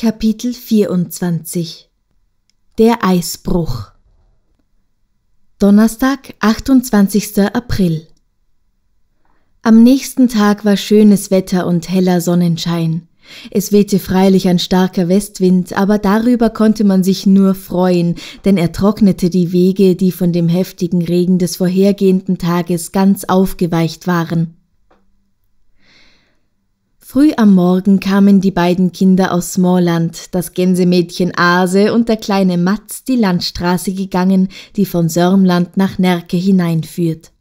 Kapitel 24 Der Eisbruch Donnerstag, 28. April Am nächsten Tag war schönes Wetter und heller Sonnenschein. Es wehte freilich ein starker Westwind, aber darüber konnte man sich nur freuen, denn er trocknete die Wege, die von dem heftigen Regen des vorhergehenden Tages ganz aufgeweicht waren. Früh am Morgen kamen die beiden Kinder aus Smallland, das Gänsemädchen Aase und der kleine Matz, die Landstraße gegangen, die von Sörmland nach Nerke hineinführt.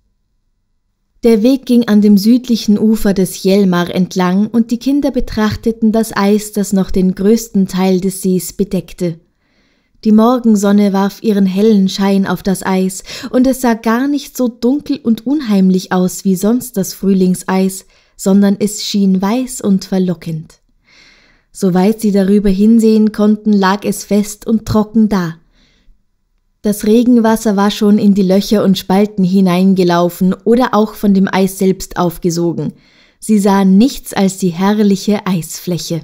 Der Weg ging an dem südlichen Ufer des Jelmar entlang und die Kinder betrachteten das Eis, das noch den größten Teil des Sees bedeckte. Die Morgensonne warf ihren hellen Schein auf das Eis, und es sah gar nicht so dunkel und unheimlich aus wie sonst das Frühlingseis, sondern es schien weiß und verlockend. Soweit sie darüber hinsehen konnten, lag es fest und trocken da. Das Regenwasser war schon in die Löcher und Spalten hineingelaufen oder auch von dem Eis selbst aufgesogen. Sie sahen nichts als die herrliche Eisfläche.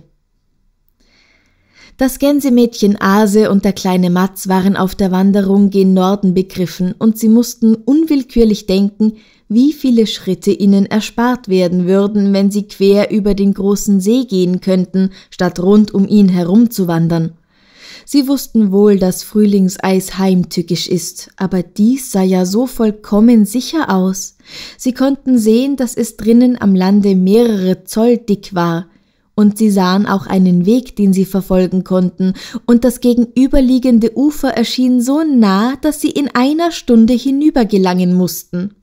Das Gänsemädchen Aase und der kleine Matz waren auf der Wanderung gen Norden begriffen und sie mussten unwillkürlich denken, wie viele Schritte ihnen erspart werden würden, wenn sie quer über den großen See gehen könnten, statt rund um ihn herumzuwandern. Sie wussten wohl, dass Frühlingseis heimtückisch ist, aber dies sah ja so vollkommen sicher aus. Sie konnten sehen, dass es drinnen am Lande mehrere Zoll dick war, und sie sahen auch einen Weg, den sie verfolgen konnten, und das gegenüberliegende Ufer erschien so nah, dass sie in einer Stunde hinübergelangen mussten.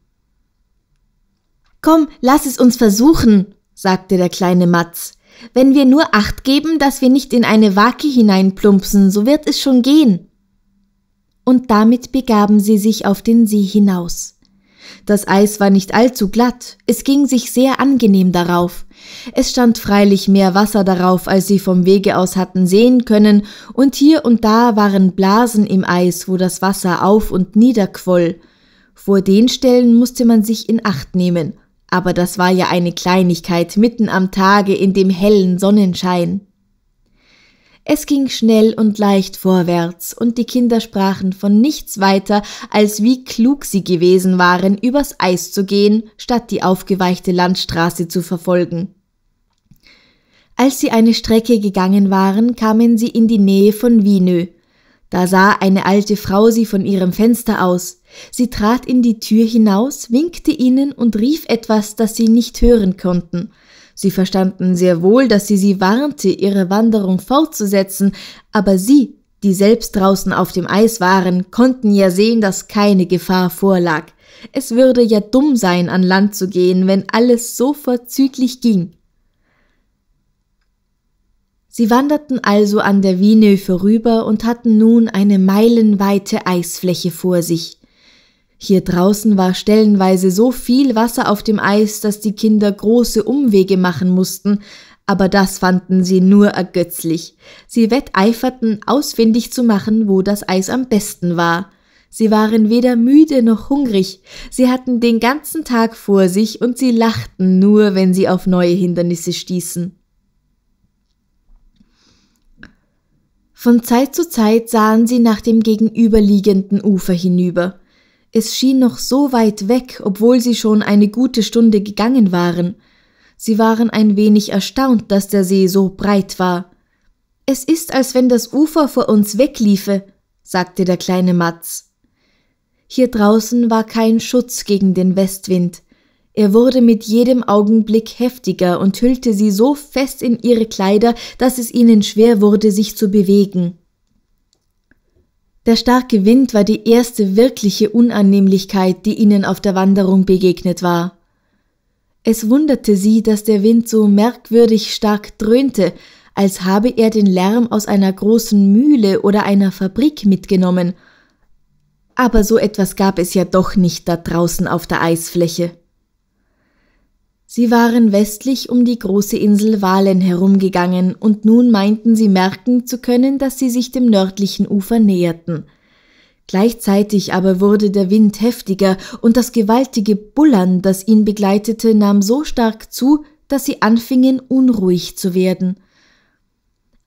Komm, lass es uns versuchen, sagte der kleine Matz. Wenn wir nur acht geben, dass wir nicht in eine Wake hineinplumpsen, so wird es schon gehen. Und damit begaben sie sich auf den See hinaus. Das Eis war nicht allzu glatt, es ging sich sehr angenehm darauf. Es stand freilich mehr Wasser darauf, als sie vom Wege aus hatten sehen können, und hier und da waren Blasen im Eis, wo das Wasser auf und niederquoll. Vor den Stellen musste man sich in Acht nehmen, aber das war ja eine Kleinigkeit mitten am Tage in dem hellen Sonnenschein. Es ging schnell und leicht vorwärts, und die Kinder sprachen von nichts weiter, als wie klug sie gewesen waren, übers Eis zu gehen, statt die aufgeweichte Landstraße zu verfolgen. Als sie eine Strecke gegangen waren, kamen sie in die Nähe von Wienö. Da sah eine alte Frau sie von ihrem Fenster aus. Sie trat in die Tür hinaus, winkte ihnen und rief etwas, das sie nicht hören konnten. Sie verstanden sehr wohl, dass sie sie warnte, ihre Wanderung fortzusetzen, aber sie, die selbst draußen auf dem Eis waren, konnten ja sehen, dass keine Gefahr vorlag. Es würde ja dumm sein, an Land zu gehen, wenn alles so vorzüglich ging. Sie wanderten also an der Wiene vorüber und hatten nun eine meilenweite Eisfläche vor sich. Hier draußen war stellenweise so viel Wasser auf dem Eis, dass die Kinder große Umwege machen mussten, aber das fanden sie nur ergötzlich. Sie wetteiferten, ausfindig zu machen, wo das Eis am besten war. Sie waren weder müde noch hungrig, sie hatten den ganzen Tag vor sich und sie lachten nur, wenn sie auf neue Hindernisse stießen. Von Zeit zu Zeit sahen sie nach dem gegenüberliegenden Ufer hinüber. Es schien noch so weit weg, obwohl sie schon eine gute Stunde gegangen waren. Sie waren ein wenig erstaunt, dass der See so breit war. Es ist, als wenn das Ufer vor uns wegliefe, sagte der kleine Matz. Hier draußen war kein Schutz gegen den Westwind. Er wurde mit jedem Augenblick heftiger und hüllte sie so fest in ihre Kleider, dass es ihnen schwer wurde, sich zu bewegen. Der starke Wind war die erste wirkliche Unannehmlichkeit, die ihnen auf der Wanderung begegnet war. Es wunderte sie, dass der Wind so merkwürdig stark dröhnte, als habe er den Lärm aus einer großen Mühle oder einer Fabrik mitgenommen. Aber so etwas gab es ja doch nicht da draußen auf der Eisfläche. Sie waren westlich um die große Insel Walen herumgegangen und nun meinten sie merken zu können, dass sie sich dem nördlichen Ufer näherten. Gleichzeitig aber wurde der Wind heftiger und das gewaltige Bullern, das ihn begleitete, nahm so stark zu, dass sie anfingen, unruhig zu werden.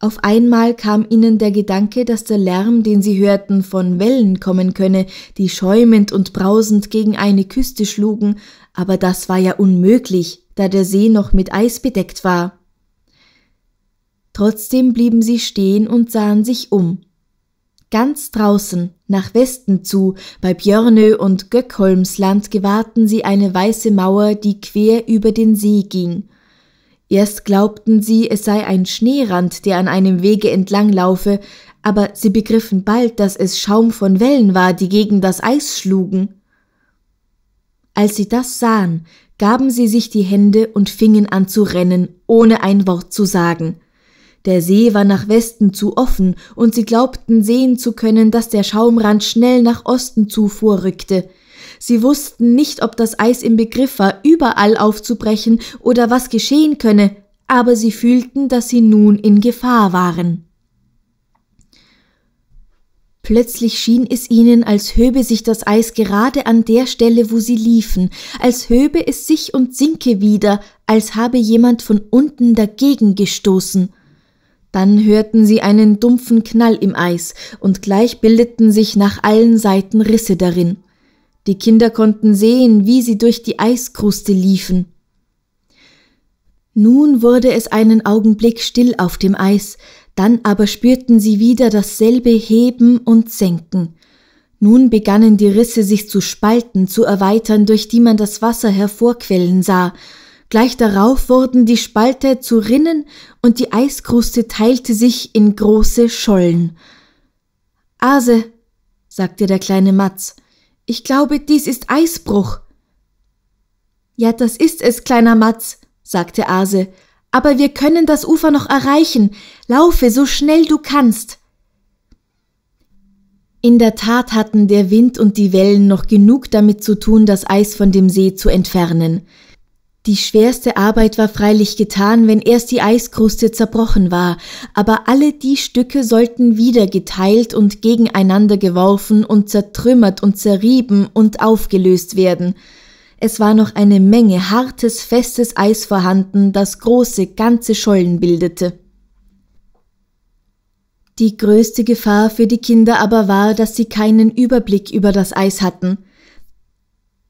Auf einmal kam ihnen der Gedanke, dass der Lärm, den sie hörten, von Wellen kommen könne, die schäumend und brausend gegen eine Küste schlugen, aber das war ja unmöglich, da der See noch mit Eis bedeckt war. Trotzdem blieben sie stehen und sahen sich um. Ganz draußen, nach Westen zu, bei Björnö und Göckholmsland gewahrten sie eine weiße Mauer, die quer über den See ging, Erst glaubten sie, es sei ein Schneerand, der an einem Wege entlang laufe, aber sie begriffen bald, dass es Schaum von Wellen war, die gegen das Eis schlugen. Als sie das sahen, gaben sie sich die Hände und fingen an zu rennen, ohne ein Wort zu sagen. Der See war nach Westen zu offen, und sie glaubten sehen zu können, dass der Schaumrand schnell nach Osten zufuhr rückte. Sie wussten nicht, ob das Eis im Begriff war, überall aufzubrechen oder was geschehen könne, aber sie fühlten, dass sie nun in Gefahr waren. Plötzlich schien es ihnen, als höbe sich das Eis gerade an der Stelle, wo sie liefen, als höbe es sich und sinke wieder, als habe jemand von unten dagegen gestoßen. Dann hörten sie einen dumpfen Knall im Eis, und gleich bildeten sich nach allen Seiten Risse darin. Die Kinder konnten sehen, wie sie durch die Eiskruste liefen. Nun wurde es einen Augenblick still auf dem Eis, dann aber spürten sie wieder dasselbe Heben und Senken. Nun begannen die Risse sich zu spalten, zu erweitern, durch die man das Wasser hervorquellen sah. Gleich darauf wurden die Spalte zu Rinnen und die Eiskruste teilte sich in große Schollen. Ase, sagte der kleine Matz, ich glaube, dies ist Eisbruch. Ja, das ist es, kleiner Matz, sagte Ase, aber wir können das Ufer noch erreichen. Laufe so schnell du kannst. In der Tat hatten der Wind und die Wellen noch genug damit zu tun, das Eis von dem See zu entfernen. Die schwerste Arbeit war freilich getan, wenn erst die Eiskruste zerbrochen war, aber alle die Stücke sollten wieder geteilt und gegeneinander geworfen und zertrümmert und zerrieben und aufgelöst werden. Es war noch eine Menge hartes, festes Eis vorhanden, das große, ganze Schollen bildete. Die größte Gefahr für die Kinder aber war, dass sie keinen Überblick über das Eis hatten.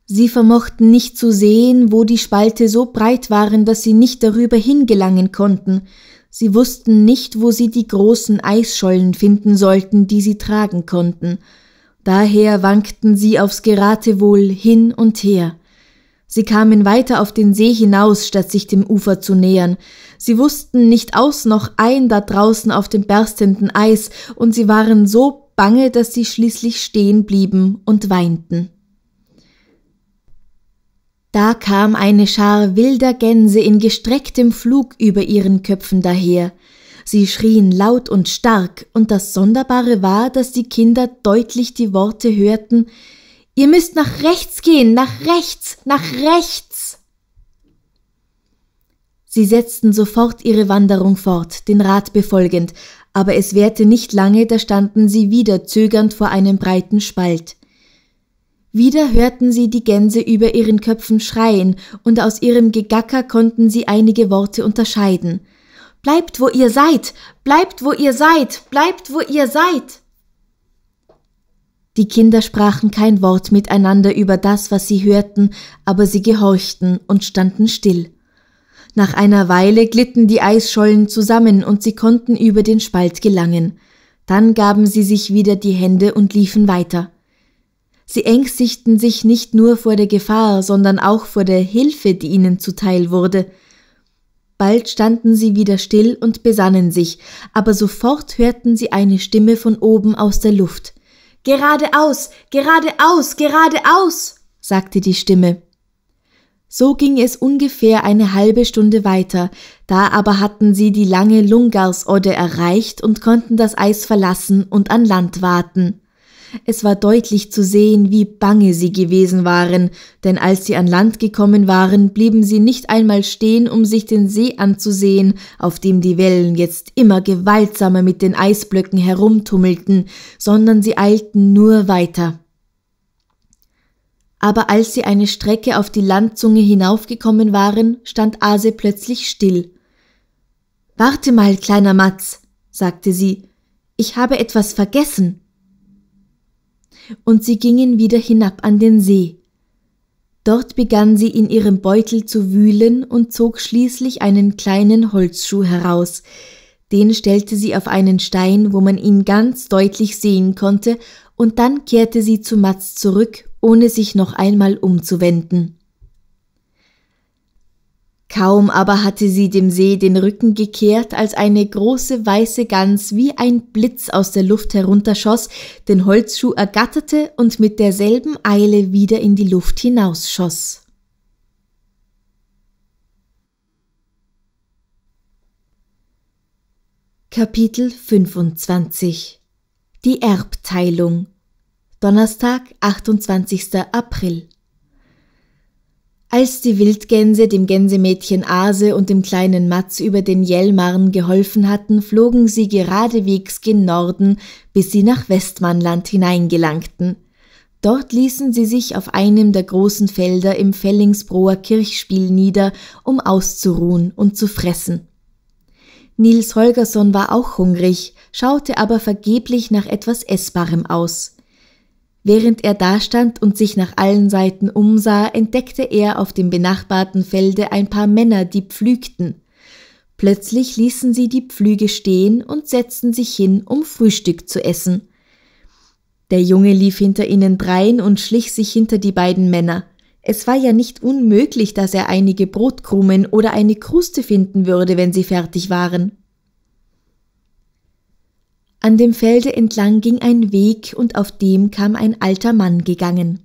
Sie vermochten nicht zu sehen, wo die Spalte so breit waren, dass sie nicht darüber hingelangen konnten, sie wussten nicht, wo sie die großen Eisschollen finden sollten, die sie tragen konnten, daher wankten sie aufs Geratewohl hin und her. Sie kamen weiter auf den See hinaus, statt sich dem Ufer zu nähern. Sie wussten nicht aus noch ein da draußen auf dem berstenden Eis, und sie waren so bange, dass sie schließlich stehen blieben und weinten. Da kam eine Schar wilder Gänse in gestrecktem Flug über ihren Köpfen daher. Sie schrien laut und stark, und das Sonderbare war, dass die Kinder deutlich die Worte hörten Ihr müsst nach rechts gehen, nach rechts, nach rechts. Sie setzten sofort ihre Wanderung fort, den Rat befolgend, aber es währte nicht lange, da standen sie wieder zögernd vor einem breiten Spalt. Wieder hörten sie die Gänse über ihren Köpfen schreien, und aus ihrem Gegacker konnten sie einige Worte unterscheiden. Bleibt, wo ihr seid, bleibt, wo ihr seid, bleibt, wo ihr seid. Die Kinder sprachen kein Wort miteinander über das, was sie hörten, aber sie gehorchten und standen still. Nach einer Weile glitten die Eisschollen zusammen und sie konnten über den Spalt gelangen. Dann gaben sie sich wieder die Hände und liefen weiter. Sie ängstigten sich nicht nur vor der Gefahr, sondern auch vor der Hilfe, die ihnen zuteil wurde. Bald standen sie wieder still und besannen sich, aber sofort hörten sie eine Stimme von oben aus der Luft. Geradeaus, geradeaus, geradeaus, sagte die Stimme. So ging es ungefähr eine halbe Stunde weiter, da aber hatten sie die lange Lungarsorte erreicht und konnten das Eis verlassen und an Land warten. Es war deutlich zu sehen, wie bange sie gewesen waren, denn als sie an Land gekommen waren, blieben sie nicht einmal stehen, um sich den See anzusehen, auf dem die Wellen jetzt immer gewaltsamer mit den Eisblöcken herumtummelten, sondern sie eilten nur weiter. Aber als sie eine Strecke auf die Landzunge hinaufgekommen waren, stand Ase plötzlich still. Warte mal, kleiner Matz, sagte sie, ich habe etwas vergessen und sie gingen wieder hinab an den See. Dort begann sie in ihrem Beutel zu wühlen und zog schließlich einen kleinen Holzschuh heraus. Den stellte sie auf einen Stein, wo man ihn ganz deutlich sehen konnte, und dann kehrte sie zu Mats zurück, ohne sich noch einmal umzuwenden. Kaum aber hatte sie dem See den Rücken gekehrt, als eine große weiße Gans wie ein Blitz aus der Luft herunterschoss, den Holzschuh ergatterte und mit derselben Eile wieder in die Luft hinausschoss. Kapitel 25 Die Erbteilung Donnerstag, 28. April als die Wildgänse dem Gänsemädchen Ase und dem kleinen Matz über den Jellmarn geholfen hatten, flogen sie geradewegs gen Norden, bis sie nach Westmannland hineingelangten. Dort ließen sie sich auf einem der großen Felder im Fellingsbroer Kirchspiel nieder, um auszuruhen und zu fressen. Nils Holgersson war auch hungrig, schaute aber vergeblich nach etwas Essbarem aus. Während er dastand und sich nach allen Seiten umsah, entdeckte er auf dem benachbarten Felde ein paar Männer, die pflügten. Plötzlich ließen sie die Pflüge stehen und setzten sich hin, um Frühstück zu essen. Der Junge lief hinter ihnen drein und schlich sich hinter die beiden Männer. Es war ja nicht unmöglich, dass er einige Brotkrumen oder eine Kruste finden würde, wenn sie fertig waren. An dem Felde entlang ging ein Weg und auf dem kam ein alter Mann gegangen.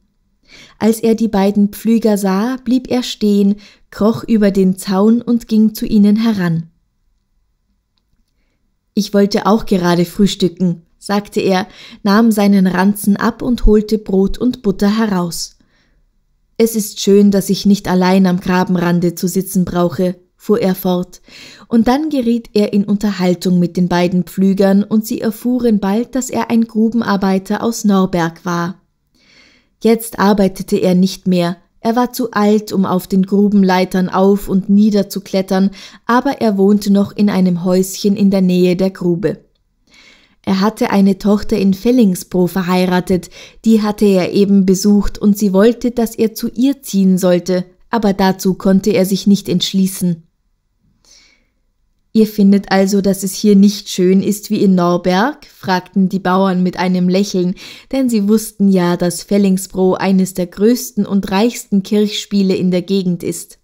Als er die beiden Pflüger sah, blieb er stehen, kroch über den Zaun und ging zu ihnen heran. Ich wollte auch gerade frühstücken, sagte er, nahm seinen Ranzen ab und holte Brot und Butter heraus. Es ist schön, dass ich nicht allein am Grabenrande zu sitzen brauche fuhr er fort, und dann geriet er in Unterhaltung mit den beiden Pflügern, und sie erfuhren bald, dass er ein Grubenarbeiter aus Norberg war. Jetzt arbeitete er nicht mehr, er war zu alt, um auf den Grubenleitern auf und nieder zu klettern, aber er wohnte noch in einem Häuschen in der Nähe der Grube. Er hatte eine Tochter in Fellingsbro verheiratet, die hatte er eben besucht, und sie wollte, dass er zu ihr ziehen sollte, aber dazu konnte er sich nicht entschließen. Ihr findet also, dass es hier nicht schön ist wie in Norberg? fragten die Bauern mit einem Lächeln, denn sie wussten ja, dass Fellingsbro eines der größten und reichsten Kirchspiele in der Gegend ist.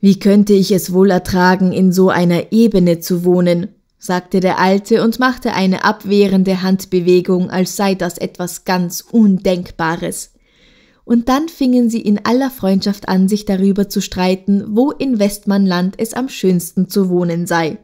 Wie könnte ich es wohl ertragen, in so einer Ebene zu wohnen? sagte der Alte und machte eine abwehrende Handbewegung, als sei das etwas ganz Undenkbares und dann fingen sie in aller Freundschaft an, sich darüber zu streiten, wo in Westmannland es am schönsten zu wohnen sei.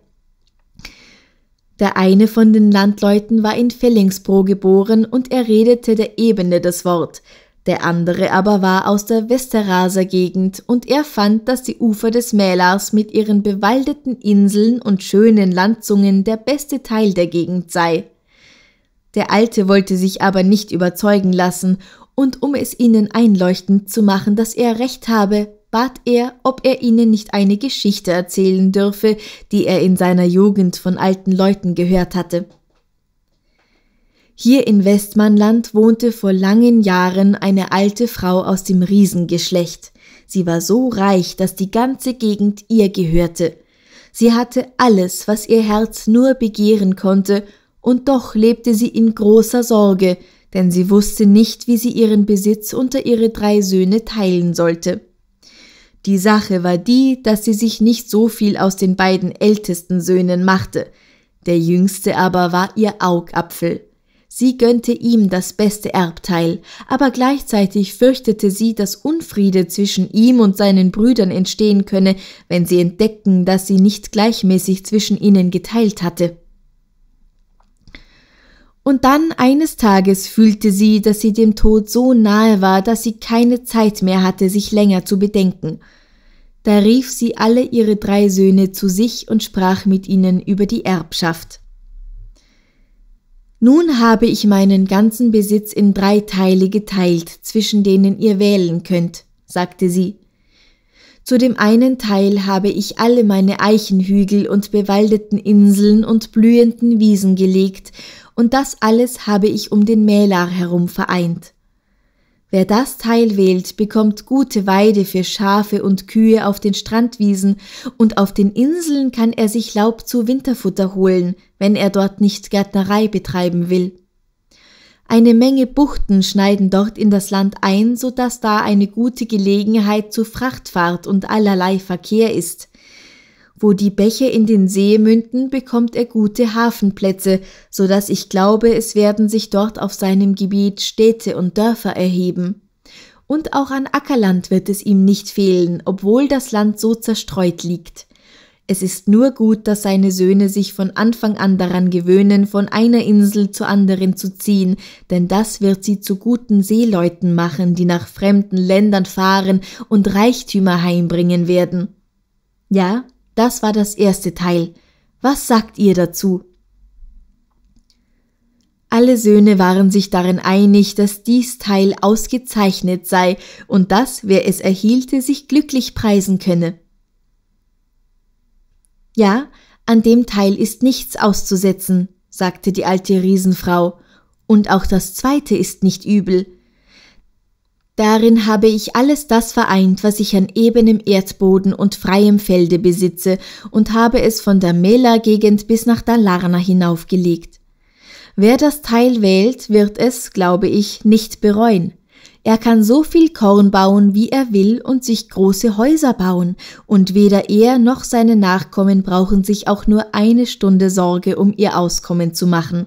Der eine von den Landleuten war in Fellingsbro geboren und er redete der Ebene das Wort, der andere aber war aus der Westeraser Gegend und er fand, dass die Ufer des Mälars mit ihren bewaldeten Inseln und schönen Landzungen der beste Teil der Gegend sei. Der Alte wollte sich aber nicht überzeugen lassen und um es ihnen einleuchtend zu machen, dass er recht habe, bat er, ob er ihnen nicht eine Geschichte erzählen dürfe, die er in seiner Jugend von alten Leuten gehört hatte. Hier in Westmannland wohnte vor langen Jahren eine alte Frau aus dem Riesengeschlecht. Sie war so reich, dass die ganze Gegend ihr gehörte. Sie hatte alles, was ihr Herz nur begehren konnte, und doch lebte sie in großer Sorge, denn sie wusste nicht, wie sie ihren Besitz unter ihre drei Söhne teilen sollte. Die Sache war die, dass sie sich nicht so viel aus den beiden ältesten Söhnen machte, der jüngste aber war ihr Augapfel. Sie gönnte ihm das beste Erbteil, aber gleichzeitig fürchtete sie, dass Unfriede zwischen ihm und seinen Brüdern entstehen könne, wenn sie entdecken, dass sie nicht gleichmäßig zwischen ihnen geteilt hatte. Und dann eines Tages fühlte sie, dass sie dem Tod so nahe war, dass sie keine Zeit mehr hatte, sich länger zu bedenken. Da rief sie alle ihre drei Söhne zu sich und sprach mit ihnen über die Erbschaft. Nun habe ich meinen ganzen Besitz in drei Teile geteilt, zwischen denen ihr wählen könnt, sagte sie. Zu dem einen Teil habe ich alle meine Eichenhügel und bewaldeten Inseln und blühenden Wiesen gelegt und das alles habe ich um den Mählar herum vereint. Wer das Teil wählt, bekommt gute Weide für Schafe und Kühe auf den Strandwiesen, und auf den Inseln kann er sich Laub zu Winterfutter holen, wenn er dort nicht Gärtnerei betreiben will. Eine Menge Buchten schneiden dort in das Land ein, so dass da eine gute Gelegenheit zu Frachtfahrt und allerlei Verkehr ist. Wo die Bäche in den See münden, bekommt er gute Hafenplätze, so dass ich glaube, es werden sich dort auf seinem Gebiet Städte und Dörfer erheben. Und auch an Ackerland wird es ihm nicht fehlen, obwohl das Land so zerstreut liegt. Es ist nur gut, dass seine Söhne sich von Anfang an daran gewöhnen, von einer Insel zur anderen zu ziehen, denn das wird sie zu guten Seeleuten machen, die nach fremden Ländern fahren und Reichtümer heimbringen werden. Ja, das war das erste Teil. Was sagt ihr dazu? Alle Söhne waren sich darin einig, dass dies Teil ausgezeichnet sei und dass, wer es erhielte, sich glücklich preisen könne. Ja, an dem Teil ist nichts auszusetzen, sagte die alte Riesenfrau, und auch das zweite ist nicht übel, Darin habe ich alles das vereint, was ich an ebenem Erdboden und freiem Felde besitze und habe es von der Mela-Gegend bis nach Dalarna hinaufgelegt. Wer das Teil wählt, wird es, glaube ich, nicht bereuen. Er kann so viel Korn bauen, wie er will, und sich große Häuser bauen, und weder er noch seine Nachkommen brauchen sich auch nur eine Stunde Sorge, um ihr Auskommen zu machen.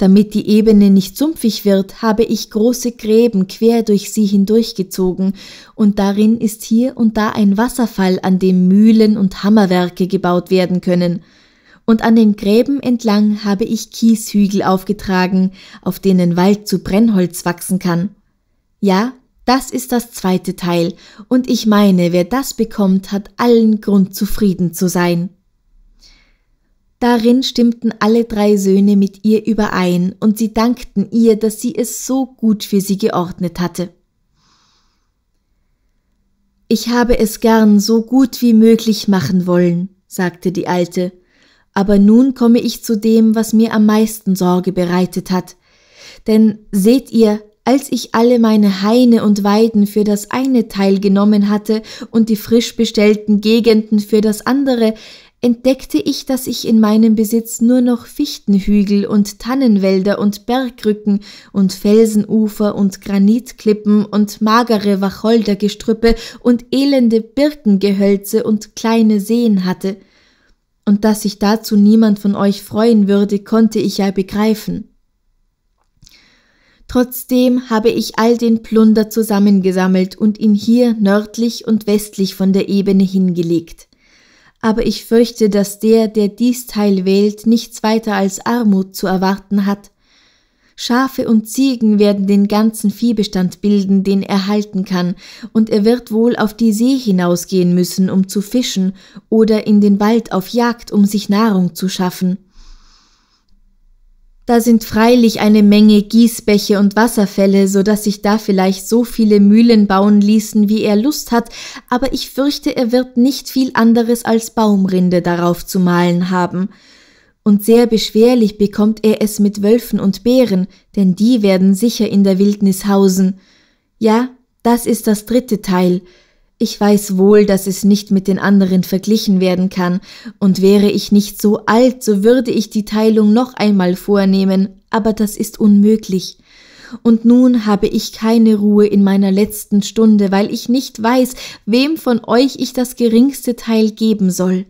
Damit die Ebene nicht sumpfig wird, habe ich große Gräben quer durch sie hindurchgezogen, und darin ist hier und da ein Wasserfall, an dem Mühlen und Hammerwerke gebaut werden können. Und an den Gräben entlang habe ich Kieshügel aufgetragen, auf denen Wald zu Brennholz wachsen kann. Ja, das ist das zweite Teil, und ich meine, wer das bekommt, hat allen Grund zufrieden zu sein. Darin stimmten alle drei Söhne mit ihr überein, und sie dankten ihr, dass sie es so gut für sie geordnet hatte. Ich habe es gern so gut wie möglich machen wollen, sagte die Alte, aber nun komme ich zu dem, was mir am meisten Sorge bereitet hat. Denn seht ihr, als ich alle meine Haine und Weiden für das eine Teil genommen hatte und die frisch bestellten Gegenden für das andere, entdeckte ich, dass ich in meinem Besitz nur noch Fichtenhügel und Tannenwälder und Bergrücken und Felsenufer und Granitklippen und magere Wacholdergestrüppe und elende Birkengehölze und kleine Seen hatte. Und dass sich dazu niemand von euch freuen würde, konnte ich ja begreifen. Trotzdem habe ich all den Plunder zusammengesammelt und ihn hier nördlich und westlich von der Ebene hingelegt aber ich fürchte, dass der, der dies Teil wählt, nichts weiter als Armut zu erwarten hat. Schafe und Ziegen werden den ganzen Viehbestand bilden, den er halten kann, und er wird wohl auf die See hinausgehen müssen, um zu fischen, oder in den Wald auf Jagd, um sich Nahrung zu schaffen. Da sind freilich eine Menge Gießbäche und Wasserfälle, so dass sich da vielleicht so viele Mühlen bauen ließen, wie er Lust hat, aber ich fürchte, er wird nicht viel anderes als Baumrinde darauf zu malen haben. Und sehr beschwerlich bekommt er es mit Wölfen und Bären, denn die werden sicher in der Wildnis hausen. Ja, das ist das dritte Teil. Ich weiß wohl, dass es nicht mit den anderen verglichen werden kann, und wäre ich nicht so alt, so würde ich die Teilung noch einmal vornehmen, aber das ist unmöglich. Und nun habe ich keine Ruhe in meiner letzten Stunde, weil ich nicht weiß, wem von euch ich das geringste Teil geben soll.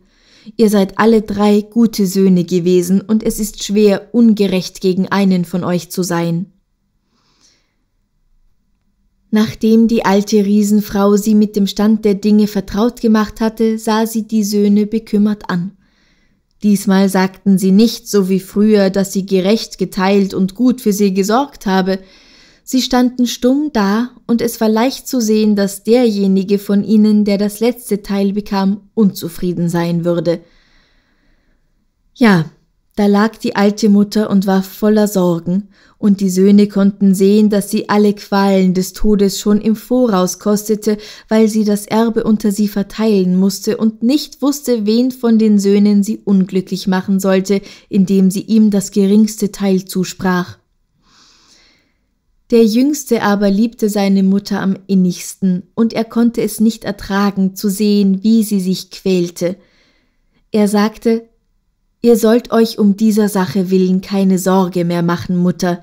Ihr seid alle drei gute Söhne gewesen, und es ist schwer, ungerecht gegen einen von euch zu sein. Nachdem die alte Riesenfrau sie mit dem Stand der Dinge vertraut gemacht hatte, sah sie die Söhne bekümmert an. Diesmal sagten sie nicht so wie früher, dass sie gerecht geteilt und gut für sie gesorgt habe, Sie standen stumm da, und es war leicht zu sehen, dass derjenige von ihnen, der das letzte Teil bekam, unzufrieden sein würde. Ja, da lag die alte Mutter und war voller Sorgen, und die Söhne konnten sehen, dass sie alle Qualen des Todes schon im Voraus kostete, weil sie das Erbe unter sie verteilen musste und nicht wusste, wen von den Söhnen sie unglücklich machen sollte, indem sie ihm das geringste Teil zusprach. Der Jüngste aber liebte seine Mutter am innigsten, und er konnte es nicht ertragen zu sehen, wie sie sich quälte. Er sagte Ihr sollt euch um dieser Sache willen keine Sorge mehr machen, Mutter.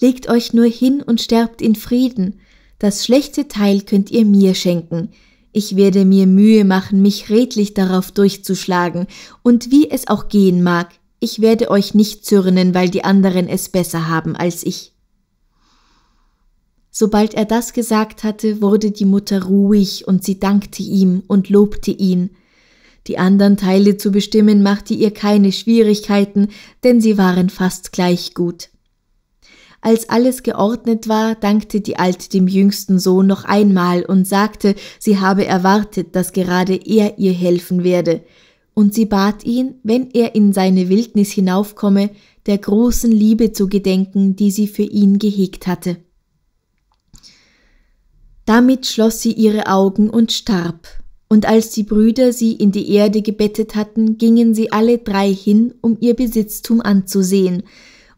Legt euch nur hin und sterbt in Frieden. Das schlechte Teil könnt ihr mir schenken. Ich werde mir Mühe machen, mich redlich darauf durchzuschlagen, und wie es auch gehen mag, ich werde euch nicht zürnen, weil die anderen es besser haben als ich. Sobald er das gesagt hatte, wurde die Mutter ruhig und sie dankte ihm und lobte ihn, die anderen Teile zu bestimmen machte ihr keine Schwierigkeiten, denn sie waren fast gleich gut. Als alles geordnet war, dankte die Alte dem jüngsten Sohn noch einmal und sagte, sie habe erwartet, dass gerade er ihr helfen werde. Und sie bat ihn, wenn er in seine Wildnis hinaufkomme, der großen Liebe zu gedenken, die sie für ihn gehegt hatte. Damit schloss sie ihre Augen und starb und als die Brüder sie in die Erde gebettet hatten, gingen sie alle drei hin, um ihr Besitztum anzusehen,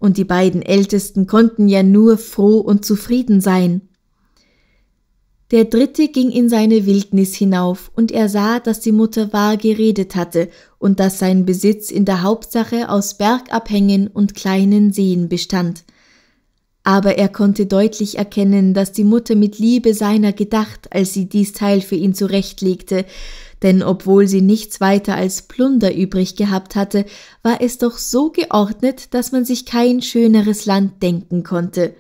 und die beiden Ältesten konnten ja nur froh und zufrieden sein. Der dritte ging in seine Wildnis hinauf, und er sah, dass die Mutter wahr geredet hatte und dass sein Besitz in der Hauptsache aus Bergabhängen und kleinen Seen bestand aber er konnte deutlich erkennen, dass die Mutter mit Liebe seiner gedacht, als sie dies Teil für ihn zurechtlegte, denn obwohl sie nichts weiter als Plunder übrig gehabt hatte, war es doch so geordnet, dass man sich kein schöneres Land denken konnte.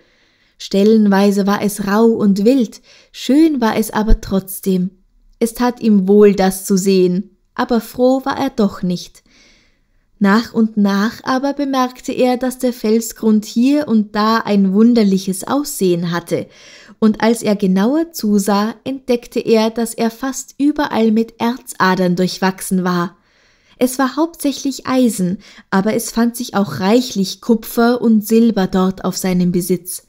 Stellenweise war es rau und wild, schön war es aber trotzdem. Es tat ihm wohl, das zu sehen, aber froh war er doch nicht. Nach und nach aber bemerkte er, dass der Felsgrund hier und da ein wunderliches Aussehen hatte, und als er genauer zusah, entdeckte er, dass er fast überall mit Erzadern durchwachsen war. Es war hauptsächlich Eisen, aber es fand sich auch reichlich Kupfer und Silber dort auf seinem Besitz.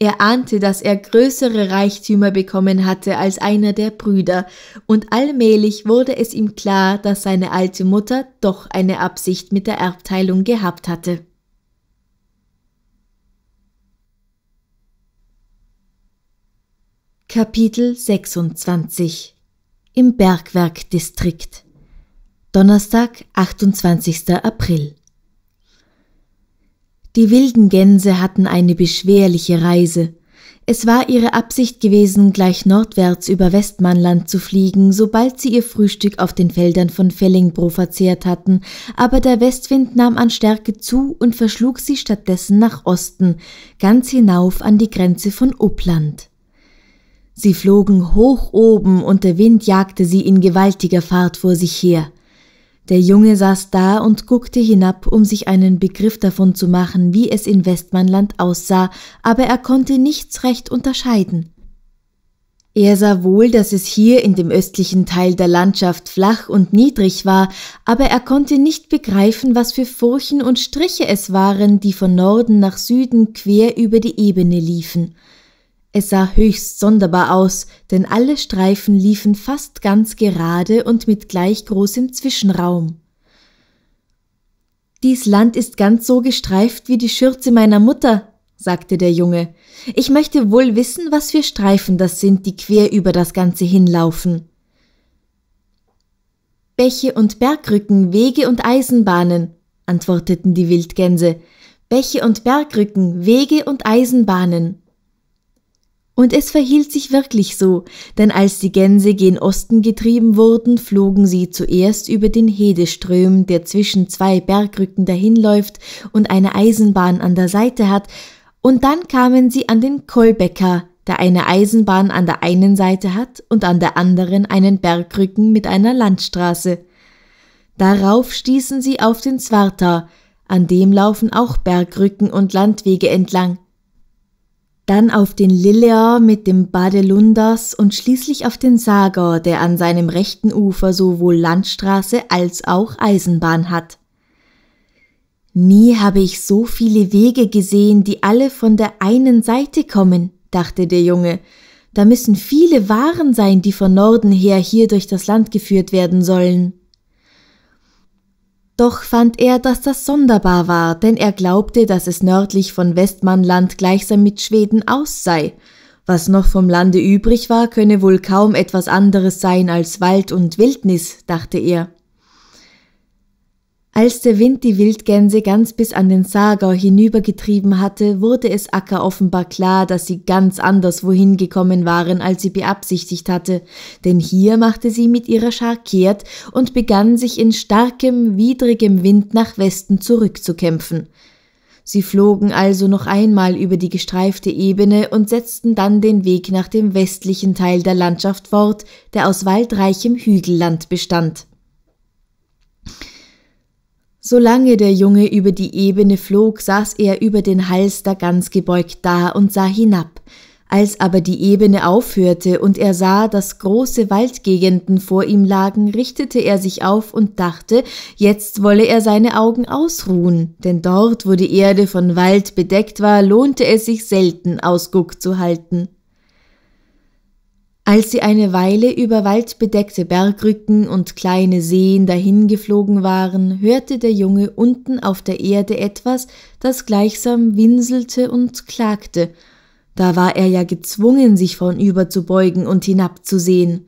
Er ahnte, dass er größere Reichtümer bekommen hatte als einer der Brüder, und allmählich wurde es ihm klar, dass seine alte Mutter doch eine Absicht mit der Erbteilung gehabt hatte. Kapitel 26 Im Bergwerkdistrikt Donnerstag, 28. April die wilden Gänse hatten eine beschwerliche Reise. Es war ihre Absicht gewesen, gleich nordwärts über Westmannland zu fliegen, sobald sie ihr Frühstück auf den Feldern von Fellingbro verzehrt hatten, aber der Westwind nahm an Stärke zu und verschlug sie stattdessen nach Osten, ganz hinauf an die Grenze von Uppland. Sie flogen hoch oben und der Wind jagte sie in gewaltiger Fahrt vor sich her. Der Junge saß da und guckte hinab, um sich einen Begriff davon zu machen, wie es in Westmannland aussah, aber er konnte nichts recht unterscheiden. Er sah wohl, dass es hier in dem östlichen Teil der Landschaft flach und niedrig war, aber er konnte nicht begreifen, was für Furchen und Striche es waren, die von Norden nach Süden quer über die Ebene liefen. Es sah höchst sonderbar aus, denn alle Streifen liefen fast ganz gerade und mit gleich großem Zwischenraum. Dies Land ist ganz so gestreift wie die Schürze meiner Mutter, sagte der Junge. Ich möchte wohl wissen, was für Streifen das sind, die quer über das Ganze hinlaufen. Bäche und Bergrücken, Wege und Eisenbahnen, antworteten die Wildgänse. Bäche und Bergrücken, Wege und Eisenbahnen. Und es verhielt sich wirklich so, denn als die Gänse gen Osten getrieben wurden, flogen sie zuerst über den Hedeström, der zwischen zwei Bergrücken dahinläuft und eine Eisenbahn an der Seite hat, und dann kamen sie an den Kolbecker, der eine Eisenbahn an der einen Seite hat und an der anderen einen Bergrücken mit einer Landstraße. Darauf stießen sie auf den Zwarta, an dem laufen auch Bergrücken und Landwege entlang, dann auf den Lilleer mit dem Badelunders und schließlich auf den Sager, der an seinem rechten Ufer sowohl Landstraße als auch Eisenbahn hat. Nie habe ich so viele Wege gesehen, die alle von der einen Seite kommen, dachte der Junge. Da müssen viele Waren sein, die von Norden her hier durch das Land geführt werden sollen. Doch fand er, dass das sonderbar war, denn er glaubte, dass es nördlich von Westmannland gleichsam mit Schweden aus sei. Was noch vom Lande übrig war, könne wohl kaum etwas anderes sein als Wald und Wildnis, dachte er. Als der Wind die Wildgänse ganz bis an den Saargau hinübergetrieben hatte, wurde es Acker offenbar klar, dass sie ganz anders wohin gekommen waren, als sie beabsichtigt hatte, denn hier machte sie mit ihrer Schar kehrt und begann sich in starkem, widrigem Wind nach Westen zurückzukämpfen. Sie flogen also noch einmal über die gestreifte Ebene und setzten dann den Weg nach dem westlichen Teil der Landschaft fort, der aus waldreichem Hügelland bestand. Solange der Junge über die Ebene flog, saß er über den Halster ganz gebeugt da und sah hinab. Als aber die Ebene aufhörte und er sah, dass große Waldgegenden vor ihm lagen, richtete er sich auf und dachte, jetzt wolle er seine Augen ausruhen, denn dort, wo die Erde von Wald bedeckt war, lohnte es sich selten Ausguck zu halten. Als sie eine Weile über waldbedeckte Bergrücken und kleine Seen dahingeflogen waren, hörte der Junge unten auf der Erde etwas, das gleichsam winselte und klagte. Da war er ja gezwungen, sich vornüber zu beugen und hinabzusehen.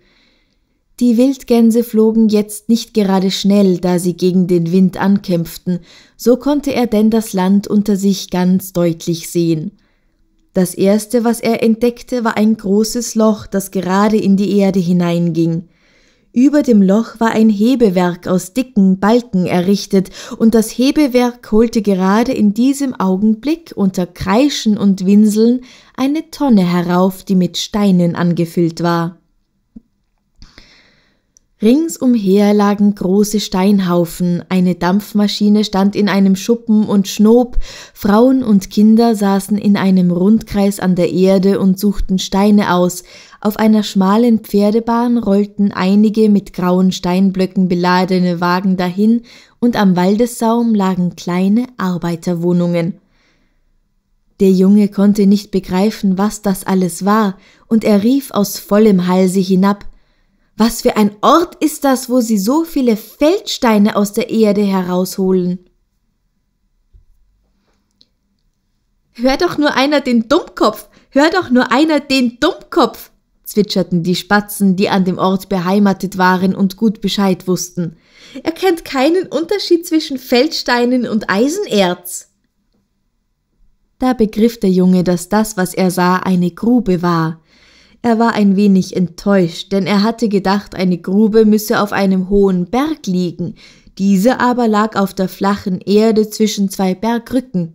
Die Wildgänse flogen jetzt nicht gerade schnell, da sie gegen den Wind ankämpften, so konnte er denn das Land unter sich ganz deutlich sehen. Das erste, was er entdeckte, war ein großes Loch, das gerade in die Erde hineinging. Über dem Loch war ein Hebewerk aus dicken Balken errichtet, und das Hebewerk holte gerade in diesem Augenblick unter Kreischen und Winseln eine Tonne herauf, die mit Steinen angefüllt war. Ringsumher lagen große Steinhaufen, eine Dampfmaschine stand in einem Schuppen und schnob, Frauen und Kinder saßen in einem Rundkreis an der Erde und suchten Steine aus, auf einer schmalen Pferdebahn rollten einige mit grauen Steinblöcken beladene Wagen dahin, und am Waldessaum lagen kleine Arbeiterwohnungen. Der Junge konnte nicht begreifen, was das alles war, und er rief aus vollem Halse hinab was für ein Ort ist das, wo sie so viele Feldsteine aus der Erde herausholen? Hör doch nur einer den Dummkopf, hör doch nur einer den Dummkopf, zwitscherten die Spatzen, die an dem Ort beheimatet waren und gut Bescheid wussten. Er kennt keinen Unterschied zwischen Feldsteinen und Eisenerz. Da begriff der Junge, dass das, was er sah, eine Grube war, er war ein wenig enttäuscht, denn er hatte gedacht, eine Grube müsse auf einem hohen Berg liegen, diese aber lag auf der flachen Erde zwischen zwei Bergrücken.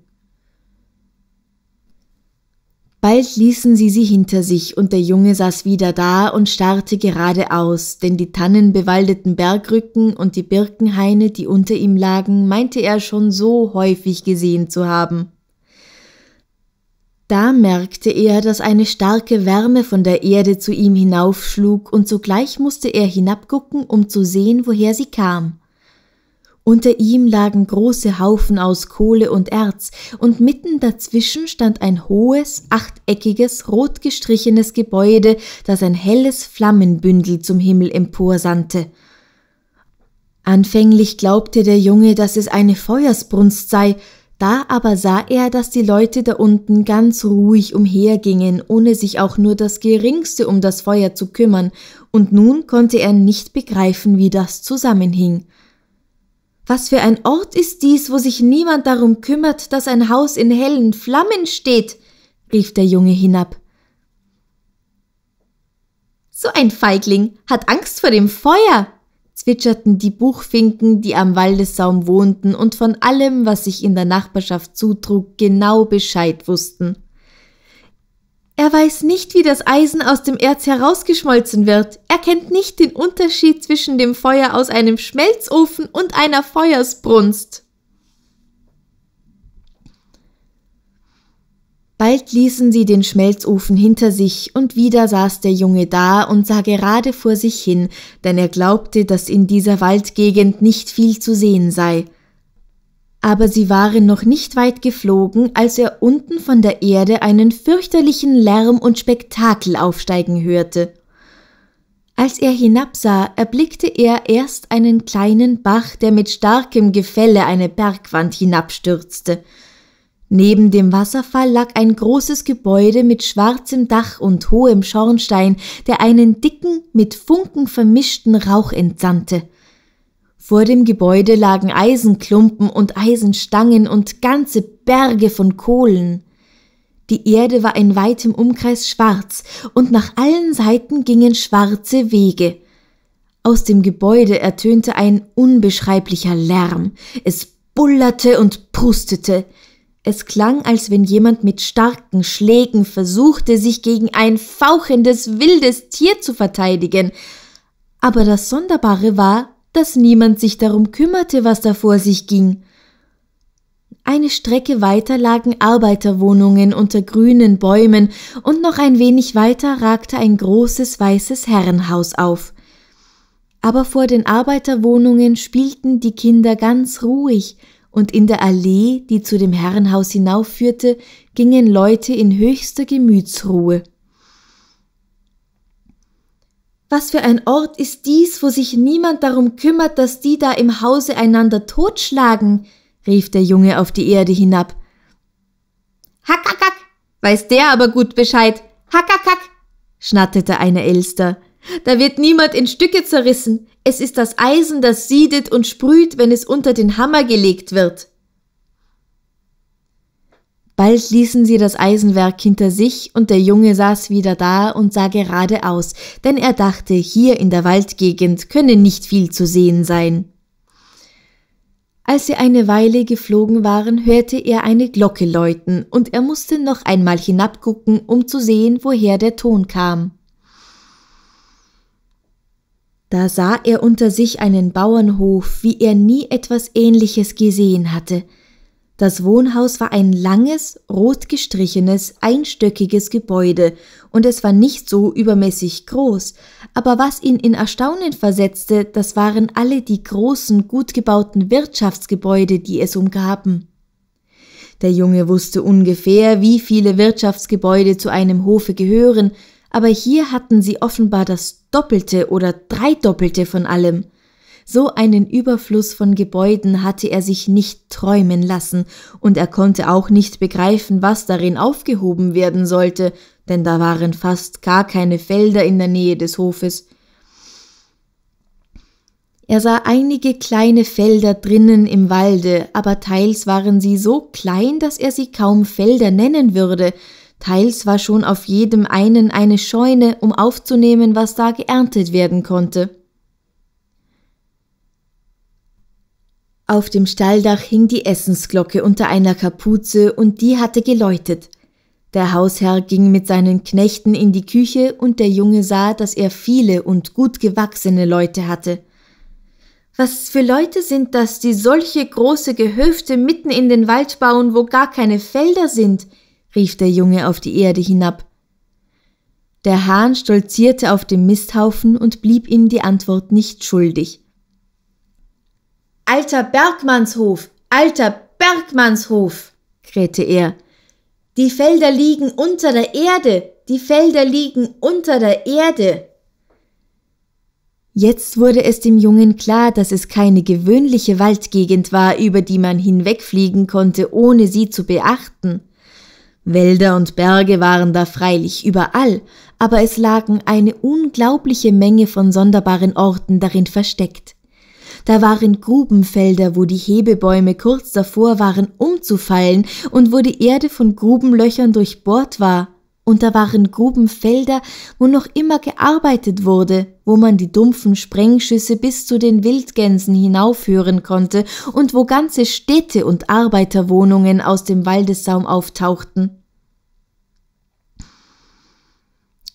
Bald ließen sie sie hinter sich, und der Junge saß wieder da und starrte geradeaus, denn die tannenbewaldeten Bergrücken und die Birkenhaine, die unter ihm lagen, meinte er schon so häufig gesehen zu haben. Da merkte er, dass eine starke Wärme von der Erde zu ihm hinaufschlug, und sogleich musste er hinabgucken, um zu sehen, woher sie kam. Unter ihm lagen große Haufen aus Kohle und Erz, und mitten dazwischen stand ein hohes, achteckiges, rot gestrichenes Gebäude, das ein helles Flammenbündel zum Himmel emporsandte. Anfänglich glaubte der Junge, dass es eine Feuersbrunst sei, da aber sah er, dass die Leute da unten ganz ruhig umhergingen, ohne sich auch nur das geringste um das Feuer zu kümmern, und nun konnte er nicht begreifen, wie das zusammenhing. Was für ein Ort ist dies, wo sich niemand darum kümmert, dass ein Haus in hellen Flammen steht? rief der Junge hinab. So ein Feigling hat Angst vor dem Feuer, zwitscherten die Buchfinken, die am Waldessaum wohnten und von allem, was sich in der Nachbarschaft zutrug, genau Bescheid wussten. Er weiß nicht, wie das Eisen aus dem Erz herausgeschmolzen wird. Er kennt nicht den Unterschied zwischen dem Feuer aus einem Schmelzofen und einer Feuersbrunst. Bald ließen sie den Schmelzofen hinter sich, und wieder saß der Junge da und sah gerade vor sich hin, denn er glaubte, dass in dieser Waldgegend nicht viel zu sehen sei. Aber sie waren noch nicht weit geflogen, als er unten von der Erde einen fürchterlichen Lärm und Spektakel aufsteigen hörte. Als er hinabsah, erblickte er erst einen kleinen Bach, der mit starkem Gefälle eine Bergwand hinabstürzte. Neben dem Wasserfall lag ein großes Gebäude mit schwarzem Dach und hohem Schornstein, der einen dicken, mit Funken vermischten Rauch entsandte. Vor dem Gebäude lagen Eisenklumpen und Eisenstangen und ganze Berge von Kohlen. Die Erde war in weitem Umkreis schwarz, und nach allen Seiten gingen schwarze Wege. Aus dem Gebäude ertönte ein unbeschreiblicher Lärm, es bullerte und prustete, es klang, als wenn jemand mit starken Schlägen versuchte, sich gegen ein fauchendes, wildes Tier zu verteidigen. Aber das Sonderbare war, dass niemand sich darum kümmerte, was da vor sich ging. Eine Strecke weiter lagen Arbeiterwohnungen unter grünen Bäumen und noch ein wenig weiter ragte ein großes weißes Herrenhaus auf. Aber vor den Arbeiterwohnungen spielten die Kinder ganz ruhig, und in der Allee, die zu dem Herrenhaus hinaufführte, gingen Leute in höchster Gemütsruhe. Was für ein Ort ist dies, wo sich niemand darum kümmert, dass die da im Hause einander totschlagen? rief der Junge auf die Erde hinab. Hackackack, hack, weiß der aber gut Bescheid. Hack, hack, schnatterte eine Elster. Da wird niemand in Stücke zerrissen es ist das Eisen, das siedet und sprüht, wenn es unter den Hammer gelegt wird. Bald ließen sie das Eisenwerk hinter sich, und der Junge saß wieder da und sah geradeaus, denn er dachte, hier in der Waldgegend könne nicht viel zu sehen sein. Als sie eine Weile geflogen waren, hörte er eine Glocke läuten, und er musste noch einmal hinabgucken, um zu sehen, woher der Ton kam. Da sah er unter sich einen Bauernhof, wie er nie etwas Ähnliches gesehen hatte. Das Wohnhaus war ein langes, rot gestrichenes, einstöckiges Gebäude, und es war nicht so übermäßig groß, aber was ihn in Erstaunen versetzte, das waren alle die großen, gut gebauten Wirtschaftsgebäude, die es umgaben. Der Junge wusste ungefähr, wie viele Wirtschaftsgebäude zu einem Hofe gehören, aber hier hatten sie offenbar das Doppelte oder Dreidoppelte von allem. So einen Überfluss von Gebäuden hatte er sich nicht träumen lassen, und er konnte auch nicht begreifen, was darin aufgehoben werden sollte, denn da waren fast gar keine Felder in der Nähe des Hofes. Er sah einige kleine Felder drinnen im Walde, aber teils waren sie so klein, dass er sie kaum Felder nennen würde, Teils war schon auf jedem einen eine Scheune, um aufzunehmen, was da geerntet werden konnte. Auf dem Stalldach hing die Essensglocke unter einer Kapuze und die hatte geläutet. Der Hausherr ging mit seinen Knechten in die Küche und der Junge sah, dass er viele und gut gewachsene Leute hatte. Was für Leute sind das, die solche große Gehöfte mitten in den Wald bauen, wo gar keine Felder sind? rief der Junge auf die Erde hinab. Der Hahn stolzierte auf dem Misthaufen und blieb ihm die Antwort nicht schuldig. Alter Bergmannshof, alter Bergmannshof, krähte er. Die Felder liegen unter der Erde, die Felder liegen unter der Erde. Jetzt wurde es dem Jungen klar, dass es keine gewöhnliche Waldgegend war, über die man hinwegfliegen konnte, ohne sie zu beachten. Wälder und Berge waren da freilich überall, aber es lagen eine unglaubliche Menge von sonderbaren Orten darin versteckt. Da waren Grubenfelder, wo die Hebebäume kurz davor waren umzufallen und wo die Erde von Grubenlöchern durchbohrt war, und da waren Grubenfelder, wo noch immer gearbeitet wurde, wo man die dumpfen Sprengschüsse bis zu den Wildgänsen hinaufhören konnte und wo ganze Städte und Arbeiterwohnungen aus dem Waldessaum auftauchten.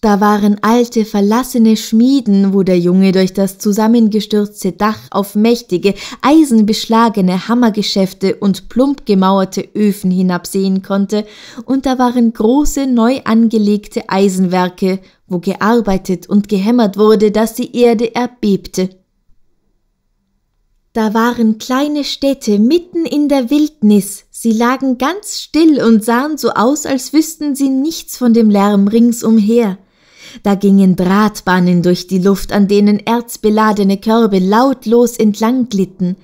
Da waren alte, verlassene Schmieden, wo der Junge durch das zusammengestürzte Dach auf mächtige, eisenbeschlagene Hammergeschäfte und plump gemauerte Öfen hinabsehen konnte, und da waren große, neu angelegte Eisenwerke, wo gearbeitet und gehämmert wurde, dass die Erde erbebte. Da waren kleine Städte mitten in der Wildnis, sie lagen ganz still und sahen so aus, als wüssten sie nichts von dem Lärm ringsumher. Da gingen Drahtbahnen durch die Luft, an denen erzbeladene Körbe lautlos entlang glitten.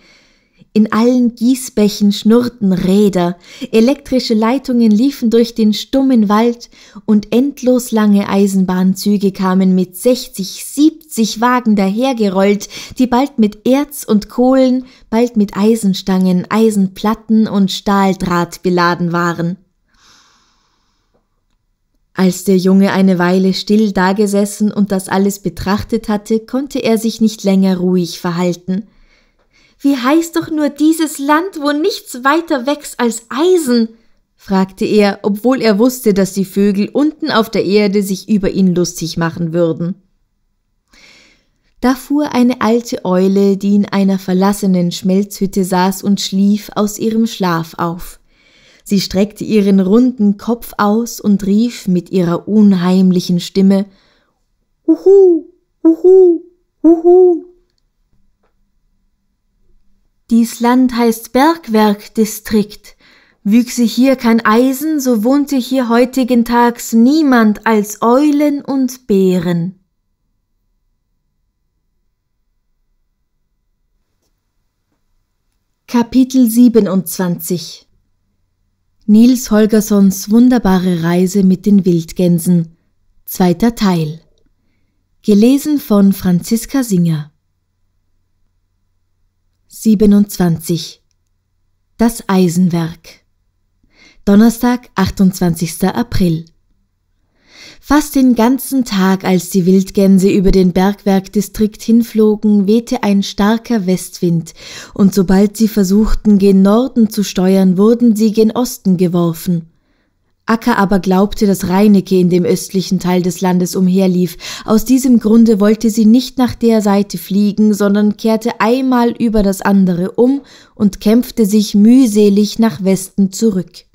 In allen Gießbächen schnurrten Räder, elektrische Leitungen liefen durch den stummen Wald und endlos lange Eisenbahnzüge kamen mit 60, 70 Wagen dahergerollt, die bald mit Erz und Kohlen, bald mit Eisenstangen, Eisenplatten und Stahldraht beladen waren. Als der Junge eine Weile still dagesessen und das alles betrachtet hatte, konnte er sich nicht länger ruhig verhalten. Wie heißt doch nur dieses Land, wo nichts weiter wächst als Eisen? fragte er, obwohl er wusste, dass die Vögel unten auf der Erde sich über ihn lustig machen würden. Da fuhr eine alte Eule, die in einer verlassenen Schmelzhütte saß und schlief, aus ihrem Schlaf auf. Sie streckte ihren runden Kopf aus und rief mit ihrer unheimlichen Stimme Uhu, Uhu, Uhu. Dies Land heißt Bergwerkdistrikt. Wüchse hier kein Eisen, so wohnte hier heutigen Tags niemand als Eulen und Bären. Kapitel 27 Nils Holgersons wunderbare Reise mit den Wildgänsen. Zweiter Teil. Gelesen von Franziska Singer. 27. Das Eisenwerk. Donnerstag, 28. April. Fast den ganzen Tag, als die Wildgänse über den Bergwerkdistrikt hinflogen, wehte ein starker Westwind, und sobald sie versuchten, gen Norden zu steuern, wurden sie gen Osten geworfen. Acker aber glaubte, dass Reinecke in dem östlichen Teil des Landes umherlief. Aus diesem Grunde wollte sie nicht nach der Seite fliegen, sondern kehrte einmal über das andere um und kämpfte sich mühselig nach Westen zurück.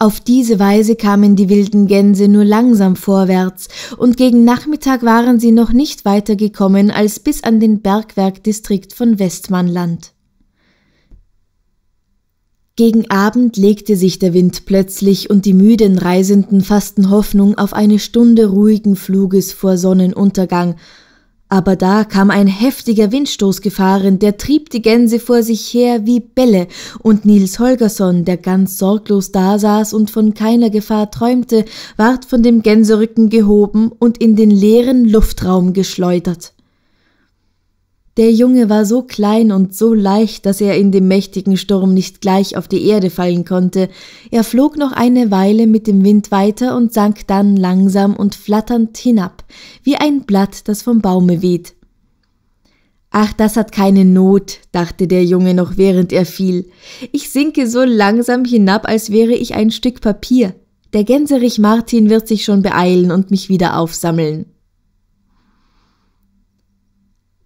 Auf diese Weise kamen die wilden Gänse nur langsam vorwärts, und gegen Nachmittag waren sie noch nicht weiter gekommen als bis an den Bergwerkdistrikt von Westmannland. Gegen Abend legte sich der Wind plötzlich und die müden Reisenden fassten Hoffnung auf eine Stunde ruhigen Fluges vor Sonnenuntergang aber da kam ein heftiger Windstoß gefahren, der trieb die Gänse vor sich her wie Bälle, und Nils Holgersson, der ganz sorglos dasaß und von keiner Gefahr träumte, ward von dem Gänserücken gehoben und in den leeren Luftraum geschleudert. Der Junge war so klein und so leicht, dass er in dem mächtigen Sturm nicht gleich auf die Erde fallen konnte. Er flog noch eine Weile mit dem Wind weiter und sank dann langsam und flatternd hinab, wie ein Blatt, das vom Baume weht. Ach, das hat keine Not, dachte der Junge noch während er fiel. Ich sinke so langsam hinab, als wäre ich ein Stück Papier. Der Gänserich Martin wird sich schon beeilen und mich wieder aufsammeln.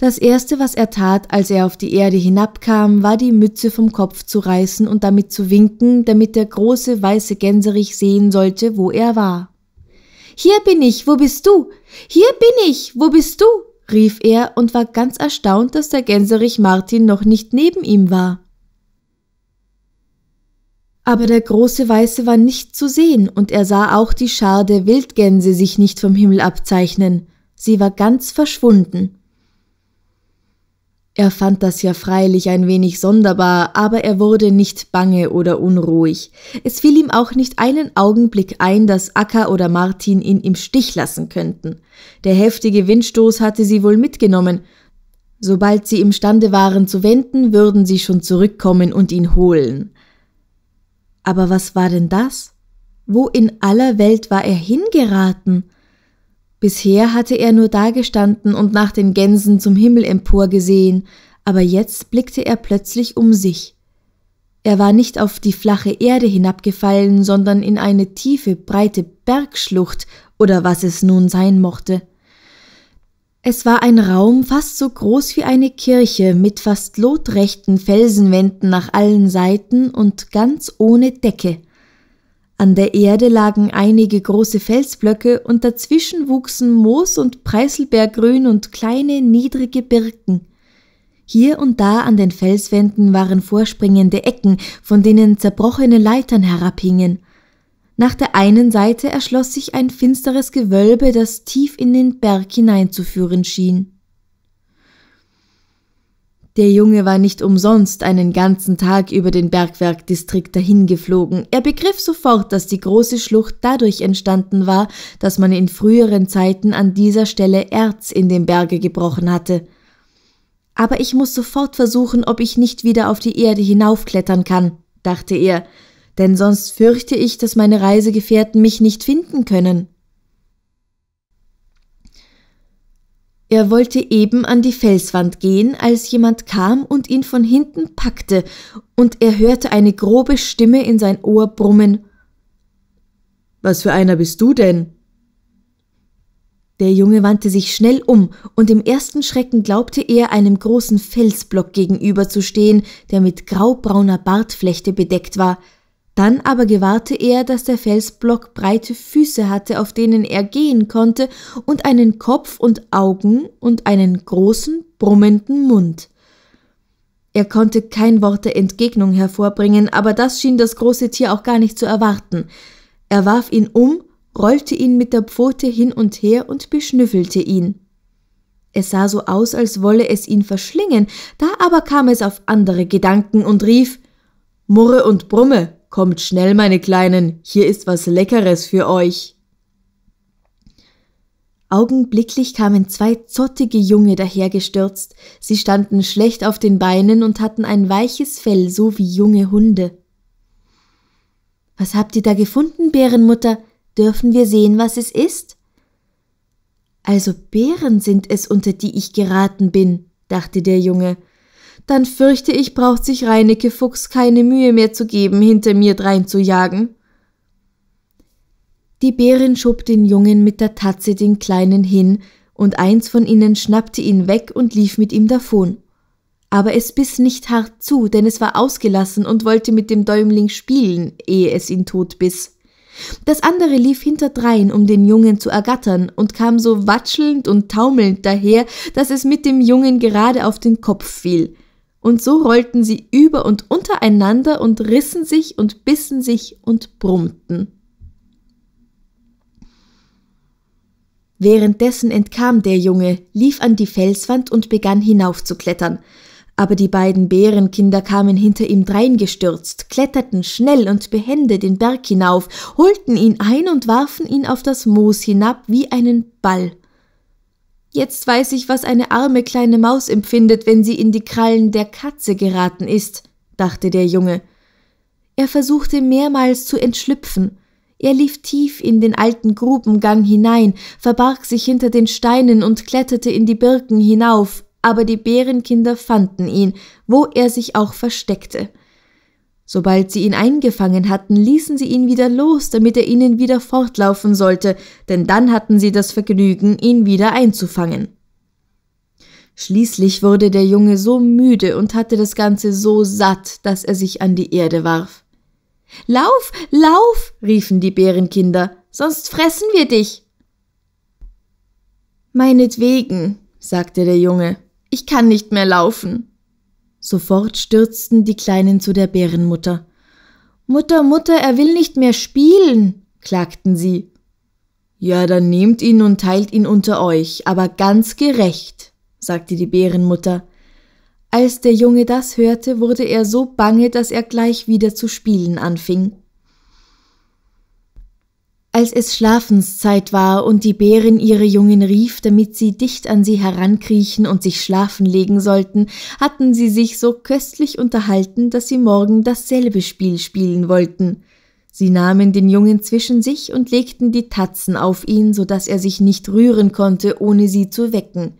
Das erste, was er tat, als er auf die Erde hinabkam, war die Mütze vom Kopf zu reißen und damit zu winken, damit der große weiße Gänserich sehen sollte, wo er war. Hier bin ich, wo bist du? Hier bin ich, wo bist du? rief er und war ganz erstaunt, dass der Gänserich Martin noch nicht neben ihm war. Aber der große Weiße war nicht zu sehen, und er sah auch die Schar der Wildgänse sich nicht vom Himmel abzeichnen, sie war ganz verschwunden. Er fand das ja freilich ein wenig sonderbar, aber er wurde nicht bange oder unruhig. Es fiel ihm auch nicht einen Augenblick ein, dass Akka oder Martin ihn im Stich lassen könnten. Der heftige Windstoß hatte sie wohl mitgenommen. Sobald sie imstande waren zu wenden, würden sie schon zurückkommen und ihn holen. Aber was war denn das? Wo in aller Welt war er hingeraten? Bisher hatte er nur dagestanden und nach den Gänsen zum Himmel emporgesehen, aber jetzt blickte er plötzlich um sich. Er war nicht auf die flache Erde hinabgefallen, sondern in eine tiefe, breite Bergschlucht oder was es nun sein mochte. Es war ein Raum fast so groß wie eine Kirche mit fast lotrechten Felsenwänden nach allen Seiten und ganz ohne Decke. An der Erde lagen einige große Felsblöcke und dazwischen wuchsen Moos und Preißelbeergrün und kleine, niedrige Birken. Hier und da an den Felswänden waren vorspringende Ecken, von denen zerbrochene Leitern herabhingen. Nach der einen Seite erschloss sich ein finsteres Gewölbe, das tief in den Berg hineinzuführen schien. Der Junge war nicht umsonst einen ganzen Tag über den Bergwerkdistrikt dahingeflogen. Er begriff sofort, dass die große Schlucht dadurch entstanden war, dass man in früheren Zeiten an dieser Stelle Erz in den Berge gebrochen hatte. Aber ich muss sofort versuchen, ob ich nicht wieder auf die Erde hinaufklettern kann, dachte er, denn sonst fürchte ich, dass meine Reisegefährten mich nicht finden können. Er wollte eben an die Felswand gehen, als jemand kam und ihn von hinten packte, und er hörte eine grobe Stimme in sein Ohr brummen. Was für einer bist du denn? Der Junge wandte sich schnell um, und im ersten Schrecken glaubte er, einem großen Felsblock gegenüberzustehen, der mit graubrauner Bartflechte bedeckt war – dann aber gewahrte er, dass der Felsblock breite Füße hatte, auf denen er gehen konnte, und einen Kopf und Augen und einen großen, brummenden Mund. Er konnte kein Wort der Entgegnung hervorbringen, aber das schien das große Tier auch gar nicht zu erwarten. Er warf ihn um, rollte ihn mit der Pfote hin und her und beschnüffelte ihn. Es sah so aus, als wolle es ihn verschlingen, da aber kam es auf andere Gedanken und rief Murre und Brumme, Kommt schnell, meine Kleinen, hier ist was Leckeres für euch. Augenblicklich kamen zwei zottige Junge dahergestürzt. Sie standen schlecht auf den Beinen und hatten ein weiches Fell, so wie junge Hunde. Was habt ihr da gefunden, Bärenmutter? Dürfen wir sehen, was es ist? Also Bären sind es, unter die ich geraten bin, dachte der Junge dann fürchte ich, braucht sich Reinecke Fuchs keine Mühe mehr zu geben, hinter mir drein zu jagen. Die Bärin schob den Jungen mit der Tatze den Kleinen hin, und eins von ihnen schnappte ihn weg und lief mit ihm davon. Aber es biss nicht hart zu, denn es war ausgelassen und wollte mit dem Däumling spielen, ehe es ihn tot biss. Das andere lief hinterdrein, um den Jungen zu ergattern, und kam so watschelnd und taumelnd daher, dass es mit dem Jungen gerade auf den Kopf fiel und so rollten sie über und untereinander und rissen sich und bissen sich und brummten. Währenddessen entkam der Junge, lief an die Felswand und begann hinaufzuklettern. Aber die beiden Bärenkinder kamen hinter ihm dreingestürzt, kletterten schnell und behende den Berg hinauf, holten ihn ein und warfen ihn auf das Moos hinab wie einen Ball. Jetzt weiß ich, was eine arme kleine Maus empfindet, wenn sie in die Krallen der Katze geraten ist, dachte der Junge. Er versuchte mehrmals zu entschlüpfen. Er lief tief in den alten Grubengang hinein, verbarg sich hinter den Steinen und kletterte in die Birken hinauf, aber die Bärenkinder fanden ihn, wo er sich auch versteckte. Sobald sie ihn eingefangen hatten, ließen sie ihn wieder los, damit er ihnen wieder fortlaufen sollte, denn dann hatten sie das Vergnügen, ihn wieder einzufangen. Schließlich wurde der Junge so müde und hatte das Ganze so satt, dass er sich an die Erde warf. Lauf, lauf, riefen die Bärenkinder, sonst fressen wir dich. Meinetwegen, sagte der Junge, ich kann nicht mehr laufen. Sofort stürzten die Kleinen zu der Bärenmutter. Mutter, Mutter, er will nicht mehr spielen, klagten sie. Ja, dann nehmt ihn und teilt ihn unter euch, aber ganz gerecht, sagte die Bärenmutter. Als der Junge das hörte, wurde er so bange, dass er gleich wieder zu spielen anfing. Als es Schlafenszeit war und die Bärin ihre Jungen rief, damit sie dicht an sie herankriechen und sich schlafen legen sollten, hatten sie sich so köstlich unterhalten, dass sie morgen dasselbe Spiel spielen wollten. Sie nahmen den Jungen zwischen sich und legten die Tatzen auf ihn, so daß er sich nicht rühren konnte, ohne sie zu wecken.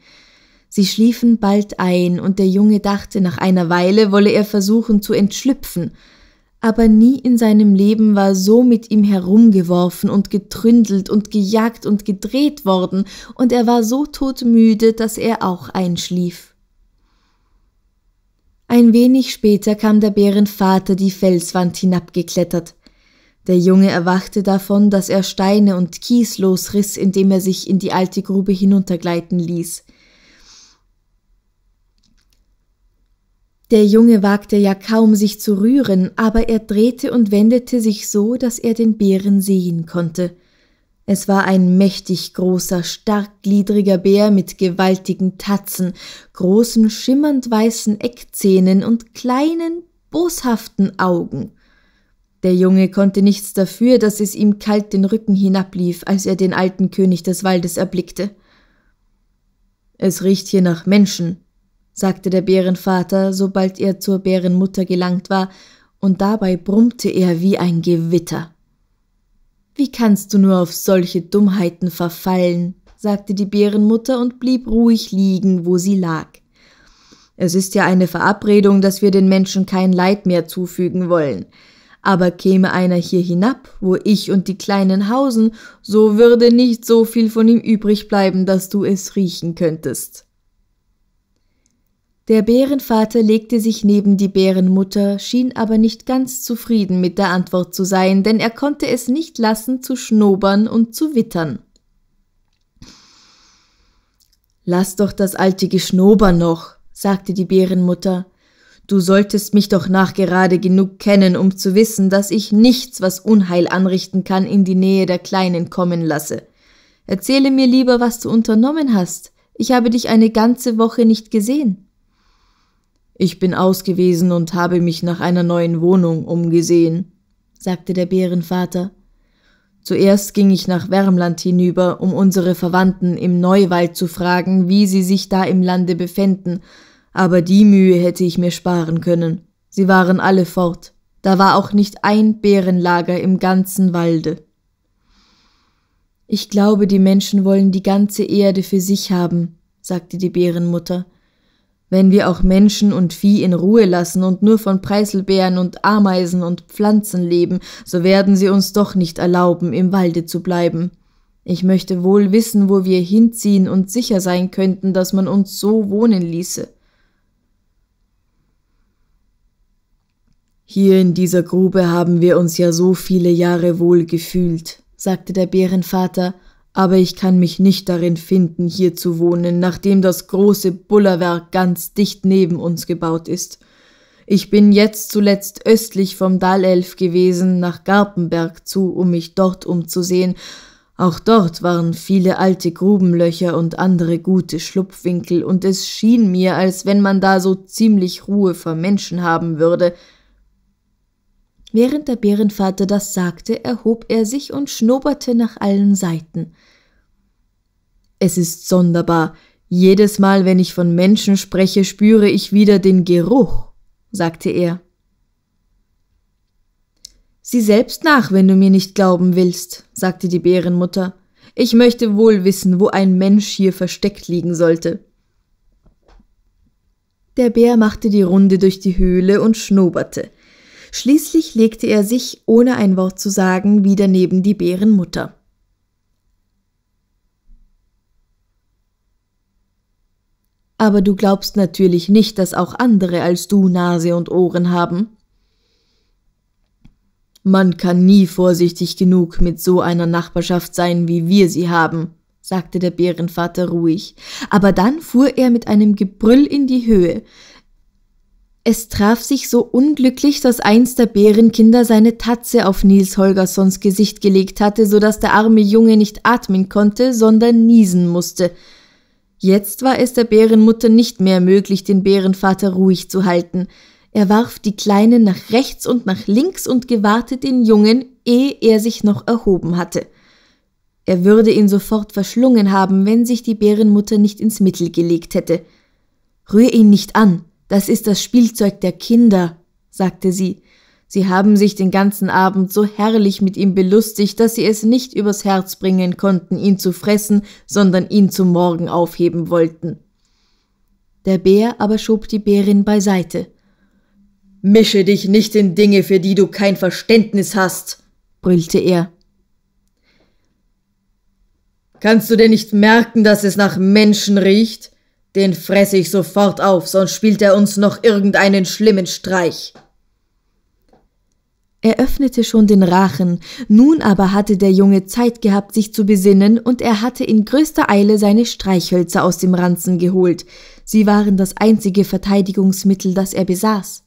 Sie schliefen bald ein, und der Junge dachte, nach einer Weile wolle er versuchen zu entschlüpfen, aber nie in seinem Leben war so mit ihm herumgeworfen und getründelt und gejagt und gedreht worden, und er war so todmüde, dass er auch einschlief. Ein wenig später kam der Bärenvater die Felswand hinabgeklettert. Der Junge erwachte davon, dass er Steine und Kies losriss, indem er sich in die alte Grube hinuntergleiten ließ – Der Junge wagte ja kaum sich zu rühren, aber er drehte und wendete sich so, dass er den Bären sehen konnte. Es war ein mächtig großer, starkgliedriger Bär mit gewaltigen Tatzen, großen, schimmernd weißen Eckzähnen und kleinen, boshaften Augen. Der Junge konnte nichts dafür, dass es ihm kalt den Rücken hinablief, als er den alten König des Waldes erblickte. Es riecht hier nach Menschen, sagte der Bärenvater, sobald er zur Bärenmutter gelangt war, und dabei brummte er wie ein Gewitter. Wie kannst du nur auf solche Dummheiten verfallen? sagte die Bärenmutter und blieb ruhig liegen, wo sie lag. Es ist ja eine Verabredung, dass wir den Menschen kein Leid mehr zufügen wollen. Aber käme einer hier hinab, wo ich und die Kleinen hausen, so würde nicht so viel von ihm übrig bleiben, dass du es riechen könntest. Der Bärenvater legte sich neben die Bärenmutter, schien aber nicht ganz zufrieden mit der Antwort zu sein, denn er konnte es nicht lassen, zu schnobern und zu wittern. Lass doch das alte Geschnober noch, sagte die Bärenmutter. Du solltest mich doch nachgerade genug kennen, um zu wissen, dass ich nichts, was Unheil anrichten kann, in die Nähe der Kleinen kommen lasse. Erzähle mir lieber, was du unternommen hast. Ich habe dich eine ganze Woche nicht gesehen. Ich bin ausgewesen und habe mich nach einer neuen Wohnung umgesehen, sagte der Bärenvater. Zuerst ging ich nach Wärmland hinüber, um unsere Verwandten im Neuwald zu fragen, wie sie sich da im Lande befänden, aber die Mühe hätte ich mir sparen können. Sie waren alle fort. Da war auch nicht ein Bärenlager im ganzen Walde. Ich glaube, die Menschen wollen die ganze Erde für sich haben, sagte die Bärenmutter wenn wir auch Menschen und Vieh in Ruhe lassen und nur von Preiselbeeren und Ameisen und Pflanzen leben, so werden sie uns doch nicht erlauben, im Walde zu bleiben. Ich möchte wohl wissen, wo wir hinziehen und sicher sein könnten, dass man uns so wohnen ließe. Hier in dieser Grube haben wir uns ja so viele Jahre wohl gefühlt, sagte der Bärenvater, aber ich kann mich nicht darin finden, hier zu wohnen, nachdem das große Bullerwerk ganz dicht neben uns gebaut ist. Ich bin jetzt zuletzt östlich vom Dalelf gewesen, nach Garpenberg zu, um mich dort umzusehen. Auch dort waren viele alte Grubenlöcher und andere gute Schlupfwinkel, und es schien mir, als wenn man da so ziemlich Ruhe vor Menschen haben würde, Während der Bärenvater das sagte, erhob er sich und schnoberte nach allen Seiten. Es ist sonderbar, jedes Mal, wenn ich von Menschen spreche, spüre ich wieder den Geruch, sagte er. Sieh selbst nach, wenn du mir nicht glauben willst, sagte die Bärenmutter. Ich möchte wohl wissen, wo ein Mensch hier versteckt liegen sollte. Der Bär machte die Runde durch die Höhle und schnoberte. Schließlich legte er sich, ohne ein Wort zu sagen, wieder neben die Bärenmutter. Aber du glaubst natürlich nicht, dass auch andere als du Nase und Ohren haben. Man kann nie vorsichtig genug mit so einer Nachbarschaft sein, wie wir sie haben, sagte der Bärenvater ruhig, aber dann fuhr er mit einem Gebrüll in die Höhe, es traf sich so unglücklich, dass eins der Bärenkinder seine Tatze auf Nils Holgersons Gesicht gelegt hatte, so dass der arme Junge nicht atmen konnte, sondern niesen musste. Jetzt war es der Bärenmutter nicht mehr möglich, den Bärenvater ruhig zu halten. Er warf die Kleine nach rechts und nach links und gewahrte den Jungen, ehe er sich noch erhoben hatte. Er würde ihn sofort verschlungen haben, wenn sich die Bärenmutter nicht ins Mittel gelegt hätte. Rühr ihn nicht an, das ist das Spielzeug der Kinder, sagte sie. Sie haben sich den ganzen Abend so herrlich mit ihm belustigt, dass sie es nicht übers Herz bringen konnten, ihn zu fressen, sondern ihn zum Morgen aufheben wollten. Der Bär aber schob die Bärin beiseite. Mische dich nicht in Dinge, für die du kein Verständnis hast, brüllte er. Kannst du denn nicht merken, dass es nach Menschen riecht? Den fresse ich sofort auf, sonst spielt er uns noch irgendeinen schlimmen Streich. Er öffnete schon den Rachen, nun aber hatte der Junge Zeit gehabt, sich zu besinnen, und er hatte in größter Eile seine Streichhölzer aus dem Ranzen geholt. Sie waren das einzige Verteidigungsmittel, das er besaß.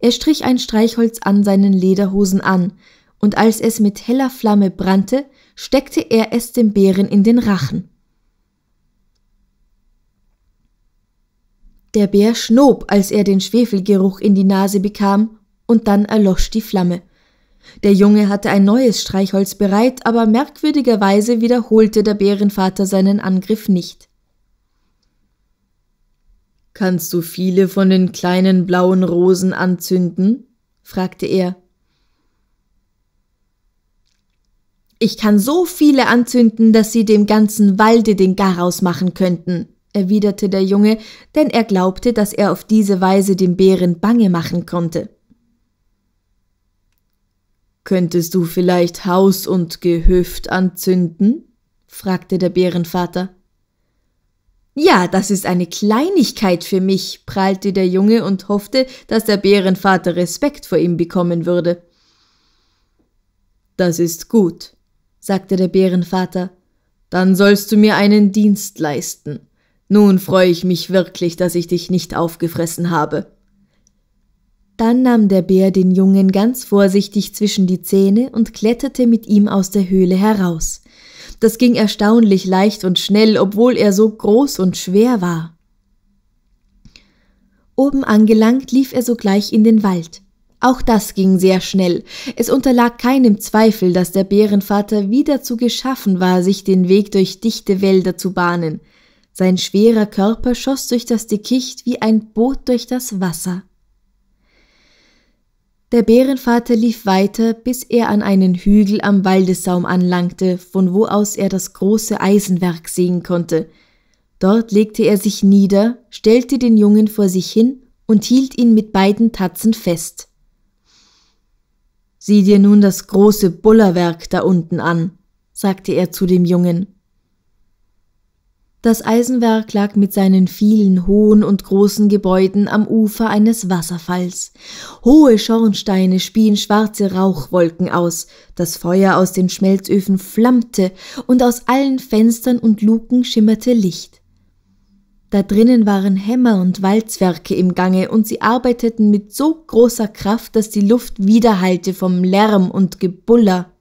Er strich ein Streichholz an seinen Lederhosen an, und als es mit heller Flamme brannte, steckte er es dem Bären in den Rachen. Der Bär schnob, als er den Schwefelgeruch in die Nase bekam, und dann erlosch die Flamme. Der Junge hatte ein neues Streichholz bereit, aber merkwürdigerweise wiederholte der Bärenvater seinen Angriff nicht. Kannst du viele von den kleinen blauen Rosen anzünden? fragte er. Ich kann so viele anzünden, dass sie dem ganzen Walde den Garaus machen könnten, erwiderte der Junge, denn er glaubte, dass er auf diese Weise dem Bären bange machen konnte. Könntest du vielleicht Haus und Gehöft anzünden? fragte der Bärenvater. Ja, das ist eine Kleinigkeit für mich, prahlte der Junge und hoffte, dass der Bärenvater Respekt vor ihm bekommen würde. Das ist gut, sagte der Bärenvater, dann sollst du mir einen Dienst leisten. Nun freue ich mich wirklich, dass ich dich nicht aufgefressen habe. Dann nahm der Bär den Jungen ganz vorsichtig zwischen die Zähne und kletterte mit ihm aus der Höhle heraus. Das ging erstaunlich leicht und schnell, obwohl er so groß und schwer war. Oben angelangt lief er sogleich in den Wald. Auch das ging sehr schnell. Es unterlag keinem Zweifel, dass der Bärenvater wieder zu geschaffen war, sich den Weg durch dichte Wälder zu bahnen. Sein schwerer Körper schoss durch das Dickicht wie ein Boot durch das Wasser. Der Bärenvater lief weiter, bis er an einen Hügel am Waldessaum anlangte, von wo aus er das große Eisenwerk sehen konnte. Dort legte er sich nieder, stellte den Jungen vor sich hin und hielt ihn mit beiden Tatzen fest. Sieh dir nun das große Bullerwerk da unten an, sagte er zu dem Jungen. Das Eisenwerk lag mit seinen vielen hohen und großen Gebäuden am Ufer eines Wasserfalls. Hohe Schornsteine spien schwarze Rauchwolken aus, das Feuer aus den Schmelzöfen flammte und aus allen Fenstern und Luken schimmerte Licht. Da drinnen waren Hämmer und Walzwerke im Gange und sie arbeiteten mit so großer Kraft, dass die Luft widerhallte vom Lärm und Gebuller.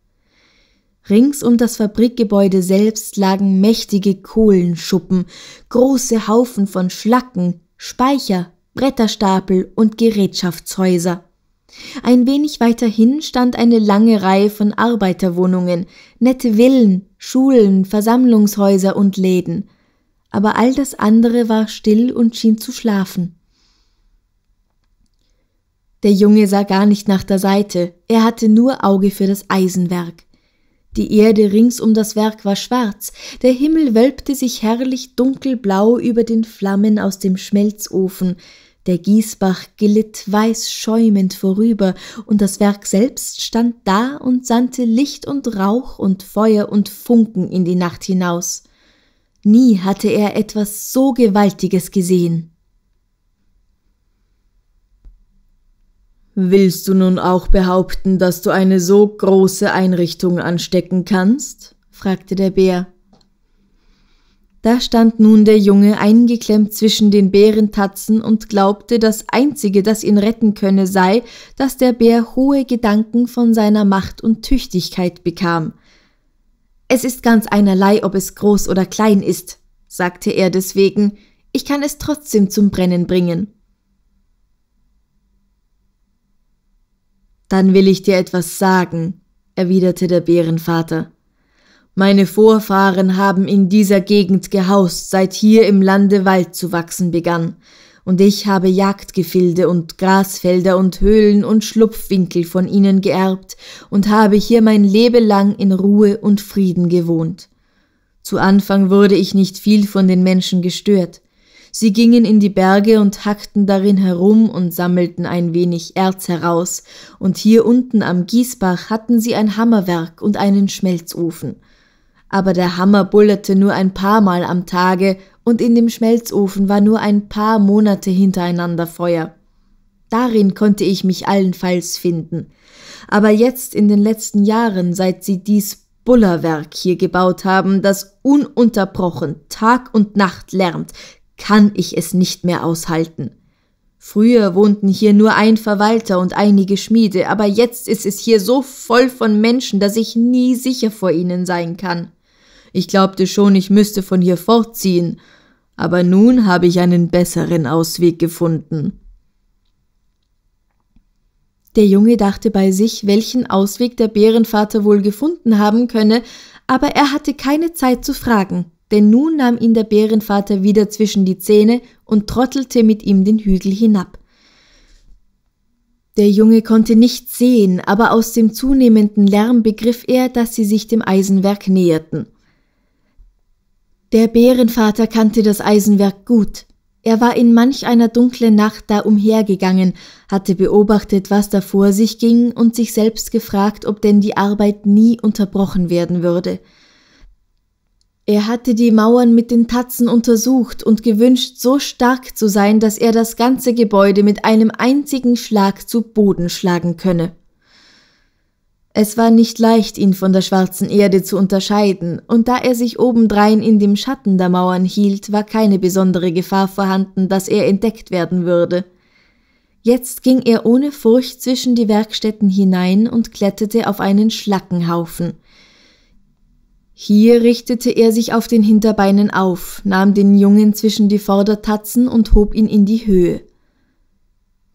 Rings um das Fabrikgebäude selbst lagen mächtige Kohlenschuppen, große Haufen von Schlacken, Speicher, Bretterstapel und Gerätschaftshäuser. Ein wenig weiterhin stand eine lange Reihe von Arbeiterwohnungen, nette Villen, Schulen, Versammlungshäuser und Läden. Aber all das andere war still und schien zu schlafen. Der Junge sah gar nicht nach der Seite, er hatte nur Auge für das Eisenwerk. Die Erde rings um das Werk war schwarz, der Himmel wölbte sich herrlich dunkelblau über den Flammen aus dem Schmelzofen, der Gießbach glitt weiß schäumend vorüber, und das Werk selbst stand da und sandte Licht und Rauch und Feuer und Funken in die Nacht hinaus. Nie hatte er etwas so Gewaltiges gesehen. Willst du nun auch behaupten, dass du eine so große Einrichtung anstecken kannst? fragte der Bär. Da stand nun der Junge eingeklemmt zwischen den Bärentatzen und glaubte, das Einzige, das ihn retten könne, sei, dass der Bär hohe Gedanken von seiner Macht und Tüchtigkeit bekam. Es ist ganz einerlei, ob es groß oder klein ist, sagte er deswegen, ich kann es trotzdem zum Brennen bringen. Dann will ich dir etwas sagen, erwiderte der Bärenvater. Meine Vorfahren haben in dieser Gegend gehaust, seit hier im Lande Wald zu wachsen begann, und ich habe Jagdgefilde und Grasfelder und Höhlen und Schlupfwinkel von ihnen geerbt und habe hier mein Leben lang in Ruhe und Frieden gewohnt. Zu Anfang wurde ich nicht viel von den Menschen gestört, Sie gingen in die Berge und hackten darin herum und sammelten ein wenig Erz heraus, und hier unten am Gießbach hatten sie ein Hammerwerk und einen Schmelzofen. Aber der Hammer bullerte nur ein paar Mal am Tage, und in dem Schmelzofen war nur ein paar Monate hintereinander Feuer. Darin konnte ich mich allenfalls finden. Aber jetzt in den letzten Jahren, seit sie dies Bullerwerk hier gebaut haben, das ununterbrochen Tag und Nacht lärmt, kann ich es nicht mehr aushalten. Früher wohnten hier nur ein Verwalter und einige Schmiede, aber jetzt ist es hier so voll von Menschen, dass ich nie sicher vor ihnen sein kann. Ich glaubte schon, ich müsste von hier fortziehen, aber nun habe ich einen besseren Ausweg gefunden. Der Junge dachte bei sich, welchen Ausweg der Bärenvater wohl gefunden haben könne, aber er hatte keine Zeit zu fragen denn nun nahm ihn der Bärenvater wieder zwischen die Zähne und trottelte mit ihm den Hügel hinab. Der Junge konnte nichts sehen, aber aus dem zunehmenden Lärm begriff er, dass sie sich dem Eisenwerk näherten. Der Bärenvater kannte das Eisenwerk gut. Er war in manch einer dunklen Nacht da umhergegangen, hatte beobachtet, was da vor sich ging und sich selbst gefragt, ob denn die Arbeit nie unterbrochen werden würde. Er hatte die Mauern mit den Tatzen untersucht und gewünscht, so stark zu sein, dass er das ganze Gebäude mit einem einzigen Schlag zu Boden schlagen könne. Es war nicht leicht, ihn von der schwarzen Erde zu unterscheiden, und da er sich obendrein in dem Schatten der Mauern hielt, war keine besondere Gefahr vorhanden, dass er entdeckt werden würde. Jetzt ging er ohne Furcht zwischen die Werkstätten hinein und kletterte auf einen Schlackenhaufen. Hier richtete er sich auf den Hinterbeinen auf, nahm den Jungen zwischen die Vordertatzen und hob ihn in die Höhe.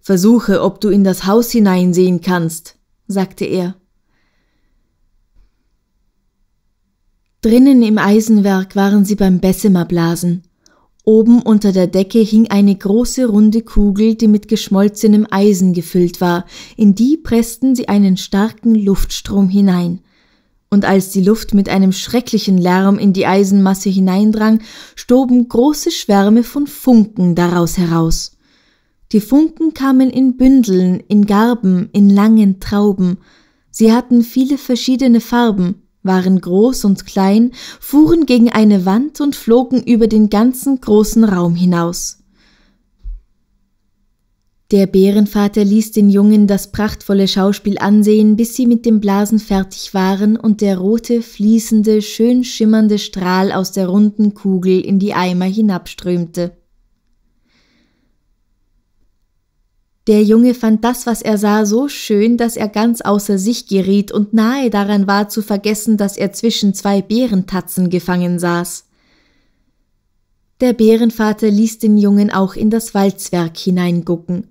Versuche, ob du in das Haus hineinsehen kannst, sagte er. Drinnen im Eisenwerk waren sie beim Bessemerblasen. Oben unter der Decke hing eine große runde Kugel, die mit geschmolzenem Eisen gefüllt war, in die pressten sie einen starken Luftstrom hinein und als die Luft mit einem schrecklichen Lärm in die Eisenmasse hineindrang, stoben große Schwärme von Funken daraus heraus. Die Funken kamen in Bündeln, in Garben, in langen Trauben. Sie hatten viele verschiedene Farben, waren groß und klein, fuhren gegen eine Wand und flogen über den ganzen großen Raum hinaus. Der Bärenvater ließ den Jungen das prachtvolle Schauspiel ansehen, bis sie mit dem Blasen fertig waren und der rote, fließende, schön schimmernde Strahl aus der runden Kugel in die Eimer hinabströmte. Der Junge fand das, was er sah, so schön, dass er ganz außer sich geriet und nahe daran war zu vergessen, dass er zwischen zwei Bärentatzen gefangen saß. Der Bärenvater ließ den Jungen auch in das Walzwerk hineingucken.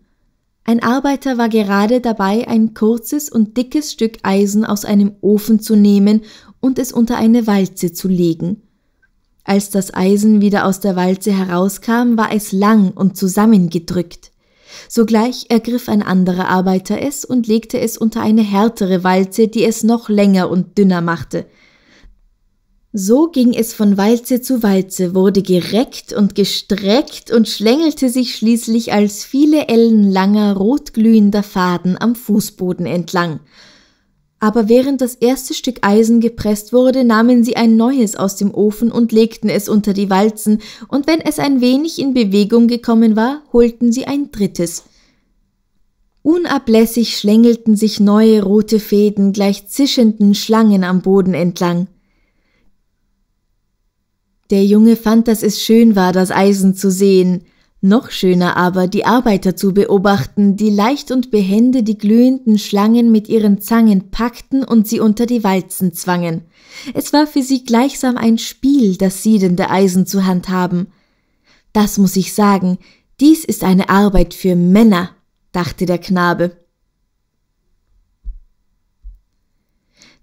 Ein Arbeiter war gerade dabei, ein kurzes und dickes Stück Eisen aus einem Ofen zu nehmen und es unter eine Walze zu legen. Als das Eisen wieder aus der Walze herauskam, war es lang und zusammengedrückt. Sogleich ergriff ein anderer Arbeiter es und legte es unter eine härtere Walze, die es noch länger und dünner machte – so ging es von Walze zu Walze, wurde gereckt und gestreckt und schlängelte sich schließlich als viele Ellen langer, rotglühender Faden am Fußboden entlang. Aber während das erste Stück Eisen gepresst wurde, nahmen sie ein neues aus dem Ofen und legten es unter die Walzen, und wenn es ein wenig in Bewegung gekommen war, holten sie ein drittes. Unablässig schlängelten sich neue rote Fäden gleich zischenden Schlangen am Boden entlang. Der Junge fand, dass es schön war, das Eisen zu sehen, noch schöner aber, die Arbeiter zu beobachten, die leicht und behende die glühenden Schlangen mit ihren Zangen packten und sie unter die Walzen zwangen. Es war für sie gleichsam ein Spiel, das siedende Eisen zu handhaben. Das muss ich sagen, dies ist eine Arbeit für Männer, dachte der Knabe.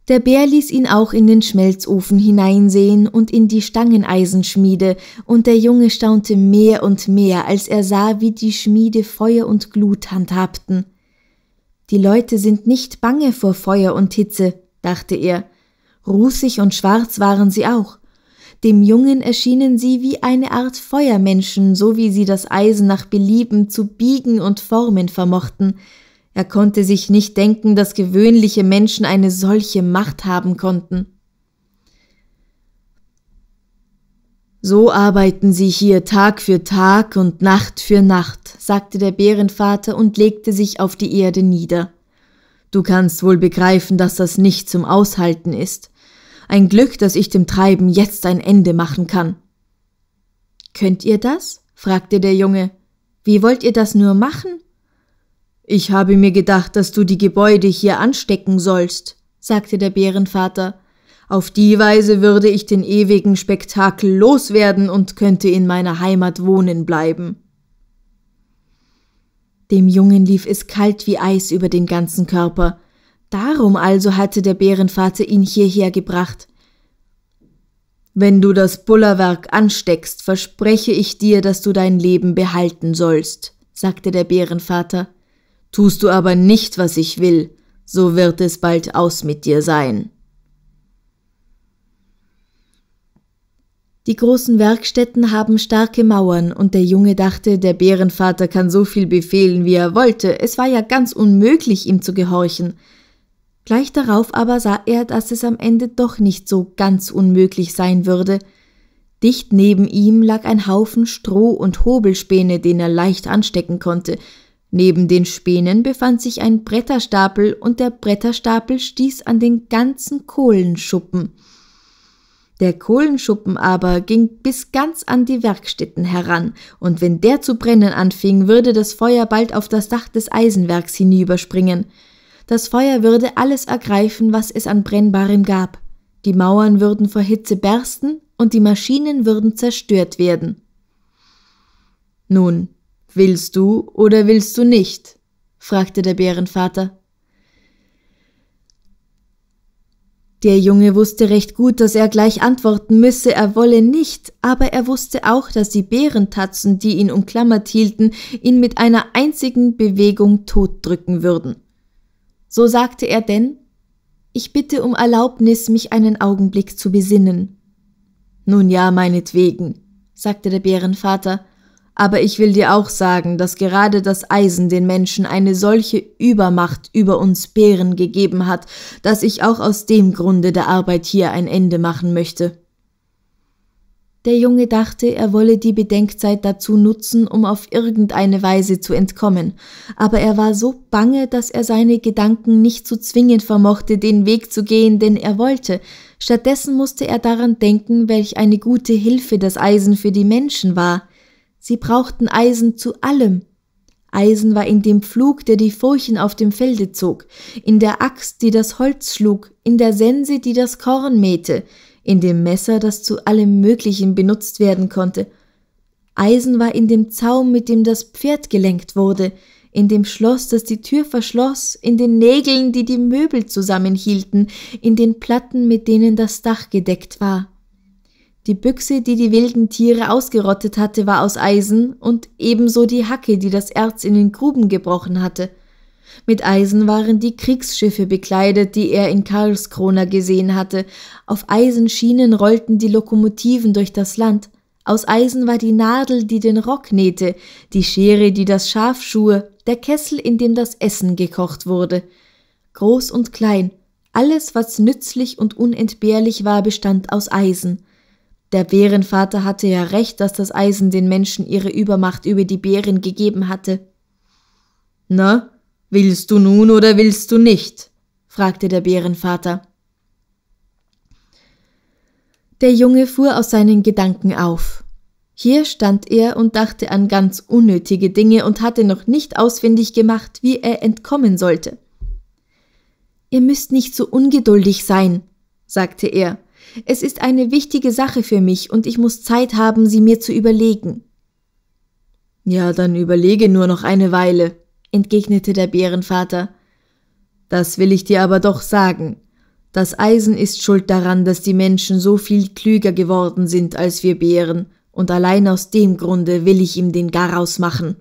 Der Bär ließ ihn auch in den Schmelzofen hineinsehen und in die Stangeneisenschmiede, und der Junge staunte mehr und mehr, als er sah, wie die Schmiede Feuer und Glut handhabten. Die Leute sind nicht bange vor Feuer und Hitze, dachte er. Rußig und schwarz waren sie auch. Dem Jungen erschienen sie wie eine Art Feuermenschen, so wie sie das Eisen nach Belieben zu biegen und formen vermochten, er konnte sich nicht denken, dass gewöhnliche Menschen eine solche Macht haben konnten. So arbeiten sie hier Tag für Tag und Nacht für Nacht, sagte der Bärenvater und legte sich auf die Erde nieder. Du kannst wohl begreifen, dass das nicht zum Aushalten ist. Ein Glück, dass ich dem Treiben jetzt ein Ende machen kann. Könnt ihr das? fragte der Junge. Wie wollt ihr das nur machen? Ich habe mir gedacht, dass du die Gebäude hier anstecken sollst, sagte der Bärenvater. Auf die Weise würde ich den ewigen Spektakel loswerden und könnte in meiner Heimat wohnen bleiben. Dem Jungen lief es kalt wie Eis über den ganzen Körper. Darum also hatte der Bärenvater ihn hierher gebracht. Wenn du das Bullerwerk ansteckst, verspreche ich dir, dass du dein Leben behalten sollst, sagte der Bärenvater. Tust du aber nicht, was ich will, so wird es bald aus mit dir sein. Die großen Werkstätten haben starke Mauern, und der Junge dachte, der Bärenvater kann so viel befehlen, wie er wollte, es war ja ganz unmöglich, ihm zu gehorchen. Gleich darauf aber sah er, dass es am Ende doch nicht so ganz unmöglich sein würde. Dicht neben ihm lag ein Haufen Stroh und Hobelspäne, den er leicht anstecken konnte, Neben den Spänen befand sich ein Bretterstapel und der Bretterstapel stieß an den ganzen Kohlenschuppen. Der Kohlenschuppen aber ging bis ganz an die Werkstätten heran, und wenn der zu brennen anfing, würde das Feuer bald auf das Dach des Eisenwerks hinüberspringen. Das Feuer würde alles ergreifen, was es an Brennbarem gab. Die Mauern würden vor Hitze bersten und die Maschinen würden zerstört werden. Nun, Willst du oder willst du nicht? fragte der Bärenvater. Der Junge wusste recht gut, dass er gleich antworten müsse, er wolle nicht, aber er wusste auch, dass die Bärentatzen, die ihn umklammert hielten, ihn mit einer einzigen Bewegung totdrücken würden. So sagte er denn Ich bitte um Erlaubnis, mich einen Augenblick zu besinnen. Nun ja, meinetwegen, sagte der Bärenvater, aber ich will dir auch sagen, dass gerade das Eisen den Menschen eine solche Übermacht über uns Bären gegeben hat, dass ich auch aus dem Grunde der Arbeit hier ein Ende machen möchte. Der Junge dachte, er wolle die Bedenkzeit dazu nutzen, um auf irgendeine Weise zu entkommen, aber er war so bange, dass er seine Gedanken nicht zu zwingen vermochte, den Weg zu gehen, den er wollte, stattdessen musste er daran denken, welch eine gute Hilfe das Eisen für die Menschen war, Sie brauchten Eisen zu allem. Eisen war in dem Pflug, der die Furchen auf dem Felde zog, in der Axt, die das Holz schlug, in der Sense, die das Korn mähte, in dem Messer, das zu allem Möglichen benutzt werden konnte. Eisen war in dem Zaum, mit dem das Pferd gelenkt wurde, in dem Schloss, das die Tür verschloss, in den Nägeln, die die Möbel zusammenhielten, in den Platten, mit denen das Dach gedeckt war. Die Büchse, die die wilden Tiere ausgerottet hatte, war aus Eisen und ebenso die Hacke, die das Erz in den Gruben gebrochen hatte. Mit Eisen waren die Kriegsschiffe bekleidet, die er in Karlskrona gesehen hatte. Auf Eisenschienen rollten die Lokomotiven durch das Land. Aus Eisen war die Nadel, die den Rock nähte, die Schere, die das Schaf schuhe, der Kessel, in dem das Essen gekocht wurde. Groß und klein, alles, was nützlich und unentbehrlich war, bestand aus Eisen. Der Bärenvater hatte ja recht, dass das Eisen den Menschen ihre Übermacht über die Bären gegeben hatte. Na, willst du nun oder willst du nicht? fragte der Bärenvater. Der Junge fuhr aus seinen Gedanken auf. Hier stand er und dachte an ganz unnötige Dinge und hatte noch nicht ausfindig gemacht, wie er entkommen sollte. Ihr müsst nicht so ungeduldig sein, sagte er. Es ist eine wichtige Sache für mich und ich muss Zeit haben, sie mir zu überlegen. Ja, dann überlege nur noch eine Weile, entgegnete der Bärenvater. Das will ich dir aber doch sagen. Das Eisen ist schuld daran, dass die Menschen so viel klüger geworden sind als wir Bären, und allein aus dem Grunde will ich ihm den Garaus machen.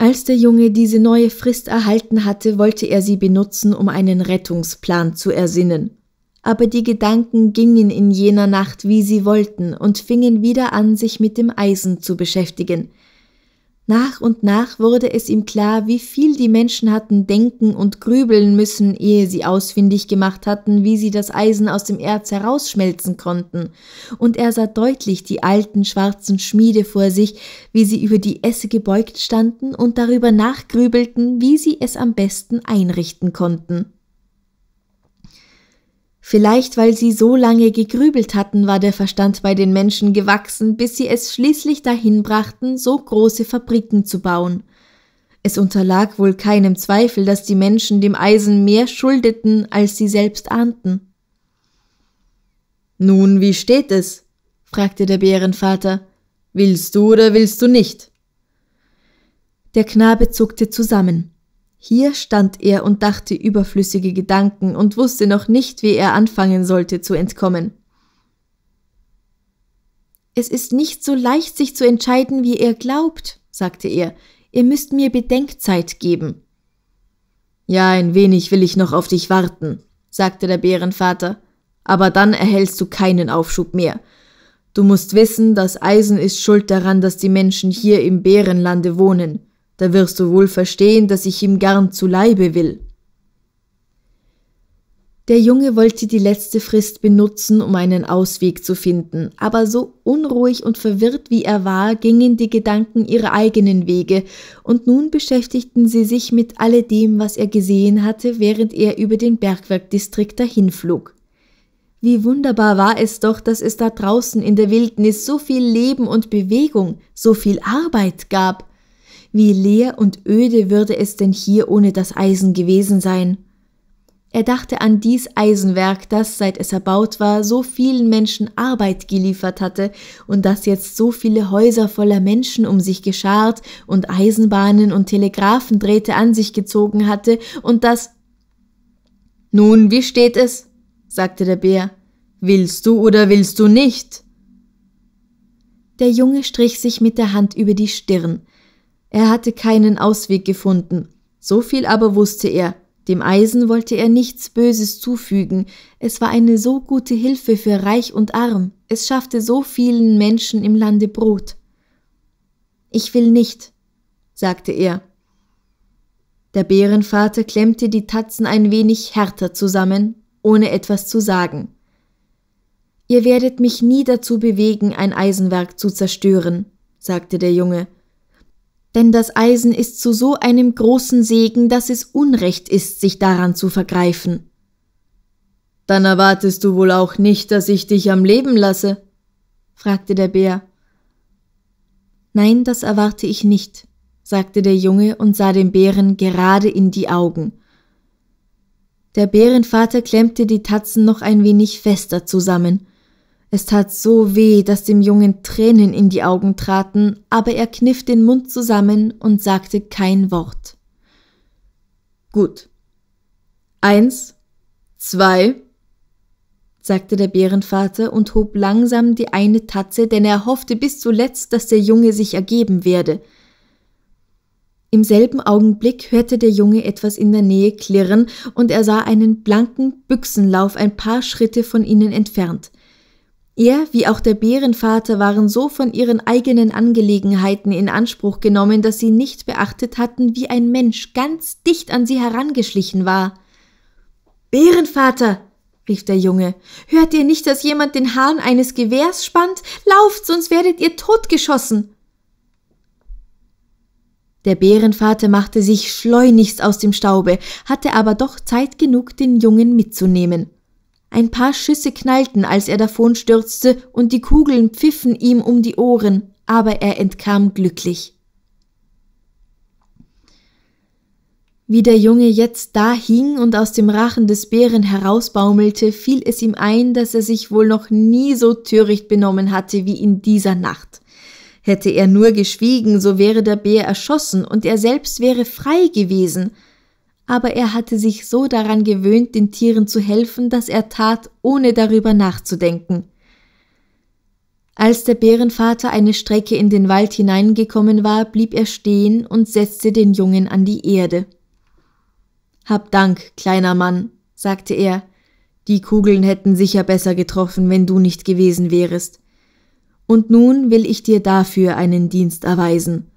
Als der Junge diese neue Frist erhalten hatte, wollte er sie benutzen, um einen Rettungsplan zu ersinnen. Aber die Gedanken gingen in jener Nacht, wie sie wollten, und fingen wieder an, sich mit dem Eisen zu beschäftigen – nach und nach wurde es ihm klar, wie viel die Menschen hatten denken und grübeln müssen, ehe sie ausfindig gemacht hatten, wie sie das Eisen aus dem Erz herausschmelzen konnten, und er sah deutlich die alten schwarzen Schmiede vor sich, wie sie über die Esse gebeugt standen und darüber nachgrübelten, wie sie es am besten einrichten konnten. Vielleicht weil sie so lange gegrübelt hatten, war der Verstand bei den Menschen gewachsen, bis sie es schließlich dahin brachten, so große Fabriken zu bauen. Es unterlag wohl keinem Zweifel, dass die Menschen dem Eisen mehr schuldeten, als sie selbst ahnten. Nun, wie steht es? fragte der Bärenvater. Willst du oder willst du nicht? Der Knabe zuckte zusammen. Hier stand er und dachte überflüssige Gedanken und wusste noch nicht, wie er anfangen sollte zu entkommen. Es ist nicht so leicht, sich zu entscheiden, wie ihr glaubt, sagte er. Ihr müsst mir Bedenkzeit geben. Ja, ein wenig will ich noch auf dich warten, sagte der Bärenvater, aber dann erhältst du keinen Aufschub mehr. Du musst wissen, das Eisen ist schuld daran, dass die Menschen hier im Bärenlande wohnen da wirst du wohl verstehen, dass ich ihm gern zu Leibe will. Der Junge wollte die letzte Frist benutzen, um einen Ausweg zu finden, aber so unruhig und verwirrt wie er war, gingen die Gedanken ihre eigenen Wege, und nun beschäftigten sie sich mit alledem, was er gesehen hatte, während er über den Bergwerkdistrikt dahinflog. Wie wunderbar war es doch, dass es da draußen in der Wildnis so viel Leben und Bewegung, so viel Arbeit gab. Wie leer und öde würde es denn hier ohne das Eisen gewesen sein? Er dachte an dies Eisenwerk, das seit es erbaut war, so vielen Menschen Arbeit geliefert hatte und das jetzt so viele Häuser voller Menschen um sich geschart und Eisenbahnen und Telegraphendrähte an sich gezogen hatte und das Nun, wie steht es? sagte der Bär. Willst du oder willst du nicht? Der Junge strich sich mit der Hand über die Stirn. Er hatte keinen Ausweg gefunden. So viel aber wusste er. Dem Eisen wollte er nichts Böses zufügen. Es war eine so gute Hilfe für Reich und Arm. Es schaffte so vielen Menschen im Lande Brot. Ich will nicht, sagte er. Der Bärenvater klemmte die Tatzen ein wenig härter zusammen, ohne etwas zu sagen. Ihr werdet mich nie dazu bewegen, ein Eisenwerk zu zerstören, sagte der Junge. Denn das Eisen ist zu so einem großen Segen, dass es Unrecht ist, sich daran zu vergreifen. Dann erwartest du wohl auch nicht, dass ich dich am Leben lasse? fragte der Bär. Nein, das erwarte ich nicht, sagte der Junge und sah dem Bären gerade in die Augen. Der Bärenvater klemmte die Tatzen noch ein wenig fester zusammen. Es tat so weh, dass dem Jungen Tränen in die Augen traten, aber er kniff den Mund zusammen und sagte kein Wort. Gut. Eins, zwei, sagte der Bärenvater und hob langsam die eine Tatze, denn er hoffte bis zuletzt, dass der Junge sich ergeben werde. Im selben Augenblick hörte der Junge etwas in der Nähe klirren und er sah einen blanken Büchsenlauf ein paar Schritte von ihnen entfernt. Er wie auch der Bärenvater waren so von ihren eigenen Angelegenheiten in Anspruch genommen, dass sie nicht beachtet hatten, wie ein Mensch ganz dicht an sie herangeschlichen war. Bärenvater, rief der Junge, hört ihr nicht, dass jemand den Hahn eines Gewehrs spannt? Lauft, sonst werdet ihr totgeschossen. Der Bärenvater machte sich schleunigst aus dem Staube, hatte aber doch Zeit genug, den Jungen mitzunehmen. Ein paar Schüsse knallten, als er davonstürzte, und die Kugeln pfiffen ihm um die Ohren, aber er entkam glücklich. Wie der Junge jetzt da hing und aus dem Rachen des Bären herausbaumelte, fiel es ihm ein, dass er sich wohl noch nie so töricht benommen hatte wie in dieser Nacht. Hätte er nur geschwiegen, so wäre der Bär erschossen und er selbst wäre frei gewesen – aber er hatte sich so daran gewöhnt, den Tieren zu helfen, dass er tat, ohne darüber nachzudenken. Als der Bärenvater eine Strecke in den Wald hineingekommen war, blieb er stehen und setzte den Jungen an die Erde. Hab Dank, kleiner Mann, sagte er, die Kugeln hätten sicher besser getroffen, wenn du nicht gewesen wärest. Und nun will ich dir dafür einen Dienst erweisen.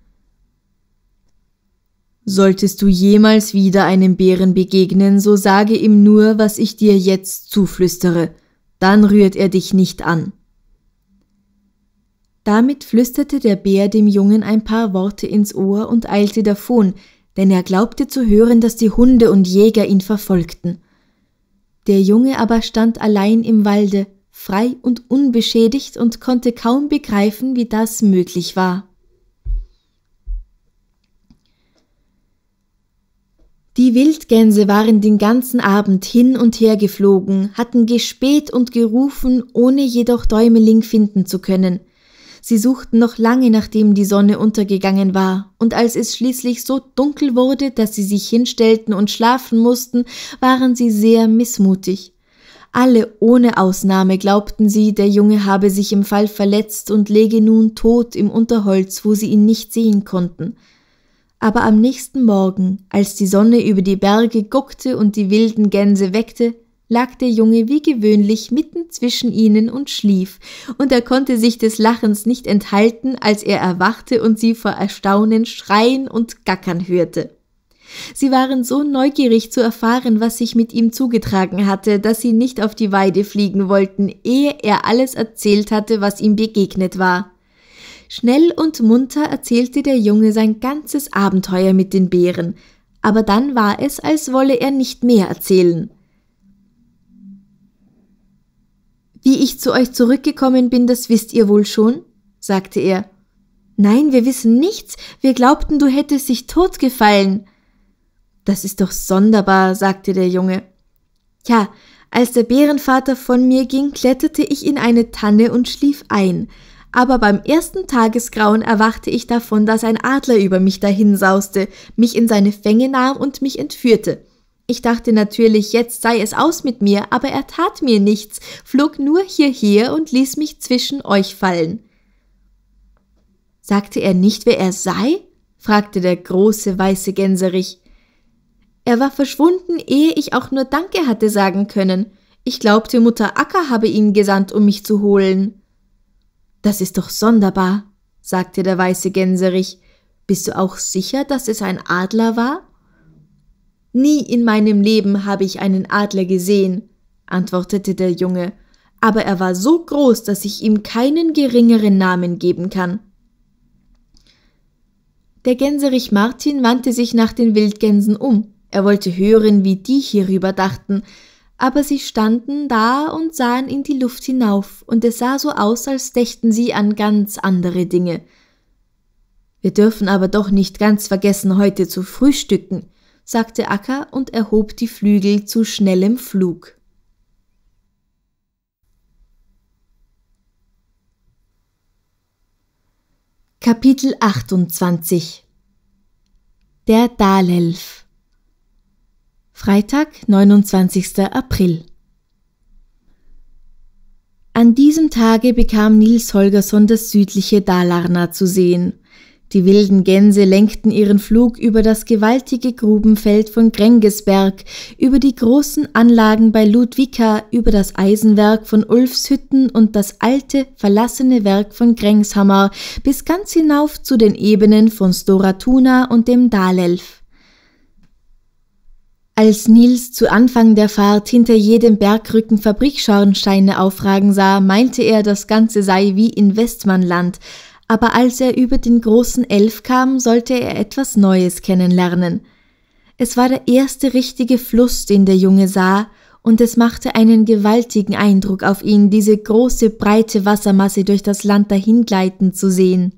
Solltest du jemals wieder einem Bären begegnen, so sage ihm nur, was ich dir jetzt zuflüstere, dann rührt er dich nicht an. Damit flüsterte der Bär dem Jungen ein paar Worte ins Ohr und eilte davon, denn er glaubte zu hören, dass die Hunde und Jäger ihn verfolgten. Der Junge aber stand allein im Walde, frei und unbeschädigt und konnte kaum begreifen, wie das möglich war. Die Wildgänse waren den ganzen Abend hin und her geflogen, hatten gespäht und gerufen, ohne jedoch Däumeling finden zu können. Sie suchten noch lange, nachdem die Sonne untergegangen war, und als es schließlich so dunkel wurde, dass sie sich hinstellten und schlafen mussten, waren sie sehr missmutig. Alle ohne Ausnahme glaubten sie, der Junge habe sich im Fall verletzt und läge nun tot im Unterholz, wo sie ihn nicht sehen konnten. Aber am nächsten Morgen, als die Sonne über die Berge guckte und die wilden Gänse weckte, lag der Junge wie gewöhnlich mitten zwischen ihnen und schlief, und er konnte sich des Lachens nicht enthalten, als er erwachte und sie vor Erstaunen schreien und gackern hörte. Sie waren so neugierig zu erfahren, was sich mit ihm zugetragen hatte, dass sie nicht auf die Weide fliegen wollten, ehe er alles erzählt hatte, was ihm begegnet war. Schnell und munter erzählte der Junge sein ganzes Abenteuer mit den Bären, aber dann war es, als wolle er nicht mehr erzählen. Wie ich zu euch zurückgekommen bin, das wisst ihr wohl schon, sagte er. Nein, wir wissen nichts, wir glaubten, du hättest dich totgefallen. Das ist doch sonderbar, sagte der Junge. Tja, als der Bärenvater von mir ging, kletterte ich in eine Tanne und schlief ein, aber beim ersten Tagesgrauen erwachte ich davon, dass ein Adler über mich dahinsauste, mich in seine Fänge nahm und mich entführte. Ich dachte natürlich, jetzt sei es aus mit mir, aber er tat mir nichts, flog nur hierher und ließ mich zwischen euch fallen. Sagte er nicht, wer er sei? fragte der große weiße Gänserich. Er war verschwunden, ehe ich auch nur Danke hatte sagen können. Ich glaubte, Mutter Acker habe ihn gesandt, um mich zu holen. Das ist doch sonderbar, sagte der weiße Gänserich. Bist du auch sicher, dass es ein Adler war? Nie in meinem Leben habe ich einen Adler gesehen, antwortete der Junge, aber er war so groß, dass ich ihm keinen geringeren Namen geben kann. Der Gänserich Martin wandte sich nach den Wildgänsen um. Er wollte hören, wie die hierüber dachten, aber sie standen da und sahen in die Luft hinauf, und es sah so aus, als dächten sie an ganz andere Dinge. Wir dürfen aber doch nicht ganz vergessen, heute zu frühstücken, sagte Acker und erhob die Flügel zu schnellem Flug. Kapitel 28 Der Dalelf Freitag, 29. April. An diesem Tage bekam Nils Holgersson das südliche Dalarna zu sehen. Die wilden Gänse lenkten ihren Flug über das gewaltige Grubenfeld von Grängesberg, über die großen Anlagen bei Ludwika, über das Eisenwerk von Ulfshütten und das alte, verlassene Werk von Grängshammer bis ganz hinauf zu den Ebenen von Storatuna und dem Dalelf. Als Nils zu Anfang der Fahrt hinter jedem Bergrücken Fabrikschornsteine aufragen sah, meinte er, das Ganze sei wie in Westmannland, aber als er über den großen Elf kam, sollte er etwas Neues kennenlernen. Es war der erste richtige Fluss, den der Junge sah, und es machte einen gewaltigen Eindruck auf ihn, diese große, breite Wassermasse durch das Land dahingleiten zu sehen.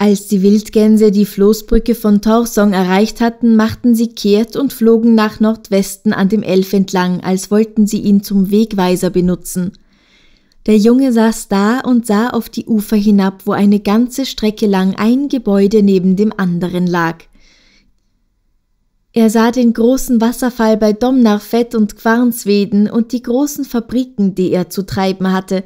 Als die Wildgänse die Floßbrücke von Torsong erreicht hatten, machten sie kehrt und flogen nach Nordwesten an dem Elf entlang, als wollten sie ihn zum Wegweiser benutzen. Der Junge saß da und sah auf die Ufer hinab, wo eine ganze Strecke lang ein Gebäude neben dem anderen lag. Er sah den großen Wasserfall bei Domnarfett und Quarnsweden und die großen Fabriken, die er zu treiben hatte,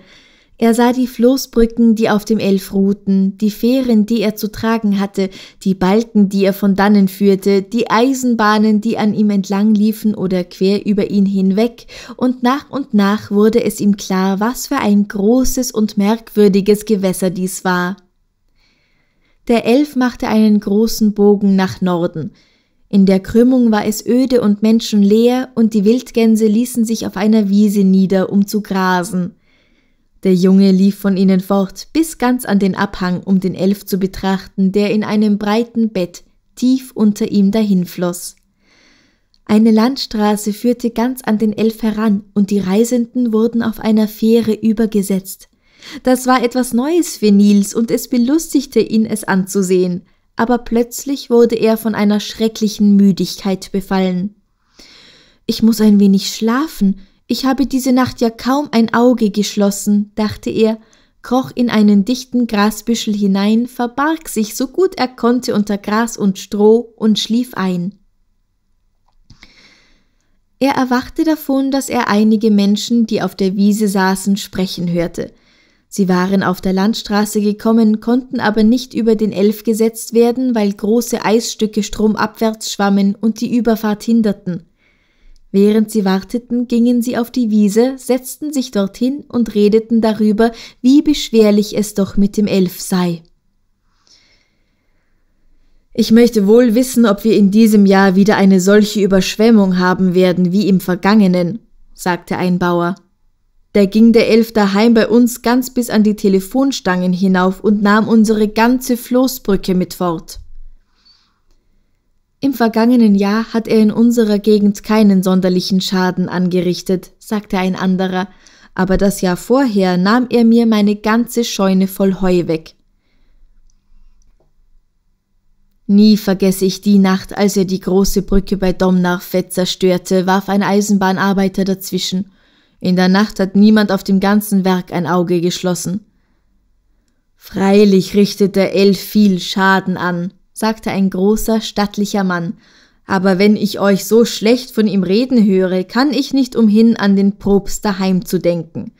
er sah die Floßbrücken, die auf dem Elf ruhten, die Fähren, die er zu tragen hatte, die Balken, die er von dannen führte, die Eisenbahnen, die an ihm entlang liefen oder quer über ihn hinweg, und nach und nach wurde es ihm klar, was für ein großes und merkwürdiges Gewässer dies war. Der Elf machte einen großen Bogen nach Norden, in der Krümmung war es öde und menschenleer, und die Wildgänse ließen sich auf einer Wiese nieder, um zu grasen. Der Junge lief von ihnen fort, bis ganz an den Abhang, um den Elf zu betrachten, der in einem breiten Bett tief unter ihm dahinfloss. Eine Landstraße führte ganz an den Elf heran, und die Reisenden wurden auf einer Fähre übergesetzt. Das war etwas Neues für Nils, und es belustigte ihn, es anzusehen, aber plötzlich wurde er von einer schrecklichen Müdigkeit befallen. Ich muss ein wenig schlafen, ich habe diese Nacht ja kaum ein Auge geschlossen, dachte er, kroch in einen dichten Grasbüschel hinein, verbarg sich so gut er konnte unter Gras und Stroh und schlief ein. Er erwachte davon, dass er einige Menschen, die auf der Wiese saßen, sprechen hörte. Sie waren auf der Landstraße gekommen, konnten aber nicht über den Elf gesetzt werden, weil große Eisstücke stromabwärts schwammen und die Überfahrt hinderten. Während sie warteten, gingen sie auf die Wiese, setzten sich dorthin und redeten darüber, wie beschwerlich es doch mit dem Elf sei. Ich möchte wohl wissen, ob wir in diesem Jahr wieder eine solche Überschwemmung haben werden wie im vergangenen, sagte ein Bauer. Da ging der Elf daheim bei uns ganz bis an die Telefonstangen hinauf und nahm unsere ganze Floßbrücke mit fort. Im vergangenen Jahr hat er in unserer Gegend keinen sonderlichen Schaden angerichtet, sagte ein anderer, aber das Jahr vorher nahm er mir meine ganze Scheune voll Heu weg. Nie vergesse ich die Nacht, als er die große Brücke bei Domnarfett zerstörte, warf ein Eisenbahnarbeiter dazwischen. In der Nacht hat niemand auf dem ganzen Werk ein Auge geschlossen. Freilich richtete Elf viel Schaden an, sagte ein großer, stattlicher Mann, aber wenn ich euch so schlecht von ihm reden höre, kann ich nicht umhin, an den Propst daheim zu denken.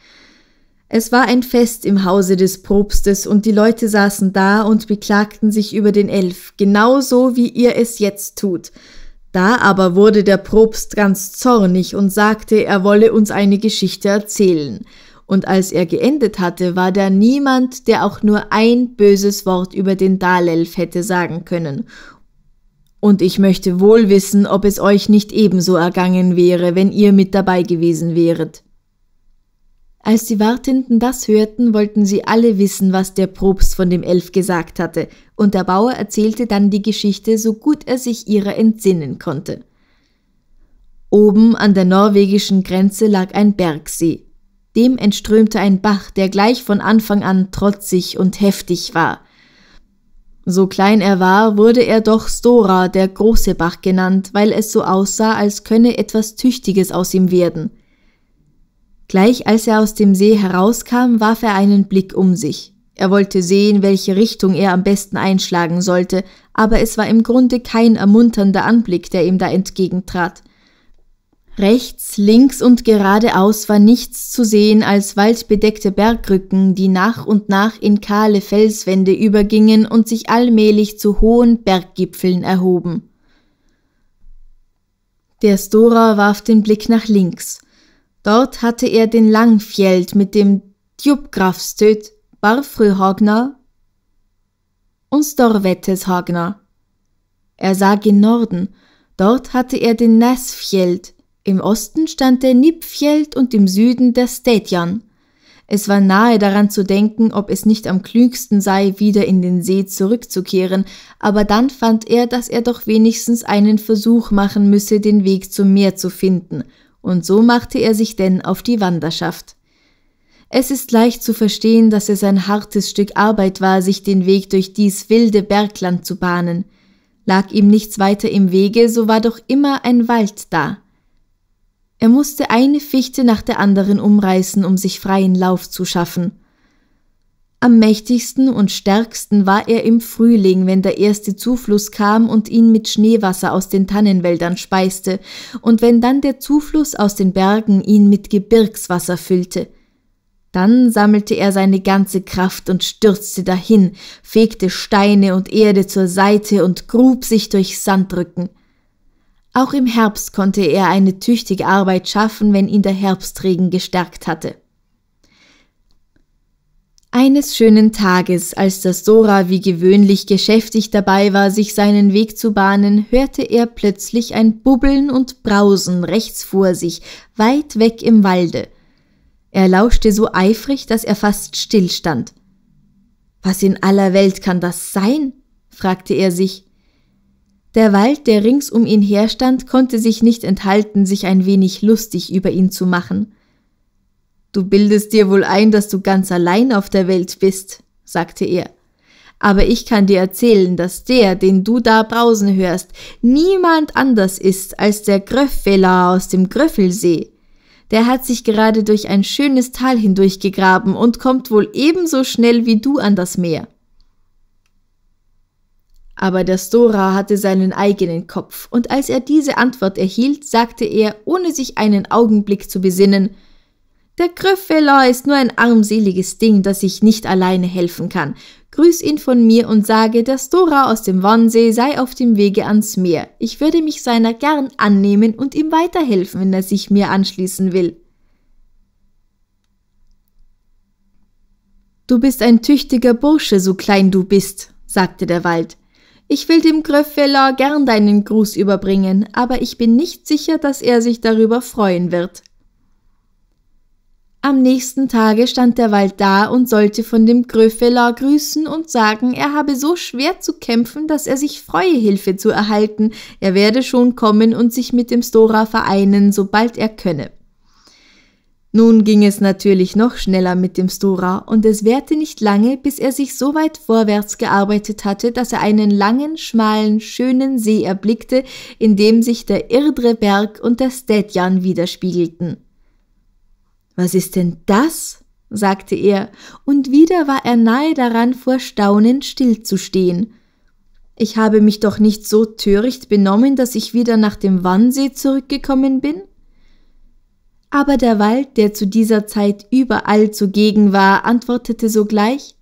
Es war ein Fest im Hause des Propstes, und die Leute saßen da und beklagten sich über den Elf, genauso wie ihr es jetzt tut. Da aber wurde der Propst ganz zornig und sagte, er wolle uns eine Geschichte erzählen und als er geendet hatte, war da niemand, der auch nur ein böses Wort über den Dalelf hätte sagen können. Und ich möchte wohl wissen, ob es euch nicht ebenso ergangen wäre, wenn ihr mit dabei gewesen wäret. Als die Wartenden das hörten, wollten sie alle wissen, was der Probst von dem Elf gesagt hatte, und der Bauer erzählte dann die Geschichte, so gut er sich ihrer entsinnen konnte. Oben an der norwegischen Grenze lag ein Bergsee, dem entströmte ein Bach, der gleich von Anfang an trotzig und heftig war. So klein er war, wurde er doch Stora, der große Bach, genannt, weil es so aussah, als könne etwas Tüchtiges aus ihm werden. Gleich als er aus dem See herauskam, warf er einen Blick um sich. Er wollte sehen, welche Richtung er am besten einschlagen sollte, aber es war im Grunde kein ermunternder Anblick, der ihm da entgegentrat. Rechts, links und geradeaus war nichts zu sehen als waldbedeckte Bergrücken, die nach und nach in kahle Felswände übergingen und sich allmählich zu hohen Berggipfeln erhoben. Der Storer warf den Blick nach links. Dort hatte er den Langfjeld mit dem Djupgrafstöt, Barfröhagner und Storvetteshagner. Er sah gen Norden, dort hatte er den Nassfjeld, im Osten stand der Nipfjeld und im Süden der Städjan. Es war nahe daran zu denken, ob es nicht am klügsten sei, wieder in den See zurückzukehren, aber dann fand er, dass er doch wenigstens einen Versuch machen müsse, den Weg zum Meer zu finden, und so machte er sich denn auf die Wanderschaft. Es ist leicht zu verstehen, dass es ein hartes Stück Arbeit war, sich den Weg durch dies wilde Bergland zu bahnen. Lag ihm nichts weiter im Wege, so war doch immer ein Wald da. Er musste eine Fichte nach der anderen umreißen, um sich freien Lauf zu schaffen. Am mächtigsten und stärksten war er im Frühling, wenn der erste Zufluss kam und ihn mit Schneewasser aus den Tannenwäldern speiste, und wenn dann der Zufluss aus den Bergen ihn mit Gebirgswasser füllte. Dann sammelte er seine ganze Kraft und stürzte dahin, fegte Steine und Erde zur Seite und grub sich durch Sandrücken. Auch im Herbst konnte er eine tüchtige Arbeit schaffen, wenn ihn der Herbstregen gestärkt hatte. Eines schönen Tages, als das Sora wie gewöhnlich geschäftig dabei war, sich seinen Weg zu bahnen, hörte er plötzlich ein Bubbeln und Brausen rechts vor sich, weit weg im Walde. Er lauschte so eifrig, dass er fast stillstand. Was in aller Welt kann das sein? fragte er sich. Der Wald, der rings um ihn herstand, konnte sich nicht enthalten, sich ein wenig lustig über ihn zu machen. Du bildest dir wohl ein, dass du ganz allein auf der Welt bist, sagte er. Aber ich kann dir erzählen, dass der, den du da brausen hörst, niemand anders ist als der Gröffeler aus dem Gröffelsee. Der hat sich gerade durch ein schönes Tal hindurchgegraben und kommt wohl ebenso schnell wie du an das Meer. Aber der Stora hatte seinen eigenen Kopf, und als er diese Antwort erhielt, sagte er, ohne sich einen Augenblick zu besinnen, der Gröffeler ist nur ein armseliges Ding, das ich nicht alleine helfen kann. Grüß ihn von mir und sage, der Stora aus dem Wannsee sei auf dem Wege ans Meer. Ich würde mich seiner gern annehmen und ihm weiterhelfen, wenn er sich mir anschließen will. Du bist ein tüchtiger Bursche, so klein du bist, sagte der Wald. Ich will dem Gröffeller gern deinen Gruß überbringen, aber ich bin nicht sicher, dass er sich darüber freuen wird. Am nächsten Tage stand der Wald da und sollte von dem Gröfeler grüßen und sagen, er habe so schwer zu kämpfen, dass er sich freue, Hilfe zu erhalten, er werde schon kommen und sich mit dem Stora vereinen, sobald er könne. Nun ging es natürlich noch schneller mit dem Stora und es währte nicht lange, bis er sich so weit vorwärts gearbeitet hatte, dass er einen langen, schmalen, schönen See erblickte, in dem sich der Irdreberg und der Städjan widerspiegelten. Was ist denn das? sagte er, und wieder war er nahe daran, vor Staunen stillzustehen. Ich habe mich doch nicht so töricht benommen, dass ich wieder nach dem Wannsee zurückgekommen bin? Aber der Wald, der zu dieser Zeit überall zugegen war, antwortete sogleich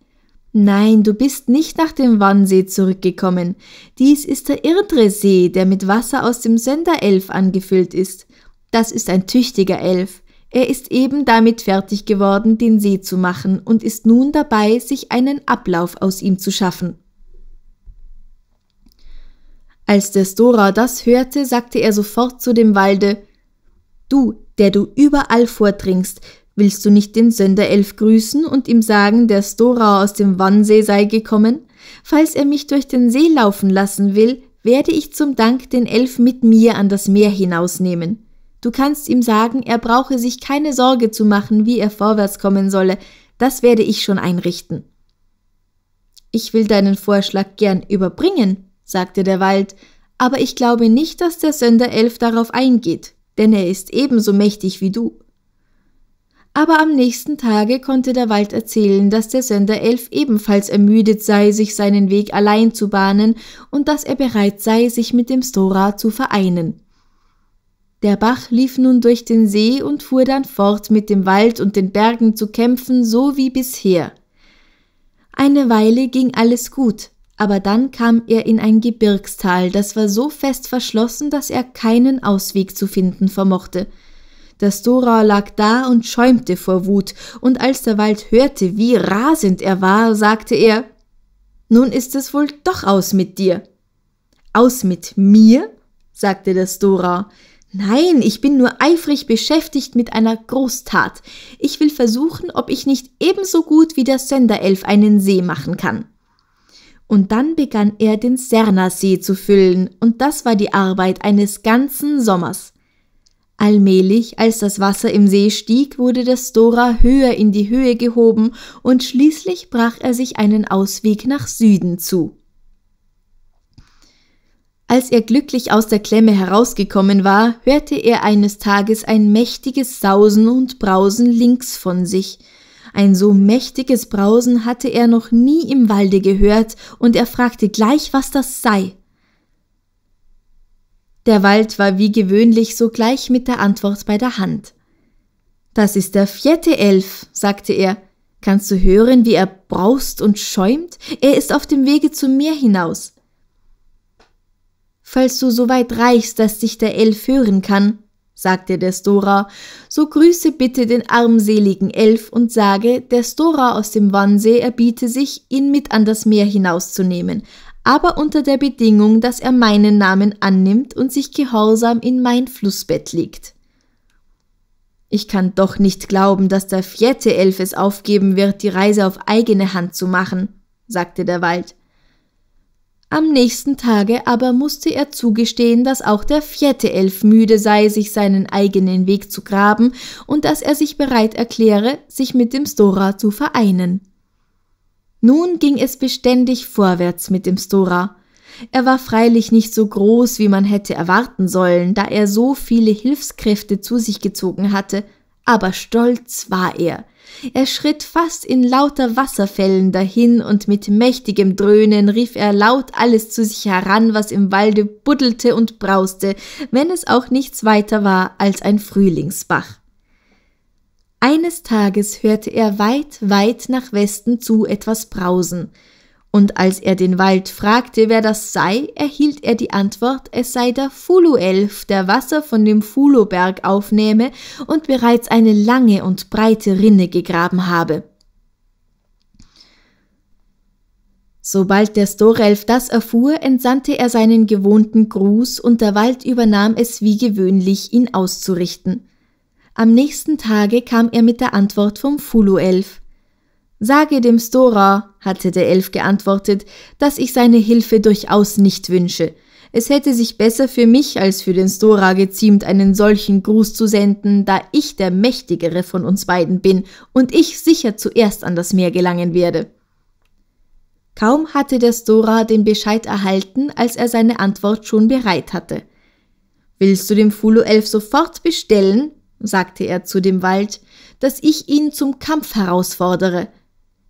Nein, du bist nicht nach dem Wannsee zurückgekommen. Dies ist der Irdre See, der mit Wasser aus dem Sönderelf angefüllt ist. Das ist ein tüchtiger Elf. Er ist eben damit fertig geworden, den See zu machen und ist nun dabei, sich einen Ablauf aus ihm zu schaffen. Als der Stora das hörte, sagte er sofort zu dem Walde Du, der du überall vordringst, willst du nicht den Sönderelf grüßen und ihm sagen, der Stora aus dem Wannsee sei gekommen? Falls er mich durch den See laufen lassen will, werde ich zum Dank den Elf mit mir an das Meer hinausnehmen. Du kannst ihm sagen, er brauche sich keine Sorge zu machen, wie er vorwärts kommen solle, das werde ich schon einrichten. Ich will deinen Vorschlag gern überbringen, sagte der Wald, aber ich glaube nicht, dass der Sönderelf darauf eingeht denn er ist ebenso mächtig wie du. Aber am nächsten Tage konnte der Wald erzählen, dass der Senderelf ebenfalls ermüdet sei, sich seinen Weg allein zu bahnen und dass er bereit sei, sich mit dem Stora zu vereinen. Der Bach lief nun durch den See und fuhr dann fort, mit dem Wald und den Bergen zu kämpfen, so wie bisher. Eine Weile ging alles gut, aber dann kam er in ein Gebirgstal, das war so fest verschlossen, dass er keinen Ausweg zu finden vermochte. Das Dorau lag da und schäumte vor Wut, und als der Wald hörte, wie rasend er war, sagte er Nun ist es wohl doch aus mit dir. Aus mit mir? sagte das Dorau. Nein, ich bin nur eifrig beschäftigt mit einer Großtat. Ich will versuchen, ob ich nicht ebenso gut wie der Senderelf einen See machen kann und dann begann er den Serna-See zu füllen, und das war die Arbeit eines ganzen Sommers. Allmählich, als das Wasser im See stieg, wurde der Stora höher in die Höhe gehoben, und schließlich brach er sich einen Ausweg nach Süden zu. Als er glücklich aus der Klemme herausgekommen war, hörte er eines Tages ein mächtiges Sausen und Brausen links von sich – ein so mächtiges Brausen hatte er noch nie im Walde gehört, und er fragte gleich, was das sei. Der Wald war wie gewöhnlich sogleich mit der Antwort bei der Hand. Das ist der vierte Elf, sagte er. Kannst du hören, wie er braust und schäumt? Er ist auf dem Wege zum Meer hinaus. Falls du so weit reichst, dass dich der Elf hören kann, sagte der Stora, so grüße bitte den armseligen Elf und sage, der Stora aus dem Wannsee erbiete sich, ihn mit an das Meer hinauszunehmen, aber unter der Bedingung, dass er meinen Namen annimmt und sich gehorsam in mein Flussbett legt. Ich kann doch nicht glauben, dass der vierte Elf es aufgeben wird, die Reise auf eigene Hand zu machen, sagte der Wald. Am nächsten Tage aber musste er zugestehen, dass auch der vierte Elf müde sei, sich seinen eigenen Weg zu graben und dass er sich bereit erkläre, sich mit dem Stora zu vereinen. Nun ging es beständig vorwärts mit dem Stora. Er war freilich nicht so groß, wie man hätte erwarten sollen, da er so viele Hilfskräfte zu sich gezogen hatte, aber stolz war er – er schritt fast in lauter Wasserfällen dahin, und mit mächtigem Dröhnen rief er laut alles zu sich heran, was im Walde buddelte und brauste, wenn es auch nichts weiter war als ein Frühlingsbach. Eines Tages hörte er weit, weit nach Westen zu etwas brausen, und als er den Wald fragte, wer das sei, erhielt er die Antwort, es sei der Fulu-Elf, der Wasser von dem Fuloberg aufnehme und bereits eine lange und breite Rinne gegraben habe. Sobald der Storelf das erfuhr, entsandte er seinen gewohnten Gruß und der Wald übernahm es wie gewöhnlich, ihn auszurichten. Am nächsten Tage kam er mit der Antwort vom Fulu-Elf. Sage dem Stora, hatte der Elf geantwortet, dass ich seine Hilfe durchaus nicht wünsche. Es hätte sich besser für mich als für den Stora geziemt, einen solchen Gruß zu senden, da ich der mächtigere von uns beiden bin und ich sicher zuerst an das Meer gelangen werde. Kaum hatte der Stora den Bescheid erhalten, als er seine Antwort schon bereit hatte. Willst du dem Fulu-Elf sofort bestellen, sagte er zu dem Wald, dass ich ihn zum Kampf herausfordere.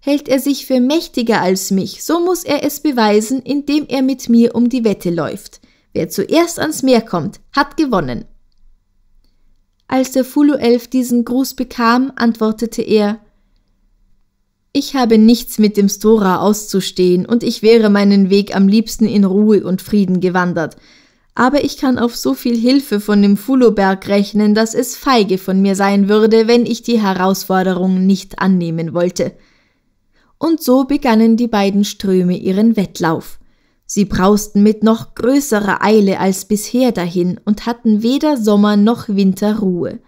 Hält er sich für mächtiger als mich, so muss er es beweisen, indem er mit mir um die Wette läuft. Wer zuerst ans Meer kommt, hat gewonnen. Als der Fulu-Elf diesen Gruß bekam, antwortete er Ich habe nichts mit dem Stora auszustehen, und ich wäre meinen Weg am liebsten in Ruhe und Frieden gewandert, aber ich kann auf so viel Hilfe von dem Fulu-Berg rechnen, dass es feige von mir sein würde, wenn ich die Herausforderung nicht annehmen wollte und so begannen die beiden Ströme ihren Wettlauf. Sie brausten mit noch größerer Eile als bisher dahin und hatten weder Sommer noch Winter Ruhe.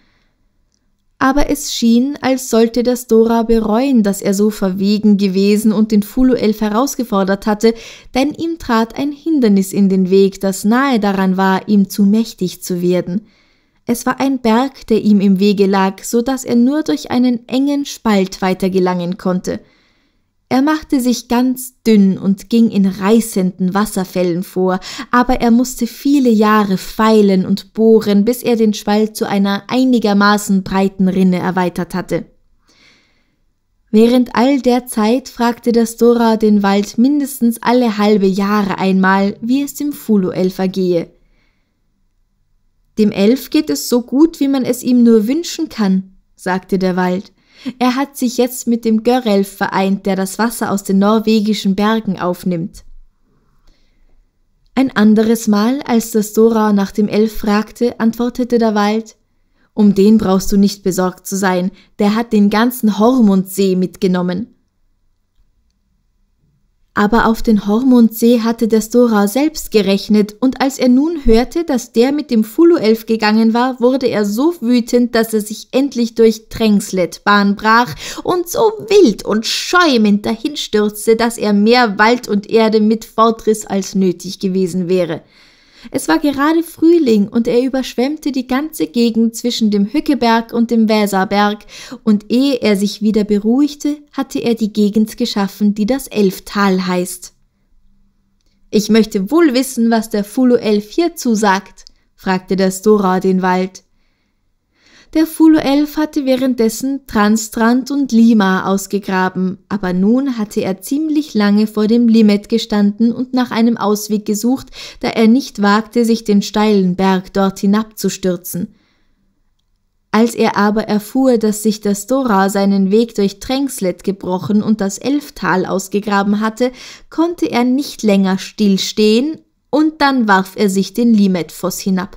Aber es schien, als sollte das Dora bereuen, dass er so verwegen gewesen und den Fuluelf herausgefordert hatte, denn ihm trat ein Hindernis in den Weg, das nahe daran war, ihm zu mächtig zu werden. Es war ein Berg, der ihm im Wege lag, so dass er nur durch einen engen Spalt weiter gelangen konnte – er machte sich ganz dünn und ging in reißenden Wasserfällen vor, aber er musste viele Jahre feilen und bohren, bis er den Spalt zu einer einigermaßen breiten Rinne erweitert hatte. Während all der Zeit fragte das Dora den Wald mindestens alle halbe Jahre einmal, wie es dem Fulu-Elf ergehe. Dem Elf geht es so gut, wie man es ihm nur wünschen kann, sagte der Wald. Er hat sich jetzt mit dem Görelf vereint, der das Wasser aus den norwegischen Bergen aufnimmt. Ein anderes Mal, als das Dora nach dem Elf fragte, antwortete der Wald, um den brauchst du nicht besorgt zu sein, der hat den ganzen Hormundsee mitgenommen. Aber auf den Hormundsee hatte der Stora selbst gerechnet, und als er nun hörte, dass der mit dem Fuluelf gegangen war, wurde er so wütend, dass er sich endlich durch Trängslet Bahn brach und so wild und schäumend dahinstürzte, dass er mehr Wald und Erde mit fortriss als nötig gewesen wäre. Es war gerade Frühling und er überschwemmte die ganze Gegend zwischen dem Hückeberg und dem Weserberg und ehe er sich wieder beruhigte, hatte er die Gegend geschaffen, die das Elftal heißt. Ich möchte wohl wissen, was der Fulu-Elf hierzu sagt, fragte der Stora den Wald. Der Fulu-Elf hatte währenddessen Transtrand und Lima ausgegraben, aber nun hatte er ziemlich lange vor dem Limit gestanden und nach einem Ausweg gesucht, da er nicht wagte, sich den steilen Berg dort hinabzustürzen. Als er aber erfuhr, dass sich das Dora seinen Weg durch Tränkslet gebrochen und das Elftal ausgegraben hatte, konnte er nicht länger stillstehen, und dann warf er sich den Limetfoss hinab.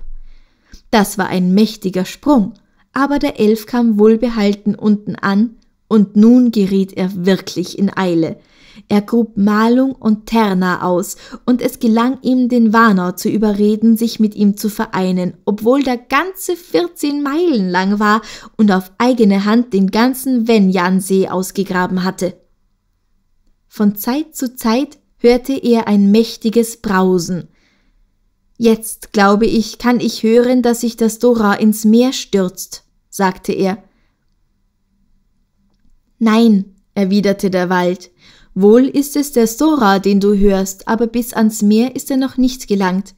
Das war ein mächtiger Sprung aber der Elf kam wohlbehalten unten an, und nun geriet er wirklich in Eile. Er grub Malung und Terna aus, und es gelang ihm, den Warnau zu überreden, sich mit ihm zu vereinen, obwohl der ganze 14 Meilen lang war und auf eigene Hand den ganzen Venjansee ausgegraben hatte. Von Zeit zu Zeit hörte er ein mächtiges Brausen. Jetzt, glaube ich, kann ich hören, dass sich das Dora ins Meer stürzt sagte er. Nein, erwiderte der Wald, wohl ist es der Sora, den du hörst, aber bis ans Meer ist er noch nicht gelangt.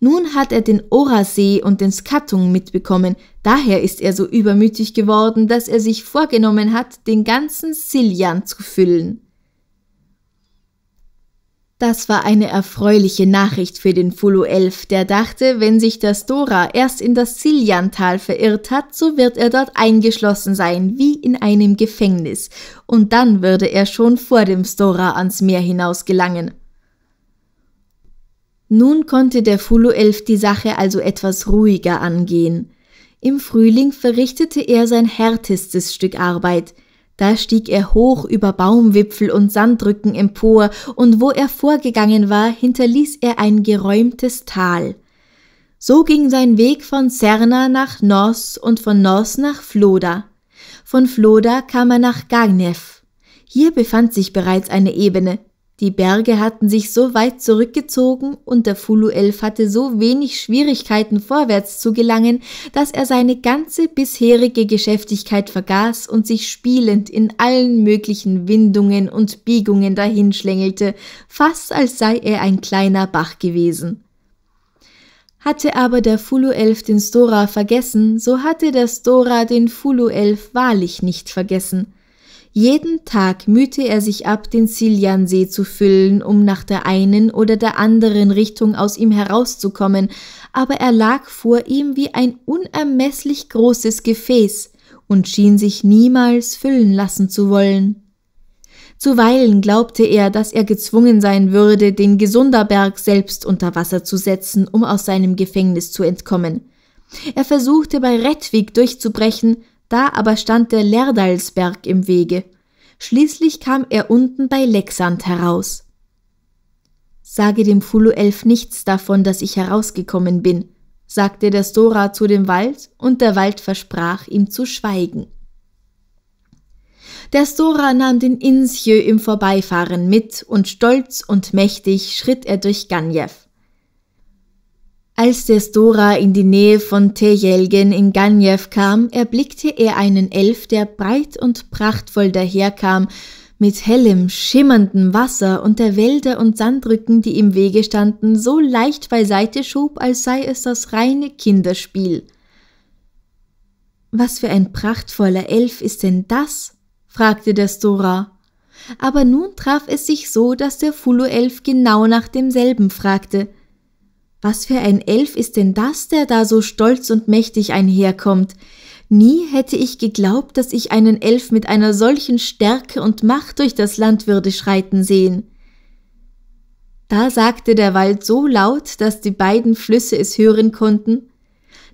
Nun hat er den Orasee und den Skattung mitbekommen, daher ist er so übermütig geworden, dass er sich vorgenommen hat, den ganzen Siljan zu füllen. Das war eine erfreuliche Nachricht für den Fulu-Elf, der dachte, wenn sich das Dora erst in das Siljantal verirrt hat, so wird er dort eingeschlossen sein, wie in einem Gefängnis, und dann würde er schon vor dem Stora ans Meer hinaus gelangen. Nun konnte der Fulu-Elf die Sache also etwas ruhiger angehen. Im Frühling verrichtete er sein härtestes Stück Arbeit – da stieg er hoch über Baumwipfel und Sandrücken empor, und wo er vorgegangen war, hinterließ er ein geräumtes Tal. So ging sein Weg von Serna nach Nos und von Nos nach Floda. Von Floda kam er nach Gagnev. Hier befand sich bereits eine Ebene, die Berge hatten sich so weit zurückgezogen und der Fuluelf hatte so wenig Schwierigkeiten vorwärts zu gelangen, dass er seine ganze bisherige Geschäftigkeit vergaß und sich spielend in allen möglichen Windungen und Biegungen dahinschlängelte, fast als sei er ein kleiner Bach gewesen. Hatte aber der Fuluelf den Stora vergessen, so hatte der Stora den Fuluelf wahrlich nicht vergessen – jeden Tag mühte er sich ab, den Siljansee zu füllen, um nach der einen oder der anderen Richtung aus ihm herauszukommen, aber er lag vor ihm wie ein unermesslich großes Gefäß und schien sich niemals füllen lassen zu wollen. Zuweilen glaubte er, dass er gezwungen sein würde, den Gesunderberg selbst unter Wasser zu setzen, um aus seinem Gefängnis zu entkommen. Er versuchte bei Rettwig durchzubrechen, da aber stand der Lerdalsberg im Wege. Schließlich kam er unten bei Lexand heraus. Sage dem Fuluelf nichts davon, dass ich herausgekommen bin, sagte der Stora zu dem Wald, und der Wald versprach ihm zu schweigen. Der Stora nahm den Insjö im Vorbeifahren mit, und stolz und mächtig schritt er durch Ganjew. Als der Stora in die Nähe von Tejelgen in Ganjew kam, erblickte er einen Elf, der breit und prachtvoll daherkam, mit hellem, schimmerndem Wasser und der Wälder und Sandrücken, die im Wege standen, so leicht beiseite schob, als sei es das reine Kinderspiel. Was für ein prachtvoller Elf ist denn das? fragte der Stora. Aber nun traf es sich so, dass der Fulu-Elf genau nach demselben fragte – was für ein Elf ist denn das, der da so stolz und mächtig einherkommt? Nie hätte ich geglaubt, dass ich einen Elf mit einer solchen Stärke und Macht durch das Land würde schreiten sehen. Da sagte der Wald so laut, dass die beiden Flüsse es hören konnten,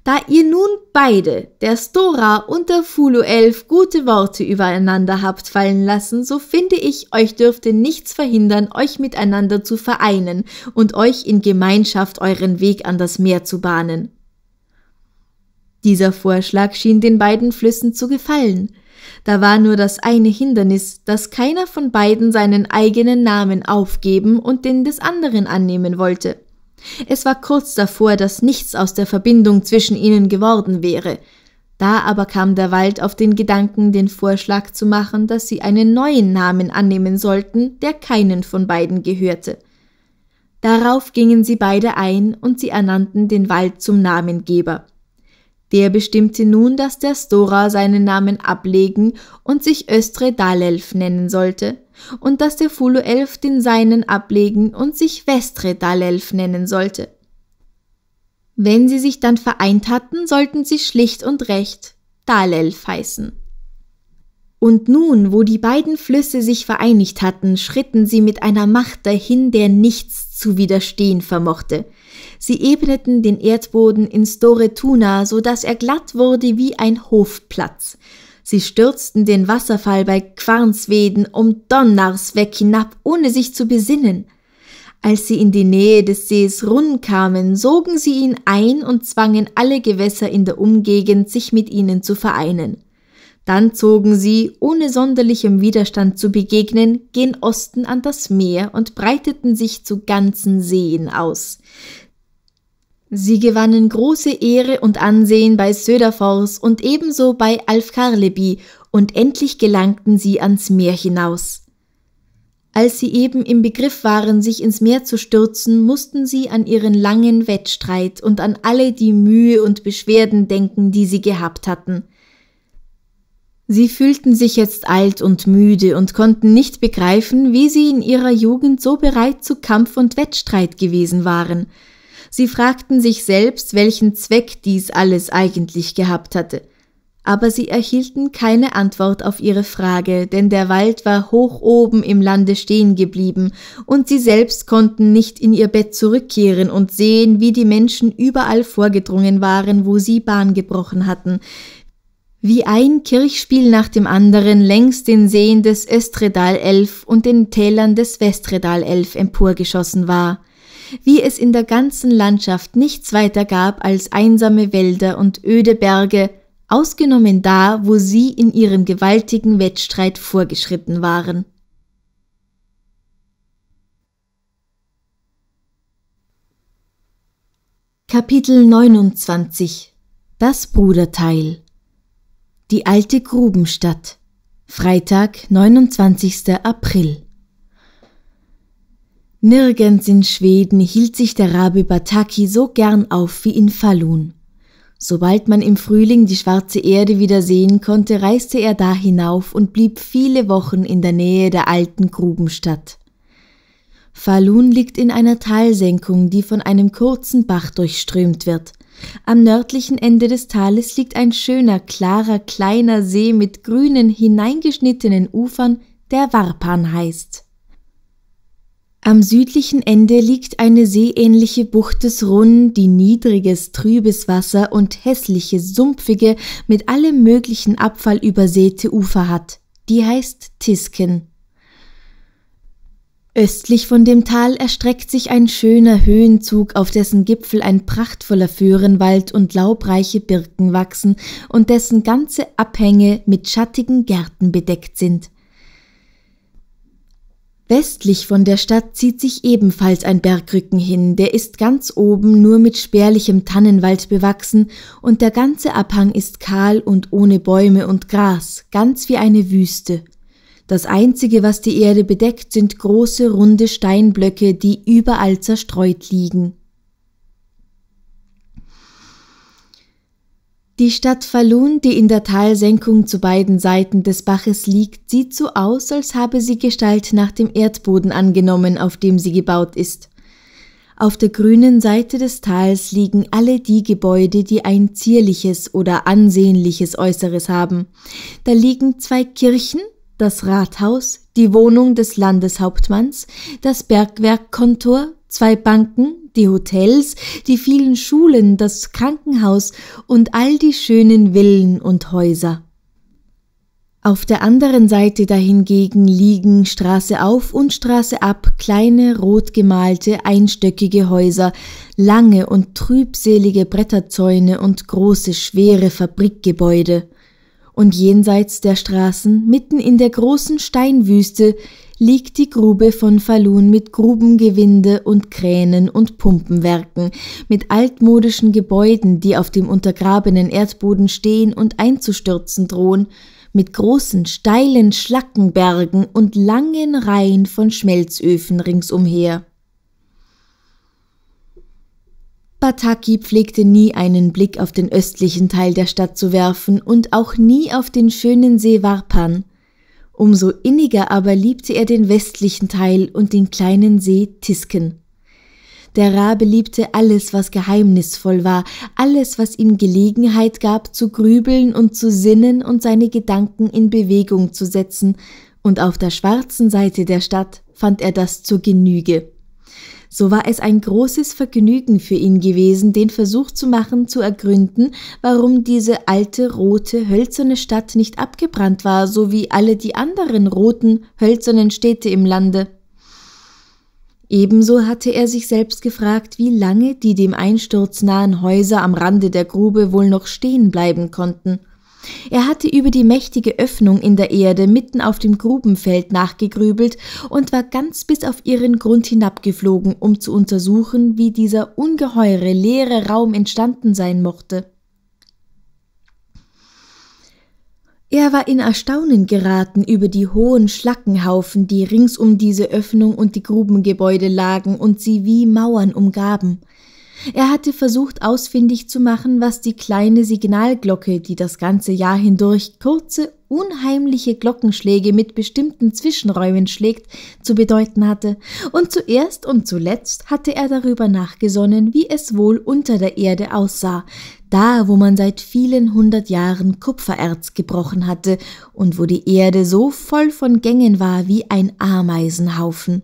da ihr nun beide, der Stora und der Fulu-Elf, gute Worte übereinander habt fallen lassen, so finde ich, euch dürfte nichts verhindern, euch miteinander zu vereinen und euch in Gemeinschaft euren Weg an das Meer zu bahnen. Dieser Vorschlag schien den beiden Flüssen zu gefallen. Da war nur das eine Hindernis, dass keiner von beiden seinen eigenen Namen aufgeben und den des anderen annehmen wollte. Es war kurz davor, dass nichts aus der Verbindung zwischen ihnen geworden wäre. Da aber kam der Wald auf den Gedanken, den Vorschlag zu machen, dass sie einen neuen Namen annehmen sollten, der keinen von beiden gehörte. Darauf gingen sie beide ein und sie ernannten den Wald zum Namengeber. Der bestimmte nun, dass der Stora seinen Namen ablegen und sich Östre Dalelf nennen sollte, und dass der Fuluelf den seinen ablegen und sich Vestre Dalelf nennen sollte. Wenn sie sich dann vereint hatten, sollten sie schlicht und recht Dalelf heißen. Und nun, wo die beiden Flüsse sich vereinigt hatten, schritten sie mit einer Macht dahin, der nichts zu widerstehen vermochte. Sie ebneten den Erdboden in Storetuna, so dass er glatt wurde wie ein Hofplatz, Sie stürzten den Wasserfall bei Quarnsweden um Donnars weg hinab, ohne sich zu besinnen. Als sie in die Nähe des Sees Runn kamen, sogen sie ihn ein und zwangen alle Gewässer in der Umgegend, sich mit ihnen zu vereinen. Dann zogen sie, ohne sonderlichem Widerstand zu begegnen, gen Osten an das Meer und breiteten sich zu ganzen Seen aus. Sie gewannen große Ehre und Ansehen bei Söderfors und ebenso bei Alf Karleby und endlich gelangten sie ans Meer hinaus. Als sie eben im Begriff waren, sich ins Meer zu stürzen, mussten sie an ihren langen Wettstreit und an alle die Mühe und Beschwerden denken, die sie gehabt hatten. Sie fühlten sich jetzt alt und müde und konnten nicht begreifen, wie sie in ihrer Jugend so bereit zu Kampf und Wettstreit gewesen waren – Sie fragten sich selbst, welchen Zweck dies alles eigentlich gehabt hatte. Aber sie erhielten keine Antwort auf ihre Frage, denn der Wald war hoch oben im Lande stehen geblieben, und sie selbst konnten nicht in ihr Bett zurückkehren und sehen, wie die Menschen überall vorgedrungen waren, wo sie Bahn gebrochen hatten, wie ein Kirchspiel nach dem anderen längs den Seen des Östredalelf und den Tälern des Westredalelf emporgeschossen war wie es in der ganzen Landschaft nichts weiter gab als einsame Wälder und öde Berge, ausgenommen da, wo sie in ihrem gewaltigen Wettstreit vorgeschritten waren. Kapitel 29 Das Bruderteil Die alte Grubenstadt Freitag, 29. April Nirgends in Schweden hielt sich der Rabe Bataki so gern auf wie in Falun. Sobald man im Frühling die schwarze Erde wieder sehen konnte, reiste er da hinauf und blieb viele Wochen in der Nähe der alten Grubenstadt. Falun liegt in einer Talsenkung, die von einem kurzen Bach durchströmt wird. Am nördlichen Ende des Tales liegt ein schöner, klarer, kleiner See mit grünen, hineingeschnittenen Ufern, der Warpan heißt. Am südlichen Ende liegt eine seeähnliche Bucht des Run, die niedriges, trübes Wasser und hässliche, sumpfige, mit allem möglichen Abfall übersäte Ufer hat. Die heißt Tisken. Östlich von dem Tal erstreckt sich ein schöner Höhenzug, auf dessen Gipfel ein prachtvoller Föhrenwald und laubreiche Birken wachsen und dessen ganze Abhänge mit schattigen Gärten bedeckt sind. Westlich von der Stadt zieht sich ebenfalls ein Bergrücken hin, der ist ganz oben nur mit spärlichem Tannenwald bewachsen und der ganze Abhang ist kahl und ohne Bäume und Gras, ganz wie eine Wüste. Das einzige, was die Erde bedeckt, sind große runde Steinblöcke, die überall zerstreut liegen. Die Stadt Falun, die in der Talsenkung zu beiden Seiten des Baches liegt, sieht so aus, als habe sie Gestalt nach dem Erdboden angenommen, auf dem sie gebaut ist. Auf der grünen Seite des Tals liegen alle die Gebäude, die ein zierliches oder ansehnliches Äußeres haben. Da liegen zwei Kirchen, das Rathaus, die Wohnung des Landeshauptmanns, das Bergwerkkontor, Zwei Banken, die Hotels, die vielen Schulen, das Krankenhaus und all die schönen Villen und Häuser. Auf der anderen Seite dahingegen liegen Straße auf und Straße ab kleine rot gemalte einstöckige Häuser, lange und trübselige Bretterzäune und große schwere Fabrikgebäude. Und jenseits der Straßen, mitten in der großen Steinwüste, liegt die Grube von Falun mit Grubengewinde und Kränen und Pumpenwerken, mit altmodischen Gebäuden, die auf dem untergrabenen Erdboden stehen und einzustürzen drohen, mit großen steilen Schlackenbergen und langen Reihen von Schmelzöfen ringsumher. Bataki pflegte nie einen Blick auf den östlichen Teil der Stadt zu werfen und auch nie auf den schönen See Warpan. Umso inniger aber liebte er den westlichen Teil und den kleinen See Tisken. Der Rabe liebte alles, was geheimnisvoll war, alles, was ihm Gelegenheit gab, zu grübeln und zu sinnen und seine Gedanken in Bewegung zu setzen, und auf der schwarzen Seite der Stadt fand er das zur Genüge. So war es ein großes Vergnügen für ihn gewesen, den Versuch zu machen, zu ergründen, warum diese alte, rote, hölzerne Stadt nicht abgebrannt war, so wie alle die anderen roten, hölzernen Städte im Lande. Ebenso hatte er sich selbst gefragt, wie lange die dem Einsturz nahen Häuser am Rande der Grube wohl noch stehen bleiben konnten – er hatte über die mächtige Öffnung in der Erde mitten auf dem Grubenfeld nachgegrübelt und war ganz bis auf ihren Grund hinabgeflogen, um zu untersuchen, wie dieser ungeheure leere Raum entstanden sein mochte. Er war in Erstaunen geraten über die hohen Schlackenhaufen, die rings um diese Öffnung und die Grubengebäude lagen und sie wie Mauern umgaben. Er hatte versucht ausfindig zu machen, was die kleine Signalglocke, die das ganze Jahr hindurch kurze, unheimliche Glockenschläge mit bestimmten Zwischenräumen schlägt, zu bedeuten hatte, und zuerst und zuletzt hatte er darüber nachgesonnen, wie es wohl unter der Erde aussah, da wo man seit vielen hundert Jahren Kupfererz gebrochen hatte und wo die Erde so voll von Gängen war wie ein Ameisenhaufen.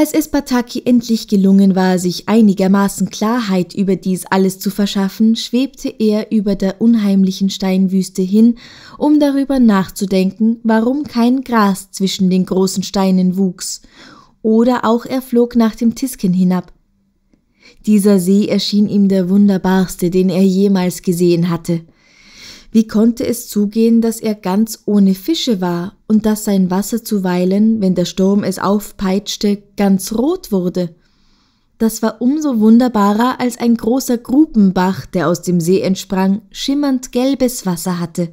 Als es Bataki endlich gelungen war, sich einigermaßen Klarheit über dies alles zu verschaffen, schwebte er über der unheimlichen Steinwüste hin, um darüber nachzudenken, warum kein Gras zwischen den großen Steinen wuchs. Oder auch er flog nach dem Tisken hinab. Dieser See erschien ihm der wunderbarste, den er jemals gesehen hatte – wie konnte es zugehen, dass er ganz ohne Fische war und dass sein Wasser zuweilen, wenn der Sturm es aufpeitschte, ganz rot wurde? Das war umso wunderbarer, als ein großer Grubenbach, der aus dem See entsprang, schimmernd gelbes Wasser hatte.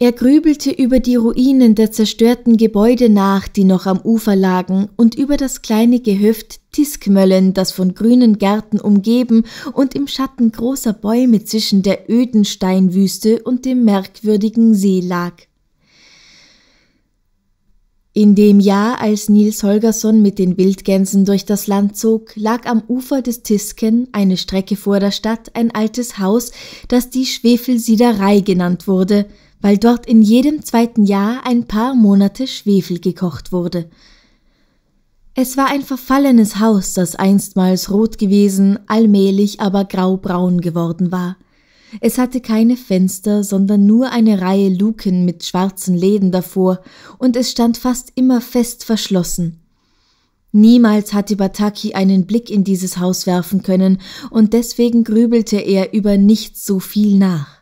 Er grübelte über die Ruinen der zerstörten Gebäude nach, die noch am Ufer lagen, und über das kleine Gehöft Tiskmöllen, das von grünen Gärten umgeben und im Schatten großer Bäume zwischen der öden Steinwüste und dem merkwürdigen See lag. In dem Jahr, als Nils Holgersson mit den Wildgänsen durch das Land zog, lag am Ufer des Tisken, eine Strecke vor der Stadt, ein altes Haus, das die Schwefelsiederei genannt wurde – weil dort in jedem zweiten Jahr ein paar Monate Schwefel gekocht wurde. Es war ein verfallenes Haus, das einstmals rot gewesen, allmählich aber graubraun geworden war. Es hatte keine Fenster, sondern nur eine Reihe Luken mit schwarzen Läden davor, und es stand fast immer fest verschlossen. Niemals hatte Bataki einen Blick in dieses Haus werfen können, und deswegen grübelte er über nichts so viel nach.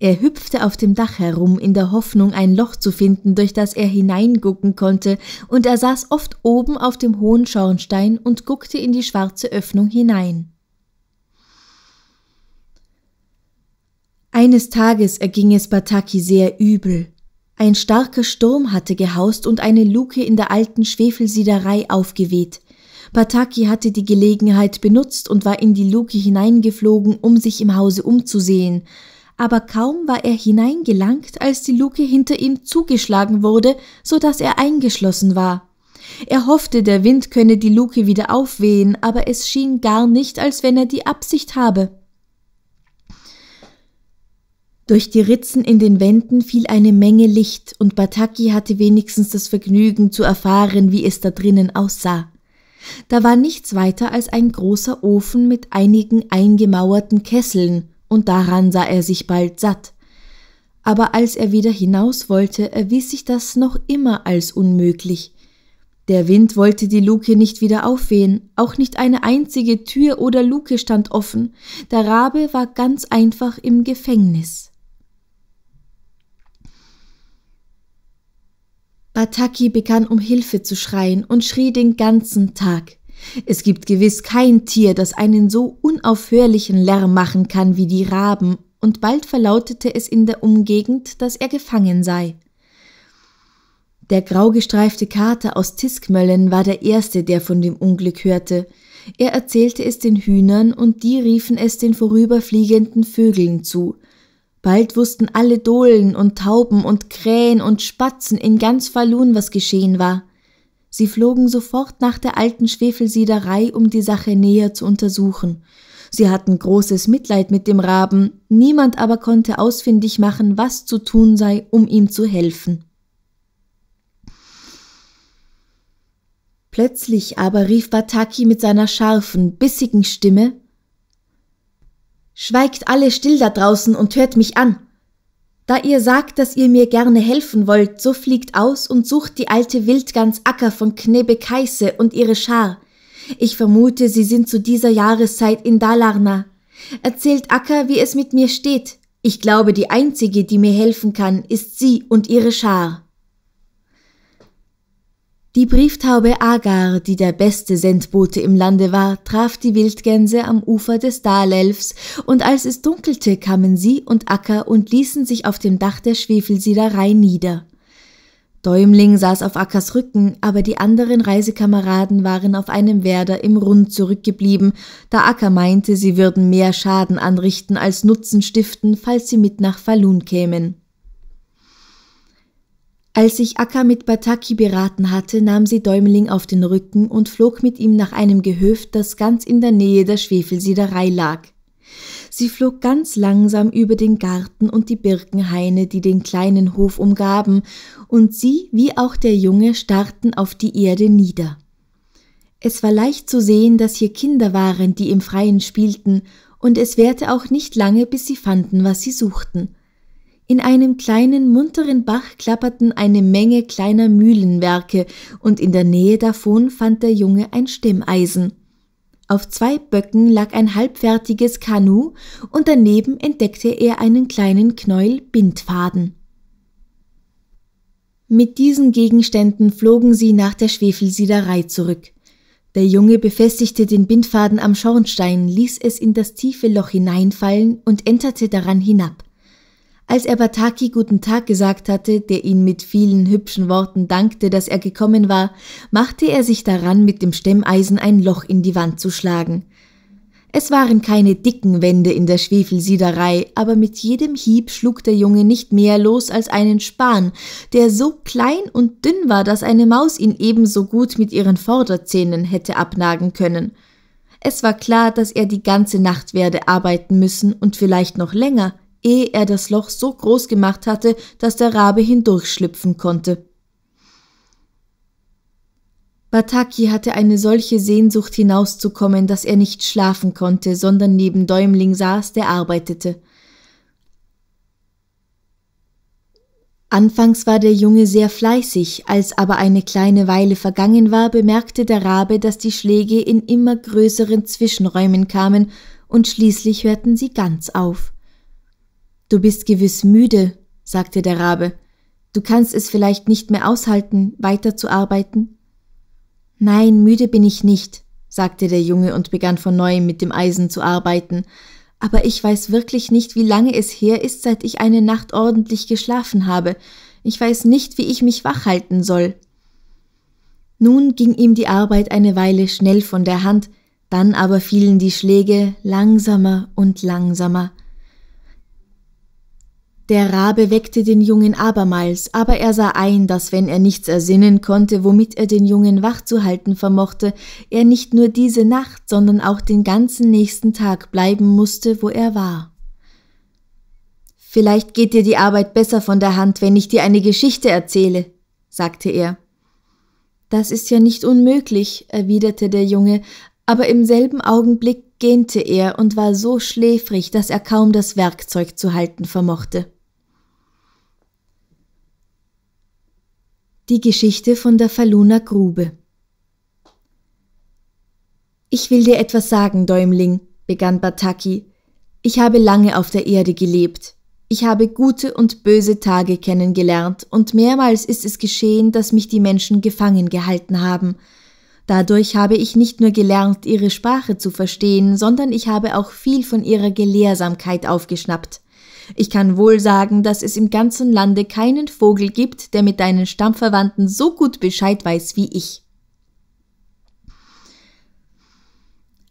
Er hüpfte auf dem Dach herum, in der Hoffnung, ein Loch zu finden, durch das er hineingucken konnte, und er saß oft oben auf dem hohen Schornstein und guckte in die schwarze Öffnung hinein. Eines Tages erging es Bataki sehr übel. Ein starker Sturm hatte gehaust und eine Luke in der alten Schwefelsiederei aufgeweht. Bataki hatte die Gelegenheit benutzt und war in die Luke hineingeflogen, um sich im Hause umzusehen aber kaum war er hineingelangt, als die Luke hinter ihm zugeschlagen wurde, so dass er eingeschlossen war. Er hoffte, der Wind könne die Luke wieder aufwehen, aber es schien gar nicht, als wenn er die Absicht habe. Durch die Ritzen in den Wänden fiel eine Menge Licht, und Bataki hatte wenigstens das Vergnügen zu erfahren, wie es da drinnen aussah. Da war nichts weiter als ein großer Ofen mit einigen eingemauerten Kesseln, und daran sah er sich bald satt. Aber als er wieder hinaus wollte, erwies sich das noch immer als unmöglich. Der Wind wollte die Luke nicht wieder aufwehen, auch nicht eine einzige Tür oder Luke stand offen, der Rabe war ganz einfach im Gefängnis. Bataki begann um Hilfe zu schreien und schrie den ganzen Tag. Es gibt gewiss kein Tier, das einen so unaufhörlichen Lärm machen kann wie die Raben, und bald verlautete es in der Umgegend, dass er gefangen sei. Der graugestreifte Kater aus Tiskmöllen war der erste, der von dem Unglück hörte. Er erzählte es den Hühnern, und die riefen es den vorüberfliegenden Vögeln zu. Bald wussten alle Dohlen und Tauben und Krähen und Spatzen in ganz Falun, was geschehen war – Sie flogen sofort nach der alten Schwefelsiederei, um die Sache näher zu untersuchen. Sie hatten großes Mitleid mit dem Raben, niemand aber konnte ausfindig machen, was zu tun sei, um ihm zu helfen. Plötzlich aber rief Bataki mit seiner scharfen, bissigen Stimme Schweigt alle still da draußen und hört mich an. Da ihr sagt, dass ihr mir gerne helfen wollt, so fliegt aus und sucht die alte Wildgans Acker von Knebekeiße und ihre Schar. Ich vermute, sie sind zu dieser Jahreszeit in Dalarna. Erzählt Acker, wie es mit mir steht. Ich glaube, die einzige, die mir helfen kann, ist sie und ihre Schar. Die Brieftaube Agar, die der beste Sendbote im Lande war, traf die Wildgänse am Ufer des Dalelfs, und als es dunkelte, kamen sie und Acker und ließen sich auf dem Dach der Schwefelsiederei nieder. Däumling saß auf Ackers Rücken, aber die anderen Reisekameraden waren auf einem Werder im Rund zurückgeblieben, da Acker meinte, sie würden mehr Schaden anrichten als Nutzen stiften, falls sie mit nach Falun kämen. Als sich Akka mit Bataki beraten hatte, nahm sie Däumeling auf den Rücken und flog mit ihm nach einem Gehöft, das ganz in der Nähe der Schwefelsiederei lag. Sie flog ganz langsam über den Garten und die Birkenhaine, die den kleinen Hof umgaben, und sie wie auch der Junge starrten auf die Erde nieder. Es war leicht zu sehen, dass hier Kinder waren, die im Freien spielten, und es währte auch nicht lange, bis sie fanden, was sie suchten. In einem kleinen, munteren Bach klapperten eine Menge kleiner Mühlenwerke, und in der Nähe davon fand der Junge ein Stemmeisen. Auf zwei Böcken lag ein halbfertiges Kanu, und daneben entdeckte er einen kleinen Knäuel Bindfaden. Mit diesen Gegenständen flogen sie nach der Schwefelsiederei zurück. Der Junge befestigte den Bindfaden am Schornstein, ließ es in das tiefe Loch hineinfallen und enterte daran hinab. Als er Bataki guten Tag gesagt hatte, der ihn mit vielen hübschen Worten dankte, dass er gekommen war, machte er sich daran, mit dem Stemmeisen ein Loch in die Wand zu schlagen. Es waren keine dicken Wände in der Schwefelsiederei, aber mit jedem Hieb schlug der Junge nicht mehr los als einen Span, der so klein und dünn war, dass eine Maus ihn ebenso gut mit ihren Vorderzähnen hätte abnagen können. Es war klar, dass er die ganze Nacht werde arbeiten müssen und vielleicht noch länger, ehe er das Loch so groß gemacht hatte, dass der Rabe hindurchschlüpfen konnte. Bataki hatte eine solche Sehnsucht hinauszukommen, dass er nicht schlafen konnte, sondern neben Däumling saß, der arbeitete. Anfangs war der Junge sehr fleißig, als aber eine kleine Weile vergangen war, bemerkte der Rabe, dass die Schläge in immer größeren Zwischenräumen kamen, und schließlich hörten sie ganz auf. Du bist gewiss müde, sagte der Rabe. Du kannst es vielleicht nicht mehr aushalten, weiterzuarbeiten? Nein, müde bin ich nicht, sagte der Junge und begann von neuem mit dem Eisen zu arbeiten, aber ich weiß wirklich nicht, wie lange es her ist, seit ich eine Nacht ordentlich geschlafen habe. Ich weiß nicht, wie ich mich wach halten soll. Nun ging ihm die Arbeit eine Weile schnell von der Hand, dann aber fielen die Schläge langsamer und langsamer. Der Rabe weckte den Jungen abermals, aber er sah ein, dass wenn er nichts ersinnen konnte, womit er den Jungen wach zu halten vermochte, er nicht nur diese Nacht, sondern auch den ganzen nächsten Tag bleiben musste, wo er war. Vielleicht geht dir die Arbeit besser von der Hand, wenn ich dir eine Geschichte erzähle, sagte er. Das ist ja nicht unmöglich, erwiderte der Junge, aber im selben Augenblick gähnte er und war so schläfrig, dass er kaum das Werkzeug zu halten vermochte. Die Geschichte von der Falluner Grube. Ich will dir etwas sagen, Däumling, begann Bataki. Ich habe lange auf der Erde gelebt. Ich habe gute und böse Tage kennengelernt, und mehrmals ist es geschehen, dass mich die Menschen gefangen gehalten haben. Dadurch habe ich nicht nur gelernt, ihre Sprache zu verstehen, sondern ich habe auch viel von ihrer Gelehrsamkeit aufgeschnappt. Ich kann wohl sagen, dass es im ganzen Lande keinen Vogel gibt, der mit deinen Stammverwandten so gut Bescheid weiß wie ich.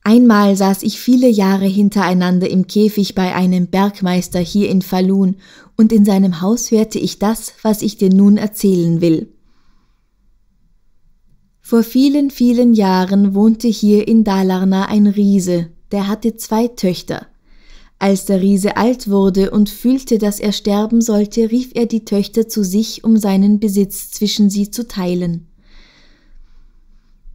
Einmal saß ich viele Jahre hintereinander im Käfig bei einem Bergmeister hier in Falun, und in seinem Haus hörte ich das, was ich dir nun erzählen will. Vor vielen, vielen Jahren wohnte hier in Dalarna ein Riese, der hatte zwei Töchter. Als der Riese alt wurde und fühlte, dass er sterben sollte, rief er die Töchter zu sich, um seinen Besitz zwischen sie zu teilen.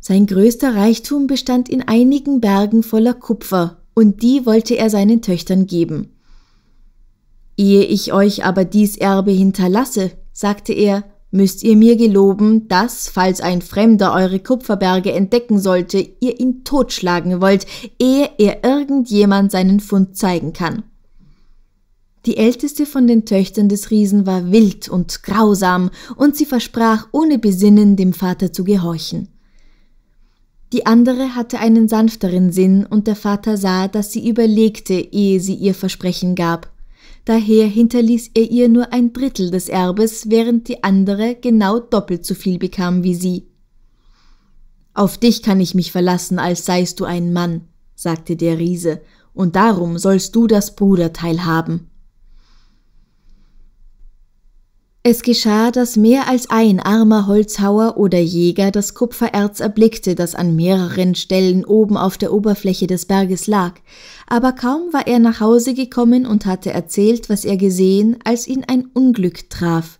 Sein größter Reichtum bestand in einigen Bergen voller Kupfer, und die wollte er seinen Töchtern geben. Ehe ich euch aber dies Erbe hinterlasse, sagte er, müsst ihr mir geloben, dass, falls ein Fremder eure Kupferberge entdecken sollte, ihr ihn totschlagen wollt, ehe er irgendjemand seinen Fund zeigen kann. Die älteste von den Töchtern des Riesen war wild und grausam, und sie versprach ohne Besinnen dem Vater zu gehorchen. Die andere hatte einen sanfteren Sinn, und der Vater sah, dass sie überlegte, ehe sie ihr Versprechen gab. Daher hinterließ er ihr nur ein Drittel des Erbes, während die andere genau doppelt so viel bekam wie sie. Auf dich kann ich mich verlassen, als seist du ein Mann, sagte der Riese, und darum sollst du das Bruderteil haben. Es geschah, dass mehr als ein armer Holzhauer oder Jäger das Kupfererz erblickte, das an mehreren Stellen oben auf der Oberfläche des Berges lag, aber kaum war er nach Hause gekommen und hatte erzählt, was er gesehen, als ihn ein Unglück traf.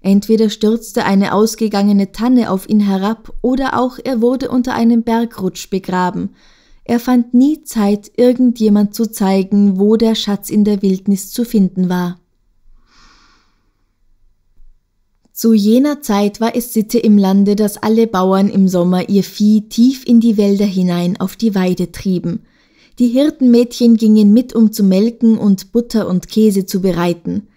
Entweder stürzte eine ausgegangene Tanne auf ihn herab, oder auch er wurde unter einem Bergrutsch begraben. Er fand nie Zeit, irgendjemand zu zeigen, wo der Schatz in der Wildnis zu finden war. Zu jener Zeit war es Sitte im Lande, dass alle Bauern im Sommer ihr Vieh tief in die Wälder hinein auf die Weide trieben. Die Hirtenmädchen gingen mit, um zu melken und Butter und Käse zu bereiten.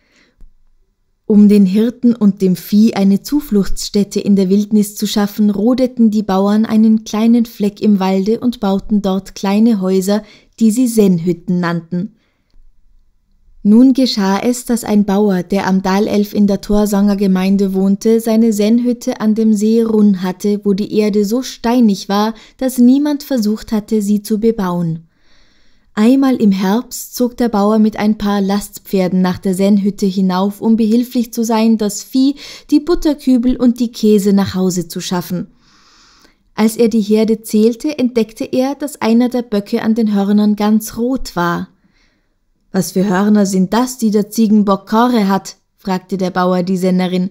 Um den Hirten und dem Vieh eine Zufluchtsstätte in der Wildnis zu schaffen, rodeten die Bauern einen kleinen Fleck im Walde und bauten dort kleine Häuser, die sie Sennhütten nannten. Nun geschah es, dass ein Bauer, der am Dalelf in der Torsanger Gemeinde wohnte, seine Sennhütte an dem See Run hatte, wo die Erde so steinig war, dass niemand versucht hatte, sie zu bebauen. Einmal im Herbst zog der Bauer mit ein paar Lastpferden nach der Sennhütte hinauf, um behilflich zu sein, das Vieh, die Butterkübel und die Käse nach Hause zu schaffen. Als er die Herde zählte, entdeckte er, dass einer der Böcke an den Hörnern ganz rot war. Was für Hörner sind das, die der Ziegenbock Kore hat? fragte der Bauer die Sennerin.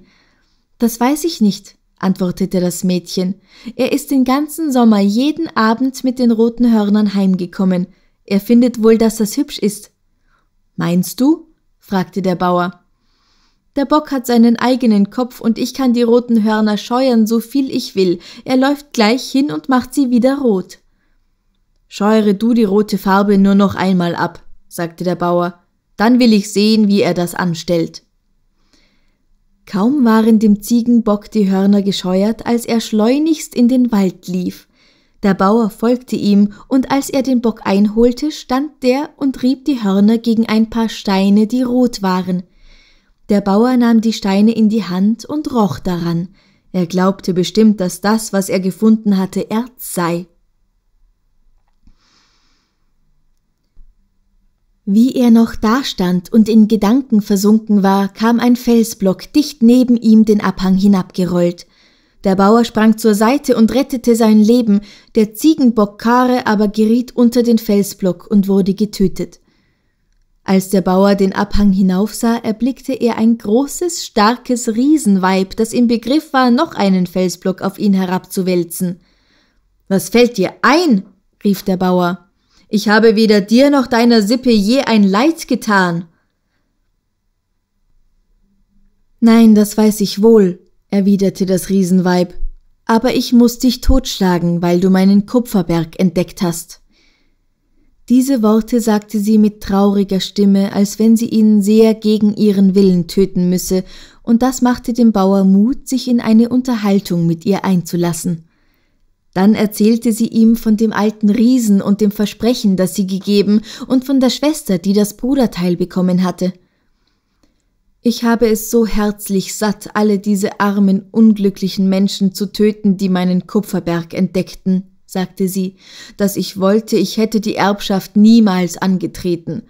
Das weiß ich nicht, antwortete das Mädchen. Er ist den ganzen Sommer jeden Abend mit den roten Hörnern heimgekommen. Er findet wohl, dass das hübsch ist. Meinst du? fragte der Bauer. Der Bock hat seinen eigenen Kopf und ich kann die roten Hörner scheuern, so viel ich will. Er läuft gleich hin und macht sie wieder rot. Scheuere du die rote Farbe nur noch einmal ab, sagte der Bauer, dann will ich sehen, wie er das anstellt. Kaum waren dem Ziegenbock die Hörner gescheuert, als er schleunigst in den Wald lief. Der Bauer folgte ihm, und als er den Bock einholte, stand der und rieb die Hörner gegen ein paar Steine, die rot waren. Der Bauer nahm die Steine in die Hand und roch daran. Er glaubte bestimmt, dass das, was er gefunden hatte, Erz sei. Wie er noch dastand und in Gedanken versunken war, kam ein Felsblock dicht neben ihm den Abhang hinabgerollt. Der Bauer sprang zur Seite und rettete sein Leben, der Ziegenbock Kare aber geriet unter den Felsblock und wurde getötet. Als der Bauer den Abhang hinaufsah, erblickte er ein großes, starkes Riesenweib, das im Begriff war, noch einen Felsblock auf ihn herabzuwälzen. Was fällt dir ein? rief der Bauer. Ich habe weder dir noch deiner Sippe je ein Leid getan. Nein, das weiß ich wohl, erwiderte das Riesenweib, aber ich muß dich totschlagen, weil du meinen Kupferberg entdeckt hast. Diese Worte sagte sie mit trauriger Stimme, als wenn sie ihn sehr gegen ihren Willen töten müsse, und das machte dem Bauer Mut, sich in eine Unterhaltung mit ihr einzulassen. Dann erzählte sie ihm von dem alten Riesen und dem Versprechen, das sie gegeben, und von der Schwester, die das Bruderteil bekommen hatte. Ich habe es so herzlich satt, alle diese armen, unglücklichen Menschen zu töten, die meinen Kupferberg entdeckten, sagte sie, dass ich wollte, ich hätte die Erbschaft niemals angetreten.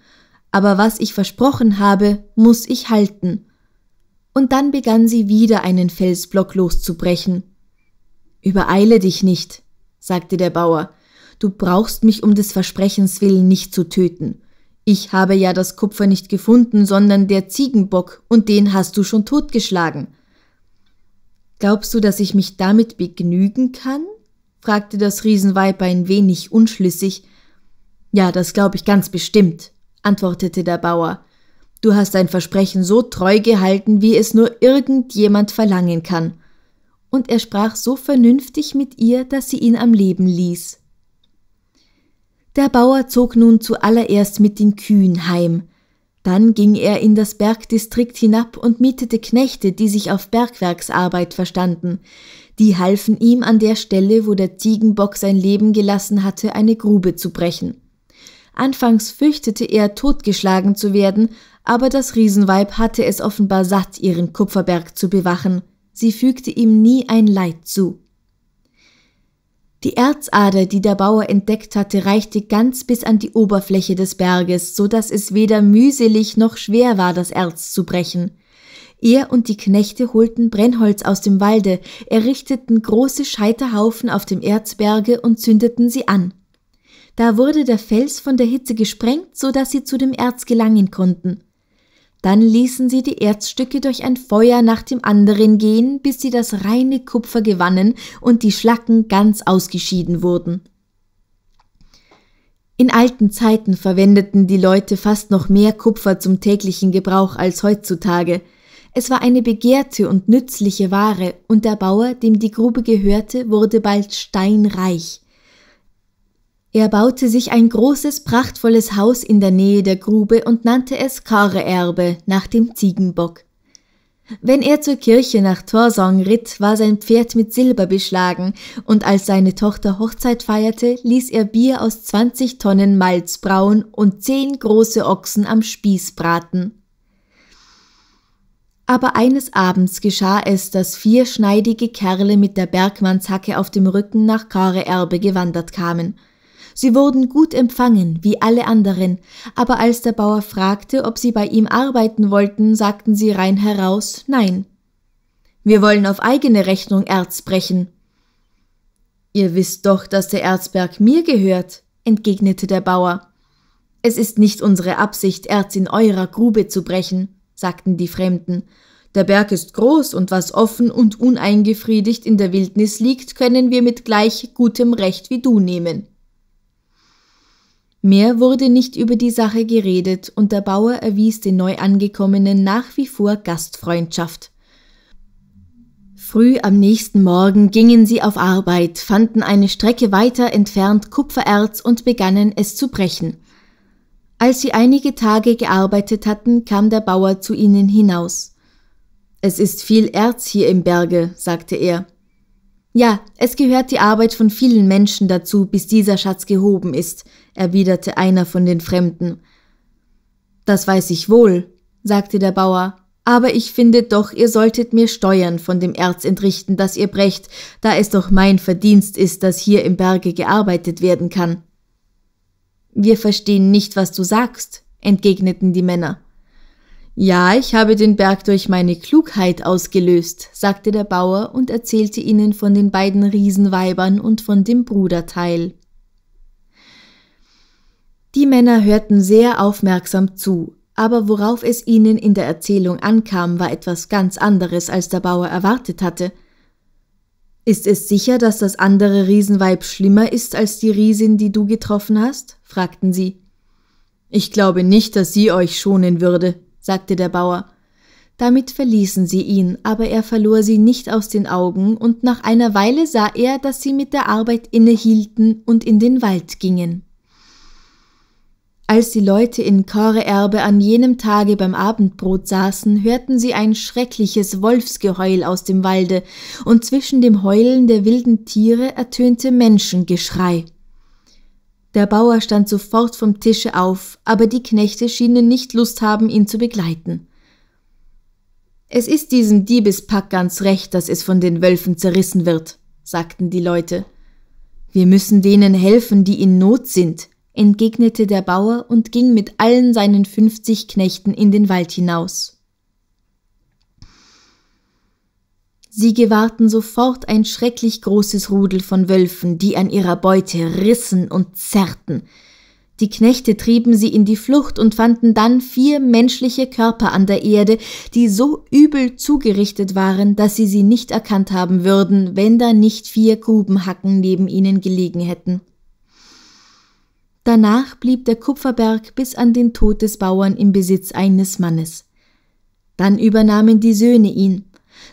Aber was ich versprochen habe, muss ich halten. Und dann begann sie wieder einen Felsblock loszubrechen. Übereile dich nicht, sagte der Bauer, du brauchst mich um des Versprechens willen nicht zu töten. Ich habe ja das Kupfer nicht gefunden, sondern der Ziegenbock, und den hast du schon totgeschlagen. Glaubst du, dass ich mich damit begnügen kann? fragte das Riesenweib ein wenig unschlüssig. Ja, das glaube ich ganz bestimmt, antwortete der Bauer. Du hast dein Versprechen so treu gehalten, wie es nur irgendjemand verlangen kann und er sprach so vernünftig mit ihr, dass sie ihn am Leben ließ. Der Bauer zog nun zuallererst mit den Kühen heim, dann ging er in das Bergdistrikt hinab und mietete Knechte, die sich auf Bergwerksarbeit verstanden. Die halfen ihm an der Stelle, wo der Ziegenbock sein Leben gelassen hatte, eine Grube zu brechen. Anfangs fürchtete er, totgeschlagen zu werden, aber das Riesenweib hatte es offenbar satt, ihren Kupferberg zu bewachen – sie fügte ihm nie ein Leid zu. Die Erzader, die der Bauer entdeckt hatte, reichte ganz bis an die Oberfläche des Berges, so dass es weder mühselig noch schwer war, das Erz zu brechen. Er und die Knechte holten Brennholz aus dem Walde, errichteten große Scheiterhaufen auf dem Erzberge und zündeten sie an. Da wurde der Fels von der Hitze gesprengt, so dass sie zu dem Erz gelangen konnten. Dann ließen sie die Erzstücke durch ein Feuer nach dem anderen gehen, bis sie das reine Kupfer gewannen und die Schlacken ganz ausgeschieden wurden. In alten Zeiten verwendeten die Leute fast noch mehr Kupfer zum täglichen Gebrauch als heutzutage. Es war eine begehrte und nützliche Ware, und der Bauer, dem die Grube gehörte, wurde bald steinreich. Er baute sich ein großes, prachtvolles Haus in der Nähe der Grube und nannte es Kareerbe nach dem Ziegenbock. Wenn er zur Kirche nach Torsong ritt, war sein Pferd mit Silber beschlagen, und als seine Tochter Hochzeit feierte, ließ er Bier aus 20 Tonnen Malz brauen und zehn große Ochsen am Spieß braten. Aber eines Abends geschah es, dass vier schneidige Kerle mit der Bergmannshacke auf dem Rücken nach Kareerbe gewandert kamen – Sie wurden gut empfangen, wie alle anderen, aber als der Bauer fragte, ob sie bei ihm arbeiten wollten, sagten sie rein heraus Nein. Wir wollen auf eigene Rechnung Erz brechen. Ihr wisst doch, dass der Erzberg mir gehört, entgegnete der Bauer. Es ist nicht unsere Absicht, Erz in eurer Grube zu brechen, sagten die Fremden. Der Berg ist groß, und was offen und uneingefriedigt in der Wildnis liegt, können wir mit gleich gutem Recht wie du nehmen. Mehr wurde nicht über die Sache geredet und der Bauer erwies den Neuangekommenen nach wie vor Gastfreundschaft. Früh am nächsten Morgen gingen sie auf Arbeit, fanden eine Strecke weiter entfernt Kupfererz und begannen es zu brechen. Als sie einige Tage gearbeitet hatten, kam der Bauer zu ihnen hinaus. Es ist viel Erz hier im Berge, sagte er. Ja, es gehört die Arbeit von vielen Menschen dazu, bis dieser Schatz gehoben ist, erwiderte einer von den Fremden. Das weiß ich wohl, sagte der Bauer, aber ich finde doch, ihr solltet mir Steuern von dem Erz entrichten, das ihr brecht, da es doch mein Verdienst ist, dass hier im Berge gearbeitet werden kann. Wir verstehen nicht, was du sagst, entgegneten die Männer. Ja, ich habe den Berg durch meine Klugheit ausgelöst, sagte der Bauer und erzählte ihnen von den beiden Riesenweibern und von dem Bruderteil. Die Männer hörten sehr aufmerksam zu, aber worauf es ihnen in der Erzählung ankam, war etwas ganz anderes, als der Bauer erwartet hatte. Ist es sicher, dass das andere Riesenweib schlimmer ist als die Riesin, die du getroffen hast? fragten sie. Ich glaube nicht, dass sie euch schonen würde, sagte der Bauer. Damit verließen sie ihn, aber er verlor sie nicht aus den Augen, und nach einer Weile sah er, dass sie mit der Arbeit innehielten und in den Wald gingen. Als die Leute in Korreerbe an jenem Tage beim Abendbrot saßen, hörten sie ein schreckliches Wolfsgeheul aus dem Walde, und zwischen dem Heulen der wilden Tiere ertönte Menschengeschrei. Der Bauer stand sofort vom Tische auf, aber die Knechte schienen nicht Lust haben, ihn zu begleiten. Es ist diesem Diebespack ganz recht, dass es von den Wölfen zerrissen wird, sagten die Leute. Wir müssen denen helfen, die in Not sind, entgegnete der Bauer und ging mit allen seinen fünfzig Knechten in den Wald hinaus. Sie gewahrten sofort ein schrecklich großes Rudel von Wölfen, die an ihrer Beute rissen und zerrten. Die Knechte trieben sie in die Flucht und fanden dann vier menschliche Körper an der Erde, die so übel zugerichtet waren, dass sie sie nicht erkannt haben würden, wenn da nicht vier Grubenhacken neben ihnen gelegen hätten. Danach blieb der Kupferberg bis an den Tod des Bauern im Besitz eines Mannes. Dann übernahmen die Söhne ihn,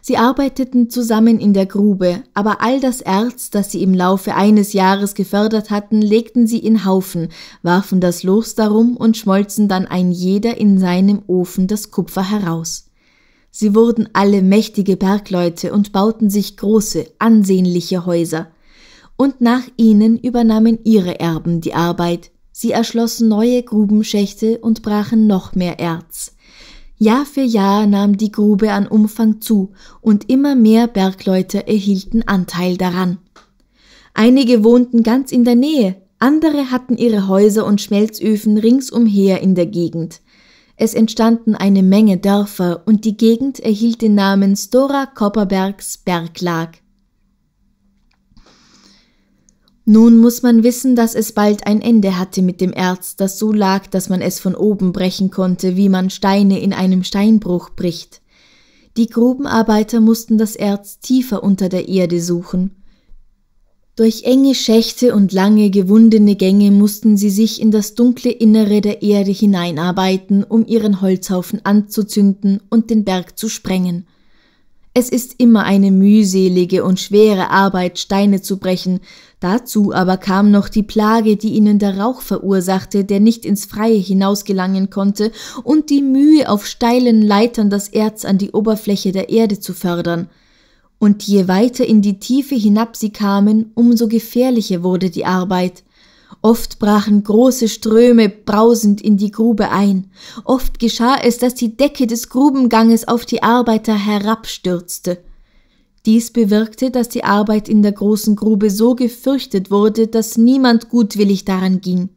Sie arbeiteten zusammen in der Grube, aber all das Erz, das sie im Laufe eines Jahres gefördert hatten, legten sie in Haufen, warfen das Los darum und schmolzen dann ein jeder in seinem Ofen das Kupfer heraus. Sie wurden alle mächtige Bergleute und bauten sich große, ansehnliche Häuser. Und nach ihnen übernahmen ihre Erben die Arbeit. Sie erschlossen neue Grubenschächte und brachen noch mehr Erz. Jahr für Jahr nahm die Grube an Umfang zu und immer mehr Bergleute erhielten Anteil daran. Einige wohnten ganz in der Nähe, andere hatten ihre Häuser und Schmelzöfen ringsumher in der Gegend. Es entstanden eine Menge Dörfer und die Gegend erhielt den Namen Stora Kopperbergs Berglag. Nun muss man wissen, dass es bald ein Ende hatte mit dem Erz, das so lag, dass man es von oben brechen konnte, wie man Steine in einem Steinbruch bricht. Die Grubenarbeiter mussten das Erz tiefer unter der Erde suchen. Durch enge Schächte und lange gewundene Gänge mussten sie sich in das dunkle Innere der Erde hineinarbeiten, um ihren Holzhaufen anzuzünden und den Berg zu sprengen – es ist immer eine mühselige und schwere Arbeit, Steine zu brechen, dazu aber kam noch die Plage, die ihnen der Rauch verursachte, der nicht ins Freie hinausgelangen konnte, und die Mühe, auf steilen Leitern das Erz an die Oberfläche der Erde zu fördern. Und je weiter in die Tiefe hinab sie kamen, umso gefährlicher wurde die Arbeit. Oft brachen große Ströme brausend in die Grube ein, oft geschah es, dass die Decke des Grubenganges auf die Arbeiter herabstürzte. Dies bewirkte, dass die Arbeit in der großen Grube so gefürchtet wurde, dass niemand gutwillig daran ging.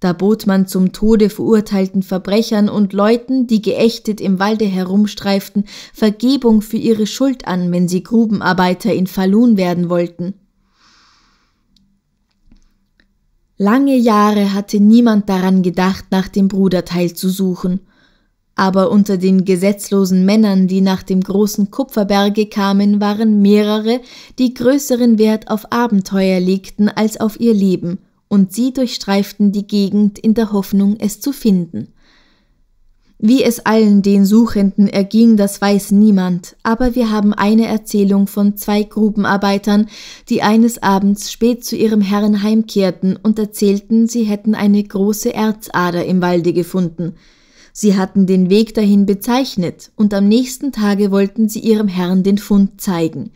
Da bot man zum Tode verurteilten Verbrechern und Leuten, die geächtet im Walde herumstreiften, Vergebung für ihre Schuld an, wenn sie Grubenarbeiter in Falun werden wollten. Lange Jahre hatte niemand daran gedacht, nach dem Bruderteil zu suchen, aber unter den gesetzlosen Männern, die nach dem großen Kupferberge kamen, waren mehrere, die größeren Wert auf Abenteuer legten als auf ihr Leben, und sie durchstreiften die Gegend in der Hoffnung, es zu finden. Wie es allen den Suchenden erging, das weiß niemand, aber wir haben eine Erzählung von zwei Grubenarbeitern, die eines Abends spät zu ihrem Herrn heimkehrten und erzählten, sie hätten eine große Erzader im Walde gefunden. Sie hatten den Weg dahin bezeichnet, und am nächsten Tage wollten sie ihrem Herrn den Fund zeigen.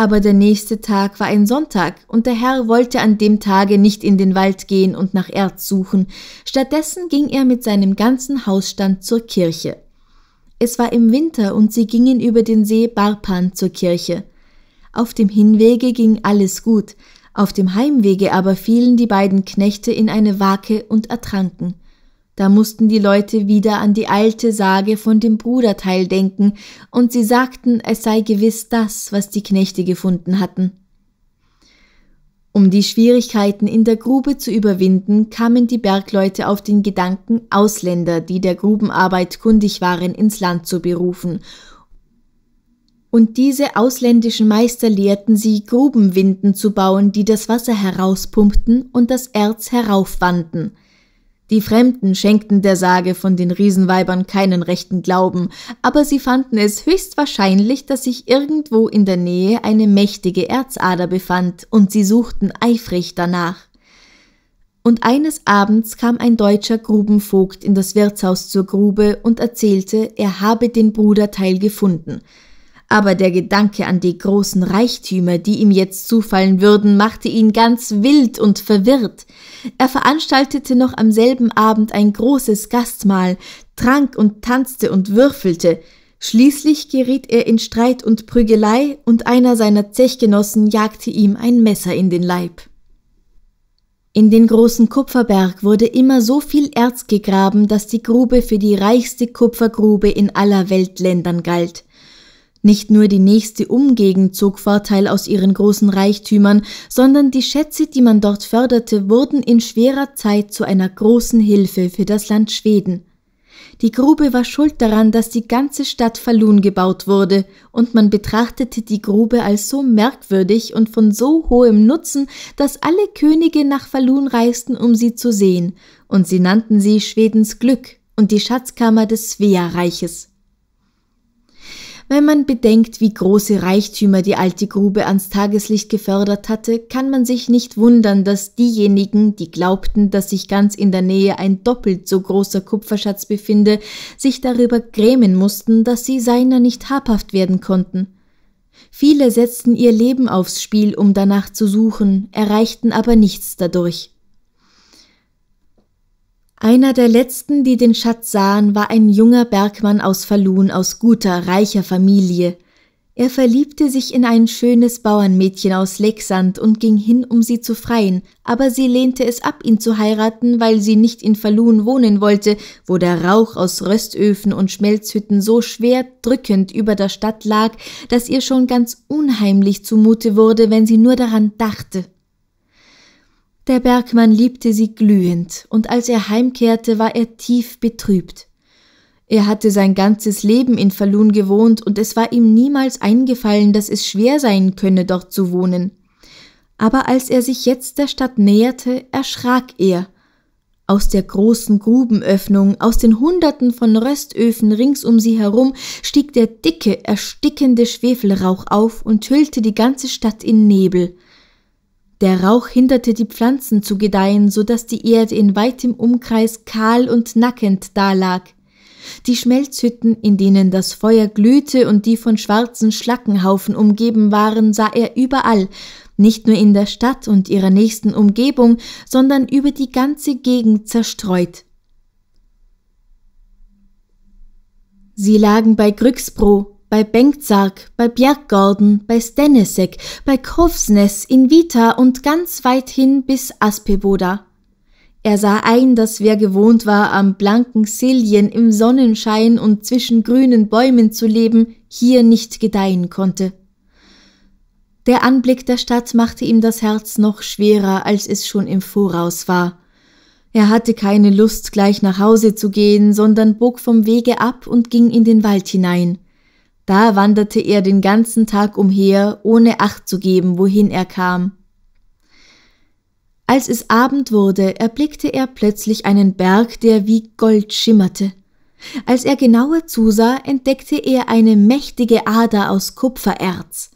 Aber der nächste Tag war ein Sonntag, und der Herr wollte an dem Tage nicht in den Wald gehen und nach Erz suchen, stattdessen ging er mit seinem ganzen Hausstand zur Kirche. Es war im Winter, und sie gingen über den See Barpan zur Kirche. Auf dem Hinwege ging alles gut, auf dem Heimwege aber fielen die beiden Knechte in eine Wake und ertranken. Da mussten die Leute wieder an die alte Sage von dem Bruderteil denken, und sie sagten, es sei gewiss das, was die Knechte gefunden hatten. Um die Schwierigkeiten in der Grube zu überwinden, kamen die Bergleute auf den Gedanken, Ausländer, die der Grubenarbeit kundig waren, ins Land zu berufen. Und diese ausländischen Meister lehrten sie, Grubenwinden zu bauen, die das Wasser herauspumpten und das Erz heraufwanden – die Fremden schenkten der Sage von den Riesenweibern keinen rechten Glauben, aber sie fanden es höchst wahrscheinlich, dass sich irgendwo in der Nähe eine mächtige Erzader befand, und sie suchten eifrig danach. Und eines Abends kam ein deutscher Grubenvogt in das Wirtshaus zur Grube und erzählte, er habe den Bruderteil gefunden – aber der Gedanke an die großen Reichtümer, die ihm jetzt zufallen würden, machte ihn ganz wild und verwirrt. Er veranstaltete noch am selben Abend ein großes Gastmahl, trank und tanzte und würfelte, Schließlich geriet er in Streit und Prügelei, und einer seiner Zechgenossen jagte ihm ein Messer in den Leib. In den großen Kupferberg wurde immer so viel Erz gegraben, dass die Grube für die reichste Kupfergrube in aller Weltländern galt. Nicht nur die nächste Umgegend zog Vorteil aus ihren großen Reichtümern, sondern die Schätze, die man dort förderte, wurden in schwerer Zeit zu einer großen Hilfe für das Land Schweden. Die Grube war schuld daran, dass die ganze Stadt Falun gebaut wurde, und man betrachtete die Grube als so merkwürdig und von so hohem Nutzen, dass alle Könige nach Falun reisten, um sie zu sehen, und sie nannten sie Schwedens Glück und die Schatzkammer des Svea-Reiches. Wenn man bedenkt, wie große Reichtümer die alte Grube ans Tageslicht gefördert hatte, kann man sich nicht wundern, dass diejenigen, die glaubten, dass sich ganz in der Nähe ein doppelt so großer Kupferschatz befinde, sich darüber grämen mussten, dass sie seiner nicht habhaft werden konnten. Viele setzten ihr Leben aufs Spiel, um danach zu suchen, erreichten aber nichts dadurch. Einer der letzten, die den Schatz sahen, war ein junger Bergmann aus Falun aus guter, reicher Familie. Er verliebte sich in ein schönes Bauernmädchen aus Lexand und ging hin, um sie zu freien, aber sie lehnte es ab, ihn zu heiraten, weil sie nicht in Falun wohnen wollte, wo der Rauch aus Röstöfen und Schmelzhütten so schwer drückend über der Stadt lag, dass ihr schon ganz unheimlich zumute wurde, wenn sie nur daran dachte. Der Bergmann liebte sie glühend, und als er heimkehrte, war er tief betrübt. Er hatte sein ganzes Leben in Falun gewohnt, und es war ihm niemals eingefallen, dass es schwer sein könne, dort zu wohnen. Aber als er sich jetzt der Stadt näherte, erschrak er. Aus der großen Grubenöffnung, aus den Hunderten von Röstöfen rings um sie herum, stieg der dicke, erstickende Schwefelrauch auf und hüllte die ganze Stadt in Nebel. Der Rauch hinderte die Pflanzen zu gedeihen, so dass die Erde in weitem Umkreis kahl und nackend dalag. Die Schmelzhütten, in denen das Feuer glühte und die von schwarzen Schlackenhaufen umgeben waren, sah er überall, nicht nur in der Stadt und ihrer nächsten Umgebung, sondern über die ganze Gegend zerstreut. Sie lagen bei Grücksbro, bei Bengtsarg, bei Bjerggården, bei Stennesek, bei Krovsnes, in Vita und ganz weit hin bis Aspeboda. Er sah ein, dass wer gewohnt war, am blanken Silien im Sonnenschein und zwischen grünen Bäumen zu leben, hier nicht gedeihen konnte. Der Anblick der Stadt machte ihm das Herz noch schwerer, als es schon im Voraus war. Er hatte keine Lust, gleich nach Hause zu gehen, sondern bog vom Wege ab und ging in den Wald hinein. Da wanderte er den ganzen Tag umher, ohne Acht zu geben, wohin er kam. Als es Abend wurde, erblickte er plötzlich einen Berg, der wie Gold schimmerte. Als er genauer zusah, entdeckte er eine mächtige Ader aus Kupfererz.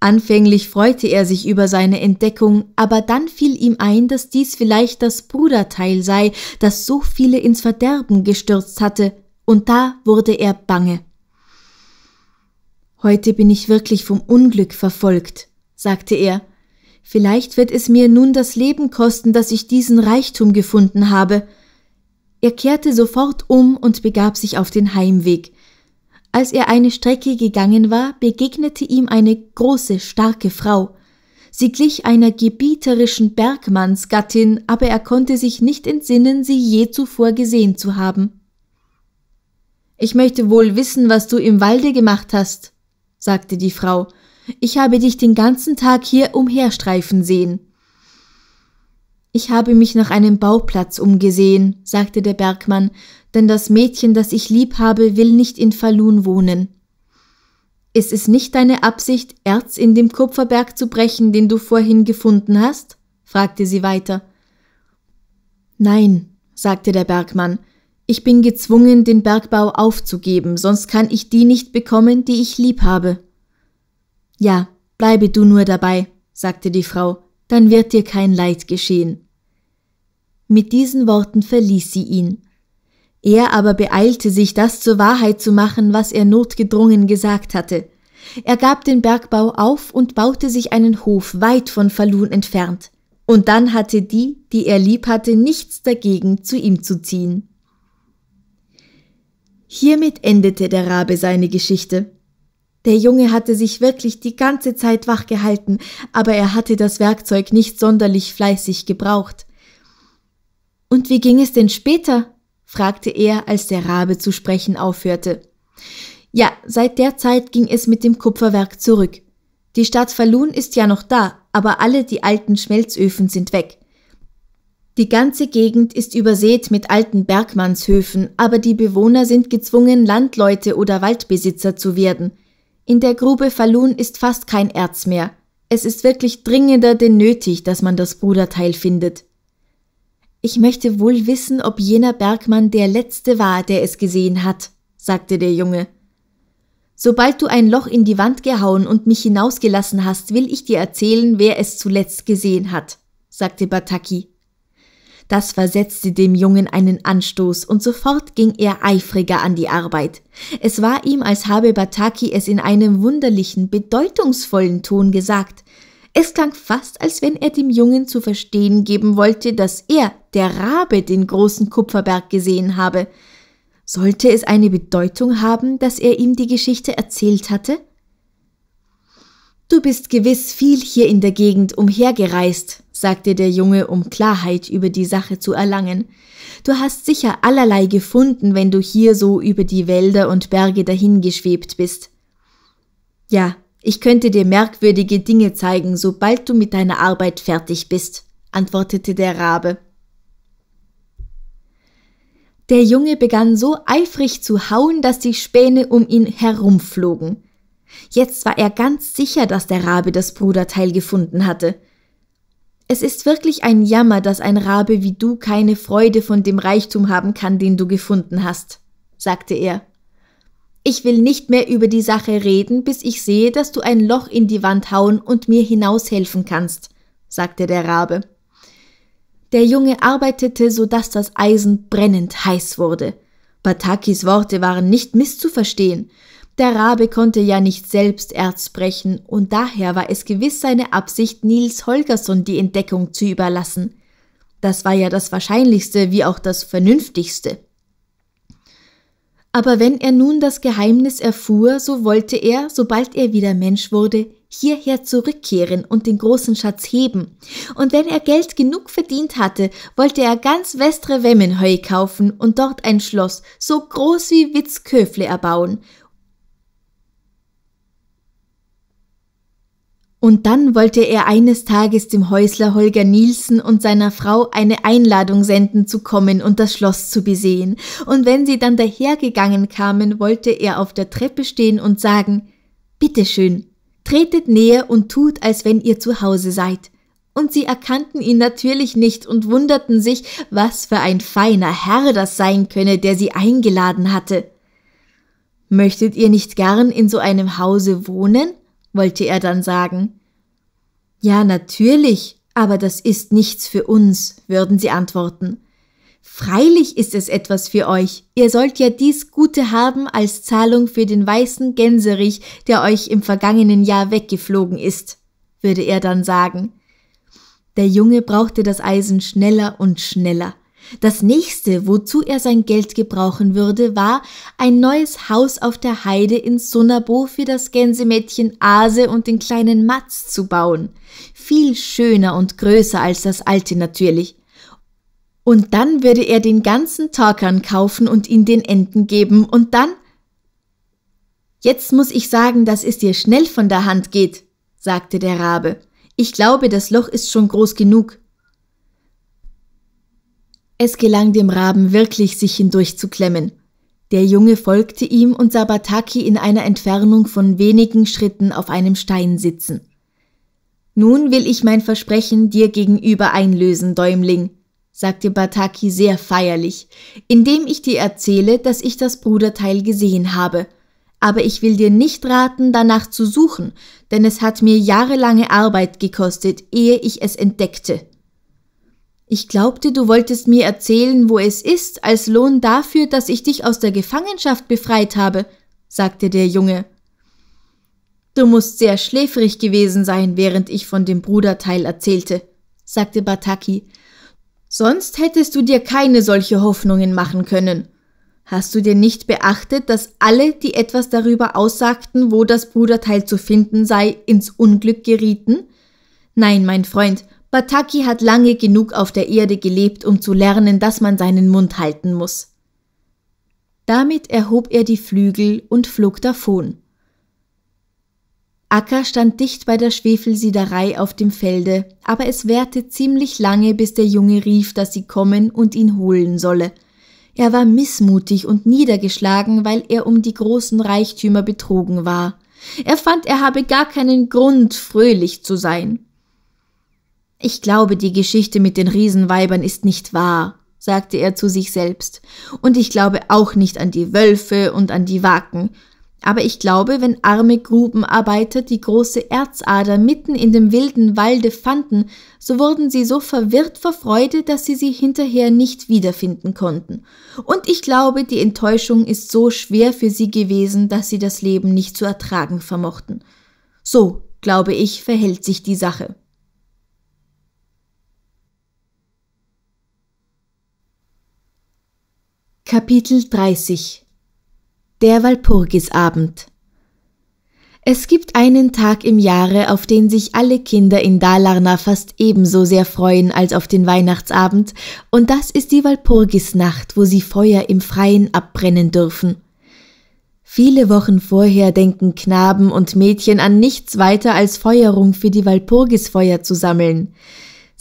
Anfänglich freute er sich über seine Entdeckung, aber dann fiel ihm ein, dass dies vielleicht das Bruderteil sei, das so viele ins Verderben gestürzt hatte, und da wurde er bange. Heute bin ich wirklich vom Unglück verfolgt, sagte er. Vielleicht wird es mir nun das Leben kosten, dass ich diesen Reichtum gefunden habe. Er kehrte sofort um und begab sich auf den Heimweg. Als er eine Strecke gegangen war, begegnete ihm eine große, starke Frau. Sie glich einer gebieterischen Bergmannsgattin, aber er konnte sich nicht entsinnen, sie je zuvor gesehen zu haben. Ich möchte wohl wissen, was du im Walde gemacht hast, sagte die Frau, ich habe dich den ganzen Tag hier umherstreifen sehen. Ich habe mich nach einem Bauplatz umgesehen, sagte der Bergmann, denn das Mädchen, das ich lieb habe, will nicht in Falun wohnen. Ist es nicht deine Absicht, Erz in dem Kupferberg zu brechen, den du vorhin gefunden hast? fragte sie weiter. Nein, sagte der Bergmann, ich bin gezwungen, den Bergbau aufzugeben, sonst kann ich die nicht bekommen, die ich lieb habe. Ja, bleibe du nur dabei, sagte die Frau, dann wird dir kein Leid geschehen. Mit diesen Worten verließ sie ihn. Er aber beeilte sich, das zur Wahrheit zu machen, was er notgedrungen gesagt hatte. Er gab den Bergbau auf und baute sich einen Hof weit von Falun entfernt. Und dann hatte die, die er lieb hatte, nichts dagegen, zu ihm zu ziehen. Hiermit endete der Rabe seine Geschichte. Der Junge hatte sich wirklich die ganze Zeit wach gehalten, aber er hatte das Werkzeug nicht sonderlich fleißig gebraucht. Und wie ging es denn später? fragte er, als der Rabe zu sprechen aufhörte. Ja, seit der Zeit ging es mit dem Kupferwerk zurück. Die Stadt Falun ist ja noch da, aber alle die alten Schmelzöfen sind weg. Die ganze Gegend ist übersät mit alten Bergmannshöfen, aber die Bewohner sind gezwungen, Landleute oder Waldbesitzer zu werden. In der Grube Falun ist fast kein Erz mehr. Es ist wirklich dringender denn nötig, dass man das Bruderteil findet. Ich möchte wohl wissen, ob jener Bergmann der Letzte war, der es gesehen hat, sagte der Junge. Sobald du ein Loch in die Wand gehauen und mich hinausgelassen hast, will ich dir erzählen, wer es zuletzt gesehen hat, sagte Bataki. Das versetzte dem Jungen einen Anstoß und sofort ging er eifriger an die Arbeit. Es war ihm, als habe Bataki es in einem wunderlichen, bedeutungsvollen Ton gesagt. Es klang fast, als wenn er dem Jungen zu verstehen geben wollte, dass er, der Rabe, den großen Kupferberg gesehen habe. Sollte es eine Bedeutung haben, dass er ihm die Geschichte erzählt hatte? Du bist gewiss viel hier in der Gegend umhergereist, sagte der Junge, um Klarheit über die Sache zu erlangen. Du hast sicher allerlei gefunden, wenn du hier so über die Wälder und Berge dahingeschwebt bist. Ja, ich könnte dir merkwürdige Dinge zeigen, sobald du mit deiner Arbeit fertig bist, antwortete der Rabe. Der Junge begann so eifrig zu hauen, dass die Späne um ihn herumflogen. Jetzt war er ganz sicher, dass der Rabe das Bruderteil gefunden hatte. Es ist wirklich ein Jammer, dass ein Rabe wie du keine Freude von dem Reichtum haben kann, den du gefunden hast, sagte er. Ich will nicht mehr über die Sache reden, bis ich sehe, dass du ein Loch in die Wand hauen und mir hinaushelfen kannst, sagte der Rabe. Der Junge arbeitete, so dass das Eisen brennend heiß wurde. Batakis Worte waren nicht misszuverstehen. Der Rabe konnte ja nicht selbst Erz brechen, und daher war es gewiss seine Absicht, Nils Holgersson die Entdeckung zu überlassen. Das war ja das Wahrscheinlichste wie auch das Vernünftigste. Aber wenn er nun das Geheimnis erfuhr, so wollte er, sobald er wieder Mensch wurde, hierher zurückkehren und den großen Schatz heben. Und wenn er Geld genug verdient hatte, wollte er ganz Westre Wemmenheu kaufen und dort ein Schloss, so groß wie Witzköfle, erbauen Und dann wollte er eines Tages dem Häusler Holger Nielsen und seiner Frau eine Einladung senden zu kommen und das Schloss zu besehen. Und wenn sie dann dahergegangen kamen, wollte er auf der Treppe stehen und sagen, Bitteschön, tretet näher und tut, als wenn ihr zu Hause seid. Und sie erkannten ihn natürlich nicht und wunderten sich, was für ein feiner Herr das sein könne, der sie eingeladen hatte. Möchtet ihr nicht gern in so einem Hause wohnen? wollte er dann sagen. Ja, natürlich, aber das ist nichts für uns, würden sie antworten. Freilich ist es etwas für euch. Ihr sollt ja dies Gute haben als Zahlung für den weißen Gänserich, der euch im vergangenen Jahr weggeflogen ist, würde er dann sagen. Der Junge brauchte das Eisen schneller und schneller. Das nächste, wozu er sein Geld gebrauchen würde, war ein neues Haus auf der Heide in Sunnabo für das Gänsemädchen Ase und den kleinen Matz zu bauen. Viel schöner und größer als das alte natürlich. Und dann würde er den ganzen Torkern kaufen und ihn den Enten geben und dann Jetzt muss ich sagen, dass es dir schnell von der Hand geht, sagte der Rabe. Ich glaube, das Loch ist schon groß genug. Es gelang dem Raben wirklich, sich hindurchzuklemmen. Der Junge folgte ihm und sah Bataki in einer Entfernung von wenigen Schritten auf einem Stein sitzen. Nun will ich mein Versprechen dir gegenüber einlösen, Däumling, sagte Bataki sehr feierlich, indem ich dir erzähle, dass ich das Bruderteil gesehen habe. Aber ich will dir nicht raten, danach zu suchen, denn es hat mir jahrelange Arbeit gekostet, ehe ich es entdeckte. Ich glaubte, du wolltest mir erzählen, wo es ist, als Lohn dafür, dass ich dich aus der Gefangenschaft befreit habe, sagte der Junge. Du musst sehr schläfrig gewesen sein, während ich von dem Bruderteil erzählte, sagte Bataki. Sonst hättest du dir keine solche Hoffnungen machen können. Hast du dir nicht beachtet, dass alle, die etwas darüber aussagten, wo das Bruderteil zu finden sei, ins Unglück gerieten? Nein, mein Freund, Bataki hat lange genug auf der Erde gelebt, um zu lernen, dass man seinen Mund halten muss. Damit erhob er die Flügel und flog davon. Akka stand dicht bei der Schwefelsiederei auf dem Felde, aber es währte ziemlich lange, bis der Junge rief, dass sie kommen und ihn holen solle. Er war missmutig und niedergeschlagen, weil er um die großen Reichtümer betrogen war. Er fand, er habe gar keinen Grund, fröhlich zu sein. Ich glaube, die Geschichte mit den Riesenweibern ist nicht wahr, sagte er zu sich selbst, und ich glaube auch nicht an die Wölfe und an die Waken, aber ich glaube, wenn arme Grubenarbeiter die große Erzader mitten in dem wilden Walde fanden, so wurden sie so verwirrt vor Freude, dass sie sie hinterher nicht wiederfinden konnten. Und ich glaube, die Enttäuschung ist so schwer für sie gewesen, dass sie das Leben nicht zu ertragen vermochten. So, glaube ich, verhält sich die Sache. Kapitel 30 Der Walpurgisabend Es gibt einen Tag im Jahre, auf den sich alle Kinder in Dalarna fast ebenso sehr freuen als auf den Weihnachtsabend, und das ist die Walpurgisnacht, wo sie Feuer im Freien abbrennen dürfen. Viele Wochen vorher denken Knaben und Mädchen an nichts weiter als Feuerung für die Walpurgisfeuer zu sammeln –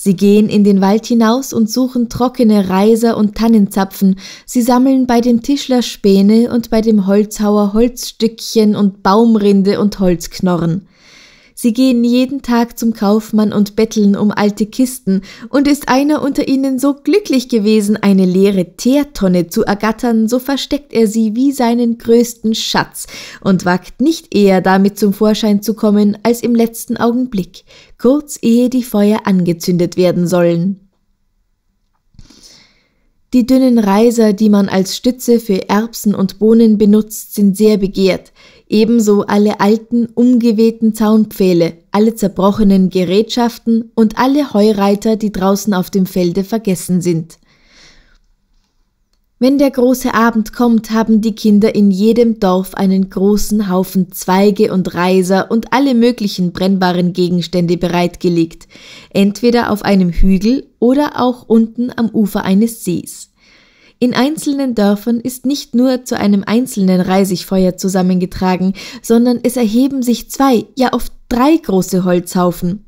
Sie gehen in den Wald hinaus und suchen trockene Reiser und Tannenzapfen, sie sammeln bei dem Tischler Späne und bei dem Holzhauer Holzstückchen und Baumrinde und Holzknorren. Sie gehen jeden Tag zum Kaufmann und betteln um alte Kisten, und ist einer unter ihnen so glücklich gewesen, eine leere Teertonne zu ergattern, so versteckt er sie wie seinen größten Schatz und wagt nicht eher damit zum Vorschein zu kommen, als im letzten Augenblick, kurz ehe die Feuer angezündet werden sollen. Die dünnen Reiser, die man als Stütze für Erbsen und Bohnen benutzt, sind sehr begehrt ebenso alle alten, umgewehten Zaunpfähle, alle zerbrochenen Gerätschaften und alle Heureiter, die draußen auf dem Felde vergessen sind. Wenn der große Abend kommt, haben die Kinder in jedem Dorf einen großen Haufen Zweige und Reiser und alle möglichen brennbaren Gegenstände bereitgelegt, entweder auf einem Hügel oder auch unten am Ufer eines Sees. In einzelnen Dörfern ist nicht nur zu einem einzelnen Reisigfeuer zusammengetragen, sondern es erheben sich zwei, ja oft drei große Holzhaufen.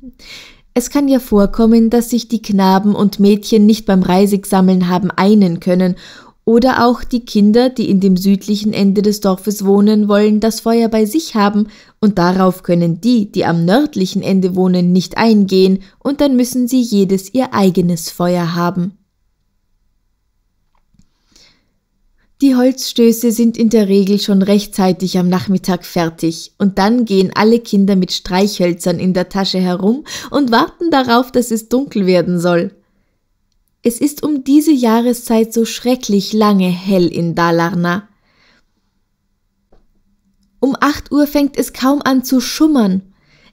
Es kann ja vorkommen, dass sich die Knaben und Mädchen nicht beim Reisigsammeln haben einen können oder auch die Kinder, die in dem südlichen Ende des Dorfes wohnen, wollen das Feuer bei sich haben, und darauf können die, die am nördlichen Ende wohnen, nicht eingehen, und dann müssen sie jedes ihr eigenes Feuer haben. Die Holzstöße sind in der Regel schon rechtzeitig am Nachmittag fertig und dann gehen alle Kinder mit Streichhölzern in der Tasche herum und warten darauf, dass es dunkel werden soll. Es ist um diese Jahreszeit so schrecklich lange hell in Dalarna. Um acht Uhr fängt es kaum an zu schummern.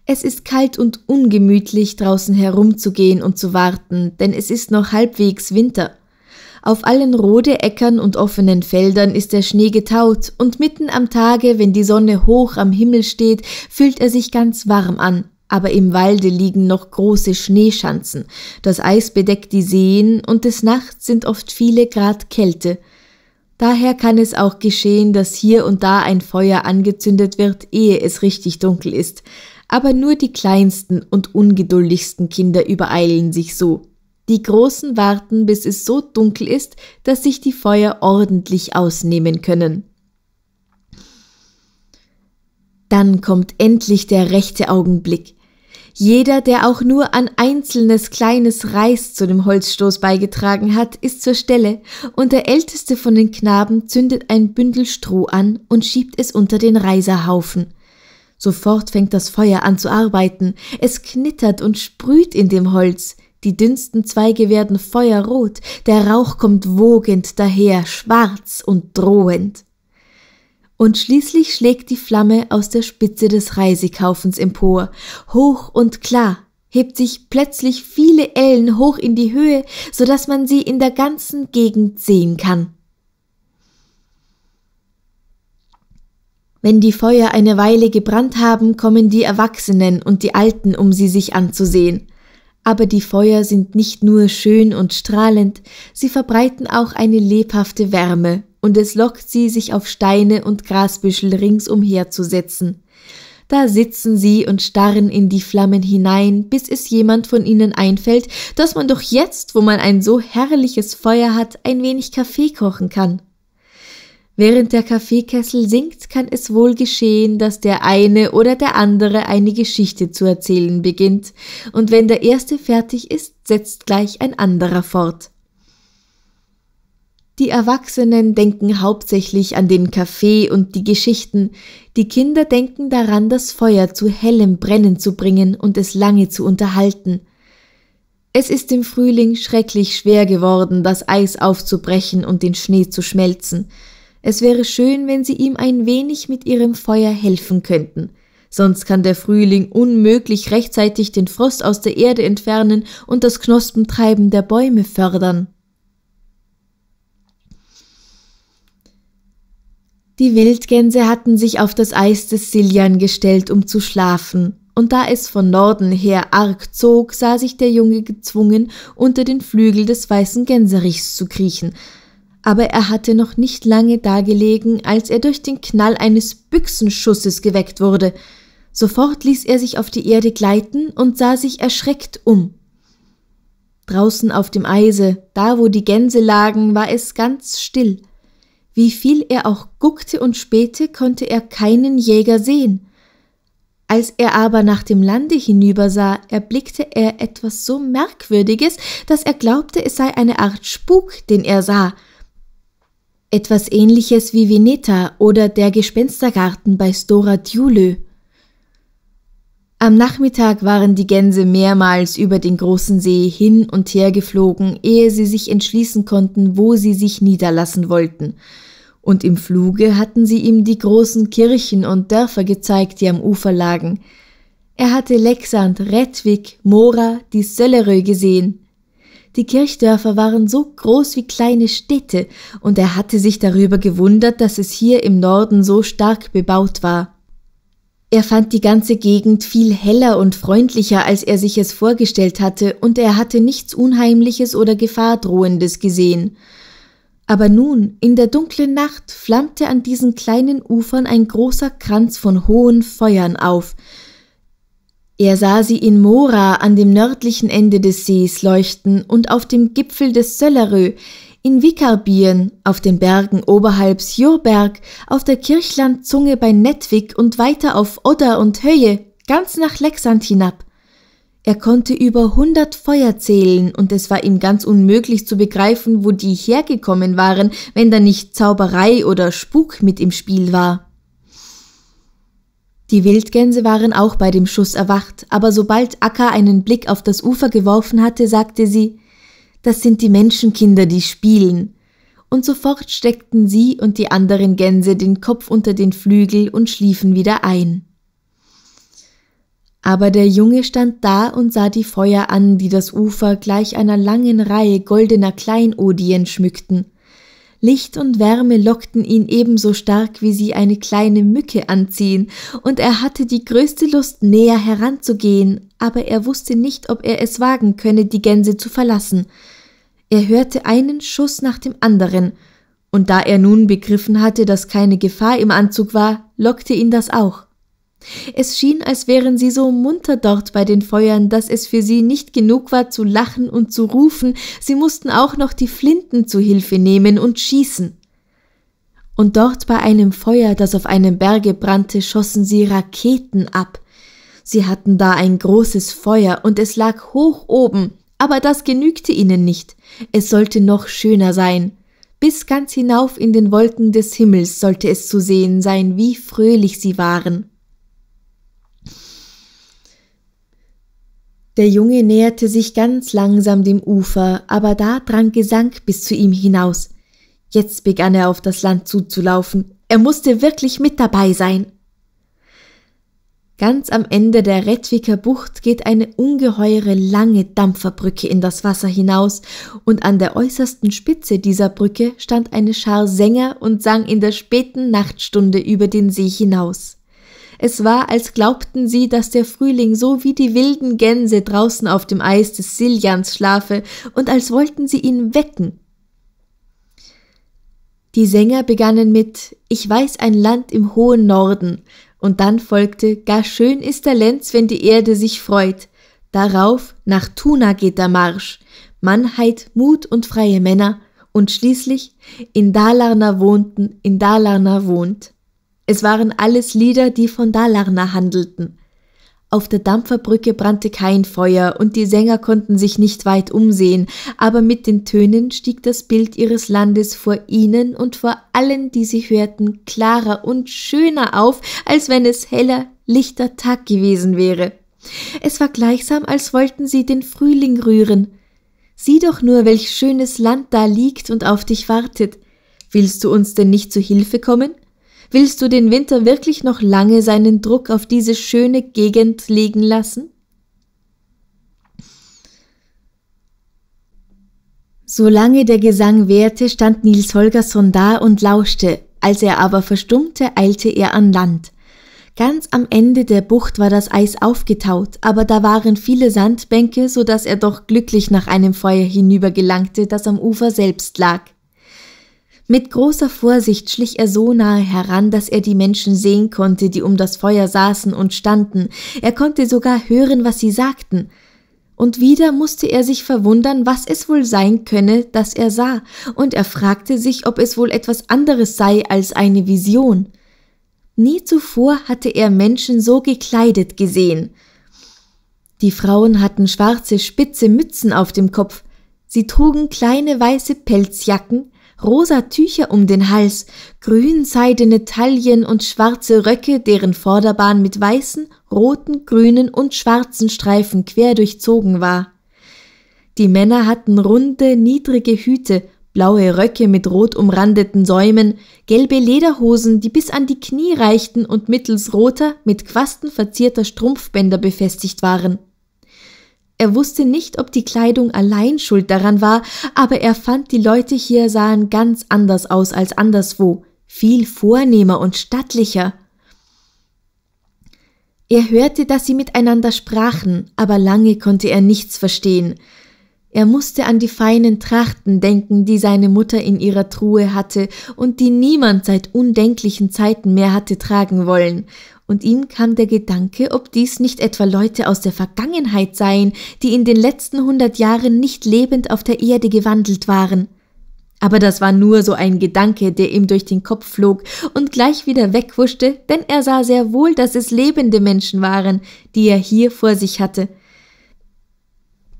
Es ist kalt und ungemütlich, draußen herumzugehen und zu warten, denn es ist noch halbwegs Winter. Auf allen Rodeäckern und offenen Feldern ist der Schnee getaut, und mitten am Tage, wenn die Sonne hoch am Himmel steht, fühlt er sich ganz warm an, aber im Walde liegen noch große Schneeschanzen, das Eis bedeckt die Seen und des Nachts sind oft viele Grad Kälte. Daher kann es auch geschehen, dass hier und da ein Feuer angezündet wird, ehe es richtig dunkel ist. Aber nur die kleinsten und ungeduldigsten Kinder übereilen sich so. Die Großen warten, bis es so dunkel ist, dass sich die Feuer ordentlich ausnehmen können. Dann kommt endlich der rechte Augenblick. Jeder, der auch nur an einzelnes kleines Reis zu dem Holzstoß beigetragen hat, ist zur Stelle, und der älteste von den Knaben zündet ein Bündel Stroh an und schiebt es unter den Reiserhaufen. Sofort fängt das Feuer an zu arbeiten, es knittert und sprüht in dem Holz, die dünnsten Zweige werden feuerrot, der Rauch kommt wogend daher, schwarz und drohend. Und schließlich schlägt die Flamme aus der Spitze des Reisekaufens empor, hoch und klar, hebt sich plötzlich viele Ellen hoch in die Höhe, so dass man sie in der ganzen Gegend sehen kann. Wenn die Feuer eine Weile gebrannt haben, kommen die Erwachsenen und die Alten, um sie sich anzusehen. Aber die Feuer sind nicht nur schön und strahlend, sie verbreiten auch eine lebhafte Wärme, und es lockt sie, sich auf Steine und Grasbüschel ringsumher zu setzen. Da sitzen sie und starren in die Flammen hinein, bis es jemand von ihnen einfällt, dass man doch jetzt, wo man ein so herrliches Feuer hat, ein wenig Kaffee kochen kann. Während der Kaffeekessel singt, kann es wohl geschehen, dass der eine oder der andere eine Geschichte zu erzählen beginnt, und wenn der erste fertig ist, setzt gleich ein anderer fort. Die Erwachsenen denken hauptsächlich an den Kaffee und die Geschichten, die Kinder denken daran, das Feuer zu hellem Brennen zu bringen und es lange zu unterhalten. Es ist im Frühling schrecklich schwer geworden, das Eis aufzubrechen und den Schnee zu schmelzen, es wäre schön, wenn Sie ihm ein wenig mit Ihrem Feuer helfen könnten. Sonst kann der Frühling unmöglich rechtzeitig den Frost aus der Erde entfernen und das Knospentreiben der Bäume fördern. Die Wildgänse hatten sich auf das Eis des Siljan gestellt, um zu schlafen, und da es von Norden her arg zog, sah sich der Junge gezwungen, unter den Flügel des weißen Gänserichs zu kriechen, aber er hatte noch nicht lange dagelegen, als er durch den Knall eines Büchsenschusses geweckt wurde. Sofort ließ er sich auf die Erde gleiten und sah sich erschreckt um. Draußen auf dem Eise, da wo die Gänse lagen, war es ganz still. Wie viel er auch guckte und spähte, konnte er keinen Jäger sehen. Als er aber nach dem Lande hinübersah, erblickte er etwas so Merkwürdiges, dass er glaubte, es sei eine Art Spuk, den er sah – etwas ähnliches wie Veneta oder der Gespenstergarten bei Stora Djulö. Am Nachmittag waren die Gänse mehrmals über den großen See hin und her geflogen, ehe sie sich entschließen konnten, wo sie sich niederlassen wollten. Und im Fluge hatten sie ihm die großen Kirchen und Dörfer gezeigt, die am Ufer lagen. Er hatte Lexand, Redwig, Mora, die Söllerö gesehen, die Kirchdörfer waren so groß wie kleine Städte, und er hatte sich darüber gewundert, dass es hier im Norden so stark bebaut war. Er fand die ganze Gegend viel heller und freundlicher, als er sich es vorgestellt hatte, und er hatte nichts Unheimliches oder Gefahrdrohendes gesehen. Aber nun, in der dunklen Nacht, flammte an diesen kleinen Ufern ein großer Kranz von hohen Feuern auf, er sah sie in Mora an dem nördlichen Ende des Sees leuchten und auf dem Gipfel des Söllerö, in Vikarbien, auf den Bergen oberhalb Sjurberg, auf der Kirchlandzunge bei Nettwig und weiter auf Odder und Höhe, ganz nach Lexand hinab. Er konnte über hundert Feuer zählen, und es war ihm ganz unmöglich zu begreifen, wo die hergekommen waren, wenn da nicht Zauberei oder Spuk mit im Spiel war. Die Wildgänse waren auch bei dem Schuss erwacht, aber sobald Akka einen Blick auf das Ufer geworfen hatte, sagte sie Das sind die Menschenkinder, die spielen. Und sofort steckten sie und die anderen Gänse den Kopf unter den Flügel und schliefen wieder ein. Aber der Junge stand da und sah die Feuer an, die das Ufer gleich einer langen Reihe goldener Kleinodien schmückten, Licht und Wärme lockten ihn ebenso stark, wie sie eine kleine Mücke anziehen, und er hatte die größte Lust, näher heranzugehen, aber er wusste nicht, ob er es wagen könne, die Gänse zu verlassen. Er hörte einen Schuss nach dem anderen, und da er nun begriffen hatte, dass keine Gefahr im Anzug war, lockte ihn das auch. Es schien, als wären sie so munter dort bei den Feuern, dass es für sie nicht genug war zu lachen und zu rufen, sie mussten auch noch die Flinten zu Hilfe nehmen und schießen. Und dort bei einem Feuer, das auf einem Berge brannte, schossen sie Raketen ab. Sie hatten da ein großes Feuer, und es lag hoch oben, aber das genügte ihnen nicht, es sollte noch schöner sein. Bis ganz hinauf in den Wolken des Himmels sollte es zu sehen sein, wie fröhlich sie waren. Der Junge näherte sich ganz langsam dem Ufer, aber da drang Gesang bis zu ihm hinaus. Jetzt begann er auf das Land zuzulaufen. Er musste wirklich mit dabei sein. Ganz am Ende der Rettwicker Bucht geht eine ungeheure lange Dampferbrücke in das Wasser hinaus, und an der äußersten Spitze dieser Brücke stand eine Schar Sänger und sang in der späten Nachtstunde über den See hinaus. Es war, als glaubten sie, dass der Frühling so wie die wilden Gänse draußen auf dem Eis des Siljans schlafe, und als wollten sie ihn wecken. Die Sänger begannen mit Ich weiß ein Land im hohen Norden, und dann folgte Gar schön ist der Lenz, wenn die Erde sich freut. Darauf nach Tuna geht der Marsch, Mannheit, Mut und freie Männer, und schließlich in Dalarna wohnten, in Dalarna wohnt. Es waren alles Lieder, die von Dalarna handelten. Auf der Dampferbrücke brannte kein Feuer und die Sänger konnten sich nicht weit umsehen, aber mit den Tönen stieg das Bild ihres Landes vor ihnen und vor allen, die sie hörten, klarer und schöner auf, als wenn es heller, lichter Tag gewesen wäre. Es war gleichsam, als wollten sie den Frühling rühren. Sieh doch nur, welch schönes Land da liegt und auf dich wartet. Willst du uns denn nicht zu Hilfe kommen? Willst du den Winter wirklich noch lange seinen Druck auf diese schöne Gegend legen lassen? Solange der Gesang währte, stand Nils Holgersson da und lauschte, als er aber verstummte, eilte er an Land. Ganz am Ende der Bucht war das Eis aufgetaut, aber da waren viele Sandbänke, so dass er doch glücklich nach einem Feuer hinübergelangte, das am Ufer selbst lag. Mit großer Vorsicht schlich er so nahe heran, dass er die Menschen sehen konnte, die um das Feuer saßen und standen, er konnte sogar hören, was sie sagten. Und wieder musste er sich verwundern, was es wohl sein könne, das er sah, und er fragte sich, ob es wohl etwas anderes sei als eine Vision. Nie zuvor hatte er Menschen so gekleidet gesehen. Die Frauen hatten schwarze, spitze Mützen auf dem Kopf, sie trugen kleine weiße Pelzjacken, rosa Tücher um den Hals, grünseidene Taillen und schwarze Röcke, deren Vorderbahn mit weißen, roten, grünen und schwarzen Streifen quer durchzogen war. Die Männer hatten runde, niedrige Hüte, blaue Röcke mit rot umrandeten Säumen, gelbe Lederhosen, die bis an die Knie reichten und mittels roter, mit Quasten verzierter Strumpfbänder befestigt waren. Er wusste nicht, ob die Kleidung allein schuld daran war, aber er fand, die Leute hier sahen ganz anders aus als anderswo, viel vornehmer und stattlicher. Er hörte, dass sie miteinander sprachen, aber lange konnte er nichts verstehen. Er musste an die feinen Trachten denken, die seine Mutter in ihrer Truhe hatte und die niemand seit undenklichen Zeiten mehr hatte tragen wollen, und ihm kam der Gedanke, ob dies nicht etwa Leute aus der Vergangenheit seien, die in den letzten hundert Jahren nicht lebend auf der Erde gewandelt waren. Aber das war nur so ein Gedanke, der ihm durch den Kopf flog und gleich wieder wegwuschte, denn er sah sehr wohl, dass es lebende Menschen waren, die er hier vor sich hatte –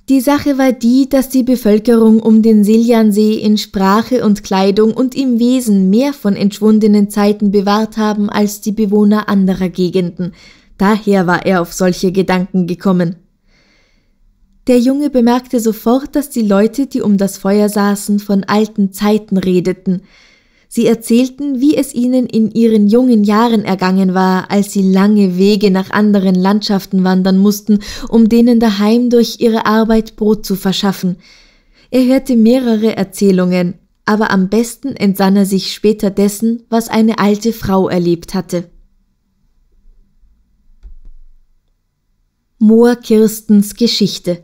die Sache war die, dass die Bevölkerung um den Siljansee in Sprache und Kleidung und im Wesen mehr von entschwundenen Zeiten bewahrt haben als die Bewohner anderer Gegenden. Daher war er auf solche Gedanken gekommen. Der Junge bemerkte sofort, dass die Leute, die um das Feuer saßen, von alten Zeiten redeten. Sie erzählten, wie es ihnen in ihren jungen Jahren ergangen war, als sie lange Wege nach anderen Landschaften wandern mussten, um denen daheim durch ihre Arbeit Brot zu verschaffen. Er hörte mehrere Erzählungen, aber am besten entsann er sich später dessen, was eine alte Frau erlebt hatte. Moor Kirstens Geschichte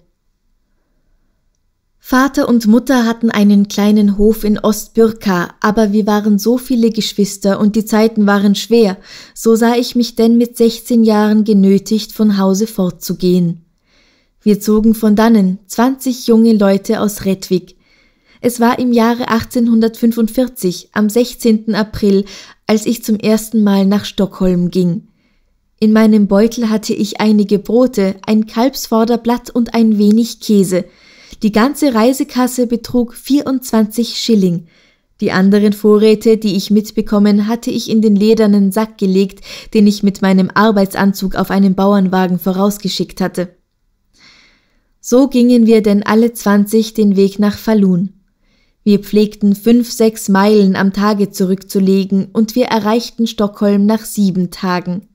Vater und Mutter hatten einen kleinen Hof in Ostbürka, aber wir waren so viele Geschwister und die Zeiten waren schwer, so sah ich mich denn mit 16 Jahren genötigt, von Hause fortzugehen. Wir zogen von dannen, 20 junge Leute aus Redwig. Es war im Jahre 1845, am 16. April, als ich zum ersten Mal nach Stockholm ging. In meinem Beutel hatte ich einige Brote, ein Kalbsvorderblatt und ein wenig Käse – die ganze Reisekasse betrug 24 Schilling. Die anderen Vorräte, die ich mitbekommen, hatte ich in den ledernen Sack gelegt, den ich mit meinem Arbeitsanzug auf einem Bauernwagen vorausgeschickt hatte. So gingen wir denn alle 20 den Weg nach Falun. Wir pflegten fünf, sechs Meilen am Tage zurückzulegen und wir erreichten Stockholm nach sieben Tagen.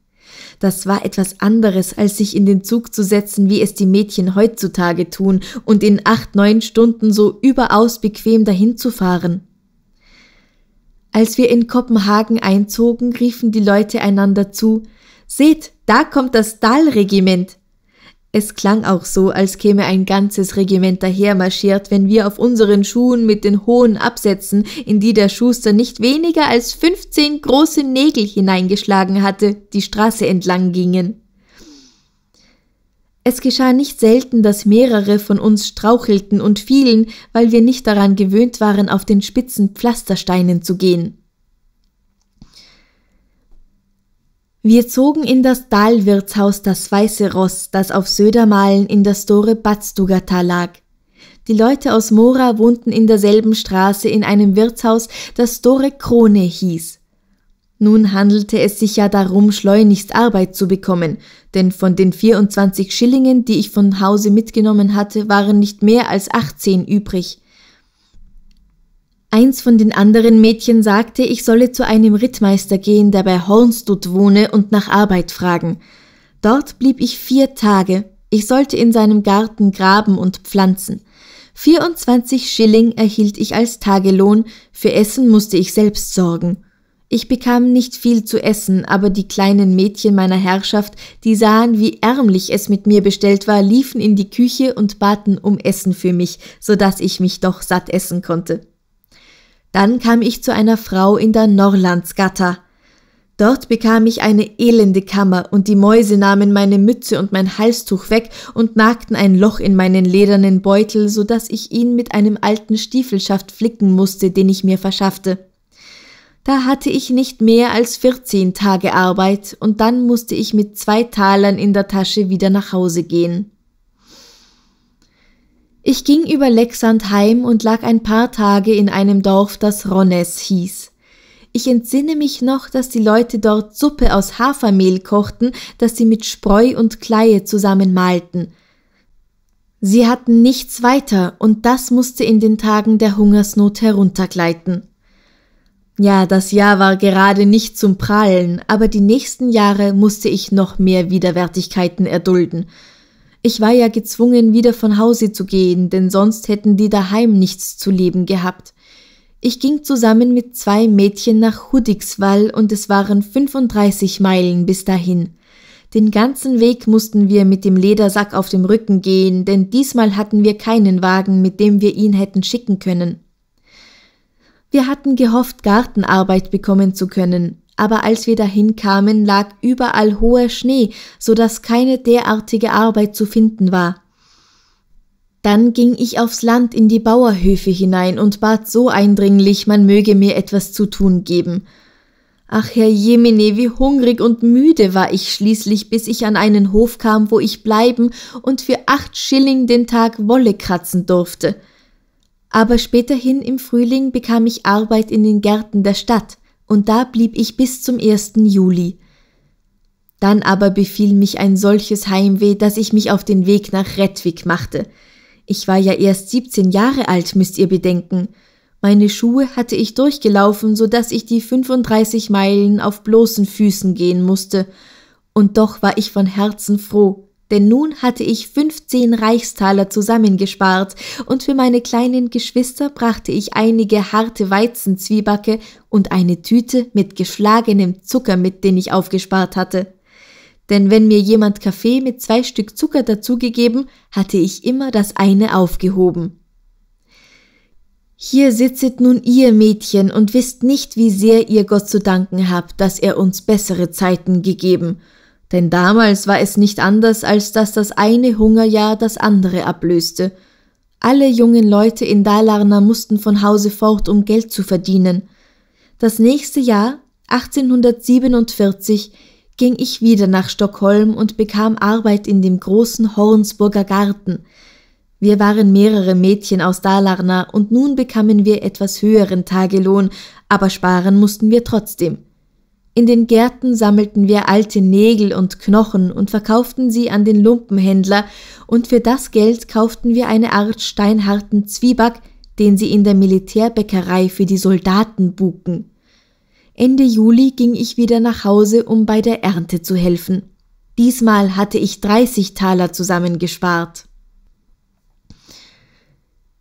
Das war etwas anderes, als sich in den Zug zu setzen, wie es die Mädchen heutzutage tun, und in acht, neun Stunden so überaus bequem dahin zu fahren. Als wir in Kopenhagen einzogen, riefen die Leute einander zu Seht, da kommt das Dahlregiment. Es klang auch so, als käme ein ganzes Regiment dahermarschiert, wenn wir auf unseren Schuhen mit den hohen Absätzen, in die der Schuster nicht weniger als 15 große Nägel hineingeschlagen hatte, die Straße entlang gingen. Es geschah nicht selten, dass mehrere von uns strauchelten und fielen, weil wir nicht daran gewöhnt waren, auf den spitzen Pflastersteinen zu gehen. Wir zogen in das Dahlwirtshaus das Weiße Ross, das auf Södermalen in das Store Badstugatal lag. Die Leute aus Mora wohnten in derselben Straße in einem Wirtshaus, das Store Krone hieß. Nun handelte es sich ja darum, schleunigst Arbeit zu bekommen, denn von den 24 Schillingen, die ich von Hause mitgenommen hatte, waren nicht mehr als 18 übrig. Eins von den anderen Mädchen sagte, ich solle zu einem Rittmeister gehen, der bei Hornstut wohne und nach Arbeit fragen. Dort blieb ich vier Tage. Ich sollte in seinem Garten graben und pflanzen. 24 Schilling erhielt ich als Tagelohn, für Essen musste ich selbst sorgen. Ich bekam nicht viel zu essen, aber die kleinen Mädchen meiner Herrschaft, die sahen, wie ärmlich es mit mir bestellt war, liefen in die Küche und baten um Essen für mich, so dass ich mich doch satt essen konnte. Dann kam ich zu einer Frau in der Norlandsgatter. Dort bekam ich eine elende Kammer, und die Mäuse nahmen meine Mütze und mein Halstuch weg und nagten ein Loch in meinen ledernen Beutel, so dass ich ihn mit einem alten Stiefelschaft flicken musste, den ich mir verschaffte. Da hatte ich nicht mehr als vierzehn Tage Arbeit, und dann musste ich mit zwei Talern in der Tasche wieder nach Hause gehen. Ich ging über Lexand heim und lag ein paar Tage in einem Dorf, das Ronnes hieß. Ich entsinne mich noch, dass die Leute dort Suppe aus Hafermehl kochten, das sie mit Spreu und Kleie zusammen mahlten. Sie hatten nichts weiter, und das musste in den Tagen der Hungersnot heruntergleiten. Ja, das Jahr war gerade nicht zum Prahlen, aber die nächsten Jahre musste ich noch mehr Widerwärtigkeiten erdulden – ich war ja gezwungen, wieder von Hause zu gehen, denn sonst hätten die daheim nichts zu leben gehabt. Ich ging zusammen mit zwei Mädchen nach Hudikswall und es waren 35 Meilen bis dahin. Den ganzen Weg mussten wir mit dem Ledersack auf dem Rücken gehen, denn diesmal hatten wir keinen Wagen, mit dem wir ihn hätten schicken können. Wir hatten gehofft, Gartenarbeit bekommen zu können aber als wir dahin kamen, lag überall hoher Schnee, so dass keine derartige Arbeit zu finden war. Dann ging ich aufs Land in die Bauerhöfe hinein und bat so eindringlich, man möge mir etwas zu tun geben. Ach Herr Jemine, wie hungrig und müde war ich schließlich, bis ich an einen Hof kam, wo ich bleiben und für acht Schilling den Tag Wolle kratzen durfte. Aber späterhin im Frühling bekam ich Arbeit in den Gärten der Stadt und da blieb ich bis zum 1. Juli. Dann aber befiel mich ein solches Heimweh, dass ich mich auf den Weg nach Rettwig machte. Ich war ja erst 17 Jahre alt, müsst ihr bedenken. Meine Schuhe hatte ich durchgelaufen, so dass ich die 35 Meilen auf bloßen Füßen gehen musste, und doch war ich von Herzen froh, denn nun hatte ich 15 Reichstaler zusammengespart und für meine kleinen Geschwister brachte ich einige harte Weizenzwiebacke und eine Tüte mit geschlagenem Zucker mit, den ich aufgespart hatte. Denn wenn mir jemand Kaffee mit zwei Stück Zucker dazugegeben, hatte ich immer das eine aufgehoben. Hier sitzet nun ihr Mädchen und wisst nicht, wie sehr ihr Gott zu danken habt, dass er uns bessere Zeiten gegeben denn damals war es nicht anders, als dass das eine Hungerjahr das andere ablöste. Alle jungen Leute in Dalarna mussten von Hause fort, um Geld zu verdienen. Das nächste Jahr, 1847, ging ich wieder nach Stockholm und bekam Arbeit in dem großen Hornsburger Garten. Wir waren mehrere Mädchen aus Dalarna und nun bekamen wir etwas höheren Tagelohn, aber sparen mussten wir trotzdem. In den Gärten sammelten wir alte Nägel und Knochen und verkauften sie an den Lumpenhändler, und für das Geld kauften wir eine Art steinharten Zwieback, den sie in der Militärbäckerei für die Soldaten buken. Ende Juli ging ich wieder nach Hause, um bei der Ernte zu helfen. Diesmal hatte ich 30 Taler zusammengespart.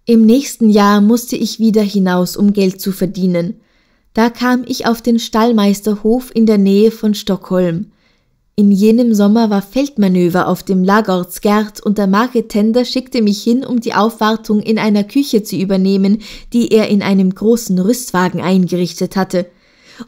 Im nächsten Jahr musste ich wieder hinaus, um Geld zu verdienen – da kam ich auf den Stallmeisterhof in der Nähe von Stockholm. In jenem Sommer war Feldmanöver auf dem Lagortsgärd und der Marketender schickte mich hin, um die Aufwartung in einer Küche zu übernehmen, die er in einem großen Rüstwagen eingerichtet hatte –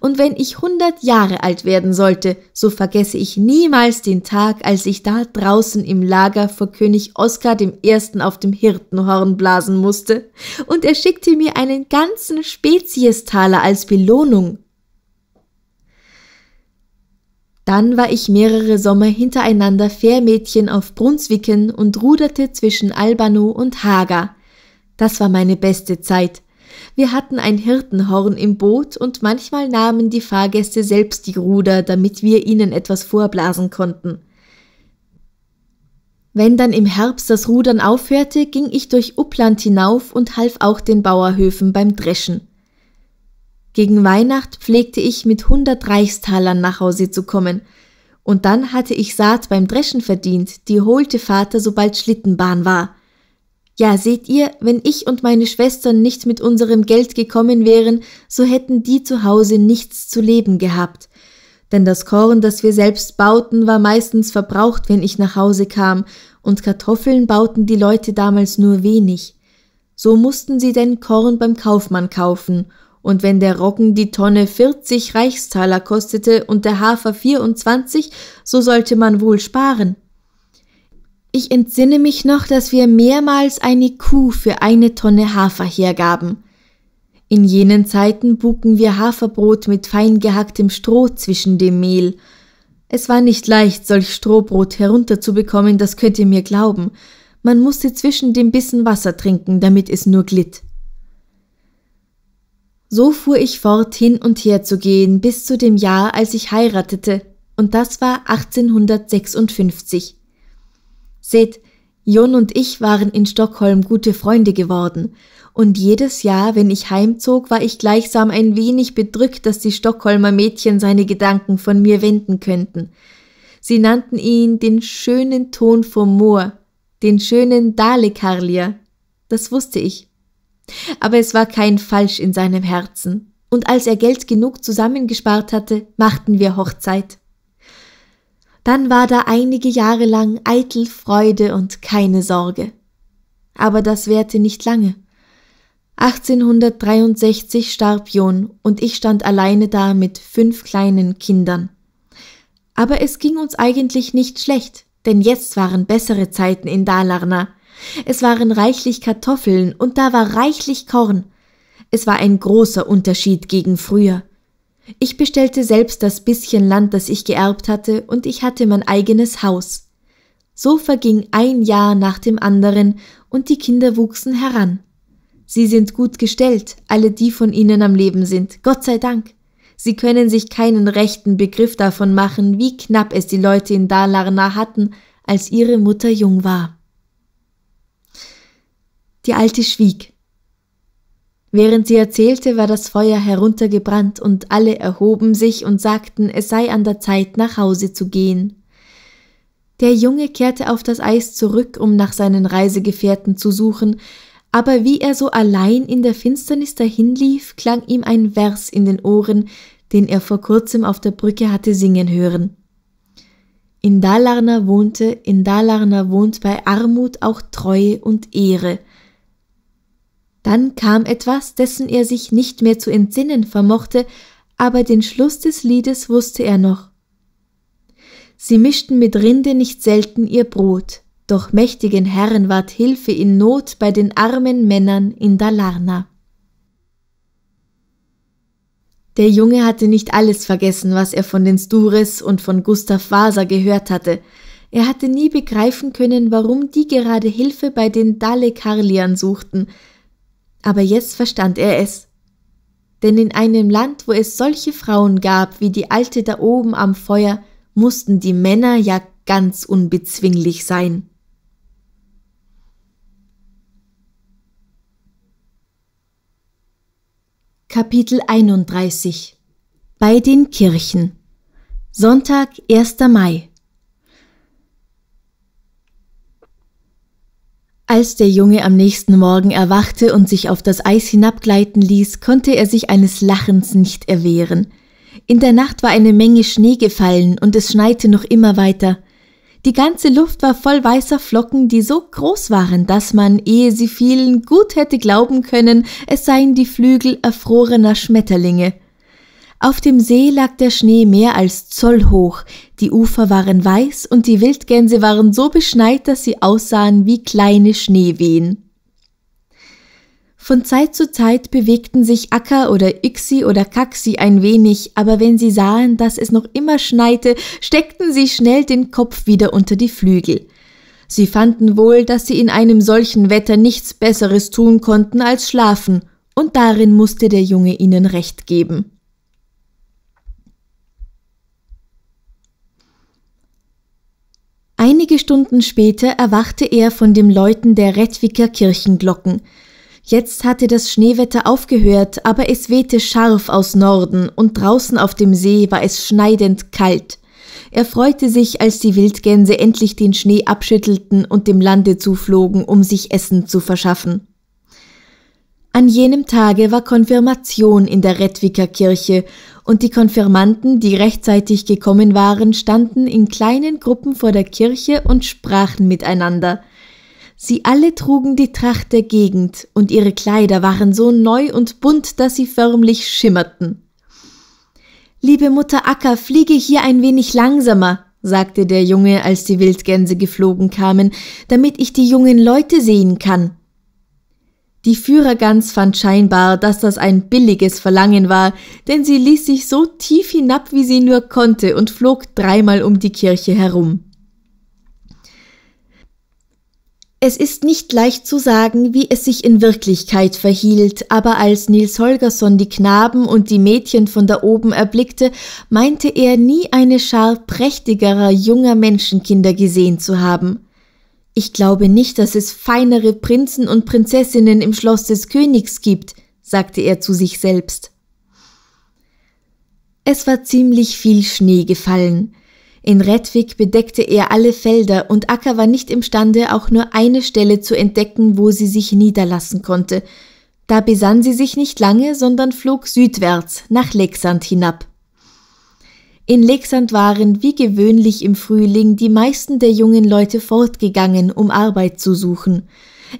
und wenn ich hundert Jahre alt werden sollte, so vergesse ich niemals den Tag, als ich da draußen im Lager vor König Oskar I. auf dem Hirtenhorn blasen musste, und er schickte mir einen ganzen Speziestaler als Belohnung. Dann war ich mehrere Sommer hintereinander Fährmädchen auf Brunswicken und ruderte zwischen Albano und Haga. Das war meine beste Zeit. Wir hatten ein Hirtenhorn im Boot und manchmal nahmen die Fahrgäste selbst die Ruder, damit wir ihnen etwas vorblasen konnten. Wenn dann im Herbst das Rudern aufhörte, ging ich durch Uppland hinauf und half auch den Bauerhöfen beim Dreschen. Gegen Weihnacht pflegte ich mit hundert Reichstalern nach Hause zu kommen, und dann hatte ich Saat beim Dreschen verdient, die holte Vater, sobald Schlittenbahn war – ja, seht ihr, wenn ich und meine Schwestern nicht mit unserem Geld gekommen wären, so hätten die zu Hause nichts zu leben gehabt. Denn das Korn, das wir selbst bauten, war meistens verbraucht, wenn ich nach Hause kam, und Kartoffeln bauten die Leute damals nur wenig. So mussten sie denn Korn beim Kaufmann kaufen, und wenn der Roggen die Tonne 40 Reichstaler kostete und der Hafer 24, so sollte man wohl sparen. Ich entsinne mich noch, dass wir mehrmals eine Kuh für eine Tonne Hafer hergaben. In jenen Zeiten buken wir Haferbrot mit fein gehacktem Stroh zwischen dem Mehl. Es war nicht leicht, solch Strohbrot herunterzubekommen, das könnt ihr mir glauben. Man musste zwischen dem Bissen Wasser trinken, damit es nur glitt. So fuhr ich fort, hin und her zu gehen, bis zu dem Jahr, als ich heiratete, und das war 1856. Seht, Jon und ich waren in Stockholm gute Freunde geworden, und jedes Jahr, wenn ich heimzog, war ich gleichsam ein wenig bedrückt, dass die Stockholmer Mädchen seine Gedanken von mir wenden könnten. Sie nannten ihn den schönen Ton vom Moor, den schönen Dalekarlier. Das wusste ich. Aber es war kein Falsch in seinem Herzen. Und als er Geld genug zusammengespart hatte, machten wir Hochzeit. Dann war da einige Jahre lang eitel Freude und keine Sorge. Aber das währte nicht lange. 1863 starb John und ich stand alleine da mit fünf kleinen Kindern. Aber es ging uns eigentlich nicht schlecht, denn jetzt waren bessere Zeiten in Dalarna. Es waren reichlich Kartoffeln und da war reichlich Korn. Es war ein großer Unterschied gegen früher. Ich bestellte selbst das bisschen Land, das ich geerbt hatte, und ich hatte mein eigenes Haus. So verging ein Jahr nach dem anderen, und die Kinder wuchsen heran. Sie sind gut gestellt, alle die von ihnen am Leben sind, Gott sei Dank. Sie können sich keinen rechten Begriff davon machen, wie knapp es die Leute in Dalarna hatten, als ihre Mutter jung war. Die Alte schwieg. Während sie erzählte, war das Feuer heruntergebrannt und alle erhoben sich und sagten, es sei an der Zeit, nach Hause zu gehen. Der Junge kehrte auf das Eis zurück, um nach seinen Reisegefährten zu suchen, aber wie er so allein in der Finsternis dahinlief, klang ihm ein Vers in den Ohren, den er vor kurzem auf der Brücke hatte singen hören. In Dalarna wohnte, in Dalarna wohnt bei Armut auch Treue und Ehre – dann kam etwas, dessen er sich nicht mehr zu entsinnen vermochte, aber den Schluss des Liedes wusste er noch. Sie mischten mit Rinde nicht selten ihr Brot, doch mächtigen Herren ward Hilfe in Not bei den armen Männern in Dalarna. Der Junge hatte nicht alles vergessen, was er von den Stures und von Gustav Vasa gehört hatte. Er hatte nie begreifen können, warum die gerade Hilfe bei den Dalekarliern suchten, aber jetzt verstand er es. Denn in einem Land, wo es solche Frauen gab wie die alte da oben am Feuer, mussten die Männer ja ganz unbezwinglich sein. Kapitel 31 Bei den Kirchen Sonntag, 1. Mai Als der Junge am nächsten Morgen erwachte und sich auf das Eis hinabgleiten ließ, konnte er sich eines Lachens nicht erwehren. In der Nacht war eine Menge Schnee gefallen und es schneite noch immer weiter. Die ganze Luft war voll weißer Flocken, die so groß waren, dass man, ehe sie fielen, gut hätte glauben können, es seien die Flügel erfrorener Schmetterlinge. Auf dem See lag der Schnee mehr als Zoll hoch, die Ufer waren weiß und die Wildgänse waren so beschneit, dass sie aussahen wie kleine Schneewehen. Von Zeit zu Zeit bewegten sich Akka oder Yxi oder Kaxi ein wenig, aber wenn sie sahen, dass es noch immer schneite, steckten sie schnell den Kopf wieder unter die Flügel. Sie fanden wohl, dass sie in einem solchen Wetter nichts Besseres tun konnten als schlafen, und darin musste der Junge ihnen recht geben. Einige Stunden später erwachte er von dem Läuten der Rettwiker Kirchenglocken. Jetzt hatte das Schneewetter aufgehört, aber es wehte scharf aus Norden und draußen auf dem See war es schneidend kalt. Er freute sich, als die Wildgänse endlich den Schnee abschüttelten und dem Lande zuflogen, um sich Essen zu verschaffen. An jenem Tage war Konfirmation in der Rettwicker Kirche und die Konfirmanten, die rechtzeitig gekommen waren, standen in kleinen Gruppen vor der Kirche und sprachen miteinander. Sie alle trugen die Tracht der Gegend und ihre Kleider waren so neu und bunt, dass sie förmlich schimmerten. Liebe Mutter Acker, fliege hier ein wenig langsamer, sagte der Junge, als die Wildgänse geflogen kamen, damit ich die jungen Leute sehen kann. Die Führergans fand scheinbar, dass das ein billiges Verlangen war, denn sie ließ sich so tief hinab, wie sie nur konnte, und flog dreimal um die Kirche herum. Es ist nicht leicht zu sagen, wie es sich in Wirklichkeit verhielt, aber als Nils Holgersson die Knaben und die Mädchen von da oben erblickte, meinte er nie eine Schar prächtigerer junger Menschenkinder gesehen zu haben. Ich glaube nicht, dass es feinere Prinzen und Prinzessinnen im Schloss des Königs gibt, sagte er zu sich selbst. Es war ziemlich viel Schnee gefallen. In Redwig bedeckte er alle Felder und Acker war nicht imstande, auch nur eine Stelle zu entdecken, wo sie sich niederlassen konnte. Da besann sie sich nicht lange, sondern flog südwärts nach Lexand hinab. In Lexand waren wie gewöhnlich im Frühling die meisten der jungen Leute fortgegangen, um Arbeit zu suchen.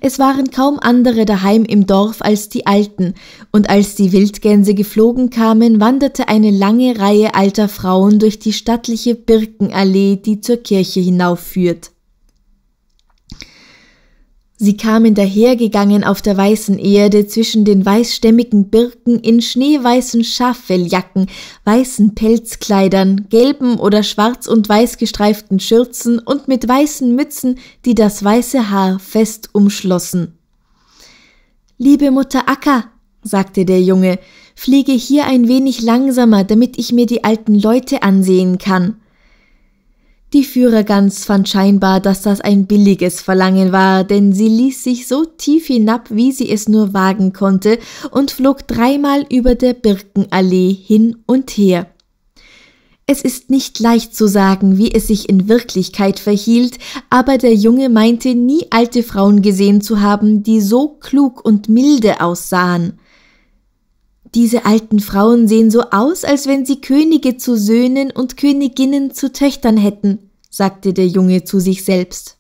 Es waren kaum andere daheim im Dorf als die Alten, und als die Wildgänse geflogen kamen, wanderte eine lange Reihe alter Frauen durch die stattliche Birkenallee, die zur Kirche hinaufführt. Sie kamen dahergegangen auf der weißen Erde zwischen den weißstämmigen Birken in schneeweißen Schaffelljacken, weißen Pelzkleidern, gelben oder schwarz und weiß gestreiften Schürzen und mit weißen Mützen, die das weiße Haar fest umschlossen. Liebe Mutter Acker, sagte der Junge, fliege hier ein wenig langsamer, damit ich mir die alten Leute ansehen kann. Die Führergans fand scheinbar, dass das ein billiges Verlangen war, denn sie ließ sich so tief hinab, wie sie es nur wagen konnte, und flog dreimal über der Birkenallee hin und her. Es ist nicht leicht zu sagen, wie es sich in Wirklichkeit verhielt, aber der Junge meinte nie alte Frauen gesehen zu haben, die so klug und milde aussahen. Diese alten Frauen sehen so aus, als wenn sie Könige zu Söhnen und Königinnen zu Töchtern hätten, sagte der Junge zu sich selbst.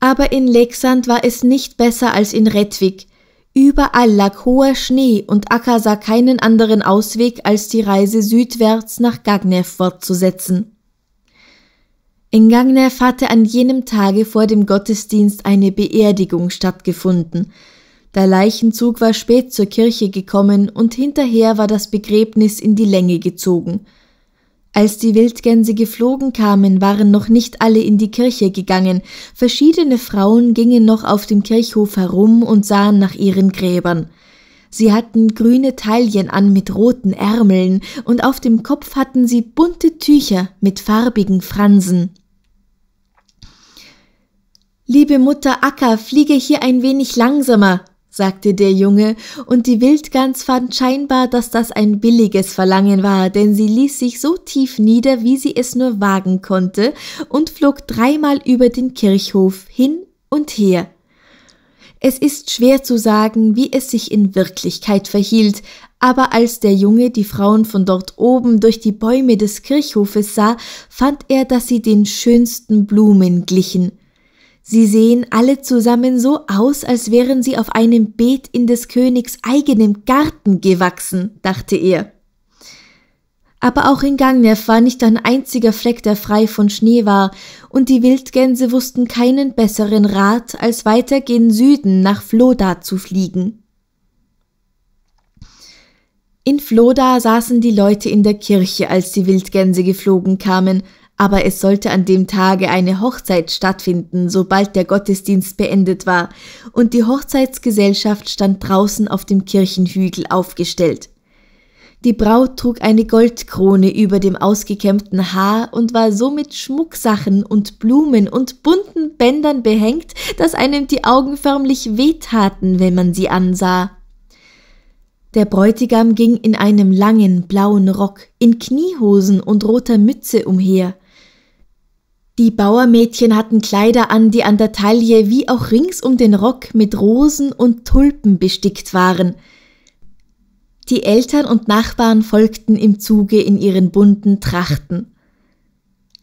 Aber in Lexand war es nicht besser als in Rettwig. Überall lag hoher Schnee und Akka sah keinen anderen Ausweg, als die Reise südwärts nach Gagnev fortzusetzen. In Gagnev hatte an jenem Tage vor dem Gottesdienst eine Beerdigung stattgefunden, der Leichenzug war spät zur Kirche gekommen und hinterher war das Begräbnis in die Länge gezogen. Als die Wildgänse geflogen kamen, waren noch nicht alle in die Kirche gegangen, verschiedene Frauen gingen noch auf dem Kirchhof herum und sahen nach ihren Gräbern. Sie hatten grüne Taillen an mit roten Ärmeln und auf dem Kopf hatten sie bunte Tücher mit farbigen Fransen. Liebe Mutter Acker, fliege hier ein wenig langsamer, sagte der Junge, und die Wildgans fand scheinbar, dass das ein billiges Verlangen war, denn sie ließ sich so tief nieder, wie sie es nur wagen konnte, und flog dreimal über den Kirchhof hin und her. Es ist schwer zu sagen, wie es sich in Wirklichkeit verhielt, aber als der Junge die Frauen von dort oben durch die Bäume des Kirchhofes sah, fand er, dass sie den schönsten Blumen glichen. Sie sehen alle zusammen so aus, als wären sie auf einem Beet in des Königs eigenem Garten gewachsen, dachte er. Aber auch in Gangnef war nicht ein einziger Fleck, der frei von Schnee war, und die Wildgänse wussten keinen besseren Rat, als weiter gen Süden nach Floda zu fliegen. In Floda saßen die Leute in der Kirche, als die Wildgänse geflogen kamen, aber es sollte an dem Tage eine Hochzeit stattfinden, sobald der Gottesdienst beendet war, und die Hochzeitsgesellschaft stand draußen auf dem Kirchenhügel aufgestellt. Die Braut trug eine Goldkrone über dem ausgekämmten Haar und war so mit Schmucksachen und Blumen und bunten Bändern behängt, dass einem die Augen förmlich wehtaten, wenn man sie ansah. Der Bräutigam ging in einem langen blauen Rock, in Kniehosen und roter Mütze umher, die Bauermädchen hatten Kleider an, die an der Taille wie auch rings um den Rock mit Rosen und Tulpen bestickt waren. Die Eltern und Nachbarn folgten im Zuge in ihren bunten Trachten.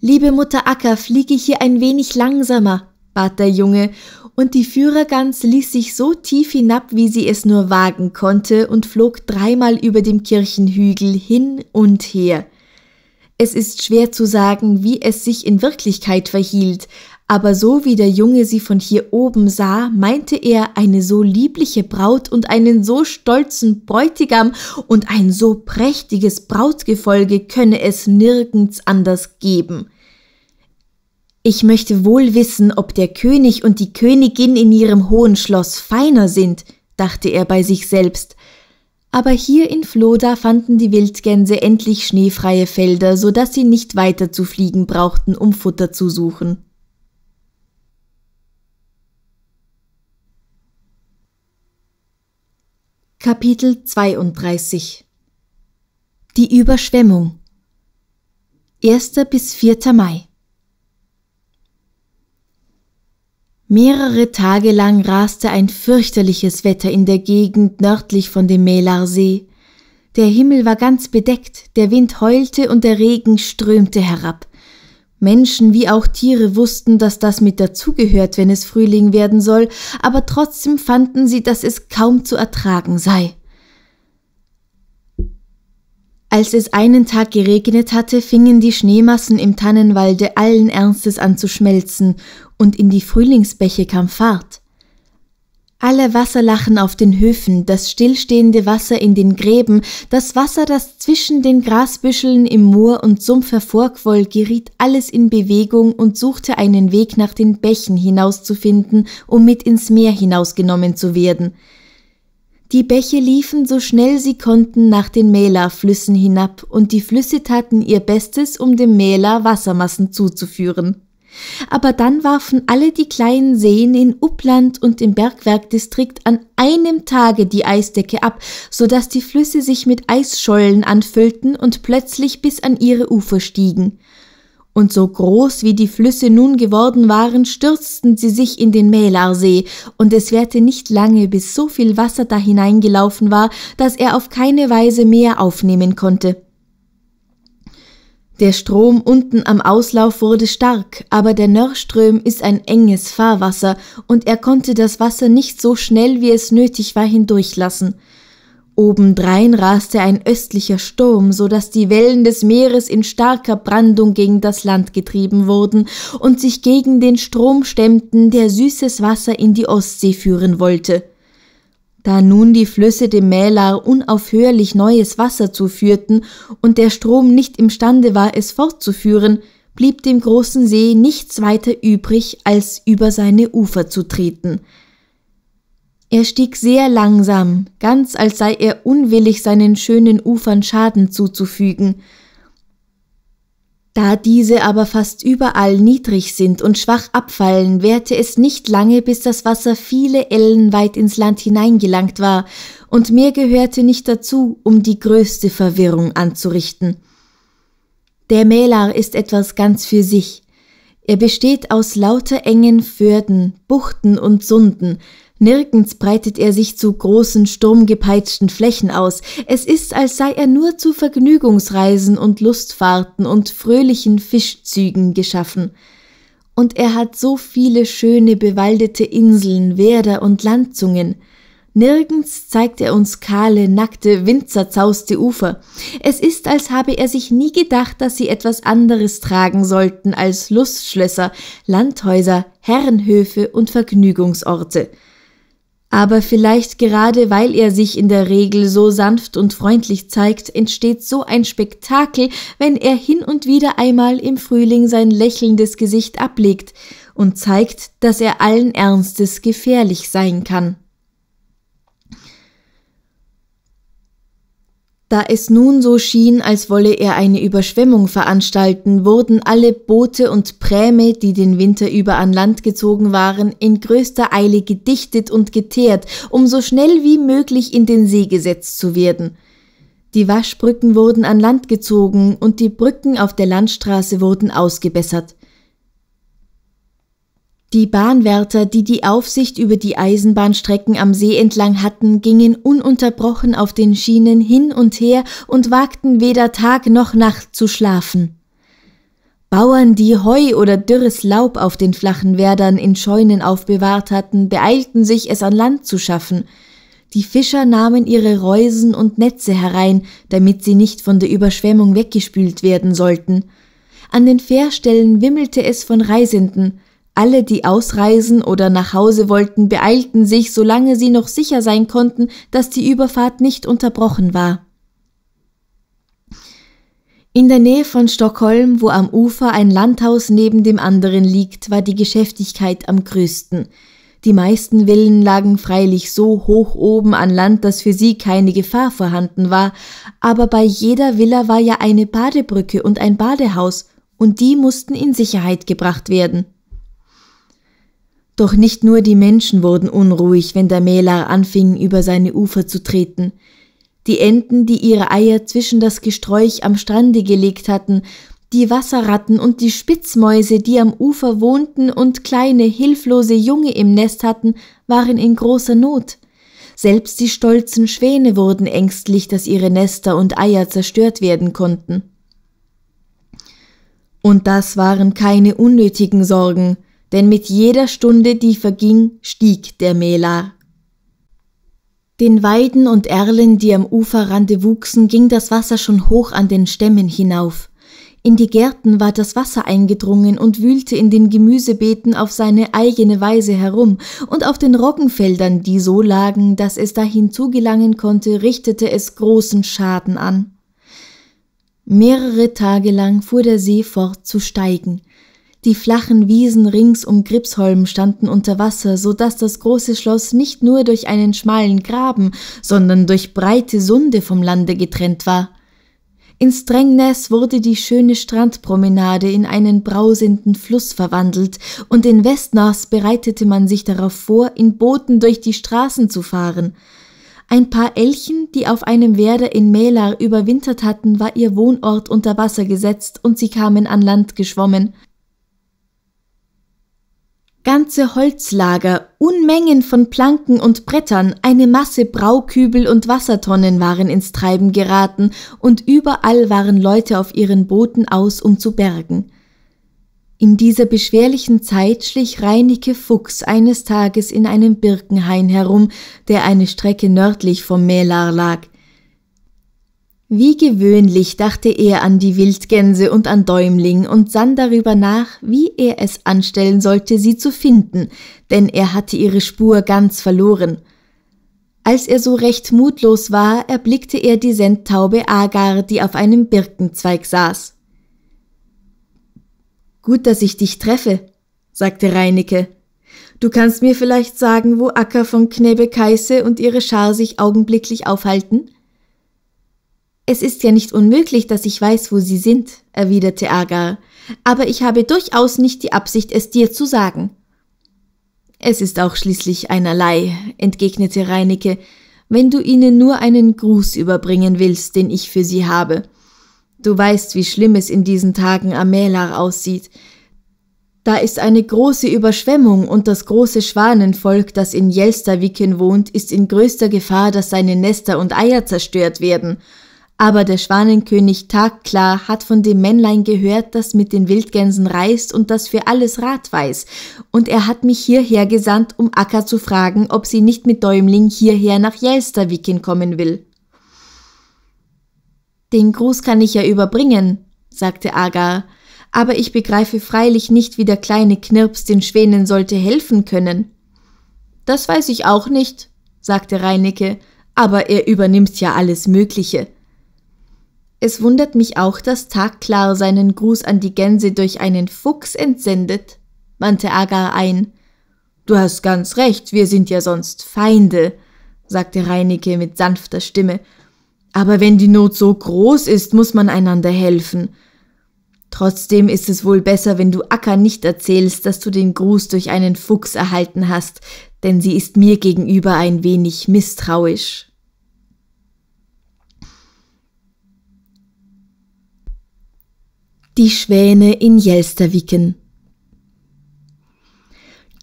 Liebe Mutter Acker, fliege hier ein wenig langsamer, bat der Junge, und die Führergans ließ sich so tief hinab, wie sie es nur wagen konnte, und flog dreimal über dem Kirchenhügel hin und her – es ist schwer zu sagen, wie es sich in Wirklichkeit verhielt, aber so wie der Junge sie von hier oben sah, meinte er, eine so liebliche Braut und einen so stolzen Bräutigam und ein so prächtiges Brautgefolge könne es nirgends anders geben. Ich möchte wohl wissen, ob der König und die Königin in ihrem hohen Schloss feiner sind, dachte er bei sich selbst, aber hier in Floda fanden die Wildgänse endlich schneefreie Felder, so dass sie nicht weiter zu fliegen brauchten, um Futter zu suchen. Kapitel 32 Die Überschwemmung 1. bis 4. Mai Mehrere Tage lang raste ein fürchterliches Wetter in der Gegend nördlich von dem Mälarsee. Der Himmel war ganz bedeckt, der Wind heulte und der Regen strömte herab. Menschen wie auch Tiere wussten, dass das mit dazugehört, wenn es Frühling werden soll, aber trotzdem fanden sie, dass es kaum zu ertragen sei. Als es einen Tag geregnet hatte, fingen die Schneemassen im Tannenwalde allen Ernstes an zu schmelzen, und in die Frühlingsbäche kam Fahrt. Alle Wasserlachen auf den Höfen, das stillstehende Wasser in den Gräben, das Wasser, das zwischen den Grasbüscheln im Moor und Sumpf hervorquoll, geriet alles in Bewegung und suchte einen Weg nach den Bächen hinauszufinden, um mit ins Meer hinausgenommen zu werden. Die Bäche liefen so schnell sie konnten nach den Mälerflüssen hinab, und die Flüsse taten ihr Bestes, um dem Mäler Wassermassen zuzuführen. Aber dann warfen alle die kleinen Seen in Uppland und im Bergwerkdistrikt an einem Tage die Eisdecke ab, so dass die Flüsse sich mit Eisschollen anfüllten und plötzlich bis an ihre Ufer stiegen und so groß wie die Flüsse nun geworden waren, stürzten sie sich in den Mälarsee, und es währte nicht lange, bis so viel Wasser da hineingelaufen war, dass er auf keine Weise mehr aufnehmen konnte. Der Strom unten am Auslauf wurde stark, aber der Nörrström ist ein enges Fahrwasser, und er konnte das Wasser nicht so schnell, wie es nötig war, hindurchlassen. Obendrein raste ein östlicher Sturm, so dass die Wellen des Meeres in starker Brandung gegen das Land getrieben wurden und sich gegen den Strom stemmten, der süßes Wasser in die Ostsee führen wollte. Da nun die Flüsse dem Mälar unaufhörlich neues Wasser zuführten und der Strom nicht imstande war, es fortzuführen, blieb dem großen See nichts weiter übrig, als über seine Ufer zu treten – er stieg sehr langsam, ganz als sei er unwillig, seinen schönen Ufern Schaden zuzufügen. Da diese aber fast überall niedrig sind und schwach abfallen, währte es nicht lange, bis das Wasser viele Ellen weit ins Land hineingelangt war, und mehr gehörte nicht dazu, um die größte Verwirrung anzurichten. Der Mälar ist etwas ganz für sich. Er besteht aus lauter engen Förden, Buchten und Sunden, Nirgends breitet er sich zu großen, sturmgepeitschten Flächen aus. Es ist, als sei er nur zu Vergnügungsreisen und Lustfahrten und fröhlichen Fischzügen geschaffen. Und er hat so viele schöne bewaldete Inseln, Werder und Landzungen. Nirgends zeigt er uns kahle, nackte, windzerzausste Ufer. Es ist, als habe er sich nie gedacht, dass sie etwas anderes tragen sollten als Lustschlösser, Landhäuser, Herrenhöfe und Vergnügungsorte. Aber vielleicht gerade weil er sich in der Regel so sanft und freundlich zeigt, entsteht so ein Spektakel, wenn er hin und wieder einmal im Frühling sein lächelndes Gesicht ablegt und zeigt, dass er allen Ernstes gefährlich sein kann. Da es nun so schien, als wolle er eine Überschwemmung veranstalten, wurden alle Boote und Präme, die den Winter über an Land gezogen waren, in größter Eile gedichtet und geteert, um so schnell wie möglich in den See gesetzt zu werden. Die Waschbrücken wurden an Land gezogen und die Brücken auf der Landstraße wurden ausgebessert. Die Bahnwärter, die die Aufsicht über die Eisenbahnstrecken am See entlang hatten, gingen ununterbrochen auf den Schienen hin und her und wagten weder Tag noch Nacht zu schlafen. Bauern, die Heu oder dürres Laub auf den flachen Werdern in Scheunen aufbewahrt hatten, beeilten sich, es an Land zu schaffen. Die Fischer nahmen ihre Reusen und Netze herein, damit sie nicht von der Überschwemmung weggespült werden sollten. An den Fährstellen wimmelte es von Reisenden, alle, die ausreisen oder nach Hause wollten, beeilten sich, solange sie noch sicher sein konnten, dass die Überfahrt nicht unterbrochen war. In der Nähe von Stockholm, wo am Ufer ein Landhaus neben dem anderen liegt, war die Geschäftigkeit am größten. Die meisten Villen lagen freilich so hoch oben an Land, dass für sie keine Gefahr vorhanden war, aber bei jeder Villa war ja eine Badebrücke und ein Badehaus, und die mussten in Sicherheit gebracht werden. Doch nicht nur die Menschen wurden unruhig, wenn der Mälar anfing, über seine Ufer zu treten. Die Enten, die ihre Eier zwischen das Gesträuch am Strande gelegt hatten, die Wasserratten und die Spitzmäuse, die am Ufer wohnten und kleine, hilflose Junge im Nest hatten, waren in großer Not. Selbst die stolzen Schwäne wurden ängstlich, dass ihre Nester und Eier zerstört werden konnten. Und das waren keine unnötigen Sorgen denn mit jeder Stunde, die verging, stieg der Mela. Den Weiden und Erlen, die am Uferrande wuchsen, ging das Wasser schon hoch an den Stämmen hinauf. In die Gärten war das Wasser eingedrungen und wühlte in den Gemüsebeeten auf seine eigene Weise herum, und auf den Roggenfeldern, die so lagen, dass es dahin zugelangen konnte, richtete es großen Schaden an. Mehrere Tage lang fuhr der See fort zu steigen, die flachen Wiesen rings um Gripsholm standen unter Wasser, so dass das große Schloss nicht nur durch einen schmalen Graben, sondern durch breite Sunde vom Lande getrennt war. In Strengnäs wurde die schöne Strandpromenade in einen brausenden Fluss verwandelt, und in Westnas bereitete man sich darauf vor, in Booten durch die Straßen zu fahren. Ein paar Elchen, die auf einem Werder in Mälar überwintert hatten, war ihr Wohnort unter Wasser gesetzt und sie kamen an Land geschwommen. Ganze Holzlager, Unmengen von Planken und Brettern, eine Masse Braukübel und Wassertonnen waren ins Treiben geraten, und überall waren Leute auf ihren Booten aus, um zu bergen. In dieser beschwerlichen Zeit schlich Reinicke Fuchs eines Tages in einem Birkenhain herum, der eine Strecke nördlich vom Mälar lag. Wie gewöhnlich dachte er an die Wildgänse und an Däumling und sann darüber nach, wie er es anstellen sollte, sie zu finden, denn er hatte ihre Spur ganz verloren. Als er so recht mutlos war, erblickte er die Sendtaube Agar, die auf einem Birkenzweig saß. Gut, dass ich dich treffe, sagte Reinecke. Du kannst mir vielleicht sagen, wo Acker von Knebekeiße und ihre Schar sich augenblicklich aufhalten? Es ist ja nicht unmöglich, dass ich weiß, wo sie sind, erwiderte Agar, aber ich habe durchaus nicht die Absicht, es dir zu sagen. Es ist auch schließlich einerlei, entgegnete Reinecke, wenn du ihnen nur einen Gruß überbringen willst, den ich für sie habe. Du weißt, wie schlimm es in diesen Tagen am Mälar aussieht. Da ist eine große Überschwemmung und das große Schwanenvolk, das in Jelstaviken wohnt, ist in größter Gefahr, dass seine Nester und Eier zerstört werden – aber der Schwanenkönig Tagklar hat von dem Männlein gehört, das mit den Wildgänsen reist und das für alles Rat weiß. Und er hat mich hierher gesandt, um Akka zu fragen, ob sie nicht mit Däumling hierher nach Jelsterwiken kommen will. Den Gruß kann ich ja überbringen, sagte Agar. Aber ich begreife freilich nicht, wie der kleine Knirps den Schwänen sollte helfen können. Das weiß ich auch nicht, sagte Reinicke, aber er übernimmt ja alles Mögliche. Es wundert mich auch, dass Tagklar seinen Gruß an die Gänse durch einen Fuchs entsendet, wandte Agar ein. Du hast ganz recht, wir sind ja sonst Feinde, sagte Reineke mit sanfter Stimme. Aber wenn die Not so groß ist, muss man einander helfen. Trotzdem ist es wohl besser, wenn du Akka nicht erzählst, dass du den Gruß durch einen Fuchs erhalten hast, denn sie ist mir gegenüber ein wenig misstrauisch. Die Schwäne in Jelsterwicken.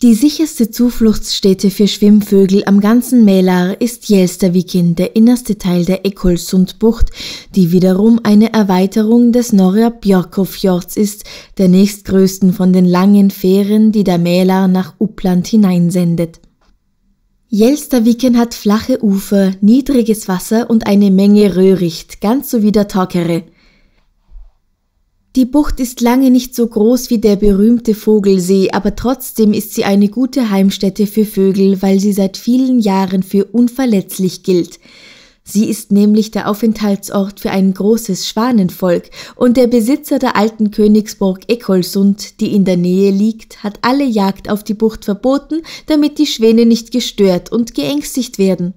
Die sicherste Zufluchtsstätte für Schwimmvögel am ganzen Mälar ist Jelsterviken, der innerste Teil der Ekolsundbucht, die wiederum eine Erweiterung des Norra Björkofjords ist, der nächstgrößten von den langen Fähren, die der Mälar nach Uppland hineinsendet. Jelsterviken hat flache Ufer, niedriges Wasser und eine Menge Röhricht, ganz so wie der Torkere – die Bucht ist lange nicht so groß wie der berühmte Vogelsee, aber trotzdem ist sie eine gute Heimstätte für Vögel, weil sie seit vielen Jahren für unverletzlich gilt. Sie ist nämlich der Aufenthaltsort für ein großes Schwanenvolk, und der Besitzer der alten Königsburg Ekolsund, die in der Nähe liegt, hat alle Jagd auf die Bucht verboten, damit die Schwäne nicht gestört und geängstigt werden.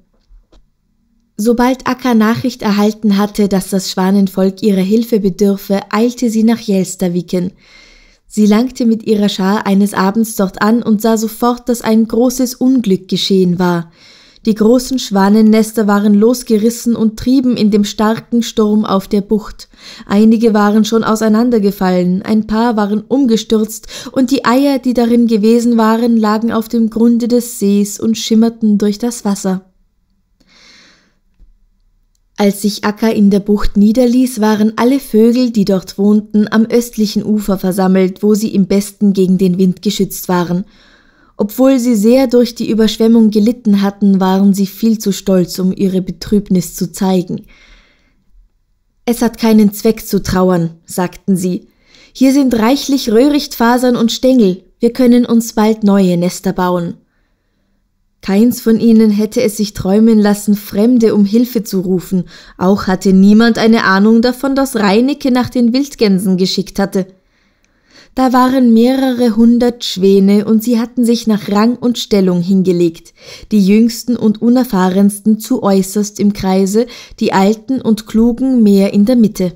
Sobald Akka Nachricht erhalten hatte, dass das Schwanenvolk ihrer Hilfe bedürfe, eilte sie nach Jelstaviken. Sie langte mit ihrer Schar eines Abends dort an und sah sofort, dass ein großes Unglück geschehen war. Die großen Schwanennester waren losgerissen und trieben in dem starken Sturm auf der Bucht. Einige waren schon auseinandergefallen, ein paar waren umgestürzt, und die Eier, die darin gewesen waren, lagen auf dem Grunde des Sees und schimmerten durch das Wasser. Als sich Akka in der Bucht niederließ, waren alle Vögel, die dort wohnten, am östlichen Ufer versammelt, wo sie im besten gegen den Wind geschützt waren. Obwohl sie sehr durch die Überschwemmung gelitten hatten, waren sie viel zu stolz, um ihre Betrübnis zu zeigen. Es hat keinen Zweck zu trauern, sagten sie. Hier sind reichlich Röhrichtfasern und Stängel, wir können uns bald neue Nester bauen. Keins von ihnen hätte es sich träumen lassen, Fremde um Hilfe zu rufen, auch hatte niemand eine Ahnung davon, dass Reinecke nach den Wildgänsen geschickt hatte. Da waren mehrere hundert Schwäne und sie hatten sich nach Rang und Stellung hingelegt, die jüngsten und unerfahrensten zu äußerst im Kreise, die alten und klugen mehr in der Mitte.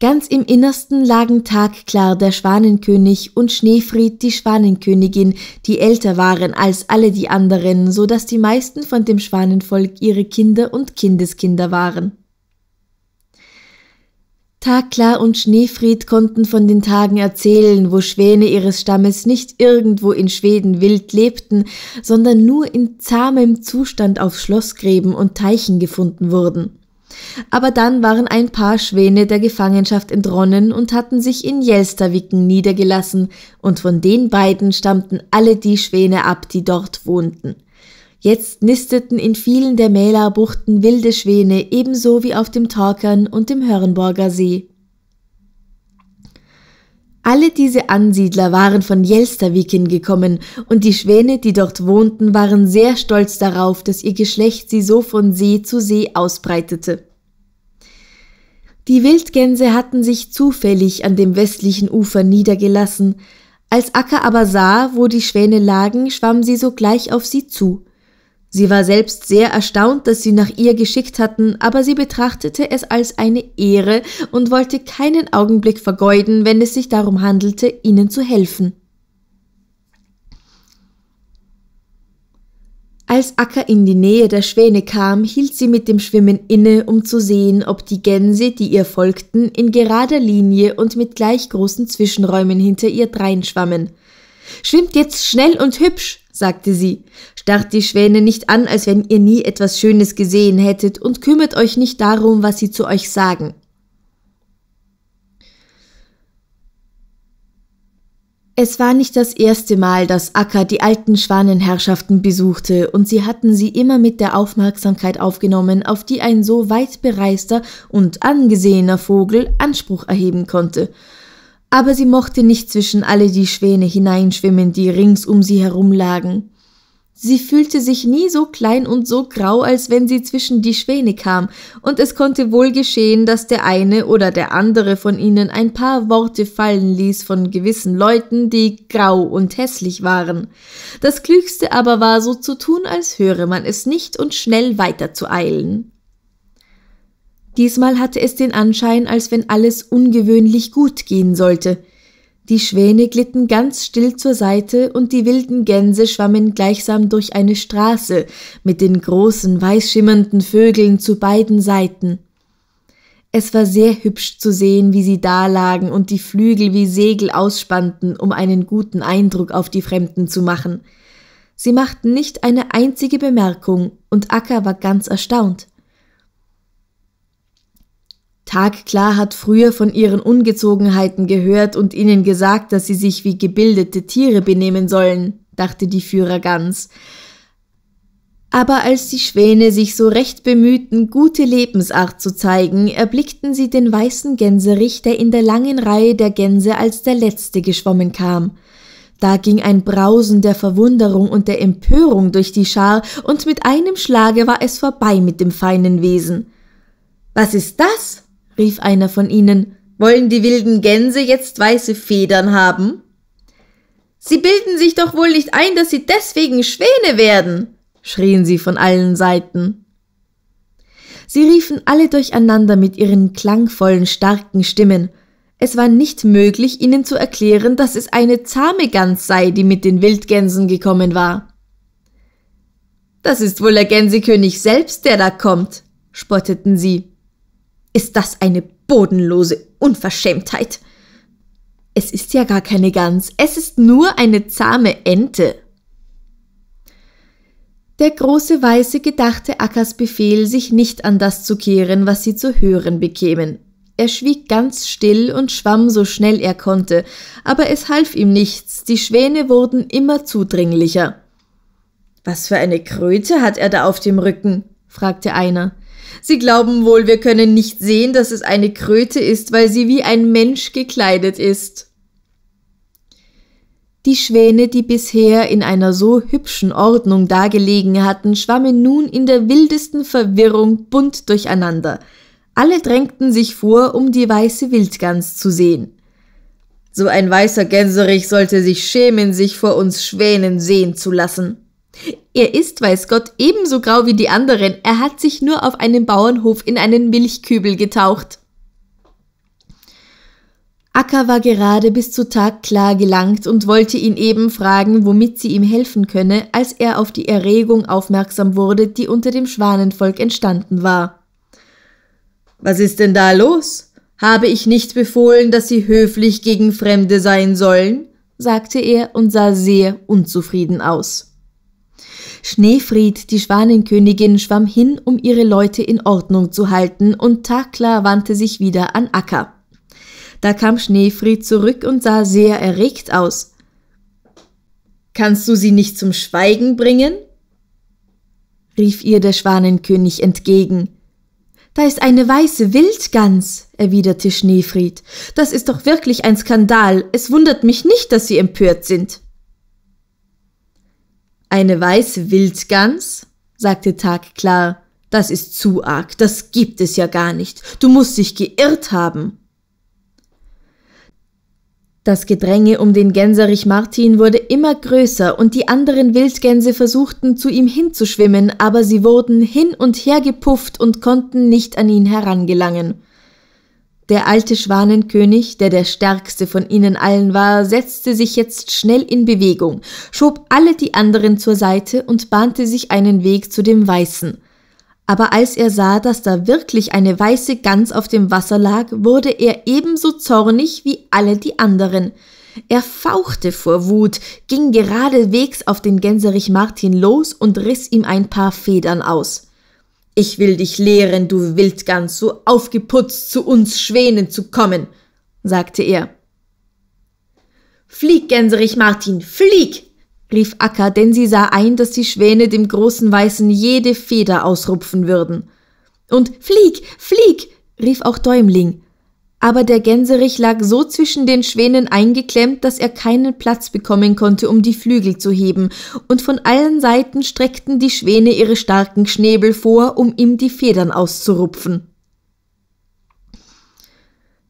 Ganz im Innersten lagen tagklar der Schwanenkönig und Schneefried die Schwanenkönigin, die älter waren als alle die anderen, so dass die meisten von dem Schwanenvolk ihre Kinder und Kindeskinder waren. Tagklar und Schneefried konnten von den Tagen erzählen, wo Schwäne ihres Stammes nicht irgendwo in Schweden wild lebten, sondern nur in zahmem Zustand auf Schlossgräben und Teichen gefunden wurden. Aber dann waren ein paar Schwäne der Gefangenschaft entronnen und hatten sich in Jelstaviken niedergelassen, und von den beiden stammten alle die Schwäne ab, die dort wohnten. Jetzt nisteten in vielen der Mälerbuchten wilde Schwäne, ebenso wie auf dem Torkern und dem Hörnborger See. Alle diese Ansiedler waren von Jelstaviken gekommen, und die Schwäne, die dort wohnten, waren sehr stolz darauf, dass ihr Geschlecht sie so von See zu See ausbreitete. Die Wildgänse hatten sich zufällig an dem westlichen Ufer niedergelassen. Als Akka aber sah, wo die Schwäne lagen, schwamm sie sogleich auf sie zu. Sie war selbst sehr erstaunt, dass sie nach ihr geschickt hatten, aber sie betrachtete es als eine Ehre und wollte keinen Augenblick vergeuden, wenn es sich darum handelte, ihnen zu helfen. Als Akka in die Nähe der Schwäne kam, hielt sie mit dem Schwimmen inne, um zu sehen, ob die Gänse, die ihr folgten, in gerader Linie und mit gleich großen Zwischenräumen hinter ihr dreinschwammen. Schwimmt jetzt schnell und hübsch, sagte sie. Starrt die Schwäne nicht an, als wenn ihr nie etwas Schönes gesehen hättet, und kümmert euch nicht darum, was sie zu euch sagen. Es war nicht das erste Mal, dass Akka die alten Schwanenherrschaften besuchte, und sie hatten sie immer mit der Aufmerksamkeit aufgenommen, auf die ein so weit bereister und angesehener Vogel Anspruch erheben konnte. Aber sie mochte nicht zwischen alle die Schwäne hineinschwimmen, die rings um sie herum lagen. Sie fühlte sich nie so klein und so grau, als wenn sie zwischen die Schwäne kam, und es konnte wohl geschehen, dass der eine oder der andere von ihnen ein paar Worte fallen ließ von gewissen Leuten, die grau und hässlich waren. Das Klügste aber war so zu tun, als höre man es nicht und schnell weiter zu eilen. Diesmal hatte es den Anschein, als wenn alles ungewöhnlich gut gehen sollte. Die Schwäne glitten ganz still zur Seite und die wilden Gänse schwammen gleichsam durch eine Straße mit den großen weißschimmernden Vögeln zu beiden Seiten. Es war sehr hübsch zu sehen, wie sie dalagen und die Flügel wie Segel ausspannten, um einen guten Eindruck auf die Fremden zu machen. Sie machten nicht eine einzige Bemerkung, und Akka war ganz erstaunt. Tagklar hat früher von ihren Ungezogenheiten gehört und ihnen gesagt, dass sie sich wie gebildete Tiere benehmen sollen, dachte die Führergans. Aber als die Schwäne sich so recht bemühten, gute Lebensart zu zeigen, erblickten sie den weißen Gänserich, der in der langen Reihe der Gänse als der letzte geschwommen kam. Da ging ein Brausen der Verwunderung und der Empörung durch die Schar, und mit einem Schlage war es vorbei mit dem feinen Wesen. Was ist das? rief einer von ihnen, wollen die wilden Gänse jetzt weiße Federn haben? Sie bilden sich doch wohl nicht ein, dass sie deswegen Schwäne werden, schrien sie von allen Seiten. Sie riefen alle durcheinander mit ihren klangvollen, starken Stimmen. Es war nicht möglich, ihnen zu erklären, dass es eine zahme Gans sei, die mit den Wildgänsen gekommen war. Das ist wohl der Gänsekönig selbst, der da kommt, spotteten sie ist das eine bodenlose Unverschämtheit. Es ist ja gar keine Gans, es ist nur eine zahme Ente. Der große Weiße gedachte Akkas Befehl, sich nicht an das zu kehren, was sie zu hören bekämen. Er schwieg ganz still und schwamm so schnell er konnte, aber es half ihm nichts, die Schwäne wurden immer zudringlicher. Was für eine Kröte hat er da auf dem Rücken? fragte einer. Sie glauben wohl, wir können nicht sehen, dass es eine Kröte ist, weil sie wie ein Mensch gekleidet ist. Die Schwäne, die bisher in einer so hübschen Ordnung dagelegen hatten, schwammen nun in der wildesten Verwirrung bunt durcheinander. Alle drängten sich vor, um die weiße Wildgans zu sehen. So ein weißer Gänserich sollte sich schämen, sich vor uns Schwänen sehen zu lassen. Er ist, weiß Gott, ebenso grau wie die anderen, er hat sich nur auf einem Bauernhof in einen Milchkübel getaucht. Akka war gerade bis zu Tag klar gelangt und wollte ihn eben fragen, womit sie ihm helfen könne, als er auf die Erregung aufmerksam wurde, die unter dem Schwanenvolk entstanden war. Was ist denn da los? Habe ich nicht befohlen, dass sie höflich gegen Fremde sein sollen? sagte er und sah sehr unzufrieden aus. Schneefried, die Schwanenkönigin, schwamm hin, um ihre Leute in Ordnung zu halten, und Takla wandte sich wieder an Acker. Da kam Schneefried zurück und sah sehr erregt aus. Kannst du sie nicht zum Schweigen bringen? rief ihr der Schwanenkönig entgegen. Da ist eine weiße Wildgans, erwiderte Schneefried. Das ist doch wirklich ein Skandal. Es wundert mich nicht, dass Sie empört sind. Eine weiße Wildgans? sagte Tag klar. Das ist zu arg, das gibt es ja gar nicht. Du musst dich geirrt haben. Das Gedränge um den Gänserich Martin wurde immer größer und die anderen Wildgänse versuchten zu ihm hinzuschwimmen, aber sie wurden hin und her gepufft und konnten nicht an ihn herangelangen. Der alte Schwanenkönig, der der stärkste von ihnen allen war, setzte sich jetzt schnell in Bewegung, schob alle die anderen zur Seite und bahnte sich einen Weg zu dem Weißen. Aber als er sah, dass da wirklich eine weiße Gans auf dem Wasser lag, wurde er ebenso zornig wie alle die anderen. Er fauchte vor Wut, ging geradewegs auf den Gänserich Martin los und riss ihm ein paar Federn aus. Ich will dich lehren, du Wildgans, so aufgeputzt zu uns Schwänen zu kommen, sagte er. Flieg, Gänserich Martin, flieg! rief Akka, denn sie sah ein, dass die Schwäne dem großen Weißen jede Feder ausrupfen würden. Und flieg, flieg! rief auch Däumling aber der Gänserich lag so zwischen den Schwänen eingeklemmt, dass er keinen Platz bekommen konnte, um die Flügel zu heben, und von allen Seiten streckten die Schwäne ihre starken Schnäbel vor, um ihm die Federn auszurupfen.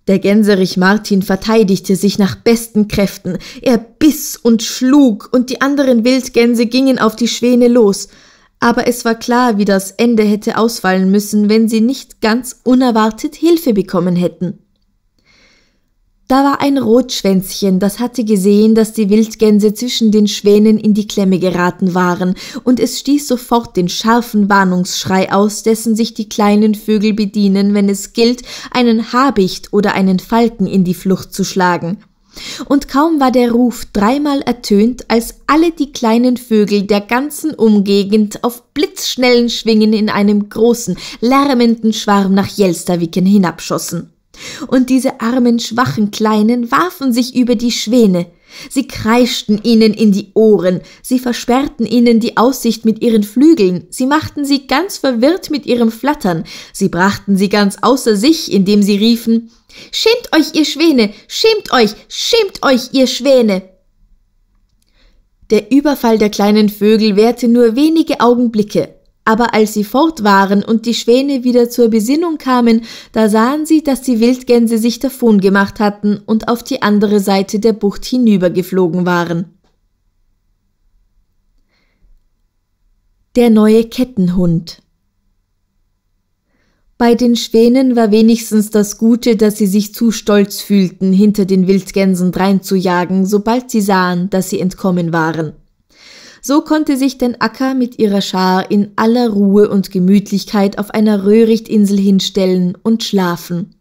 Der Gänserich Martin verteidigte sich nach besten Kräften, er biss und schlug, und die anderen Wildgänse gingen auf die Schwäne los, aber es war klar, wie das Ende hätte ausfallen müssen, wenn sie nicht ganz unerwartet Hilfe bekommen hätten. Da war ein Rotschwänzchen, das hatte gesehen, dass die Wildgänse zwischen den Schwänen in die Klemme geraten waren, und es stieß sofort den scharfen Warnungsschrei aus, dessen sich die kleinen Vögel bedienen, wenn es gilt, einen Habicht oder einen Falken in die Flucht zu schlagen. Und kaum war der Ruf dreimal ertönt, als alle die kleinen Vögel der ganzen Umgegend auf blitzschnellen Schwingen in einem großen, lärmenden Schwarm nach Jelstaviken hinabschossen. Und diese armen, schwachen Kleinen warfen sich über die Schwäne. Sie kreischten ihnen in die Ohren, sie versperrten ihnen die Aussicht mit ihren Flügeln, sie machten sie ganz verwirrt mit ihrem Flattern, sie brachten sie ganz außer sich, indem sie riefen Schämt euch, ihr Schwäne, schämt euch, schämt euch, ihr Schwäne. Der Überfall der kleinen Vögel währte nur wenige Augenblicke, aber als sie fort waren und die Schwäne wieder zur Besinnung kamen, da sahen sie, dass die Wildgänse sich davon gemacht hatten und auf die andere Seite der Bucht hinübergeflogen waren. Der neue Kettenhund bei den Schwänen war wenigstens das Gute, dass sie sich zu stolz fühlten, hinter den Wildgänsen dreinzujagen, sobald sie sahen, dass sie entkommen waren. So konnte sich denn Akka mit ihrer Schar in aller Ruhe und Gemütlichkeit auf einer Röhrichtinsel hinstellen und schlafen.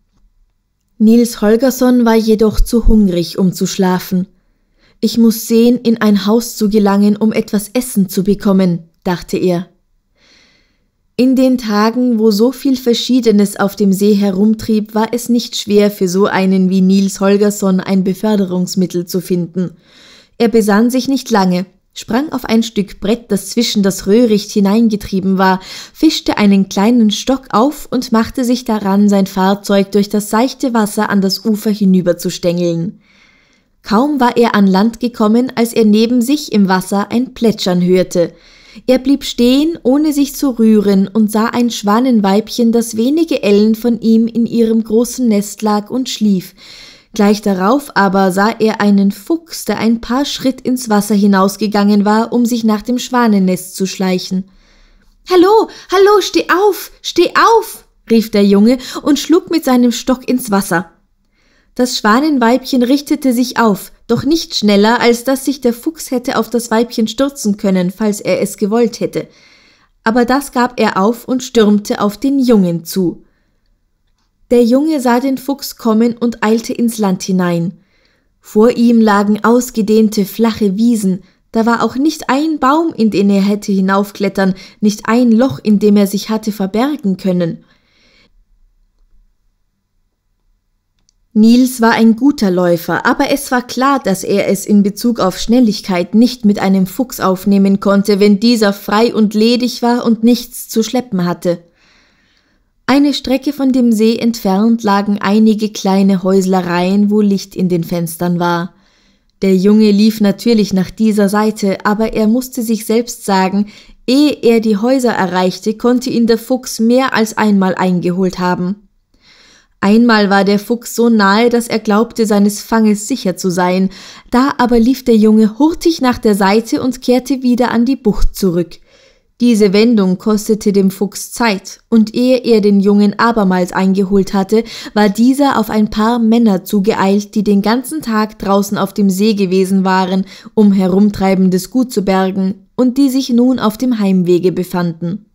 Nils Holgersson war jedoch zu hungrig, um zu schlafen. Ich muss sehen, in ein Haus zu gelangen, um etwas Essen zu bekommen, dachte er. In den Tagen, wo so viel Verschiedenes auf dem See herumtrieb, war es nicht schwer für so einen wie Nils Holgersson ein Beförderungsmittel zu finden. Er besann sich nicht lange, sprang auf ein Stück Brett, das zwischen das Röhricht hineingetrieben war, fischte einen kleinen Stock auf und machte sich daran, sein Fahrzeug durch das seichte Wasser an das Ufer hinüber zu stängeln. Kaum war er an Land gekommen, als er neben sich im Wasser ein Plätschern hörte. Er blieb stehen, ohne sich zu rühren, und sah ein Schwanenweibchen, das wenige Ellen von ihm in ihrem großen Nest lag und schlief. Gleich darauf aber sah er einen Fuchs, der ein paar Schritt ins Wasser hinausgegangen war, um sich nach dem Schwanennest zu schleichen. Hallo, hallo, steh auf, steh auf, rief der Junge und schlug mit seinem Stock ins Wasser. Das Schwanenweibchen richtete sich auf, doch nicht schneller, als dass sich der Fuchs hätte auf das Weibchen stürzen können, falls er es gewollt hätte. Aber das gab er auf und stürmte auf den Jungen zu. Der Junge sah den Fuchs kommen und eilte ins Land hinein. Vor ihm lagen ausgedehnte, flache Wiesen, da war auch nicht ein Baum, in den er hätte hinaufklettern, nicht ein Loch, in dem er sich hatte verbergen können. Nils war ein guter Läufer, aber es war klar, dass er es in Bezug auf Schnelligkeit nicht mit einem Fuchs aufnehmen konnte, wenn dieser frei und ledig war und nichts zu schleppen hatte. Eine Strecke von dem See entfernt lagen einige kleine Häuslereien, wo Licht in den Fenstern war. Der Junge lief natürlich nach dieser Seite, aber er musste sich selbst sagen, ehe er die Häuser erreichte, konnte ihn der Fuchs mehr als einmal eingeholt haben. Einmal war der Fuchs so nahe, dass er glaubte, seines Fanges sicher zu sein, da aber lief der Junge hurtig nach der Seite und kehrte wieder an die Bucht zurück. Diese Wendung kostete dem Fuchs Zeit, und ehe er den Jungen abermals eingeholt hatte, war dieser auf ein paar Männer zugeeilt, die den ganzen Tag draußen auf dem See gewesen waren, um herumtreibendes Gut zu bergen, und die sich nun auf dem Heimwege befanden.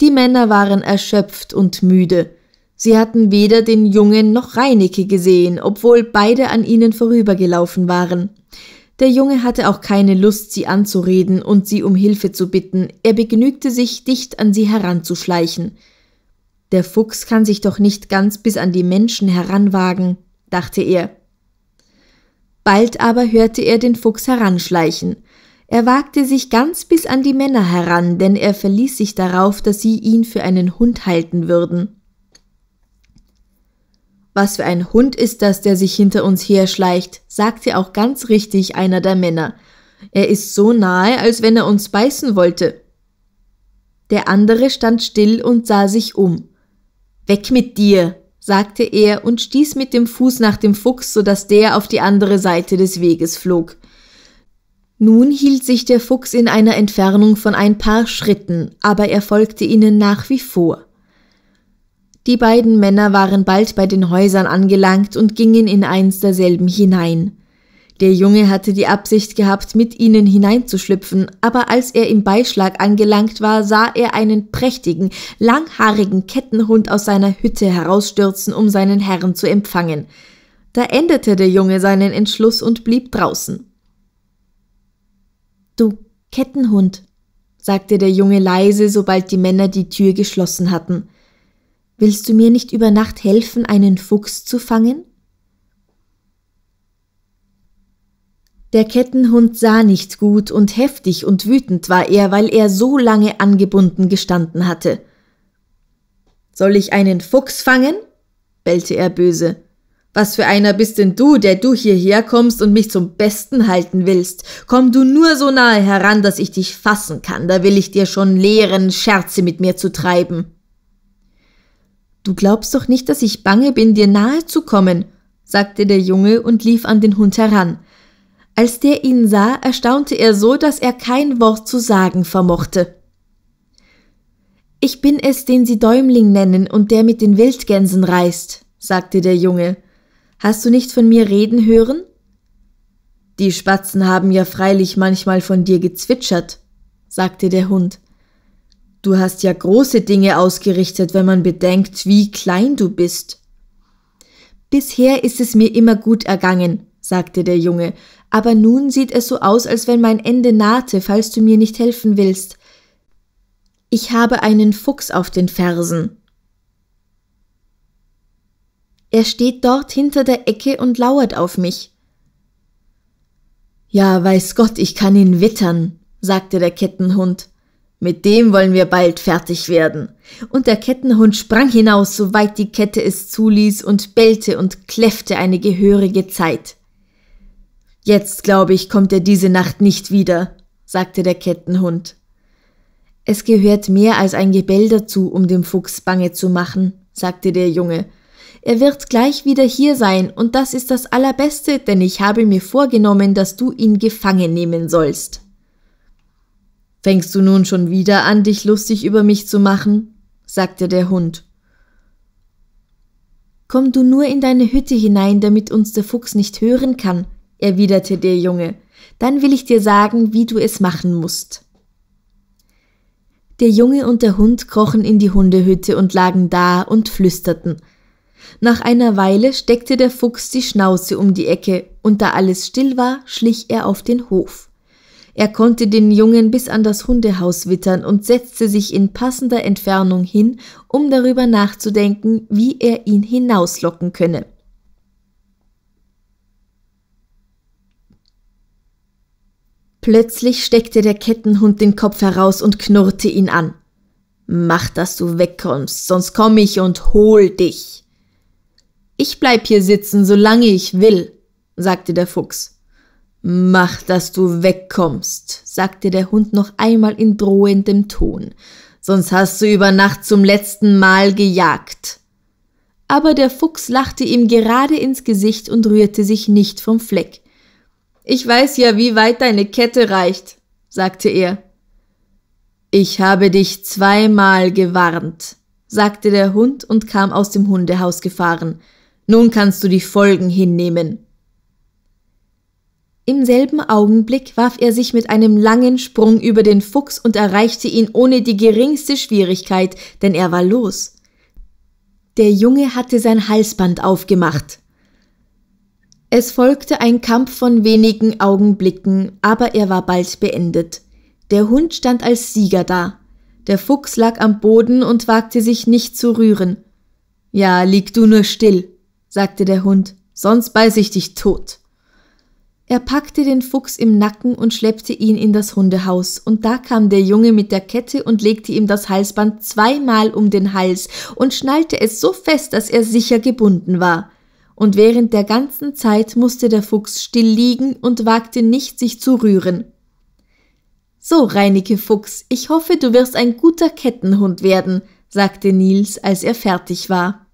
Die Männer waren erschöpft und müde. Sie hatten weder den Jungen noch Reinecke gesehen, obwohl beide an ihnen vorübergelaufen waren. Der Junge hatte auch keine Lust, sie anzureden und sie um Hilfe zu bitten, er begnügte sich, dicht an sie heranzuschleichen. Der Fuchs kann sich doch nicht ganz bis an die Menschen heranwagen, dachte er. Bald aber hörte er den Fuchs heranschleichen. Er wagte sich ganz bis an die Männer heran, denn er verließ sich darauf, dass sie ihn für einen Hund halten würden. Was für ein Hund ist das, der sich hinter uns herschleicht, sagte auch ganz richtig einer der Männer. Er ist so nahe, als wenn er uns beißen wollte. Der andere stand still und sah sich um. Weg mit dir, sagte er und stieß mit dem Fuß nach dem Fuchs, so dass der auf die andere Seite des Weges flog. Nun hielt sich der Fuchs in einer Entfernung von ein paar Schritten, aber er folgte ihnen nach wie vor. Die beiden Männer waren bald bei den Häusern angelangt und gingen in eins derselben hinein. Der Junge hatte die Absicht gehabt, mit ihnen hineinzuschlüpfen, aber als er im Beischlag angelangt war, sah er einen prächtigen, langhaarigen Kettenhund aus seiner Hütte herausstürzen, um seinen Herrn zu empfangen. Da änderte der Junge seinen Entschluss und blieb draußen. Du Kettenhund, sagte der Junge leise, sobald die Männer die Tür geschlossen hatten. Willst du mir nicht über Nacht helfen, einen Fuchs zu fangen? Der Kettenhund sah nicht gut und heftig und wütend war er, weil er so lange angebunden gestanden hatte. Soll ich einen Fuchs fangen? bellte er böse. Was für einer bist denn du, der du hierher kommst und mich zum Besten halten willst? Komm du nur so nahe heran, dass ich dich fassen kann, da will ich dir schon lehren, Scherze mit mir zu treiben. Du glaubst doch nicht, dass ich bange bin, dir nahe zu kommen, sagte der Junge und lief an den Hund heran. Als der ihn sah, erstaunte er so, dass er kein Wort zu sagen vermochte. Ich bin es, den sie Däumling nennen und der mit den Wildgänsen reist, sagte der Junge. Hast du nicht von mir reden hören? Die Spatzen haben ja freilich manchmal von dir gezwitschert, sagte der Hund. Du hast ja große Dinge ausgerichtet, wenn man bedenkt, wie klein du bist. Bisher ist es mir immer gut ergangen, sagte der Junge, aber nun sieht es so aus, als wenn mein Ende nahte, falls du mir nicht helfen willst. Ich habe einen Fuchs auf den Fersen. Er steht dort hinter der Ecke und lauert auf mich. Ja, weiß Gott, ich kann ihn wittern, sagte der Kettenhund. Mit dem wollen wir bald fertig werden. Und der Kettenhund sprang hinaus, soweit die Kette es zuließ, und bellte und kläffte eine gehörige Zeit. Jetzt, glaube ich, kommt er diese Nacht nicht wieder, sagte der Kettenhund. Es gehört mehr als ein Gebell dazu, um dem Fuchs bange zu machen, sagte der Junge. Er wird gleich wieder hier sein, und das ist das Allerbeste, denn ich habe mir vorgenommen, dass du ihn gefangen nehmen sollst. Fängst du nun schon wieder an, dich lustig über mich zu machen? sagte der Hund. Komm du nur in deine Hütte hinein, damit uns der Fuchs nicht hören kann, erwiderte der Junge, dann will ich dir sagen, wie du es machen musst. Der Junge und der Hund krochen in die Hundehütte und lagen da und flüsterten. Nach einer Weile steckte der Fuchs die Schnauze um die Ecke, und da alles still war, schlich er auf den Hof. Er konnte den Jungen bis an das Hundehaus wittern und setzte sich in passender Entfernung hin, um darüber nachzudenken, wie er ihn hinauslocken könne. Plötzlich steckte der Kettenhund den Kopf heraus und knurrte ihn an. Mach, dass du wegkommst, sonst komm ich und hol dich. Ich bleib hier sitzen, solange ich will, sagte der Fuchs. Mach, dass du wegkommst, sagte der Hund noch einmal in drohendem Ton, sonst hast du über Nacht zum letzten Mal gejagt. Aber der Fuchs lachte ihm gerade ins Gesicht und rührte sich nicht vom Fleck. Ich weiß ja, wie weit deine Kette reicht, sagte er. Ich habe dich zweimal gewarnt, sagte der Hund und kam aus dem Hundehaus gefahren. Nun kannst du die Folgen hinnehmen. Im selben Augenblick warf er sich mit einem langen Sprung über den Fuchs und erreichte ihn ohne die geringste Schwierigkeit, denn er war los. Der Junge hatte sein Halsband aufgemacht. Es folgte ein Kampf von wenigen Augenblicken, aber er war bald beendet. Der Hund stand als Sieger da. Der Fuchs lag am Boden und wagte sich nicht zu rühren. Ja, lieg du nur still, sagte der Hund, sonst beiß ich dich tot. Er packte den Fuchs im Nacken und schleppte ihn in das Hundehaus, und da kam der Junge mit der Kette und legte ihm das Halsband zweimal um den Hals und schnallte es so fest, dass er sicher gebunden war. Und während der ganzen Zeit musste der Fuchs still liegen und wagte nicht, sich zu rühren. So, Reineke Fuchs, ich hoffe, du wirst ein guter Kettenhund werden, sagte Nils, als er fertig war.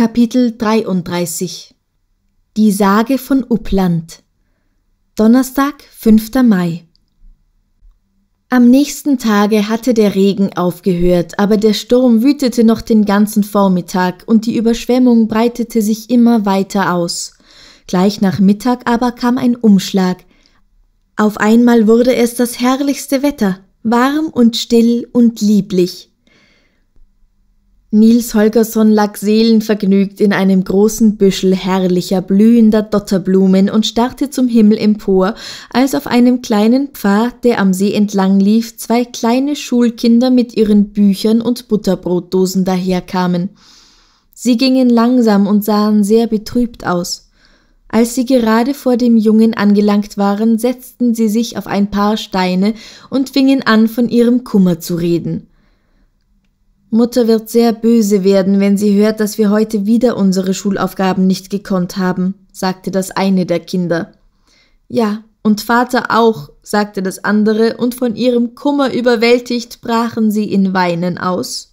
Kapitel 33 Die Sage von Uppland Donnerstag, 5. Mai Am nächsten Tage hatte der Regen aufgehört, aber der Sturm wütete noch den ganzen Vormittag und die Überschwemmung breitete sich immer weiter aus. Gleich nach Mittag aber kam ein Umschlag. Auf einmal wurde es das herrlichste Wetter, warm und still und lieblich. Nils Holgersson lag seelenvergnügt in einem großen Büschel herrlicher, blühender Dotterblumen und starrte zum Himmel empor, als auf einem kleinen Pfad, der am See entlang lief, zwei kleine Schulkinder mit ihren Büchern und Butterbrotdosen daherkamen. Sie gingen langsam und sahen sehr betrübt aus. Als sie gerade vor dem Jungen angelangt waren, setzten sie sich auf ein paar Steine und fingen an, von ihrem Kummer zu reden. Mutter wird sehr böse werden, wenn sie hört, dass wir heute wieder unsere Schulaufgaben nicht gekonnt haben, sagte das eine der Kinder. Ja, und Vater auch, sagte das andere, und von ihrem Kummer überwältigt brachen sie in Weinen aus.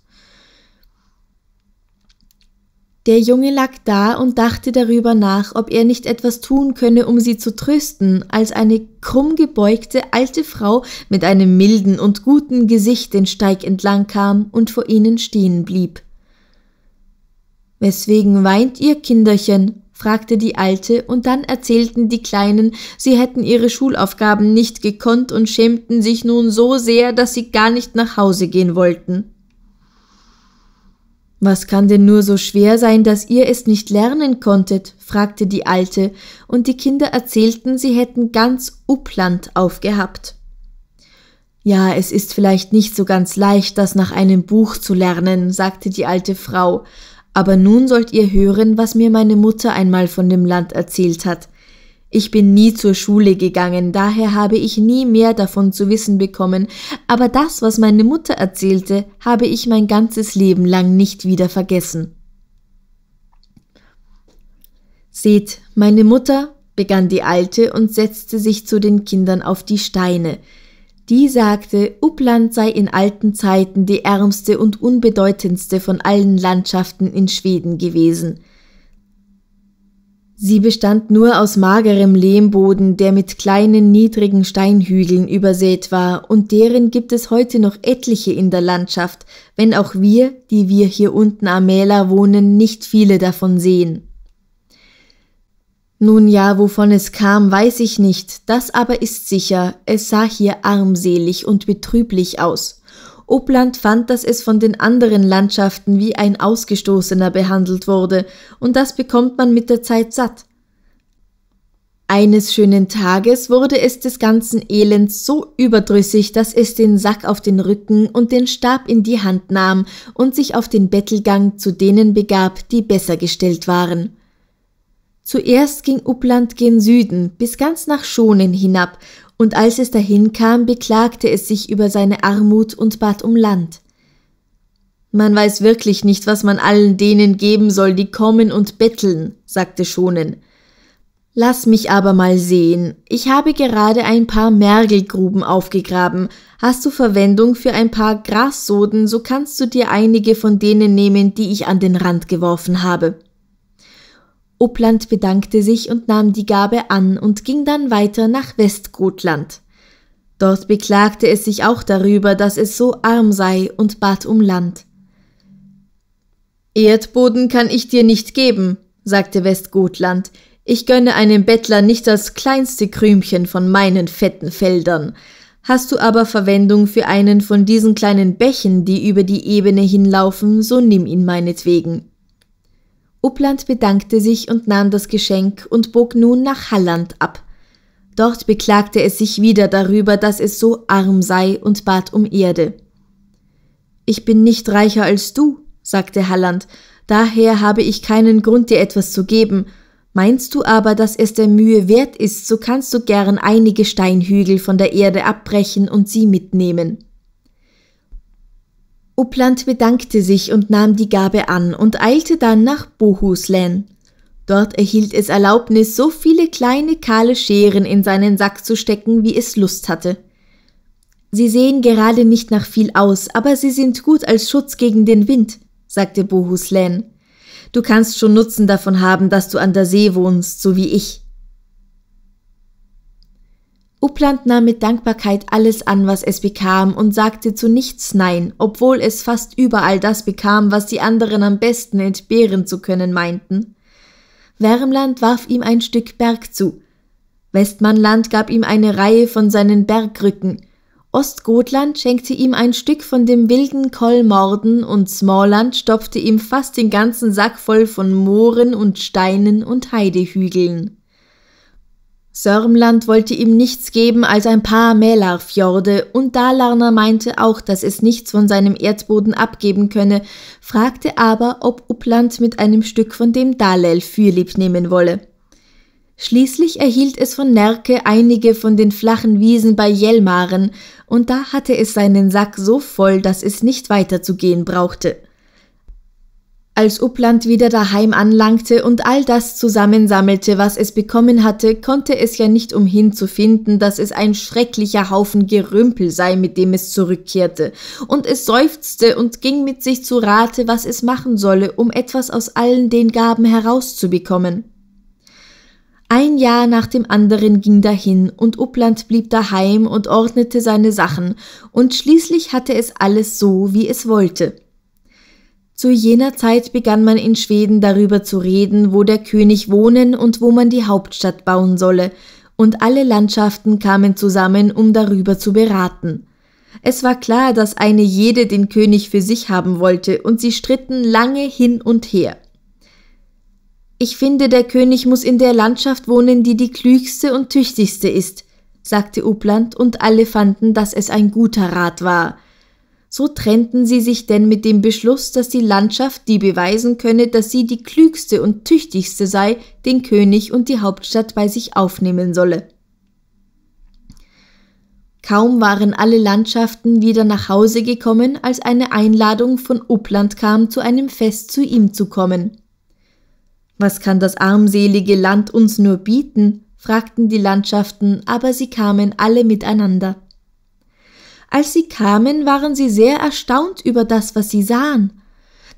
Der Junge lag da und dachte darüber nach, ob er nicht etwas tun könne, um sie zu trösten, als eine krumm gebeugte alte Frau mit einem milden und guten Gesicht den Steig entlang kam und vor ihnen stehen blieb. Weswegen weint ihr, Kinderchen? fragte die Alte, und dann erzählten die Kleinen, sie hätten ihre Schulaufgaben nicht gekonnt und schämten sich nun so sehr, dass sie gar nicht nach Hause gehen wollten. Was kann denn nur so schwer sein, dass ihr es nicht lernen konntet? fragte die Alte, und die Kinder erzählten, sie hätten ganz Uppland aufgehabt. Ja, es ist vielleicht nicht so ganz leicht, das nach einem Buch zu lernen, sagte die alte Frau, aber nun sollt ihr hören, was mir meine Mutter einmal von dem Land erzählt hat. Ich bin nie zur Schule gegangen, daher habe ich nie mehr davon zu wissen bekommen, aber das, was meine Mutter erzählte, habe ich mein ganzes Leben lang nicht wieder vergessen. Seht, meine Mutter, begann die Alte und setzte sich zu den Kindern auf die Steine. Die sagte, Uppland sei in alten Zeiten die ärmste und unbedeutendste von allen Landschaften in Schweden gewesen – Sie bestand nur aus magerem Lehmboden, der mit kleinen niedrigen Steinhügeln übersät war, und deren gibt es heute noch etliche in der Landschaft, wenn auch wir, die wir hier unten am Mäler wohnen, nicht viele davon sehen. Nun ja, wovon es kam, weiß ich nicht, das aber ist sicher, es sah hier armselig und betrüblich aus. Upland fand, dass es von den anderen Landschaften wie ein Ausgestoßener behandelt wurde, und das bekommt man mit der Zeit satt. Eines schönen Tages wurde es des ganzen Elends so überdrüssig, dass es den Sack auf den Rücken und den Stab in die Hand nahm und sich auf den Bettelgang zu denen begab, die besser gestellt waren. Zuerst ging Upland gen Süden bis ganz nach Schonen hinab und als es dahin kam, beklagte es sich über seine Armut und bat um Land. Man weiß wirklich nicht, was man allen denen geben soll, die kommen und betteln, sagte Schonen. Lass mich aber mal sehen. Ich habe gerade ein paar Mergelgruben aufgegraben. Hast du Verwendung für ein paar Grassoden, so kannst du dir einige von denen nehmen, die ich an den Rand geworfen habe. Upland bedankte sich und nahm die Gabe an und ging dann weiter nach Westgotland. Dort beklagte es sich auch darüber, dass es so arm sei und bat um Land. Erdboden kann ich dir nicht geben, sagte Westgotland. Ich gönne einem Bettler nicht das kleinste Krümchen von meinen fetten Feldern. Hast du aber Verwendung für einen von diesen kleinen Bächen, die über die Ebene hinlaufen, so nimm ihn meinetwegen. Uppland bedankte sich und nahm das Geschenk und bog nun nach Halland ab. Dort beklagte es sich wieder darüber, dass es so arm sei und bat um Erde. Ich bin nicht reicher als du, sagte Halland, daher habe ich keinen Grund, dir etwas zu geben. Meinst du aber, dass es der Mühe wert ist, so kannst du gern einige Steinhügel von der Erde abbrechen und sie mitnehmen. Upland bedankte sich und nahm die Gabe an und eilte dann nach Bohuslän. Dort erhielt es Erlaubnis, so viele kleine kahle Scheren in seinen Sack zu stecken, wie es Lust hatte. Sie sehen gerade nicht nach viel aus, aber sie sind gut als Schutz gegen den Wind, sagte Bohuslän. Du kannst schon Nutzen davon haben, dass du an der See wohnst, so wie ich. Uppland nahm mit Dankbarkeit alles an, was es bekam, und sagte zu nichts Nein, obwohl es fast überall das bekam, was die anderen am besten entbehren zu können meinten. Wärmland warf ihm ein Stück Berg zu. Westmannland gab ihm eine Reihe von seinen Bergrücken. Ostgotland schenkte ihm ein Stück von dem wilden Kolmorden und Smallland stopfte ihm fast den ganzen Sack voll von Mooren und Steinen und Heidehügeln. Sörmland wollte ihm nichts geben als ein paar Mälarfjorde, und Dalarner meinte auch, dass es nichts von seinem Erdboden abgeben könne, fragte aber, ob Upland mit einem Stück von dem Dalel fürlieb nehmen wolle. Schließlich erhielt es von Nerke einige von den flachen Wiesen bei Jelmaren, und da hatte es seinen Sack so voll, dass es nicht weiterzugehen brauchte. Als Upland wieder daheim anlangte und all das zusammensammelte, was es bekommen hatte, konnte es ja nicht umhin zu finden, dass es ein schrecklicher Haufen Gerümpel sei, mit dem es zurückkehrte, und es seufzte und ging mit sich zu Rate, was es machen solle, um etwas aus allen den Gaben herauszubekommen. Ein Jahr nach dem anderen ging dahin, und Upland blieb daheim und ordnete seine Sachen, und schließlich hatte es alles so, wie es wollte. Zu jener Zeit begann man in Schweden darüber zu reden, wo der König wohnen und wo man die Hauptstadt bauen solle, und alle Landschaften kamen zusammen, um darüber zu beraten. Es war klar, dass eine jede den König für sich haben wollte, und sie stritten lange hin und her. Ich finde, der König muss in der Landschaft wohnen, die die klügste und tüchtigste ist, sagte Upland, und alle fanden, dass es ein guter Rat war. So trennten sie sich denn mit dem Beschluss, dass die Landschaft, die beweisen könne, dass sie die klügste und tüchtigste sei, den König und die Hauptstadt bei sich aufnehmen solle. Kaum waren alle Landschaften wieder nach Hause gekommen, als eine Einladung von Uppland kam, zu einem Fest zu ihm zu kommen. Was kann das armselige Land uns nur bieten? fragten die Landschaften, aber sie kamen alle miteinander. Als sie kamen, waren sie sehr erstaunt über das, was sie sahen.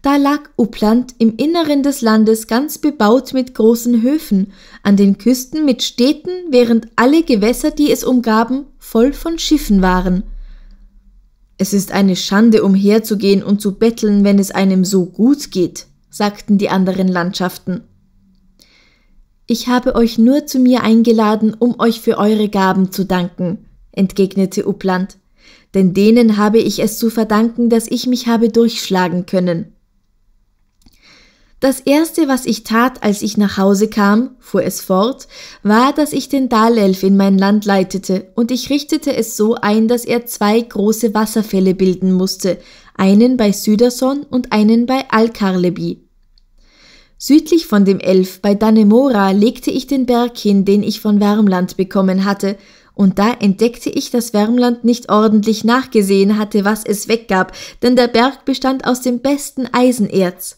Da lag Upland im Inneren des Landes ganz bebaut mit großen Höfen, an den Küsten mit Städten, während alle Gewässer, die es umgaben, voll von Schiffen waren. Es ist eine Schande, umherzugehen und zu betteln, wenn es einem so gut geht, sagten die anderen Landschaften. Ich habe euch nur zu mir eingeladen, um euch für eure Gaben zu danken, entgegnete Upland denn denen habe ich es zu verdanken, dass ich mich habe durchschlagen können. Das erste, was ich tat, als ich nach Hause kam, fuhr es fort, war, dass ich den Dalelf in mein Land leitete, und ich richtete es so ein, dass er zwei große Wasserfälle bilden musste, einen bei Süderson und einen bei Alkarleby. Südlich von dem Elf bei Dannemora legte ich den Berg hin, den ich von Wärmland bekommen hatte, und da entdeckte ich, dass Wärmland nicht ordentlich nachgesehen hatte, was es weggab, denn der Berg bestand aus dem besten Eisenerz.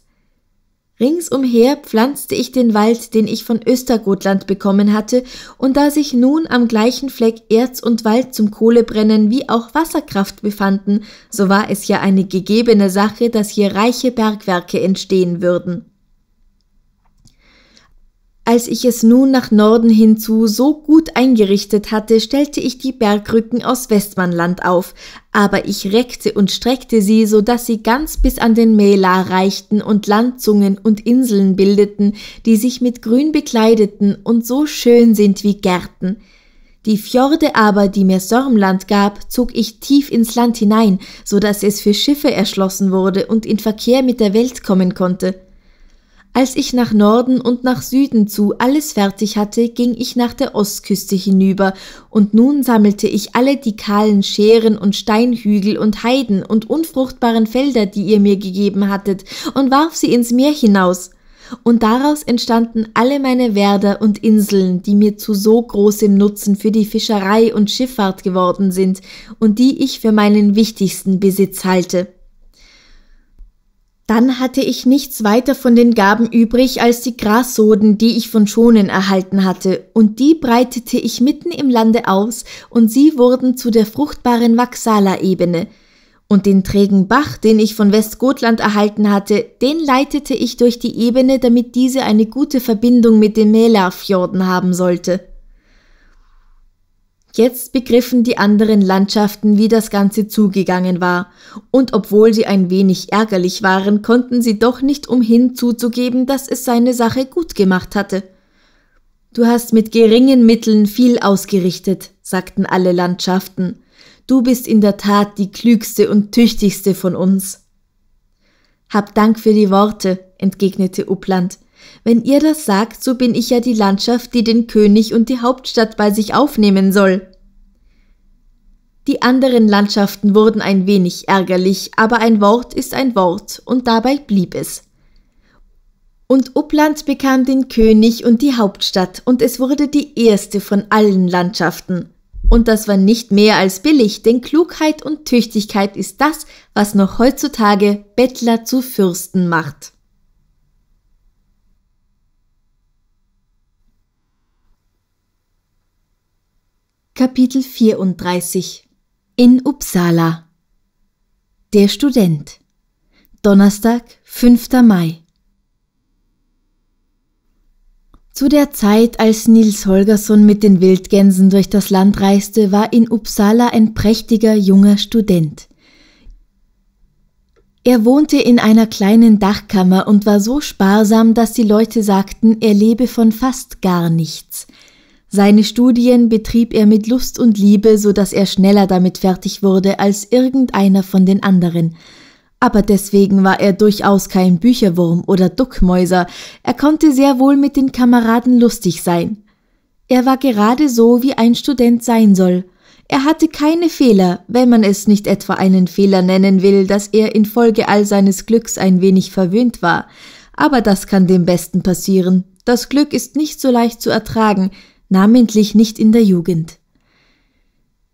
Ringsumher pflanzte ich den Wald, den ich von Östergotland bekommen hatte, und da sich nun am gleichen Fleck Erz und Wald zum Kohlebrennen wie auch Wasserkraft befanden, so war es ja eine gegebene Sache, dass hier reiche Bergwerke entstehen würden. Als ich es nun nach Norden hinzu so gut eingerichtet hatte, stellte ich die Bergrücken aus Westmannland auf, aber ich reckte und streckte sie, so dass sie ganz bis an den Mela reichten und Landzungen und Inseln bildeten, die sich mit Grün bekleideten und so schön sind wie Gärten. Die Fjorde aber, die mir Sörmland gab, zog ich tief ins Land hinein, so dass es für Schiffe erschlossen wurde und in Verkehr mit der Welt kommen konnte. Als ich nach Norden und nach Süden zu alles fertig hatte, ging ich nach der Ostküste hinüber, und nun sammelte ich alle die kahlen Scheren und Steinhügel und Heiden und unfruchtbaren Felder, die ihr mir gegeben hattet, und warf sie ins Meer hinaus. Und daraus entstanden alle meine Werder und Inseln, die mir zu so großem Nutzen für die Fischerei und Schifffahrt geworden sind und die ich für meinen wichtigsten Besitz halte. Dann hatte ich nichts weiter von den Gaben übrig als die Grassoden, die ich von Schonen erhalten hatte, und die breitete ich mitten im Lande aus, und sie wurden zu der fruchtbaren Waxala-Ebene. Und den trägen Bach, den ich von Westgotland erhalten hatte, den leitete ich durch die Ebene, damit diese eine gute Verbindung mit den Mälarfjorden haben sollte. Jetzt begriffen die anderen Landschaften, wie das Ganze zugegangen war, und obwohl sie ein wenig ärgerlich waren, konnten sie doch nicht umhin zuzugeben, dass es seine Sache gut gemacht hatte. Du hast mit geringen Mitteln viel ausgerichtet, sagten alle Landschaften. Du bist in der Tat die klügste und tüchtigste von uns. Hab Dank für die Worte, entgegnete Upland. Wenn ihr das sagt, so bin ich ja die Landschaft, die den König und die Hauptstadt bei sich aufnehmen soll. Die anderen Landschaften wurden ein wenig ärgerlich, aber ein Wort ist ein Wort, und dabei blieb es. Und Uppland bekam den König und die Hauptstadt, und es wurde die erste von allen Landschaften. Und das war nicht mehr als billig, denn Klugheit und Tüchtigkeit ist das, was noch heutzutage Bettler zu Fürsten macht. Kapitel 34 In Uppsala Der Student Donnerstag, 5. Mai Zu der Zeit, als Nils Holgersson mit den Wildgänsen durch das Land reiste, war in Uppsala ein prächtiger junger Student. Er wohnte in einer kleinen Dachkammer und war so sparsam, dass die Leute sagten, er lebe von fast gar nichts – seine Studien betrieb er mit Lust und Liebe, so dass er schneller damit fertig wurde als irgendeiner von den anderen. Aber deswegen war er durchaus kein Bücherwurm oder Duckmäuser, er konnte sehr wohl mit den Kameraden lustig sein. Er war gerade so, wie ein Student sein soll. Er hatte keine Fehler, wenn man es nicht etwa einen Fehler nennen will, dass er infolge all seines Glücks ein wenig verwöhnt war. Aber das kann dem Besten passieren. Das Glück ist nicht so leicht zu ertragen, namentlich nicht in der Jugend.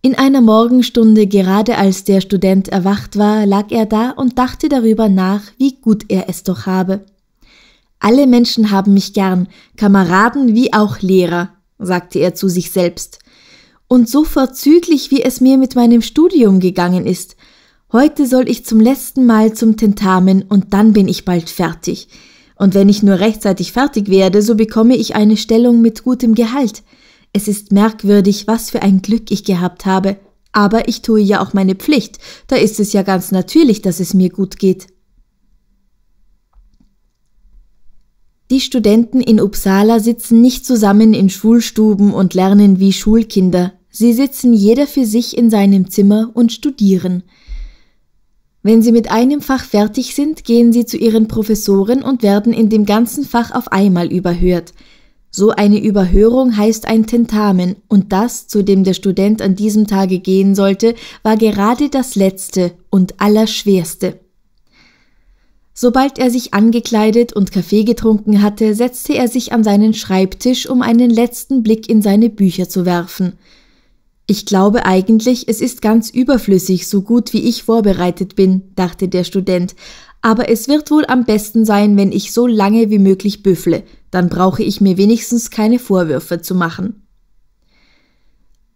In einer Morgenstunde, gerade als der Student erwacht war, lag er da und dachte darüber nach, wie gut er es doch habe. Alle Menschen haben mich gern, Kameraden wie auch Lehrer, sagte er zu sich selbst. Und so vorzüglich, wie es mir mit meinem Studium gegangen ist. Heute soll ich zum letzten Mal zum Tentamen und dann bin ich bald fertig. Und wenn ich nur rechtzeitig fertig werde, so bekomme ich eine Stellung mit gutem Gehalt. Es ist merkwürdig, was für ein Glück ich gehabt habe, aber ich tue ja auch meine Pflicht, da ist es ja ganz natürlich, dass es mir gut geht. Die Studenten in Uppsala sitzen nicht zusammen in Schulstuben und lernen wie Schulkinder, sie sitzen jeder für sich in seinem Zimmer und studieren. Wenn Sie mit einem Fach fertig sind, gehen Sie zu Ihren Professoren und werden in dem ganzen Fach auf einmal überhört. So eine Überhörung heißt ein Tentamen, und das, zu dem der Student an diesem Tage gehen sollte, war gerade das letzte und allerschwerste. Sobald er sich angekleidet und Kaffee getrunken hatte, setzte er sich an seinen Schreibtisch, um einen letzten Blick in seine Bücher zu werfen – ich glaube eigentlich, es ist ganz überflüssig, so gut wie ich vorbereitet bin, dachte der Student, aber es wird wohl am besten sein, wenn ich so lange wie möglich büffle, dann brauche ich mir wenigstens keine Vorwürfe zu machen.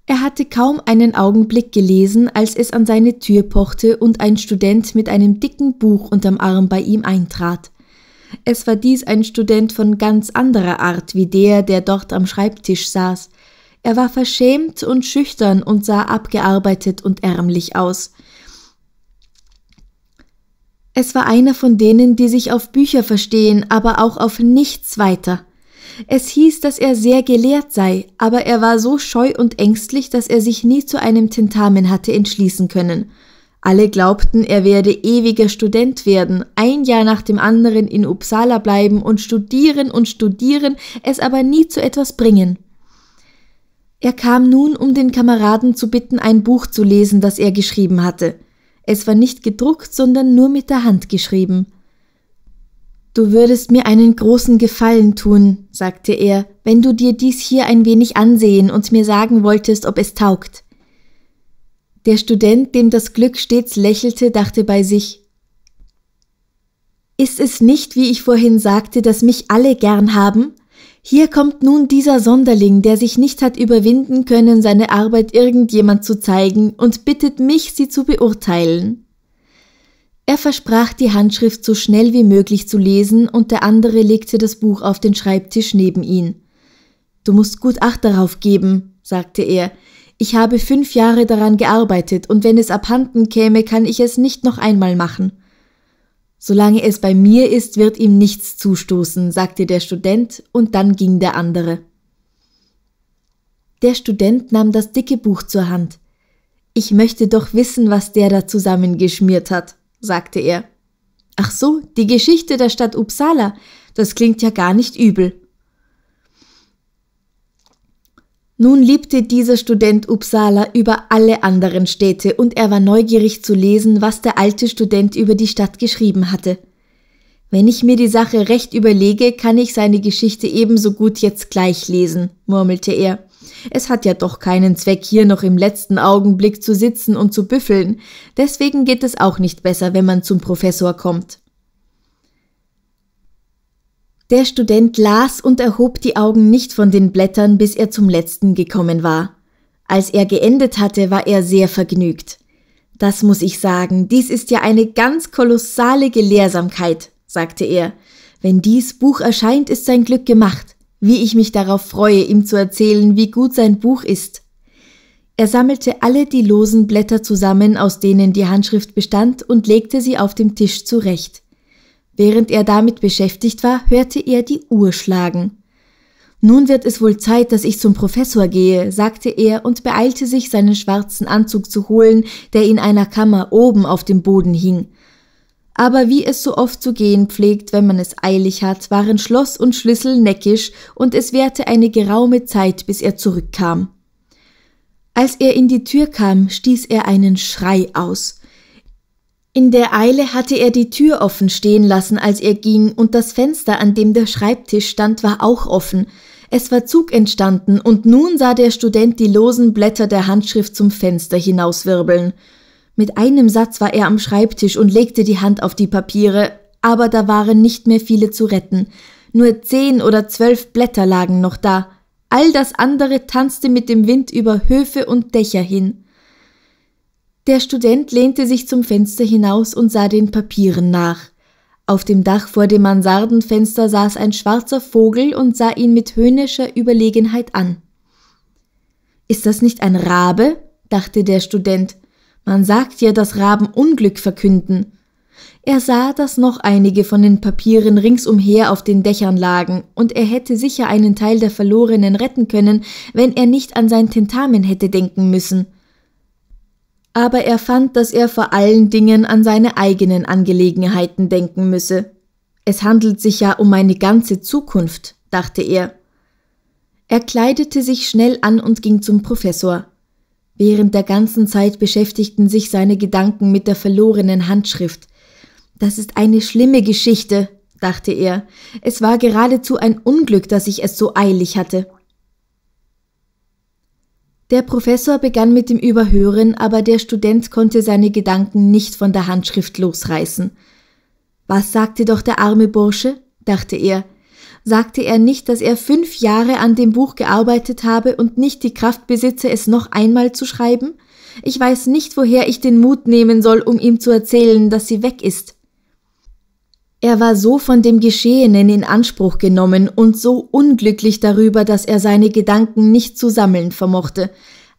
Er hatte kaum einen Augenblick gelesen, als es an seine Tür pochte und ein Student mit einem dicken Buch unterm Arm bei ihm eintrat. Es war dies ein Student von ganz anderer Art wie der, der dort am Schreibtisch saß. Er war verschämt und schüchtern und sah abgearbeitet und ärmlich aus. Es war einer von denen, die sich auf Bücher verstehen, aber auch auf nichts weiter. Es hieß, dass er sehr gelehrt sei, aber er war so scheu und ängstlich, dass er sich nie zu einem Tentamen hatte entschließen können. Alle glaubten, er werde ewiger Student werden, ein Jahr nach dem anderen in Uppsala bleiben und studieren und studieren, es aber nie zu etwas bringen. Er kam nun, um den Kameraden zu bitten, ein Buch zu lesen, das er geschrieben hatte. Es war nicht gedruckt, sondern nur mit der Hand geschrieben. Du würdest mir einen großen Gefallen tun, sagte er, wenn du dir dies hier ein wenig ansehen und mir sagen wolltest, ob es taugt. Der Student, dem das Glück stets lächelte, dachte bei sich Ist es nicht, wie ich vorhin sagte, dass mich alle gern haben? Hier kommt nun dieser Sonderling, der sich nicht hat überwinden können, seine Arbeit irgendjemand zu zeigen, und bittet mich, sie zu beurteilen. Er versprach, die Handschrift so schnell wie möglich zu lesen, und der andere legte das Buch auf den Schreibtisch neben ihn. Du musst gut Acht darauf geben, sagte er. Ich habe fünf Jahre daran gearbeitet, und wenn es abhanden käme, kann ich es nicht noch einmal machen. Solange es bei mir ist, wird ihm nichts zustoßen, sagte der Student, und dann ging der andere. Der Student nahm das dicke Buch zur Hand. Ich möchte doch wissen, was der da zusammengeschmiert hat, sagte er. Ach so, die Geschichte der Stadt Uppsala, das klingt ja gar nicht übel. Nun liebte dieser Student Uppsala über alle anderen Städte und er war neugierig zu lesen, was der alte Student über die Stadt geschrieben hatte. Wenn ich mir die Sache recht überlege, kann ich seine Geschichte ebenso gut jetzt gleich lesen, murmelte er. Es hat ja doch keinen Zweck, hier noch im letzten Augenblick zu sitzen und zu büffeln. Deswegen geht es auch nicht besser, wenn man zum Professor kommt. Der Student las und erhob die Augen nicht von den Blättern, bis er zum letzten gekommen war. Als er geendet hatte, war er sehr vergnügt. Das muss ich sagen, dies ist ja eine ganz kolossale Gelehrsamkeit, sagte er. Wenn dies Buch erscheint, ist sein Glück gemacht. Wie ich mich darauf freue, ihm zu erzählen, wie gut sein Buch ist. Er sammelte alle die losen Blätter zusammen, aus denen die Handschrift bestand, und legte sie auf dem Tisch zurecht. Während er damit beschäftigt war, hörte er die Uhr schlagen. Nun wird es wohl Zeit, dass ich zum Professor gehe, sagte er und beeilte sich, seinen schwarzen Anzug zu holen, der in einer Kammer oben auf dem Boden hing. Aber wie es so oft zu gehen pflegt, wenn man es eilig hat, waren Schloss und Schlüssel neckisch, und es währte eine geraume Zeit, bis er zurückkam. Als er in die Tür kam, stieß er einen Schrei aus. In der Eile hatte er die Tür offen stehen lassen, als er ging, und das Fenster, an dem der Schreibtisch stand, war auch offen. Es war Zug entstanden, und nun sah der Student die losen Blätter der Handschrift zum Fenster hinauswirbeln. Mit einem Satz war er am Schreibtisch und legte die Hand auf die Papiere, aber da waren nicht mehr viele zu retten. Nur zehn oder zwölf Blätter lagen noch da. All das andere tanzte mit dem Wind über Höfe und Dächer hin. Der Student lehnte sich zum Fenster hinaus und sah den Papieren nach. Auf dem Dach vor dem Mansardenfenster saß ein schwarzer Vogel und sah ihn mit höhnischer Überlegenheit an. Ist das nicht ein Rabe? dachte der Student. Man sagt ja, dass Raben Unglück verkünden. Er sah, dass noch einige von den Papieren ringsumher auf den Dächern lagen, und er hätte sicher einen Teil der Verlorenen retten können, wenn er nicht an sein Tentamen hätte denken müssen aber er fand, dass er vor allen Dingen an seine eigenen Angelegenheiten denken müsse. Es handelt sich ja um meine ganze Zukunft, dachte er. Er kleidete sich schnell an und ging zum Professor. Während der ganzen Zeit beschäftigten sich seine Gedanken mit der verlorenen Handschrift. Das ist eine schlimme Geschichte, dachte er. Es war geradezu ein Unglück, dass ich es so eilig hatte. Der Professor begann mit dem Überhören, aber der Student konnte seine Gedanken nicht von der Handschrift losreißen. Was sagte doch der arme Bursche? dachte er. Sagte er nicht, dass er fünf Jahre an dem Buch gearbeitet habe und nicht die Kraft besitze, es noch einmal zu schreiben? Ich weiß nicht, woher ich den Mut nehmen soll, um ihm zu erzählen, dass sie weg ist. Er war so von dem Geschehenen in Anspruch genommen und so unglücklich darüber, dass er seine Gedanken nicht zu sammeln vermochte.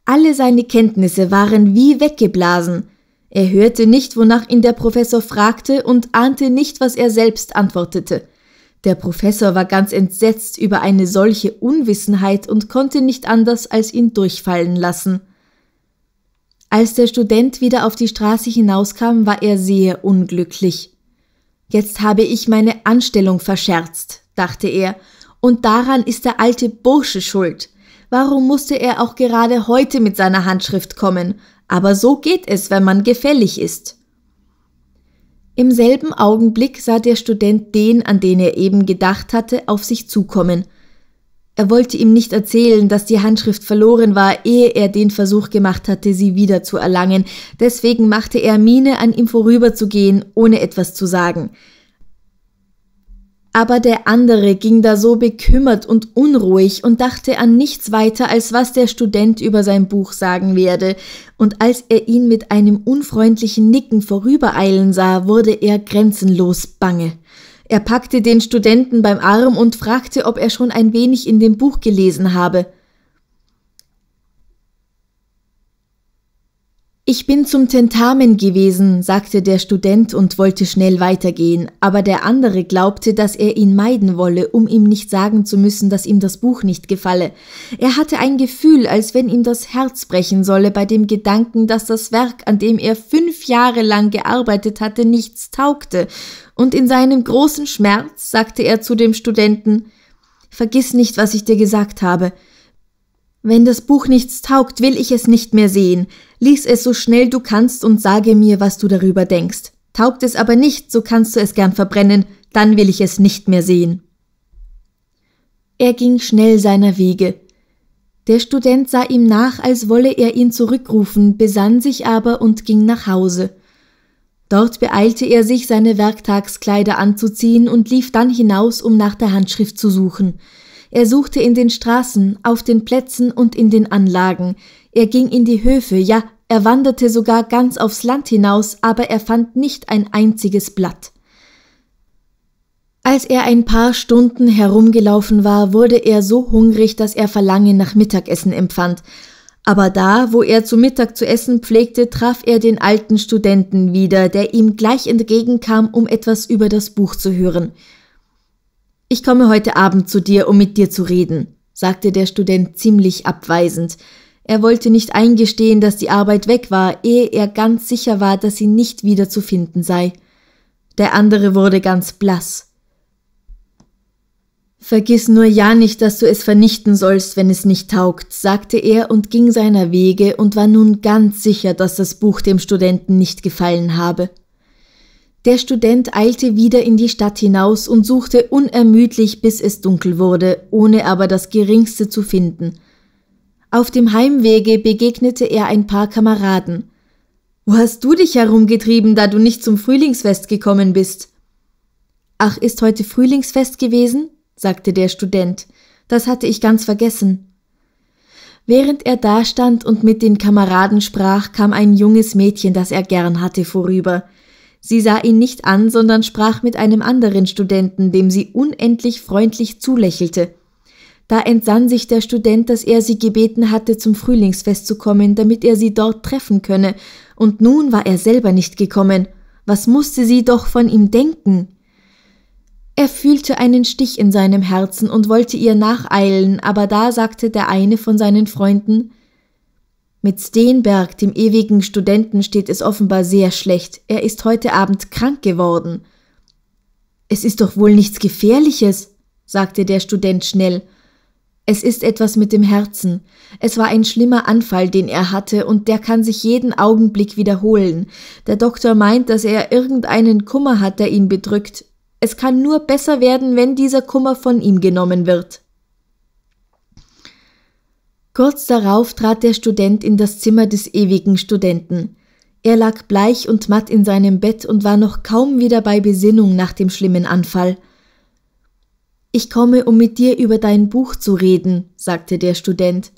Alle seine Kenntnisse waren wie weggeblasen. Er hörte nicht, wonach ihn der Professor fragte und ahnte nicht, was er selbst antwortete. Der Professor war ganz entsetzt über eine solche Unwissenheit und konnte nicht anders, als ihn durchfallen lassen. Als der Student wieder auf die Straße hinauskam, war er sehr unglücklich. Jetzt habe ich meine Anstellung verscherzt, dachte er, und daran ist der alte Bursche schuld. Warum musste er auch gerade heute mit seiner Handschrift kommen? Aber so geht es, wenn man gefällig ist. Im selben Augenblick sah der Student den, an den er eben gedacht hatte, auf sich zukommen – er wollte ihm nicht erzählen, dass die Handschrift verloren war, ehe er den Versuch gemacht hatte, sie wieder zu erlangen. Deswegen machte er Miene, an ihm vorüberzugehen, ohne etwas zu sagen. Aber der andere ging da so bekümmert und unruhig und dachte an nichts weiter, als was der Student über sein Buch sagen werde, und als er ihn mit einem unfreundlichen Nicken vorübereilen sah, wurde er grenzenlos bange. Er packte den Studenten beim Arm und fragte, ob er schon ein wenig in dem Buch gelesen habe. Ich bin zum Tentamen gewesen, sagte der Student und wollte schnell weitergehen, aber der andere glaubte, dass er ihn meiden wolle, um ihm nicht sagen zu müssen, dass ihm das Buch nicht gefalle. Er hatte ein Gefühl, als wenn ihm das Herz brechen solle bei dem Gedanken, dass das Werk, an dem er fünf Jahre lang gearbeitet hatte, nichts taugte, und in seinem großen Schmerz sagte er zu dem Studenten Vergiss nicht, was ich dir gesagt habe, wenn das Buch nichts taugt, will ich es nicht mehr sehen. Lies es so schnell du kannst und sage mir, was du darüber denkst. Taugt es aber nicht, so kannst du es gern verbrennen, dann will ich es nicht mehr sehen. Er ging schnell seiner Wege. Der Student sah ihm nach, als wolle er ihn zurückrufen, besann sich aber und ging nach Hause. Dort beeilte er sich, seine Werktagskleider anzuziehen und lief dann hinaus, um nach der Handschrift zu suchen. Er suchte in den Straßen, auf den Plätzen und in den Anlagen. Er ging in die Höfe, ja, er wanderte sogar ganz aufs Land hinaus, aber er fand nicht ein einziges Blatt. Als er ein paar Stunden herumgelaufen war, wurde er so hungrig, dass er Verlangen nach Mittagessen empfand. Aber da, wo er zu Mittag zu essen pflegte, traf er den alten Studenten wieder, der ihm gleich entgegenkam, um etwas über das Buch zu hören. Ich komme heute Abend zu dir, um mit dir zu reden, sagte der Student ziemlich abweisend. Er wollte nicht eingestehen, dass die Arbeit weg war, ehe er ganz sicher war, dass sie nicht wieder zu finden sei. Der andere wurde ganz blass. Vergiss nur ja nicht, dass du es vernichten sollst, wenn es nicht taugt, sagte er und ging seiner Wege und war nun ganz sicher, dass das Buch dem Studenten nicht gefallen habe. Der Student eilte wieder in die Stadt hinaus und suchte unermüdlich, bis es dunkel wurde, ohne aber das geringste zu finden. Auf dem Heimwege begegnete er ein paar Kameraden. Wo hast du dich herumgetrieben, da du nicht zum Frühlingsfest gekommen bist? Ach, ist heute Frühlingsfest gewesen? sagte der Student. Das hatte ich ganz vergessen. Während er dastand und mit den Kameraden sprach, kam ein junges Mädchen, das er gern hatte, vorüber. Sie sah ihn nicht an, sondern sprach mit einem anderen Studenten, dem sie unendlich freundlich zulächelte. Da entsann sich der Student, dass er sie gebeten hatte, zum Frühlingsfest zu kommen, damit er sie dort treffen könne, und nun war er selber nicht gekommen. Was musste sie doch von ihm denken? Er fühlte einen Stich in seinem Herzen und wollte ihr nacheilen, aber da sagte der eine von seinen Freunden mit Steenberg, dem ewigen Studenten, steht es offenbar sehr schlecht. Er ist heute Abend krank geworden. Es ist doch wohl nichts Gefährliches, sagte der Student schnell. Es ist etwas mit dem Herzen. Es war ein schlimmer Anfall, den er hatte, und der kann sich jeden Augenblick wiederholen. Der Doktor meint, dass er irgendeinen Kummer hat, der ihn bedrückt. Es kann nur besser werden, wenn dieser Kummer von ihm genommen wird. Kurz darauf trat der Student in das Zimmer des ewigen Studenten. Er lag bleich und matt in seinem Bett und war noch kaum wieder bei Besinnung nach dem schlimmen Anfall. Ich komme, um mit dir über dein Buch zu reden, sagte der Student.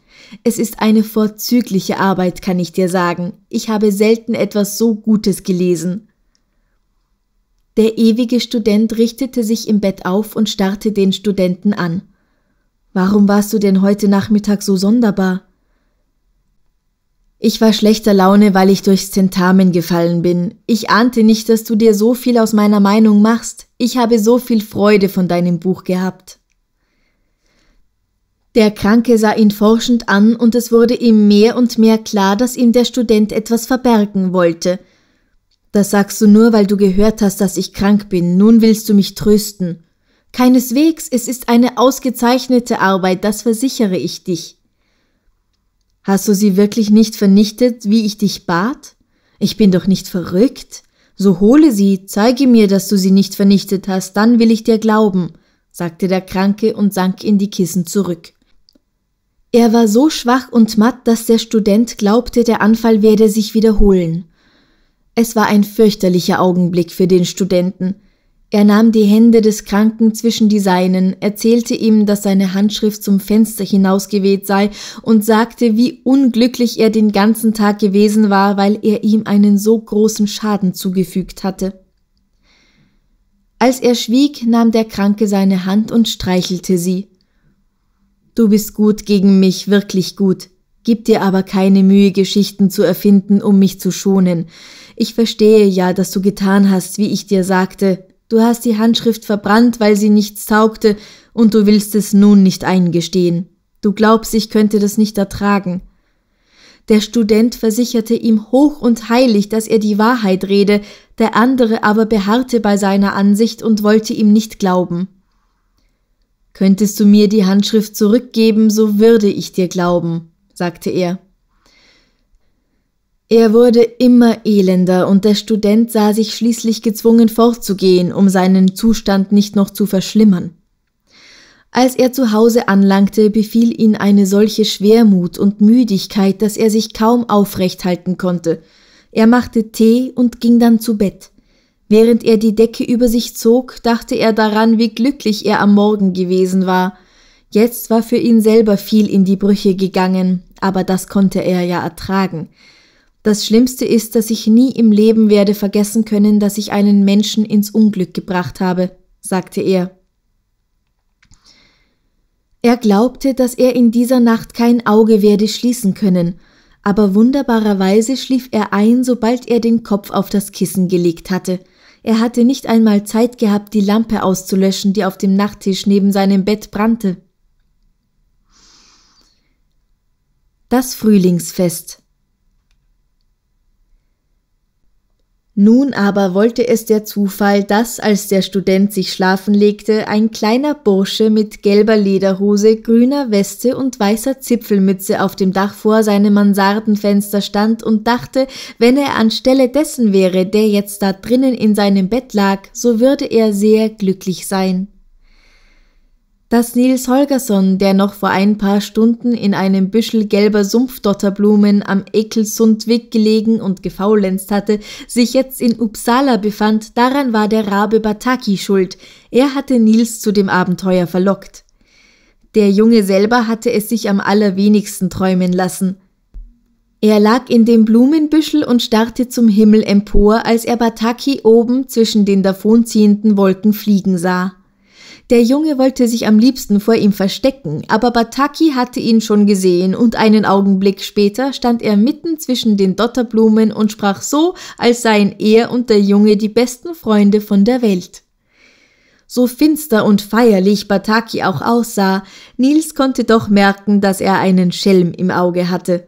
Es ist eine vorzügliche Arbeit, kann ich dir sagen. Ich habe selten etwas so Gutes gelesen. Der ewige Student richtete sich im Bett auf und starrte den Studenten an. Warum warst du denn heute Nachmittag so sonderbar? Ich war schlechter Laune, weil ich durchs Tentamen gefallen bin. Ich ahnte nicht, dass du dir so viel aus meiner Meinung machst. Ich habe so viel Freude von deinem Buch gehabt. Der Kranke sah ihn forschend an, und es wurde ihm mehr und mehr klar, dass ihm der Student etwas verbergen wollte. Das sagst du nur, weil du gehört hast, dass ich krank bin. Nun willst du mich trösten. Keineswegs, es ist eine ausgezeichnete Arbeit, das versichere ich dich. Hast du sie wirklich nicht vernichtet, wie ich dich bat? Ich bin doch nicht verrückt. So hole sie, zeige mir, dass du sie nicht vernichtet hast, dann will ich dir glauben, sagte der Kranke und sank in die Kissen zurück. Er war so schwach und matt, dass der Student glaubte, der Anfall werde sich wiederholen. Es war ein fürchterlicher Augenblick für den Studenten. Er nahm die Hände des Kranken zwischen die seinen, erzählte ihm, dass seine Handschrift zum Fenster hinausgeweht sei und sagte, wie unglücklich er den ganzen Tag gewesen war, weil er ihm einen so großen Schaden zugefügt hatte. Als er schwieg, nahm der Kranke seine Hand und streichelte sie. Du bist gut gegen mich, wirklich gut. Gib dir aber keine Mühe, Geschichten zu erfinden, um mich zu schonen. Ich verstehe ja, dass du getan hast, wie ich dir sagte, Du hast die Handschrift verbrannt, weil sie nichts taugte, und du willst es nun nicht eingestehen. Du glaubst, ich könnte das nicht ertragen. Der Student versicherte ihm hoch und heilig, dass er die Wahrheit rede, der andere aber beharrte bei seiner Ansicht und wollte ihm nicht glauben. Könntest du mir die Handschrift zurückgeben, so würde ich dir glauben, sagte er. Er wurde immer elender und der Student sah sich schließlich gezwungen fortzugehen, um seinen Zustand nicht noch zu verschlimmern. Als er zu Hause anlangte, befiel ihn eine solche Schwermut und Müdigkeit, dass er sich kaum aufrecht halten konnte. Er machte Tee und ging dann zu Bett. Während er die Decke über sich zog, dachte er daran, wie glücklich er am Morgen gewesen war. Jetzt war für ihn selber viel in die Brüche gegangen, aber das konnte er ja ertragen. Das Schlimmste ist, dass ich nie im Leben werde vergessen können, dass ich einen Menschen ins Unglück gebracht habe, sagte er. Er glaubte, dass er in dieser Nacht kein Auge werde schließen können, aber wunderbarerweise schlief er ein, sobald er den Kopf auf das Kissen gelegt hatte. Er hatte nicht einmal Zeit gehabt, die Lampe auszulöschen, die auf dem Nachttisch neben seinem Bett brannte. Das Frühlingsfest Nun aber wollte es der Zufall, dass als der Student sich schlafen legte, ein kleiner Bursche mit gelber Lederhose, grüner Weste und weißer Zipfelmütze auf dem Dach vor seinem Mansardenfenster stand und dachte, wenn er anstelle dessen wäre, der jetzt da drinnen in seinem Bett lag, so würde er sehr glücklich sein. Dass Nils Holgersson, der noch vor ein paar Stunden in einem Büschel gelber Sumpfdotterblumen am Ekelsundweg gelegen und gefaulenzt hatte, sich jetzt in Uppsala befand, daran war der Rabe Bataki schuld. Er hatte Nils zu dem Abenteuer verlockt. Der Junge selber hatte es sich am allerwenigsten träumen lassen. Er lag in dem Blumenbüschel und starrte zum Himmel empor, als er Bataki oben zwischen den davonziehenden Wolken fliegen sah. Der Junge wollte sich am liebsten vor ihm verstecken, aber Bataki hatte ihn schon gesehen und einen Augenblick später stand er mitten zwischen den Dotterblumen und sprach so, als seien er und der Junge die besten Freunde von der Welt. So finster und feierlich Bataki auch aussah, Nils konnte doch merken, dass er einen Schelm im Auge hatte.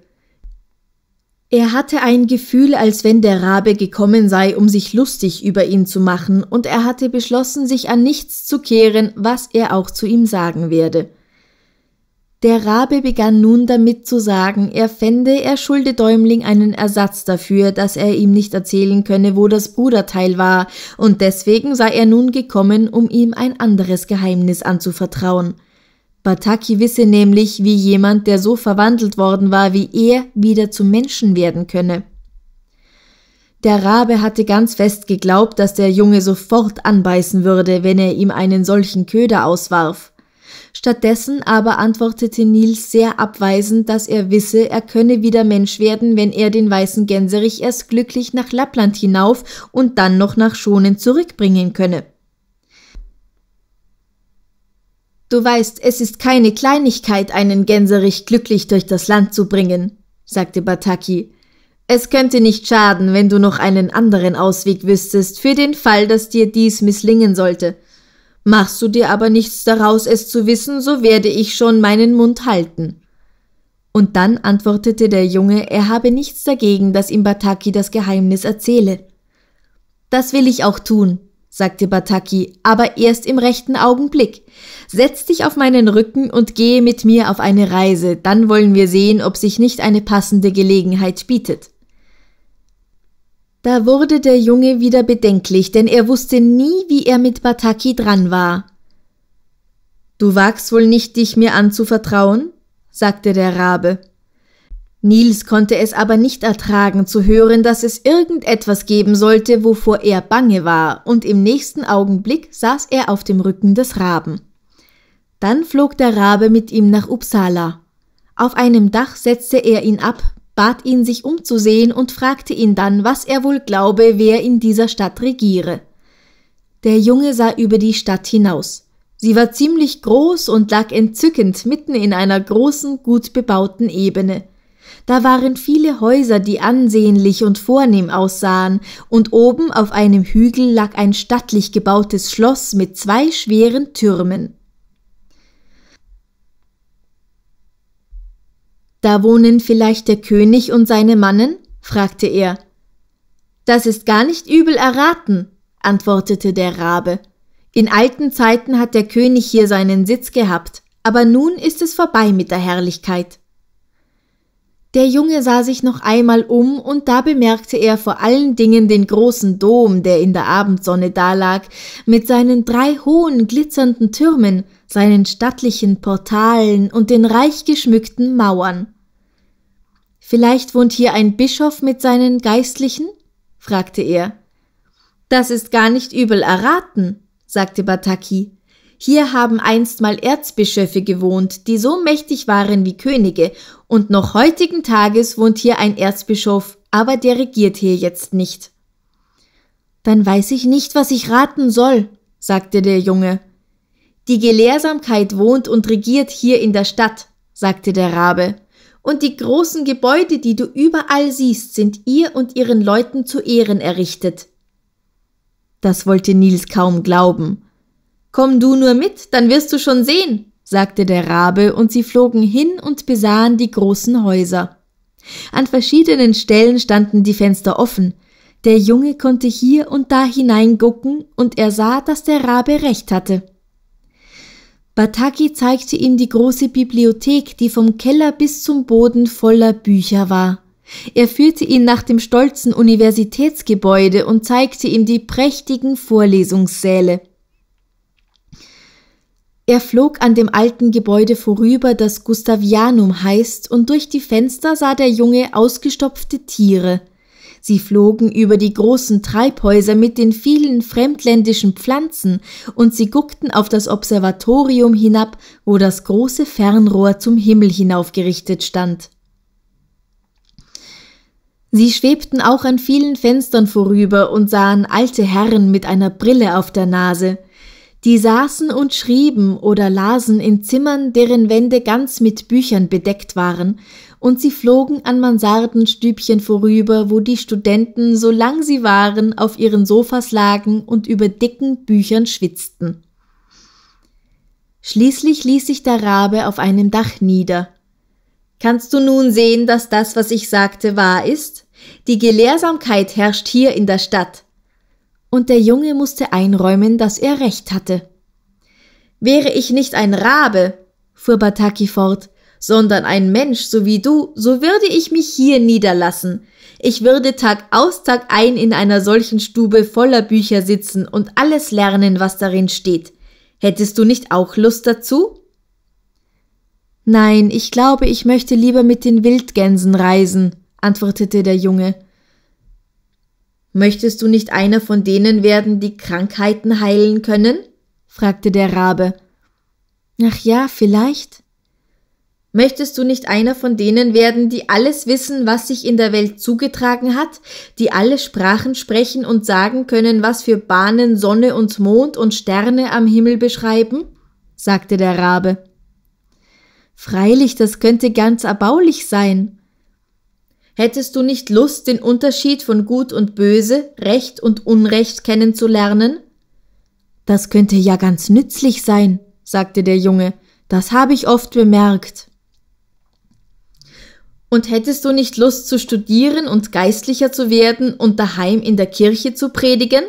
Er hatte ein Gefühl, als wenn der Rabe gekommen sei, um sich lustig über ihn zu machen, und er hatte beschlossen, sich an nichts zu kehren, was er auch zu ihm sagen werde. Der Rabe begann nun damit zu sagen, er fände, er schulde Däumling einen Ersatz dafür, dass er ihm nicht erzählen könne, wo das Bruderteil war, und deswegen sei er nun gekommen, um ihm ein anderes Geheimnis anzuvertrauen. Bataki wisse nämlich, wie jemand, der so verwandelt worden war wie er, wieder zum Menschen werden könne. Der Rabe hatte ganz fest geglaubt, dass der Junge sofort anbeißen würde, wenn er ihm einen solchen Köder auswarf. Stattdessen aber antwortete Nils sehr abweisend, dass er wisse, er könne wieder Mensch werden, wenn er den weißen Gänserich erst glücklich nach Lappland hinauf und dann noch nach Schonen zurückbringen könne. Du weißt, es ist keine Kleinigkeit, einen Gänserich glücklich durch das Land zu bringen, sagte Bataki. Es könnte nicht schaden, wenn du noch einen anderen Ausweg wüsstest, für den Fall, dass dir dies misslingen sollte. Machst du dir aber nichts daraus, es zu wissen, so werde ich schon meinen Mund halten. Und dann antwortete der Junge, er habe nichts dagegen, dass ihm Bataki das Geheimnis erzähle. Das will ich auch tun, sagte Bataki, aber erst im rechten Augenblick. Setz dich auf meinen Rücken und gehe mit mir auf eine Reise, dann wollen wir sehen, ob sich nicht eine passende Gelegenheit bietet. Da wurde der Junge wieder bedenklich, denn er wusste nie, wie er mit Bataki dran war. Du wagst wohl nicht, dich mir anzuvertrauen? sagte der Rabe. Nils konnte es aber nicht ertragen zu hören, dass es irgendetwas geben sollte, wovor er bange war, und im nächsten Augenblick saß er auf dem Rücken des Raben. Dann flog der Rabe mit ihm nach Uppsala. Auf einem Dach setzte er ihn ab, bat ihn, sich umzusehen und fragte ihn dann, was er wohl glaube, wer in dieser Stadt regiere. Der Junge sah über die Stadt hinaus. Sie war ziemlich groß und lag entzückend mitten in einer großen, gut bebauten Ebene. Da waren viele Häuser, die ansehnlich und vornehm aussahen, und oben auf einem Hügel lag ein stattlich gebautes Schloss mit zwei schweren Türmen. Da wohnen vielleicht der König und seine Mannen? fragte er. Das ist gar nicht übel erraten, antwortete der Rabe. In alten Zeiten hat der König hier seinen Sitz gehabt, aber nun ist es vorbei mit der Herrlichkeit. Der Junge sah sich noch einmal um, und da bemerkte er vor allen Dingen den großen Dom, der in der Abendsonne dalag, mit seinen drei hohen, glitzernden Türmen, seinen stattlichen Portalen und den reich geschmückten Mauern. Vielleicht wohnt hier ein Bischof mit seinen Geistlichen? fragte er. Das ist gar nicht übel erraten, sagte Bataki. Hier haben einst mal Erzbischöfe gewohnt, die so mächtig waren wie Könige, und noch heutigen Tages wohnt hier ein Erzbischof, aber der regiert hier jetzt nicht. Dann weiß ich nicht, was ich raten soll, sagte der Junge. Die Gelehrsamkeit wohnt und regiert hier in der Stadt, sagte der Rabe, und die großen Gebäude, die du überall siehst, sind ihr und ihren Leuten zu Ehren errichtet. Das wollte Nils kaum glauben, Komm du nur mit, dann wirst du schon sehen, sagte der Rabe, und sie flogen hin und besahen die großen Häuser. An verschiedenen Stellen standen die Fenster offen. Der Junge konnte hier und da hineingucken, und er sah, dass der Rabe recht hatte. Bataki zeigte ihm die große Bibliothek, die vom Keller bis zum Boden voller Bücher war. Er führte ihn nach dem stolzen Universitätsgebäude und zeigte ihm die prächtigen Vorlesungssäle. Er flog an dem alten Gebäude vorüber, das Gustavianum heißt, und durch die Fenster sah der Junge ausgestopfte Tiere. Sie flogen über die großen Treibhäuser mit den vielen fremdländischen Pflanzen, und sie guckten auf das Observatorium hinab, wo das große Fernrohr zum Himmel hinaufgerichtet stand. Sie schwebten auch an vielen Fenstern vorüber und sahen alte Herren mit einer Brille auf der Nase, die saßen und schrieben oder lasen in Zimmern, deren Wände ganz mit Büchern bedeckt waren, und sie flogen an Mansardenstübchen vorüber, wo die Studenten, solang sie waren, auf ihren Sofas lagen und über dicken Büchern schwitzten. Schließlich ließ sich der Rabe auf einem Dach nieder. Kannst du nun sehen, dass das, was ich sagte, wahr ist? Die Gelehrsamkeit herrscht hier in der Stadt und der Junge musste einräumen, dass er recht hatte. Wäre ich nicht ein Rabe, fuhr Bataki fort, sondern ein Mensch so wie du, so würde ich mich hier niederlassen. Ich würde Tag aus Tag ein in einer solchen Stube voller Bücher sitzen und alles lernen, was darin steht. Hättest du nicht auch Lust dazu? Nein, ich glaube, ich möchte lieber mit den Wildgänsen reisen, antwortete der Junge. Möchtest du nicht einer von denen werden, die Krankheiten heilen können? fragte der Rabe. Ach ja, vielleicht. Möchtest du nicht einer von denen werden, die alles wissen, was sich in der Welt zugetragen hat, die alle Sprachen sprechen und sagen können, was für Bahnen Sonne und Mond und Sterne am Himmel beschreiben? sagte der Rabe. Freilich, das könnte ganz erbaulich sein. Hättest du nicht Lust, den Unterschied von Gut und Böse, Recht und Unrecht kennenzulernen? Das könnte ja ganz nützlich sein, sagte der Junge, das habe ich oft bemerkt. Und hättest du nicht Lust zu studieren und geistlicher zu werden und daheim in der Kirche zu predigen?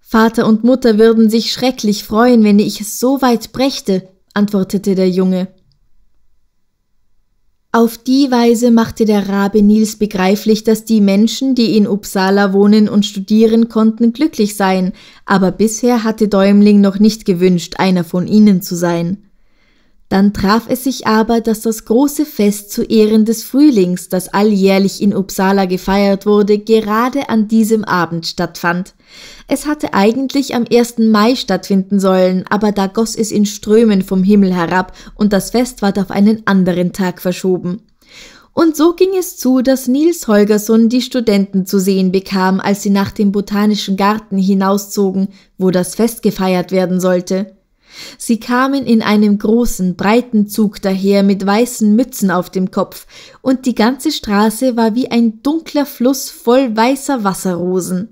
Vater und Mutter würden sich schrecklich freuen, wenn ich es so weit brächte, antwortete der Junge. Auf die Weise machte der Rabe Nils begreiflich, dass die Menschen, die in Uppsala wohnen und studieren konnten, glücklich seien, aber bisher hatte Däumling noch nicht gewünscht, einer von ihnen zu sein. Dann traf es sich aber, dass das große Fest zu Ehren des Frühlings, das alljährlich in Uppsala gefeiert wurde, gerade an diesem Abend stattfand. Es hatte eigentlich am 1. Mai stattfinden sollen, aber da goss es in Strömen vom Himmel herab und das Fest ward auf einen anderen Tag verschoben. Und so ging es zu, dass Nils Holgersson die Studenten zu sehen bekam, als sie nach dem botanischen Garten hinauszogen, wo das Fest gefeiert werden sollte. Sie kamen in einem großen, breiten Zug daher mit weißen Mützen auf dem Kopf, und die ganze Straße war wie ein dunkler Fluss voll weißer Wasserrosen.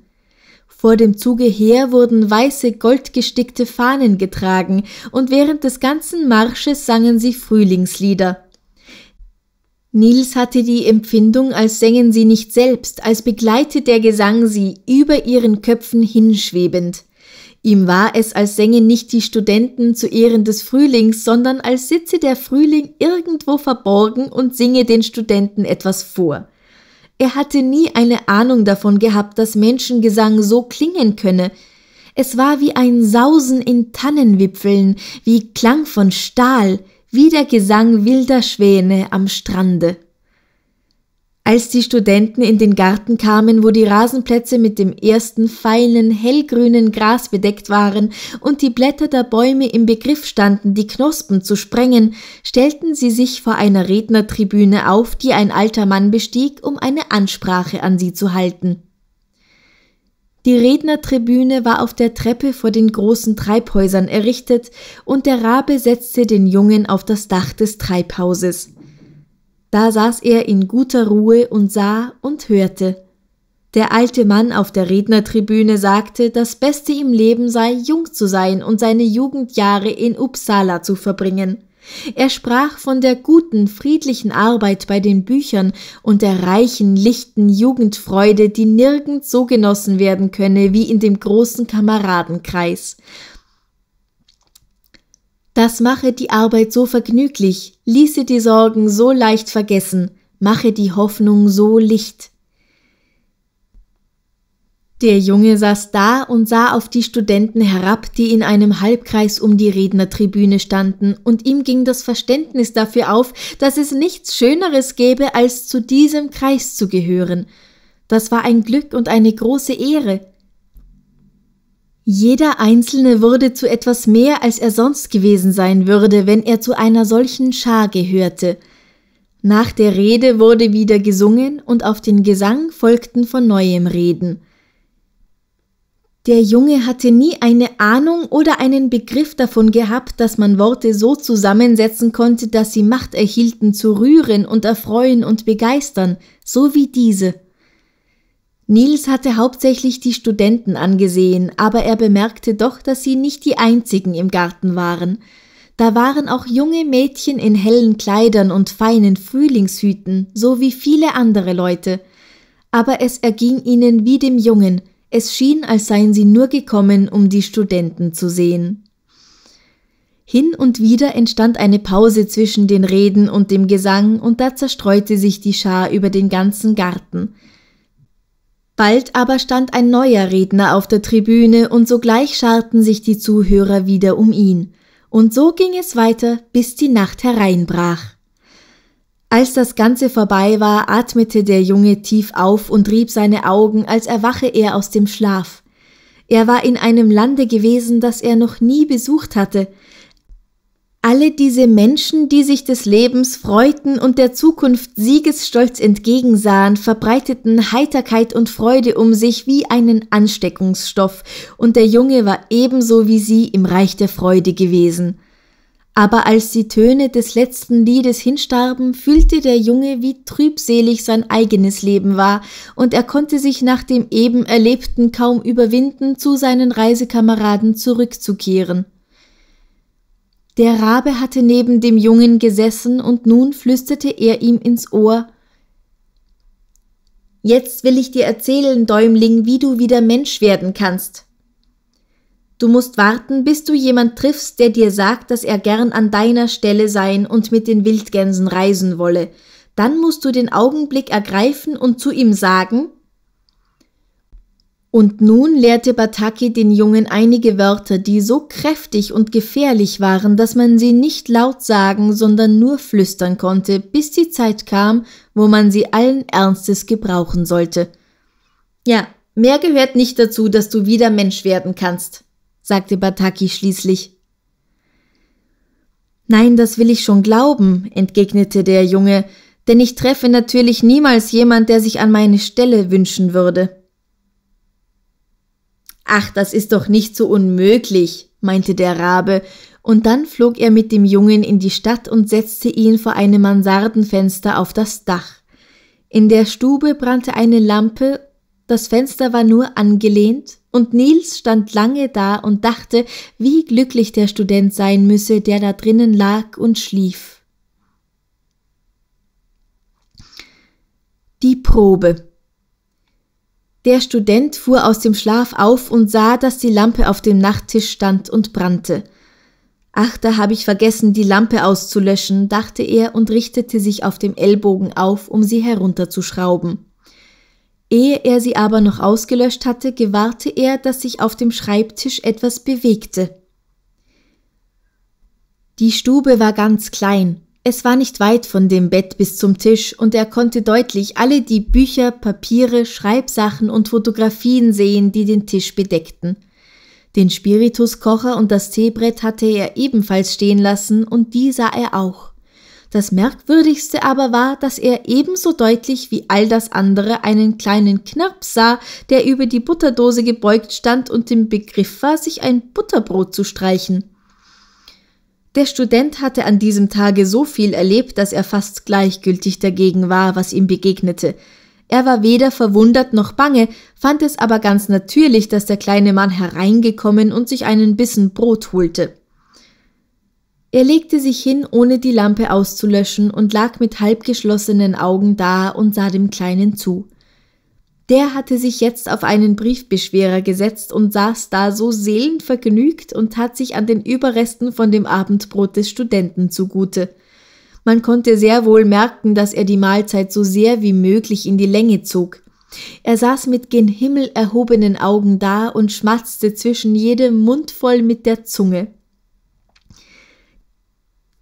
Vor dem Zuge her wurden weiße, goldgestickte Fahnen getragen, und während des ganzen Marsches sangen sie Frühlingslieder. Nils hatte die Empfindung, als sängen sie nicht selbst, als begleite der Gesang sie über ihren Köpfen hinschwebend. Ihm war es, als sängen nicht die Studenten zu Ehren des Frühlings, sondern als sitze der Frühling irgendwo verborgen und singe den Studenten etwas vor. Er hatte nie eine Ahnung davon gehabt, dass Menschengesang so klingen könne. Es war wie ein Sausen in Tannenwipfeln, wie Klang von Stahl, wie der Gesang wilder Schwäne am Strande. Als die Studenten in den Garten kamen, wo die Rasenplätze mit dem ersten feinen, hellgrünen Gras bedeckt waren und die Blätter der Bäume im Begriff standen, die Knospen zu sprengen, stellten sie sich vor einer Rednertribüne auf, die ein alter Mann bestieg, um eine Ansprache an sie zu halten. Die Rednertribüne war auf der Treppe vor den großen Treibhäusern errichtet, und der Rabe setzte den Jungen auf das Dach des Treibhauses. Da saß er in guter Ruhe und sah und hörte. Der alte Mann auf der Rednertribüne sagte, das Beste im Leben sei, jung zu sein und seine Jugendjahre in Uppsala zu verbringen. Er sprach von der guten, friedlichen Arbeit bei den Büchern und der reichen, lichten Jugendfreude, die nirgends so genossen werden könne wie in dem großen Kameradenkreis. Das mache die Arbeit so vergnüglich, ließe die Sorgen so leicht vergessen, mache die Hoffnung so licht. Der Junge saß da und sah auf die Studenten herab, die in einem Halbkreis um die Rednertribüne standen, und ihm ging das Verständnis dafür auf, dass es nichts Schöneres gäbe, als zu diesem Kreis zu gehören. Das war ein Glück und eine große Ehre, jeder Einzelne wurde zu etwas mehr, als er sonst gewesen sein würde, wenn er zu einer solchen Schar gehörte. Nach der Rede wurde wieder gesungen und auf den Gesang folgten von neuem Reden. Der Junge hatte nie eine Ahnung oder einen Begriff davon gehabt, dass man Worte so zusammensetzen konnte, dass sie Macht erhielten zu rühren und erfreuen und begeistern, so wie diese. Nils hatte hauptsächlich die Studenten angesehen, aber er bemerkte doch, dass sie nicht die einzigen im Garten waren. Da waren auch junge Mädchen in hellen Kleidern und feinen Frühlingshüten, so wie viele andere Leute. Aber es erging ihnen wie dem Jungen, es schien, als seien sie nur gekommen, um die Studenten zu sehen. Hin und wieder entstand eine Pause zwischen den Reden und dem Gesang, und da zerstreute sich die Schar über den ganzen Garten – Bald aber stand ein neuer Redner auf der Tribüne und sogleich scharten sich die Zuhörer wieder um ihn. Und so ging es weiter, bis die Nacht hereinbrach. Als das Ganze vorbei war, atmete der Junge tief auf und rieb seine Augen, als erwache er aus dem Schlaf. Er war in einem Lande gewesen, das er noch nie besucht hatte, alle diese Menschen, die sich des Lebens freuten und der Zukunft siegesstolz entgegensahen, verbreiteten Heiterkeit und Freude um sich wie einen Ansteckungsstoff, und der Junge war ebenso wie sie im Reich der Freude gewesen. Aber als die Töne des letzten Liedes hinstarben, fühlte der Junge, wie trübselig sein eigenes Leben war, und er konnte sich nach dem eben Erlebten kaum überwinden, zu seinen Reisekameraden zurückzukehren. Der Rabe hatte neben dem Jungen gesessen und nun flüsterte er ihm ins Ohr Jetzt will ich dir erzählen, Däumling, wie du wieder Mensch werden kannst. Du musst warten, bis du jemand triffst, der dir sagt, dass er gern an deiner Stelle sein und mit den Wildgänsen reisen wolle. Dann musst du den Augenblick ergreifen und zu ihm sagen und nun lehrte Bataki den Jungen einige Wörter, die so kräftig und gefährlich waren, dass man sie nicht laut sagen, sondern nur flüstern konnte, bis die Zeit kam, wo man sie allen Ernstes gebrauchen sollte. Ja, mehr gehört nicht dazu, dass du wieder Mensch werden kannst, sagte Bataki schließlich. Nein, das will ich schon glauben, entgegnete der Junge, denn ich treffe natürlich niemals jemand, der sich an meine Stelle wünschen würde. Ach, das ist doch nicht so unmöglich, meinte der Rabe, und dann flog er mit dem Jungen in die Stadt und setzte ihn vor einem Mansardenfenster auf das Dach. In der Stube brannte eine Lampe, das Fenster war nur angelehnt, und Nils stand lange da und dachte, wie glücklich der Student sein müsse, der da drinnen lag und schlief. Die Probe der Student fuhr aus dem Schlaf auf und sah, dass die Lampe auf dem Nachttisch stand und brannte. Ach, da habe ich vergessen, die Lampe auszulöschen, dachte er und richtete sich auf dem Ellbogen auf, um sie herunterzuschrauben. Ehe er sie aber noch ausgelöscht hatte, gewahrte er, dass sich auf dem Schreibtisch etwas bewegte. Die Stube war ganz klein, es war nicht weit von dem Bett bis zum Tisch und er konnte deutlich alle die Bücher, Papiere, Schreibsachen und Fotografien sehen, die den Tisch bedeckten. Den Spirituskocher und das Teebrett hatte er ebenfalls stehen lassen und die sah er auch. Das merkwürdigste aber war, dass er ebenso deutlich wie all das andere einen kleinen Knirps sah, der über die Butterdose gebeugt stand und im Begriff war, sich ein Butterbrot zu streichen. Der Student hatte an diesem Tage so viel erlebt, dass er fast gleichgültig dagegen war, was ihm begegnete. Er war weder verwundert noch bange, fand es aber ganz natürlich, dass der kleine Mann hereingekommen und sich einen Bissen Brot holte. Er legte sich hin, ohne die Lampe auszulöschen, und lag mit halbgeschlossenen Augen da und sah dem Kleinen zu. Der hatte sich jetzt auf einen Briefbeschwerer gesetzt und saß da so seelenvergnügt und tat sich an den Überresten von dem Abendbrot des Studenten zugute. Man konnte sehr wohl merken, dass er die Mahlzeit so sehr wie möglich in die Länge zog. Er saß mit gen Himmel erhobenen Augen da und schmatzte zwischen jedem Mundvoll mit der Zunge.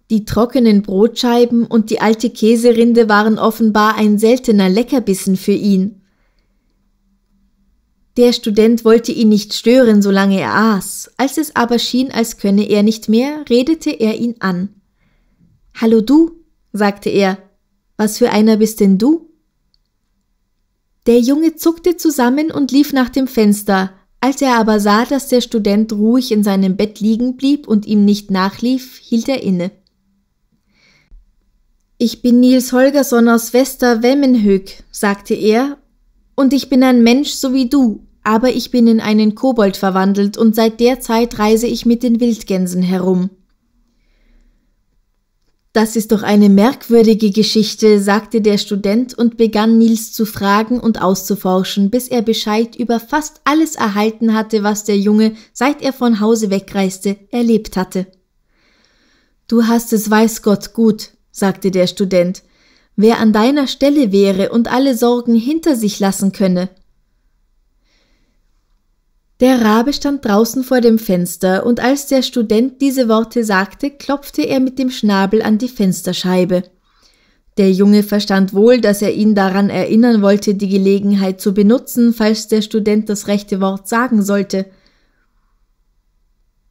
Die trockenen Brotscheiben und die alte Käserinde waren offenbar ein seltener Leckerbissen für ihn. Der Student wollte ihn nicht stören, solange er aß, als es aber schien, als könne er nicht mehr, redete er ihn an. Hallo du, sagte er, was für einer bist denn du? Der Junge zuckte zusammen und lief nach dem Fenster, als er aber sah, dass der Student ruhig in seinem Bett liegen blieb und ihm nicht nachlief, hielt er inne. Ich bin Nils Holgersson aus Wester Wemmenhög, sagte er und ich bin ein Mensch so wie du, aber ich bin in einen Kobold verwandelt und seit der Zeit reise ich mit den Wildgänsen herum. Das ist doch eine merkwürdige Geschichte, sagte der Student und begann Nils zu fragen und auszuforschen, bis er Bescheid über fast alles erhalten hatte, was der Junge, seit er von Hause wegreiste, erlebt hatte. Du hast es weiß Gott gut, sagte der Student, wer an deiner Stelle wäre und alle Sorgen hinter sich lassen könne. Der Rabe stand draußen vor dem Fenster, und als der Student diese Worte sagte, klopfte er mit dem Schnabel an die Fensterscheibe. Der Junge verstand wohl, dass er ihn daran erinnern wollte, die Gelegenheit zu benutzen, falls der Student das rechte Wort sagen sollte.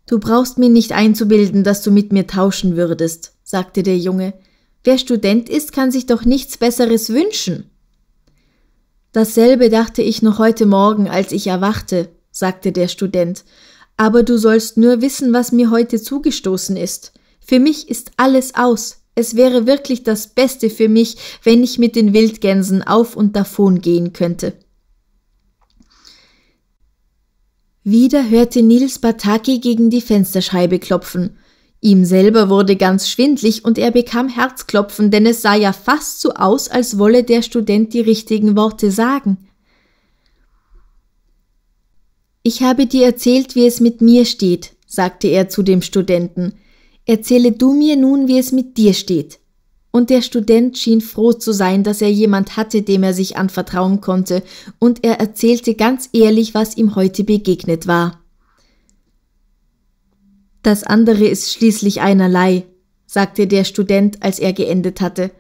Du brauchst mir nicht einzubilden, dass du mit mir tauschen würdest, sagte der Junge. Wer Student ist, kann sich doch nichts Besseres wünschen. Dasselbe dachte ich noch heute Morgen, als ich erwachte, sagte der Student, aber du sollst nur wissen, was mir heute zugestoßen ist. Für mich ist alles aus. Es wäre wirklich das Beste für mich, wenn ich mit den Wildgänsen auf und davon gehen könnte. Wieder hörte Nils Bataki gegen die Fensterscheibe klopfen. Ihm selber wurde ganz schwindlig und er bekam Herzklopfen, denn es sah ja fast so aus, als wolle der Student die richtigen Worte sagen. Ich habe dir erzählt, wie es mit mir steht, sagte er zu dem Studenten. Erzähle du mir nun, wie es mit dir steht. Und der Student schien froh zu sein, dass er jemand hatte, dem er sich anvertrauen konnte, und er erzählte ganz ehrlich, was ihm heute begegnet war. Das andere ist schließlich einerlei, sagte der Student, als er geendet hatte.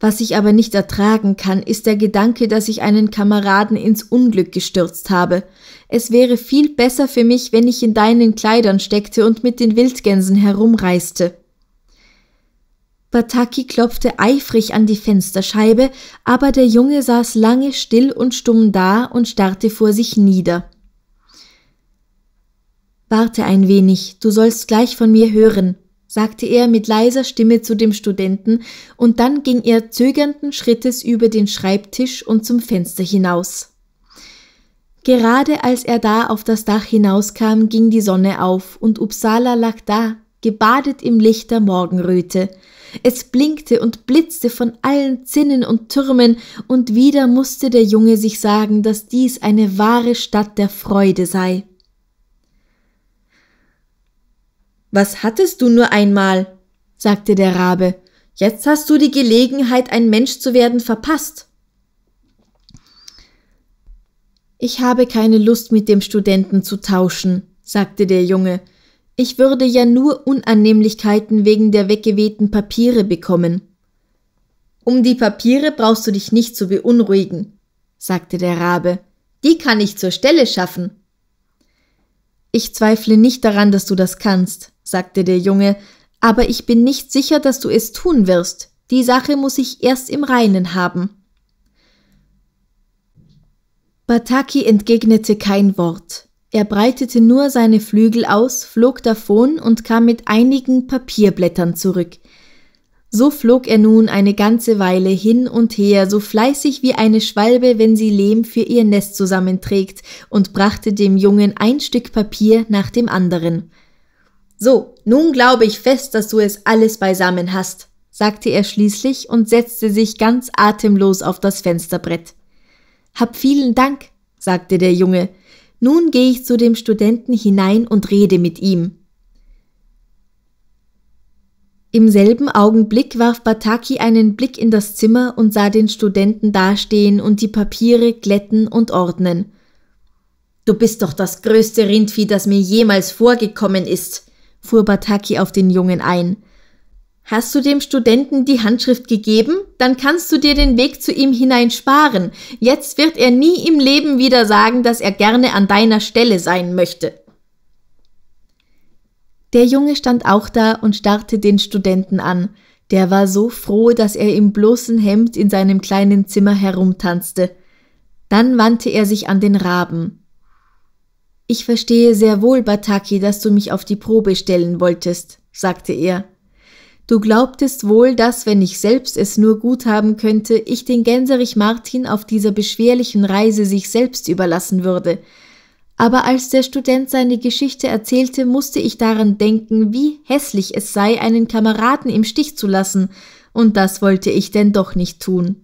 Was ich aber nicht ertragen kann, ist der Gedanke, dass ich einen Kameraden ins Unglück gestürzt habe. Es wäre viel besser für mich, wenn ich in deinen Kleidern steckte und mit den Wildgänsen herumreiste. Bataki klopfte eifrig an die Fensterscheibe, aber der Junge saß lange still und stumm da und starrte vor sich nieder. Warte ein wenig, du sollst gleich von mir hören, sagte er mit leiser Stimme zu dem Studenten, und dann ging er zögernden Schrittes über den Schreibtisch und zum Fenster hinaus. Gerade als er da auf das Dach hinauskam, ging die Sonne auf, und Uppsala lag da, gebadet im Licht der Morgenröte. Es blinkte und blitzte von allen Zinnen und Türmen, und wieder musste der Junge sich sagen, dass dies eine wahre Stadt der Freude sei. Was hattest du nur einmal? sagte der Rabe. Jetzt hast du die Gelegenheit, ein Mensch zu werden, verpasst. Ich habe keine Lust, mit dem Studenten zu tauschen, sagte der Junge. Ich würde ja nur Unannehmlichkeiten wegen der weggewehten Papiere bekommen. Um die Papiere brauchst du dich nicht zu beunruhigen, sagte der Rabe. Die kann ich zur Stelle schaffen. Ich zweifle nicht daran, dass du das kannst, sagte der Junge, aber ich bin nicht sicher, dass du es tun wirst. Die Sache muss ich erst im Reinen haben. Bataki entgegnete kein Wort. Er breitete nur seine Flügel aus, flog davon und kam mit einigen Papierblättern zurück. So flog er nun eine ganze Weile hin und her, so fleißig wie eine Schwalbe, wenn sie Lehm für ihr Nest zusammenträgt, und brachte dem Jungen ein Stück Papier nach dem anderen. So, nun glaube ich fest, dass du es alles beisammen hast, sagte er schließlich und setzte sich ganz atemlos auf das Fensterbrett. Hab vielen Dank, sagte der Junge. Nun gehe ich zu dem Studenten hinein und rede mit ihm. Im selben Augenblick warf Bataki einen Blick in das Zimmer und sah den Studenten dastehen und die Papiere glätten und ordnen. Du bist doch das größte Rindvieh, das mir jemals vorgekommen ist, fuhr Bataki auf den Jungen ein. Hast du dem Studenten die Handschrift gegeben? Dann kannst du dir den Weg zu ihm hineinsparen. Jetzt wird er nie im Leben wieder sagen, dass er gerne an deiner Stelle sein möchte. Der Junge stand auch da und starrte den Studenten an. Der war so froh, dass er im bloßen Hemd in seinem kleinen Zimmer herumtanzte. Dann wandte er sich an den Raben. Ich verstehe sehr wohl, Bataki, dass du mich auf die Probe stellen wolltest, sagte er. Du glaubtest wohl, dass, wenn ich selbst es nur gut haben könnte, ich den Gänserich Martin auf dieser beschwerlichen Reise sich selbst überlassen würde. Aber als der Student seine Geschichte erzählte, musste ich daran denken, wie hässlich es sei, einen Kameraden im Stich zu lassen, und das wollte ich denn doch nicht tun.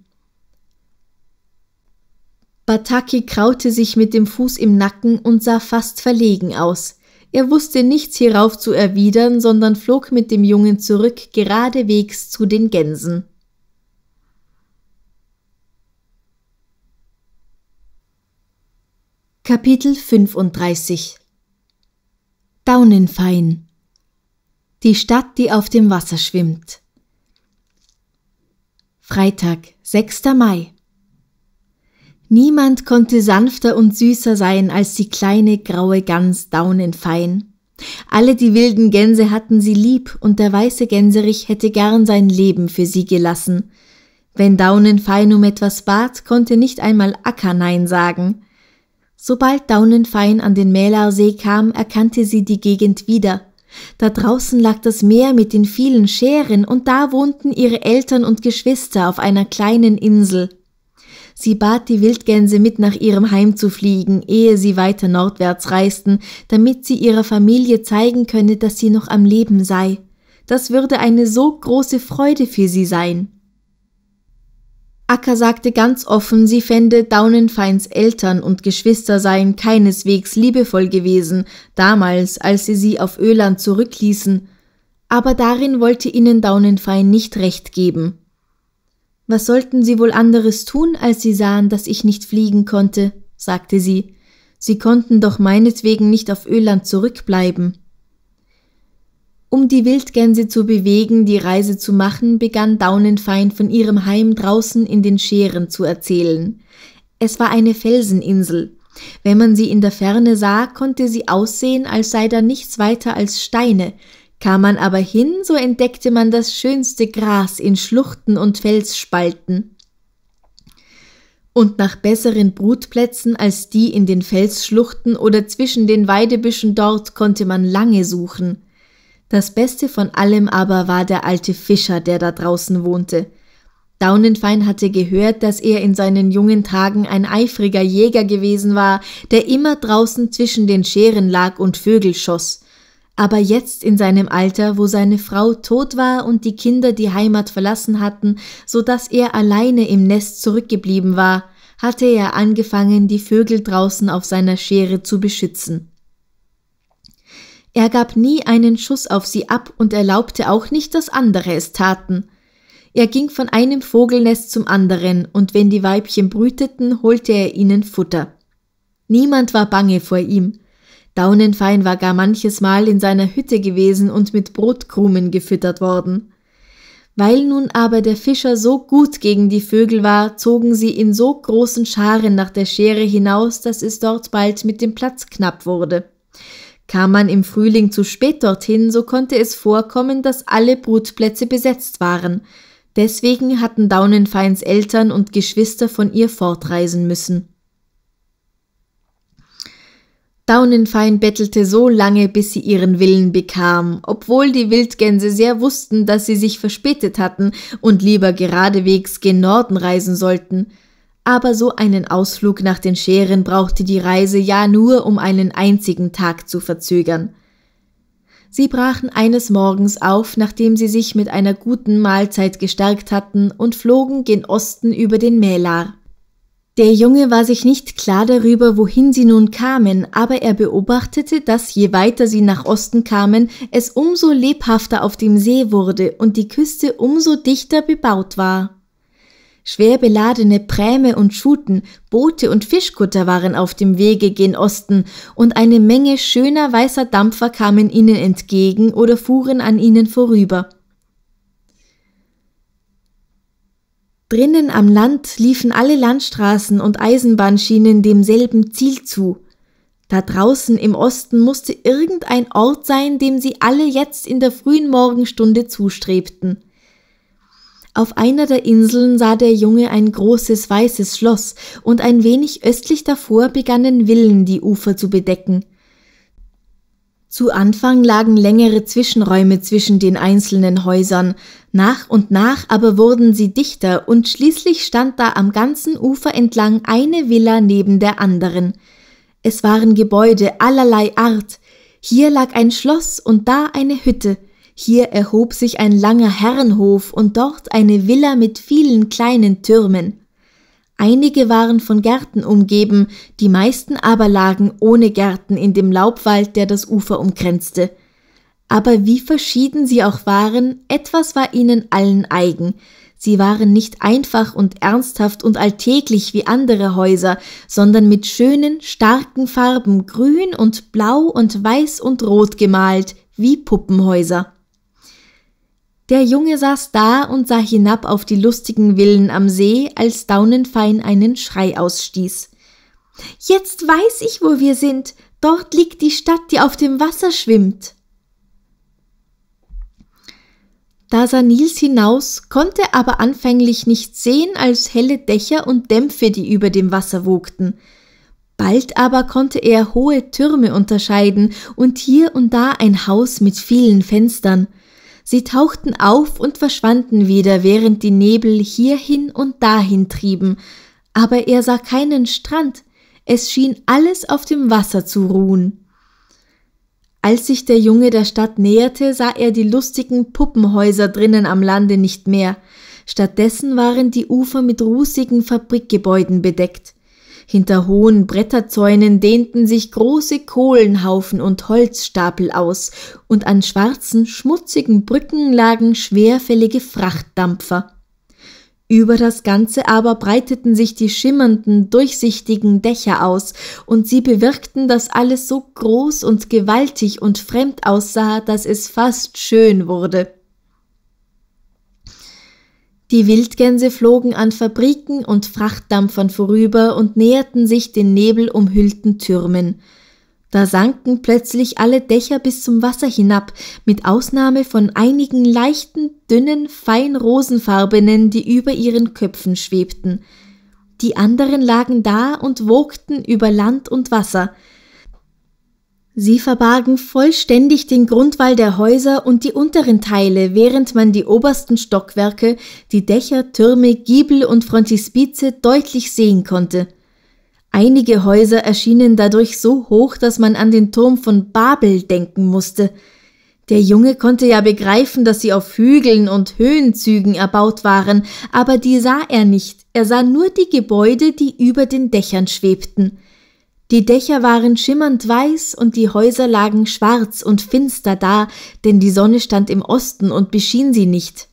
Bataki kraute sich mit dem Fuß im Nacken und sah fast verlegen aus. Er wusste nichts hierauf zu erwidern, sondern flog mit dem Jungen zurück geradewegs zu den Gänsen. Kapitel 35 Daunenfein Die Stadt, die auf dem Wasser schwimmt Freitag, 6. Mai Niemand konnte sanfter und süßer sein als die kleine graue Gans daunenfein. Alle die wilden Gänse hatten sie lieb, und der weiße Gänserich hätte gern sein Leben für sie gelassen. Wenn Daunenfein um etwas bat, konnte nicht einmal Acker Nein sagen. Sobald Daunenfein an den Mälarsee kam, erkannte sie die Gegend wieder. Da draußen lag das Meer mit den vielen Schären, und da wohnten ihre Eltern und Geschwister auf einer kleinen Insel. Sie bat die Wildgänse mit nach ihrem Heim zu fliegen, ehe sie weiter nordwärts reisten, damit sie ihrer Familie zeigen könne, dass sie noch am Leben sei. Das würde eine so große Freude für sie sein. Akka sagte ganz offen, sie fände Daunenfeins Eltern und Geschwister seien keineswegs liebevoll gewesen, damals, als sie sie auf Öland zurückließen, aber darin wollte ihnen Daunenfein nicht recht geben. Was sollten sie wohl anderes tun, als sie sahen, dass ich nicht fliegen konnte, sagte sie. Sie konnten doch meinetwegen nicht auf Öland zurückbleiben. Um die Wildgänse zu bewegen, die Reise zu machen, begann Daunenfein von ihrem Heim draußen in den Scheren zu erzählen. Es war eine Felseninsel. Wenn man sie in der Ferne sah, konnte sie aussehen, als sei da nichts weiter als Steine, Kam man aber hin, so entdeckte man das schönste Gras in Schluchten und Felsspalten. Und nach besseren Brutplätzen als die in den Felsschluchten oder zwischen den Weidebüschen dort konnte man lange suchen. Das Beste von allem aber war der alte Fischer, der da draußen wohnte. Daunenfein hatte gehört, dass er in seinen jungen Tagen ein eifriger Jäger gewesen war, der immer draußen zwischen den Scheren lag und Vögel schoss aber jetzt in seinem Alter, wo seine Frau tot war und die Kinder die Heimat verlassen hatten, so dass er alleine im Nest zurückgeblieben war, hatte er angefangen, die Vögel draußen auf seiner Schere zu beschützen. Er gab nie einen Schuss auf sie ab und erlaubte auch nicht, dass andere es taten. Er ging von einem Vogelnest zum anderen, und wenn die Weibchen brüteten, holte er ihnen Futter. Niemand war bange vor ihm, Daunenfein war gar manches Mal in seiner Hütte gewesen und mit Brotkrumen gefüttert worden. Weil nun aber der Fischer so gut gegen die Vögel war, zogen sie in so großen Scharen nach der Schere hinaus, dass es dort bald mit dem Platz knapp wurde. Kam man im Frühling zu spät dorthin, so konnte es vorkommen, dass alle Brutplätze besetzt waren. Deswegen hatten Daunenfeins Eltern und Geschwister von ihr fortreisen müssen. Daunenfein bettelte so lange, bis sie ihren Willen bekam, obwohl die Wildgänse sehr wussten, dass sie sich verspätet hatten und lieber geradewegs gen Norden reisen sollten. Aber so einen Ausflug nach den Scheren brauchte die Reise ja nur, um einen einzigen Tag zu verzögern. Sie brachen eines Morgens auf, nachdem sie sich mit einer guten Mahlzeit gestärkt hatten, und flogen gen Osten über den Mälar. Der Junge war sich nicht klar darüber, wohin sie nun kamen, aber er beobachtete, dass je weiter sie nach Osten kamen, es umso lebhafter auf dem See wurde und die Küste umso dichter bebaut war. Schwer beladene Präme und Schuten, Boote und Fischkutter waren auf dem Wege gen Osten, und eine Menge schöner weißer Dampfer kamen ihnen entgegen oder fuhren an ihnen vorüber. Drinnen am Land liefen alle Landstraßen und Eisenbahnschienen demselben Ziel zu. Da draußen im Osten musste irgendein Ort sein, dem sie alle jetzt in der frühen Morgenstunde zustrebten. Auf einer der Inseln sah der Junge ein großes weißes Schloss, und ein wenig östlich davor begannen Villen die Ufer zu bedecken. Zu Anfang lagen längere Zwischenräume zwischen den einzelnen Häusern, nach und nach aber wurden sie dichter und schließlich stand da am ganzen Ufer entlang eine Villa neben der anderen. Es waren Gebäude allerlei Art. Hier lag ein Schloss und da eine Hütte. Hier erhob sich ein langer Herrenhof und dort eine Villa mit vielen kleinen Türmen. Einige waren von Gärten umgeben, die meisten aber lagen ohne Gärten in dem Laubwald, der das Ufer umgrenzte. Aber wie verschieden sie auch waren, etwas war ihnen allen eigen. Sie waren nicht einfach und ernsthaft und alltäglich wie andere Häuser, sondern mit schönen, starken Farben grün und blau und weiß und rot gemalt, wie Puppenhäuser. Der Junge saß da und sah hinab auf die lustigen Villen am See, als Daunenfein einen Schrei ausstieß. Jetzt weiß ich, wo wir sind. Dort liegt die Stadt, die auf dem Wasser schwimmt. Da sah Nils hinaus, konnte aber anfänglich nichts sehen, als helle Dächer und Dämpfe, die über dem Wasser wogten. Bald aber konnte er hohe Türme unterscheiden und hier und da ein Haus mit vielen Fenstern – Sie tauchten auf und verschwanden wieder, während die Nebel hierhin und dahin trieben, aber er sah keinen Strand, es schien alles auf dem Wasser zu ruhen. Als sich der Junge der Stadt näherte, sah er die lustigen Puppenhäuser drinnen am Lande nicht mehr, stattdessen waren die Ufer mit rußigen Fabrikgebäuden bedeckt. Hinter hohen Bretterzäunen dehnten sich große Kohlenhaufen und Holzstapel aus, und an schwarzen, schmutzigen Brücken lagen schwerfällige Frachtdampfer. Über das Ganze aber breiteten sich die schimmernden, durchsichtigen Dächer aus, und sie bewirkten, dass alles so groß und gewaltig und fremd aussah, dass es fast schön wurde. Die Wildgänse flogen an Fabriken und Frachtdampfern vorüber und näherten sich den nebelumhüllten Türmen. Da sanken plötzlich alle Dächer bis zum Wasser hinab, mit Ausnahme von einigen leichten, dünnen, fein rosenfarbenen, die über ihren Köpfen schwebten. Die anderen lagen da und wogten über Land und Wasser – Sie verbargen vollständig den Grundwall der Häuser und die unteren Teile, während man die obersten Stockwerke, die Dächer, Türme, Giebel und Frontispize deutlich sehen konnte. Einige Häuser erschienen dadurch so hoch, dass man an den Turm von Babel denken musste. Der Junge konnte ja begreifen, dass sie auf Hügeln und Höhenzügen erbaut waren, aber die sah er nicht, er sah nur die Gebäude, die über den Dächern schwebten. Die Dächer waren schimmernd weiß und die Häuser lagen schwarz und finster da, denn die Sonne stand im Osten und beschien sie nicht.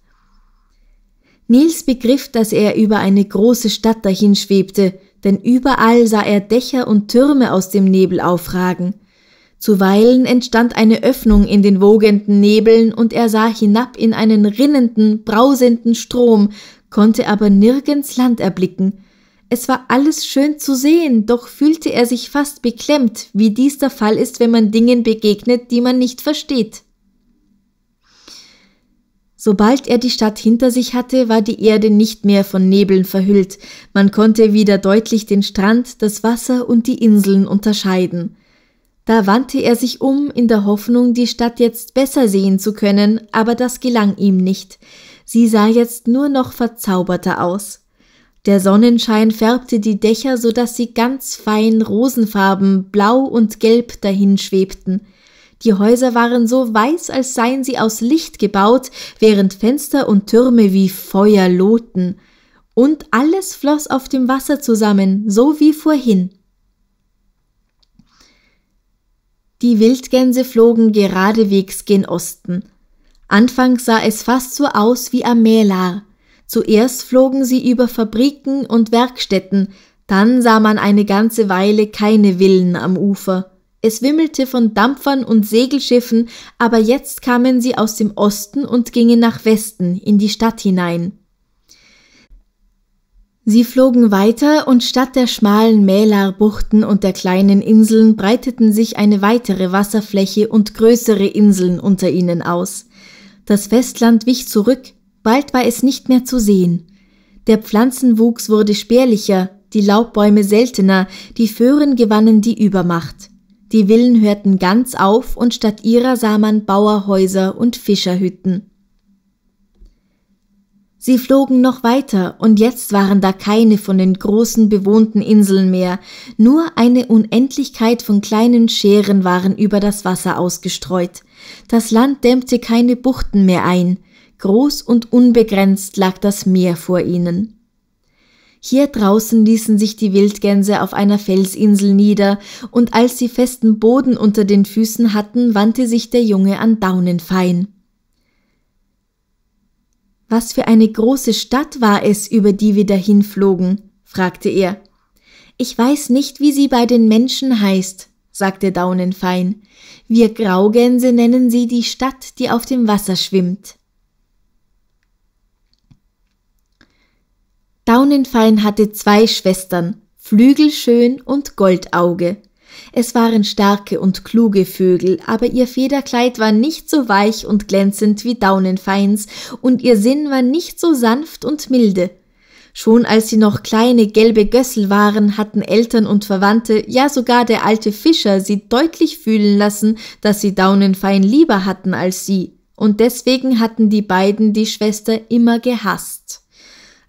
Nils begriff, dass er über eine große Stadt dahin schwebte, denn überall sah er Dächer und Türme aus dem Nebel aufragen. Zuweilen entstand eine Öffnung in den wogenden Nebeln und er sah hinab in einen rinnenden, brausenden Strom, konnte aber nirgends Land erblicken. Es war alles schön zu sehen, doch fühlte er sich fast beklemmt, wie dies der Fall ist, wenn man Dingen begegnet, die man nicht versteht. Sobald er die Stadt hinter sich hatte, war die Erde nicht mehr von Nebeln verhüllt, man konnte wieder deutlich den Strand, das Wasser und die Inseln unterscheiden. Da wandte er sich um in der Hoffnung, die Stadt jetzt besser sehen zu können, aber das gelang ihm nicht. Sie sah jetzt nur noch verzauberter aus. Der Sonnenschein färbte die Dächer, so dass sie ganz fein rosenfarben, blau und gelb dahinschwebten. Die Häuser waren so weiß, als seien sie aus Licht gebaut, während Fenster und Türme wie Feuer lohten. Und alles floss auf dem Wasser zusammen, so wie vorhin. Die Wildgänse flogen geradewegs gen Osten. Anfangs sah es fast so aus wie am Mälar – Zuerst flogen sie über Fabriken und Werkstätten, dann sah man eine ganze Weile keine Villen am Ufer. Es wimmelte von Dampfern und Segelschiffen, aber jetzt kamen sie aus dem Osten und gingen nach Westen, in die Stadt hinein. Sie flogen weiter und statt der schmalen Mälarbuchten und der kleinen Inseln breiteten sich eine weitere Wasserfläche und größere Inseln unter ihnen aus. Das Festland wich zurück, Bald war es nicht mehr zu sehen. Der Pflanzenwuchs wurde spärlicher, die Laubbäume seltener, die Föhren gewannen die Übermacht. Die Villen hörten ganz auf und statt ihrer sah man Bauerhäuser und Fischerhütten. Sie flogen noch weiter, und jetzt waren da keine von den großen bewohnten Inseln mehr, nur eine Unendlichkeit von kleinen Scheren waren über das Wasser ausgestreut. Das Land dämmte keine Buchten mehr ein, groß und unbegrenzt lag das Meer vor ihnen. Hier draußen ließen sich die Wildgänse auf einer Felsinsel nieder, und als sie festen Boden unter den Füßen hatten, wandte sich der Junge an Daunenfein. Was für eine große Stadt war es, über die wir dahinflogen? fragte er. Ich weiß nicht, wie sie bei den Menschen heißt, sagte Daunenfein. Wir Graugänse nennen sie die Stadt, die auf dem Wasser schwimmt. Daunenfein hatte zwei Schwestern, Flügelschön und Goldauge. Es waren starke und kluge Vögel, aber ihr Federkleid war nicht so weich und glänzend wie Daunenfeins, und ihr Sinn war nicht so sanft und milde. Schon als sie noch kleine gelbe Gössel waren, hatten Eltern und Verwandte, ja sogar der alte Fischer, sie deutlich fühlen lassen, dass sie Daunenfein lieber hatten als sie, und deswegen hatten die beiden die Schwester immer gehasst.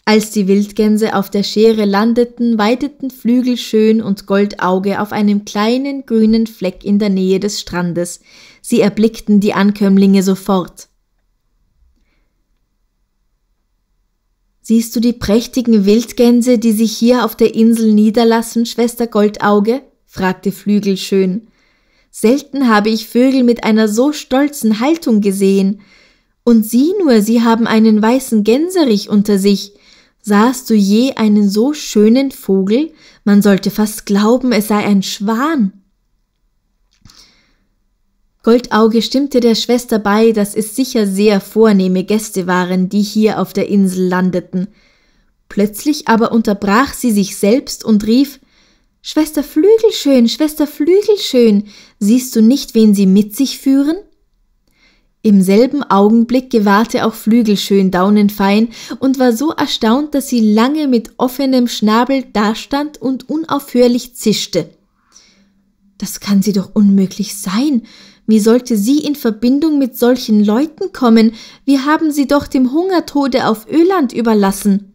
Als die Wildgänse auf der Schere landeten, weiteten Flügelschön und Goldauge auf einem kleinen grünen Fleck in der Nähe des Strandes. Sie erblickten die Ankömmlinge sofort. Siehst du die prächtigen Wildgänse, die sich hier auf der Insel niederlassen, Schwester Goldauge? fragte Flügelschön. Selten habe ich Vögel mit einer so stolzen Haltung gesehen. Und sieh nur, sie haben einen weißen Gänserich unter sich. Sahst du je einen so schönen Vogel? Man sollte fast glauben, es sei ein Schwan. Goldauge stimmte der Schwester bei, dass es sicher sehr vornehme Gäste waren, die hier auf der Insel landeten. Plötzlich aber unterbrach sie sich selbst und rief Schwester Flügelschön, Schwester Flügelschön, siehst du nicht, wen sie mit sich führen? Im selben Augenblick gewahrte auch Flügelschön Daunenfein und war so erstaunt, dass sie lange mit offenem Schnabel dastand und unaufhörlich zischte. Das kann sie doch unmöglich sein. Wie sollte sie in Verbindung mit solchen Leuten kommen? Wir haben sie doch dem Hungertode auf Öland überlassen.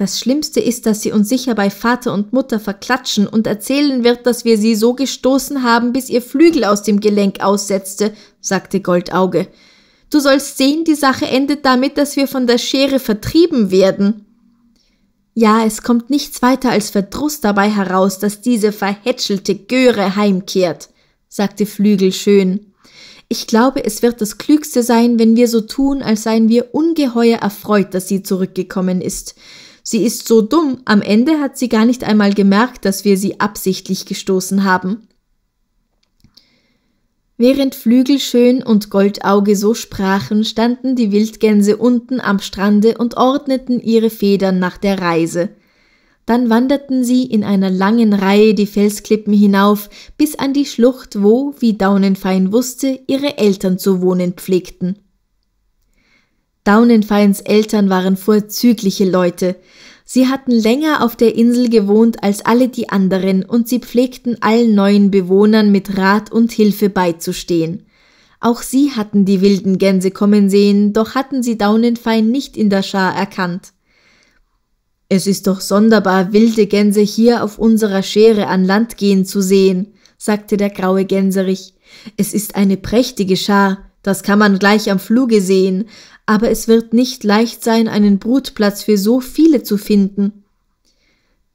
Das Schlimmste ist, dass sie uns sicher bei Vater und Mutter verklatschen und erzählen wird, dass wir sie so gestoßen haben, bis ihr Flügel aus dem Gelenk aussetzte, sagte Goldauge. Du sollst sehen, die Sache endet damit, dass wir von der Schere vertrieben werden. Ja, es kommt nichts weiter als Verdruss dabei heraus, dass diese verhätschelte Göre heimkehrt, sagte Flügel schön. Ich glaube, es wird das Klügste sein, wenn wir so tun, als seien wir ungeheuer erfreut, dass sie zurückgekommen ist. Sie ist so dumm, am Ende hat sie gar nicht einmal gemerkt, dass wir sie absichtlich gestoßen haben. Während Flügelschön und Goldauge so sprachen, standen die Wildgänse unten am Strande und ordneten ihre Federn nach der Reise. Dann wanderten sie in einer langen Reihe die Felsklippen hinauf bis an die Schlucht, wo, wie Daunenfein wusste, ihre Eltern zu wohnen pflegten. Daunenfeins Eltern waren vorzügliche Leute. Sie hatten länger auf der Insel gewohnt als alle die anderen und sie pflegten allen neuen Bewohnern mit Rat und Hilfe beizustehen. Auch sie hatten die wilden Gänse kommen sehen, doch hatten sie Daunenfein nicht in der Schar erkannt. Es ist doch sonderbar, wilde Gänse hier auf unserer Schere an Land gehen zu sehen, sagte der graue Gänserich. Es ist eine prächtige Schar, das kann man gleich am Fluge sehen, aber es wird nicht leicht sein, einen Brutplatz für so viele zu finden.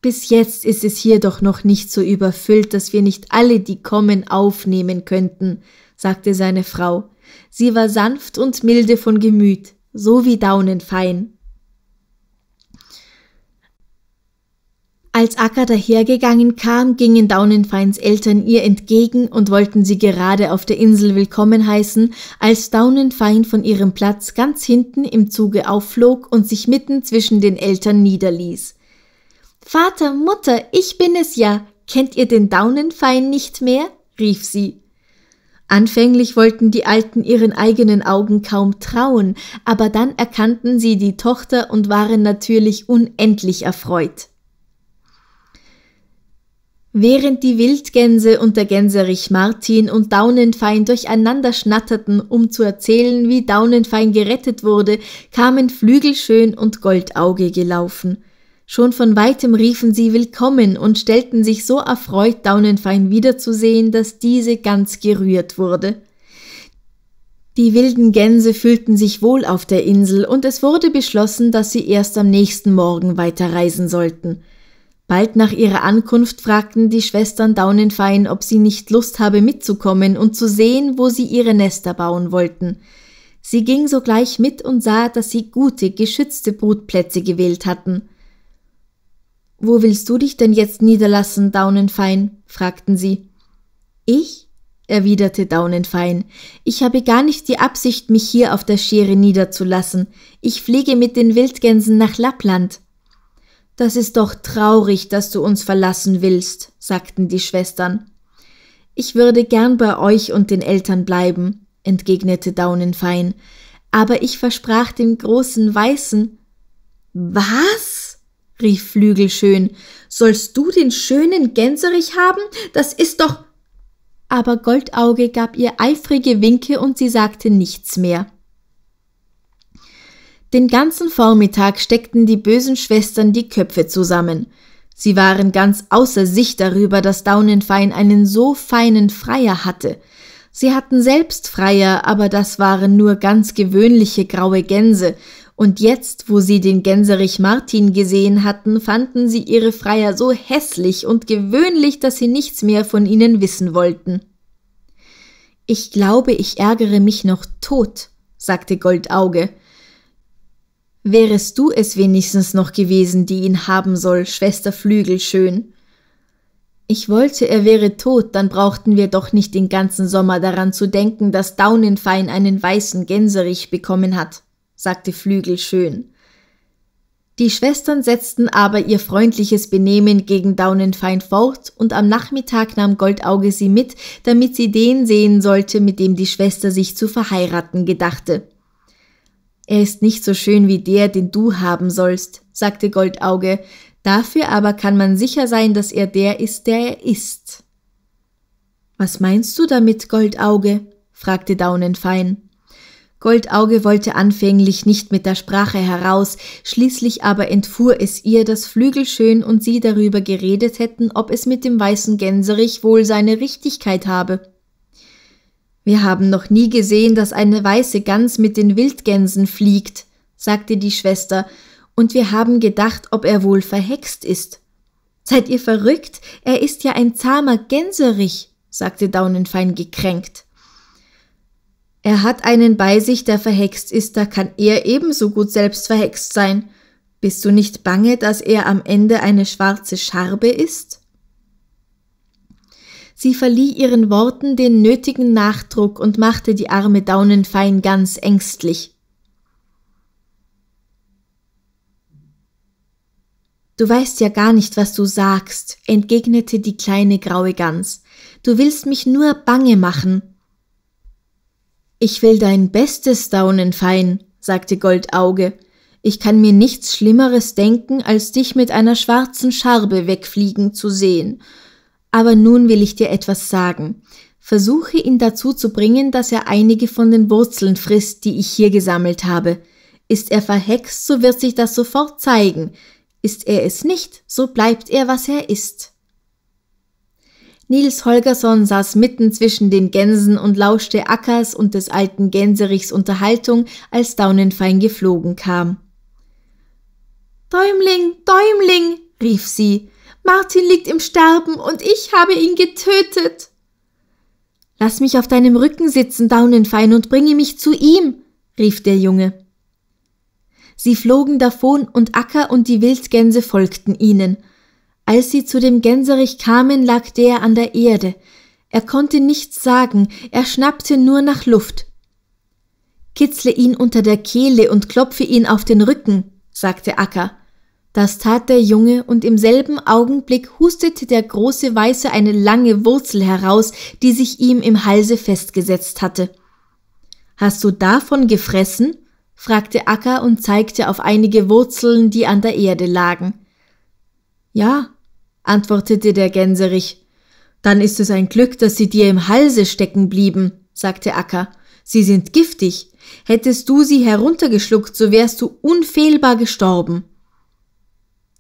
Bis jetzt ist es hier doch noch nicht so überfüllt, dass wir nicht alle, die kommen, aufnehmen könnten, sagte seine Frau. Sie war sanft und milde von Gemüt, so wie Daunenfein. Als Akka dahergegangen kam, gingen Daunenfeins Eltern ihr entgegen und wollten sie gerade auf der Insel willkommen heißen, als Daunenfein von ihrem Platz ganz hinten im Zuge aufflog und sich mitten zwischen den Eltern niederließ. Vater, Mutter, ich bin es ja. Kennt ihr den Daunenfein nicht mehr? rief sie. Anfänglich wollten die Alten ihren eigenen Augen kaum trauen, aber dann erkannten sie die Tochter und waren natürlich unendlich erfreut. Während die Wildgänse und der Gänserich Martin und Daunenfein durcheinander schnatterten, um zu erzählen, wie Daunenfein gerettet wurde, kamen Flügelschön und Goldauge gelaufen. Schon von weitem riefen sie willkommen und stellten sich so erfreut, Daunenfein wiederzusehen, dass diese ganz gerührt wurde. Die wilden Gänse fühlten sich wohl auf der Insel und es wurde beschlossen, dass sie erst am nächsten Morgen weiterreisen sollten – Bald nach ihrer Ankunft fragten die Schwestern Daunenfein, ob sie nicht Lust habe mitzukommen und zu sehen, wo sie ihre Nester bauen wollten. Sie ging sogleich mit und sah, dass sie gute, geschützte Brutplätze gewählt hatten. Wo willst du dich denn jetzt niederlassen, Daunenfein? fragten sie. Ich? erwiderte Daunenfein. Ich habe gar nicht die Absicht, mich hier auf der Schere niederzulassen. Ich fliege mit den Wildgänsen nach Lappland. Das ist doch traurig, dass du uns verlassen willst, sagten die Schwestern. Ich würde gern bei euch und den Eltern bleiben, entgegnete Daunenfein, aber ich versprach dem großen Weißen. Was? rief Flügelschön, sollst du den schönen Gänserich haben? Das ist doch. Aber Goldauge gab ihr eifrige Winke und sie sagte nichts mehr. Den ganzen Vormittag steckten die bösen Schwestern die Köpfe zusammen. Sie waren ganz außer sich darüber, dass Daunenfein einen so feinen Freier hatte. Sie hatten selbst Freier, aber das waren nur ganz gewöhnliche graue Gänse, und jetzt, wo sie den Gänserich Martin gesehen hatten, fanden sie ihre Freier so hässlich und gewöhnlich, dass sie nichts mehr von ihnen wissen wollten. Ich glaube, ich ärgere mich noch tot, sagte Goldauge. Wärest du es wenigstens noch gewesen, die ihn haben soll, Schwester Flügelschön? Ich wollte, er wäre tot, dann brauchten wir doch nicht den ganzen Sommer daran zu denken, dass Daunenfein einen weißen Gänserich bekommen hat, sagte Flügelschön. Die Schwestern setzten aber ihr freundliches Benehmen gegen Daunenfein fort und am Nachmittag nahm Goldauge sie mit, damit sie den sehen sollte, mit dem die Schwester sich zu verheiraten gedachte. Er ist nicht so schön wie der, den du haben sollst, sagte Goldauge, dafür aber kann man sicher sein, dass er der ist, der er ist. Was meinst du damit, Goldauge? fragte Daunenfein. Goldauge wollte anfänglich nicht mit der Sprache heraus, schließlich aber entfuhr es ihr, dass Flügelschön und sie darüber geredet hätten, ob es mit dem weißen Gänserich wohl seine Richtigkeit habe. Wir haben noch nie gesehen, dass eine weiße Gans mit den Wildgänsen fliegt, sagte die Schwester, und wir haben gedacht, ob er wohl verhext ist. Seid ihr verrückt? Er ist ja ein zahmer Gänserich, sagte Daunenfein gekränkt. Er hat einen bei sich, der verhext ist, da kann er ebenso gut selbst verhext sein. Bist du nicht bange, dass er am Ende eine schwarze Scharbe ist? Sie verlieh ihren Worten den nötigen Nachdruck und machte die arme Daunenfein ganz ängstlich. Du weißt ja gar nicht, was du sagst, entgegnete die kleine graue Gans. Du willst mich nur bange machen. Ich will dein Bestes, Daunenfein, sagte Goldauge. Ich kann mir nichts Schlimmeres denken, als dich mit einer schwarzen Scharbe wegfliegen zu sehen aber nun will ich dir etwas sagen. Versuche ihn dazu zu bringen, dass er einige von den Wurzeln frisst, die ich hier gesammelt habe. Ist er verhext, so wird sich das sofort zeigen. Ist er es nicht, so bleibt er, was er ist. Nils Holgersson saß mitten zwischen den Gänsen und lauschte Ackers und des alten Gänserichs Unterhaltung, als Daunenfein geflogen kam. Däumling, Däumling, rief sie, Martin liegt im Sterben und ich habe ihn getötet. Lass mich auf deinem Rücken sitzen, Daunenfein, und bringe mich zu ihm, rief der Junge. Sie flogen davon und Acker und die Wildgänse folgten ihnen. Als sie zu dem Gänserich kamen, lag der an der Erde. Er konnte nichts sagen, er schnappte nur nach Luft. Kitzle ihn unter der Kehle und klopfe ihn auf den Rücken, sagte Acker. Das tat der Junge, und im selben Augenblick hustete der große Weiße eine lange Wurzel heraus, die sich ihm im Halse festgesetzt hatte. Hast du davon gefressen? fragte Akka und zeigte auf einige Wurzeln, die an der Erde lagen. Ja, antwortete der Gänserich. Dann ist es ein Glück, dass sie dir im Halse stecken blieben, sagte Akka. Sie sind giftig. Hättest du sie heruntergeschluckt, so wärst du unfehlbar gestorben.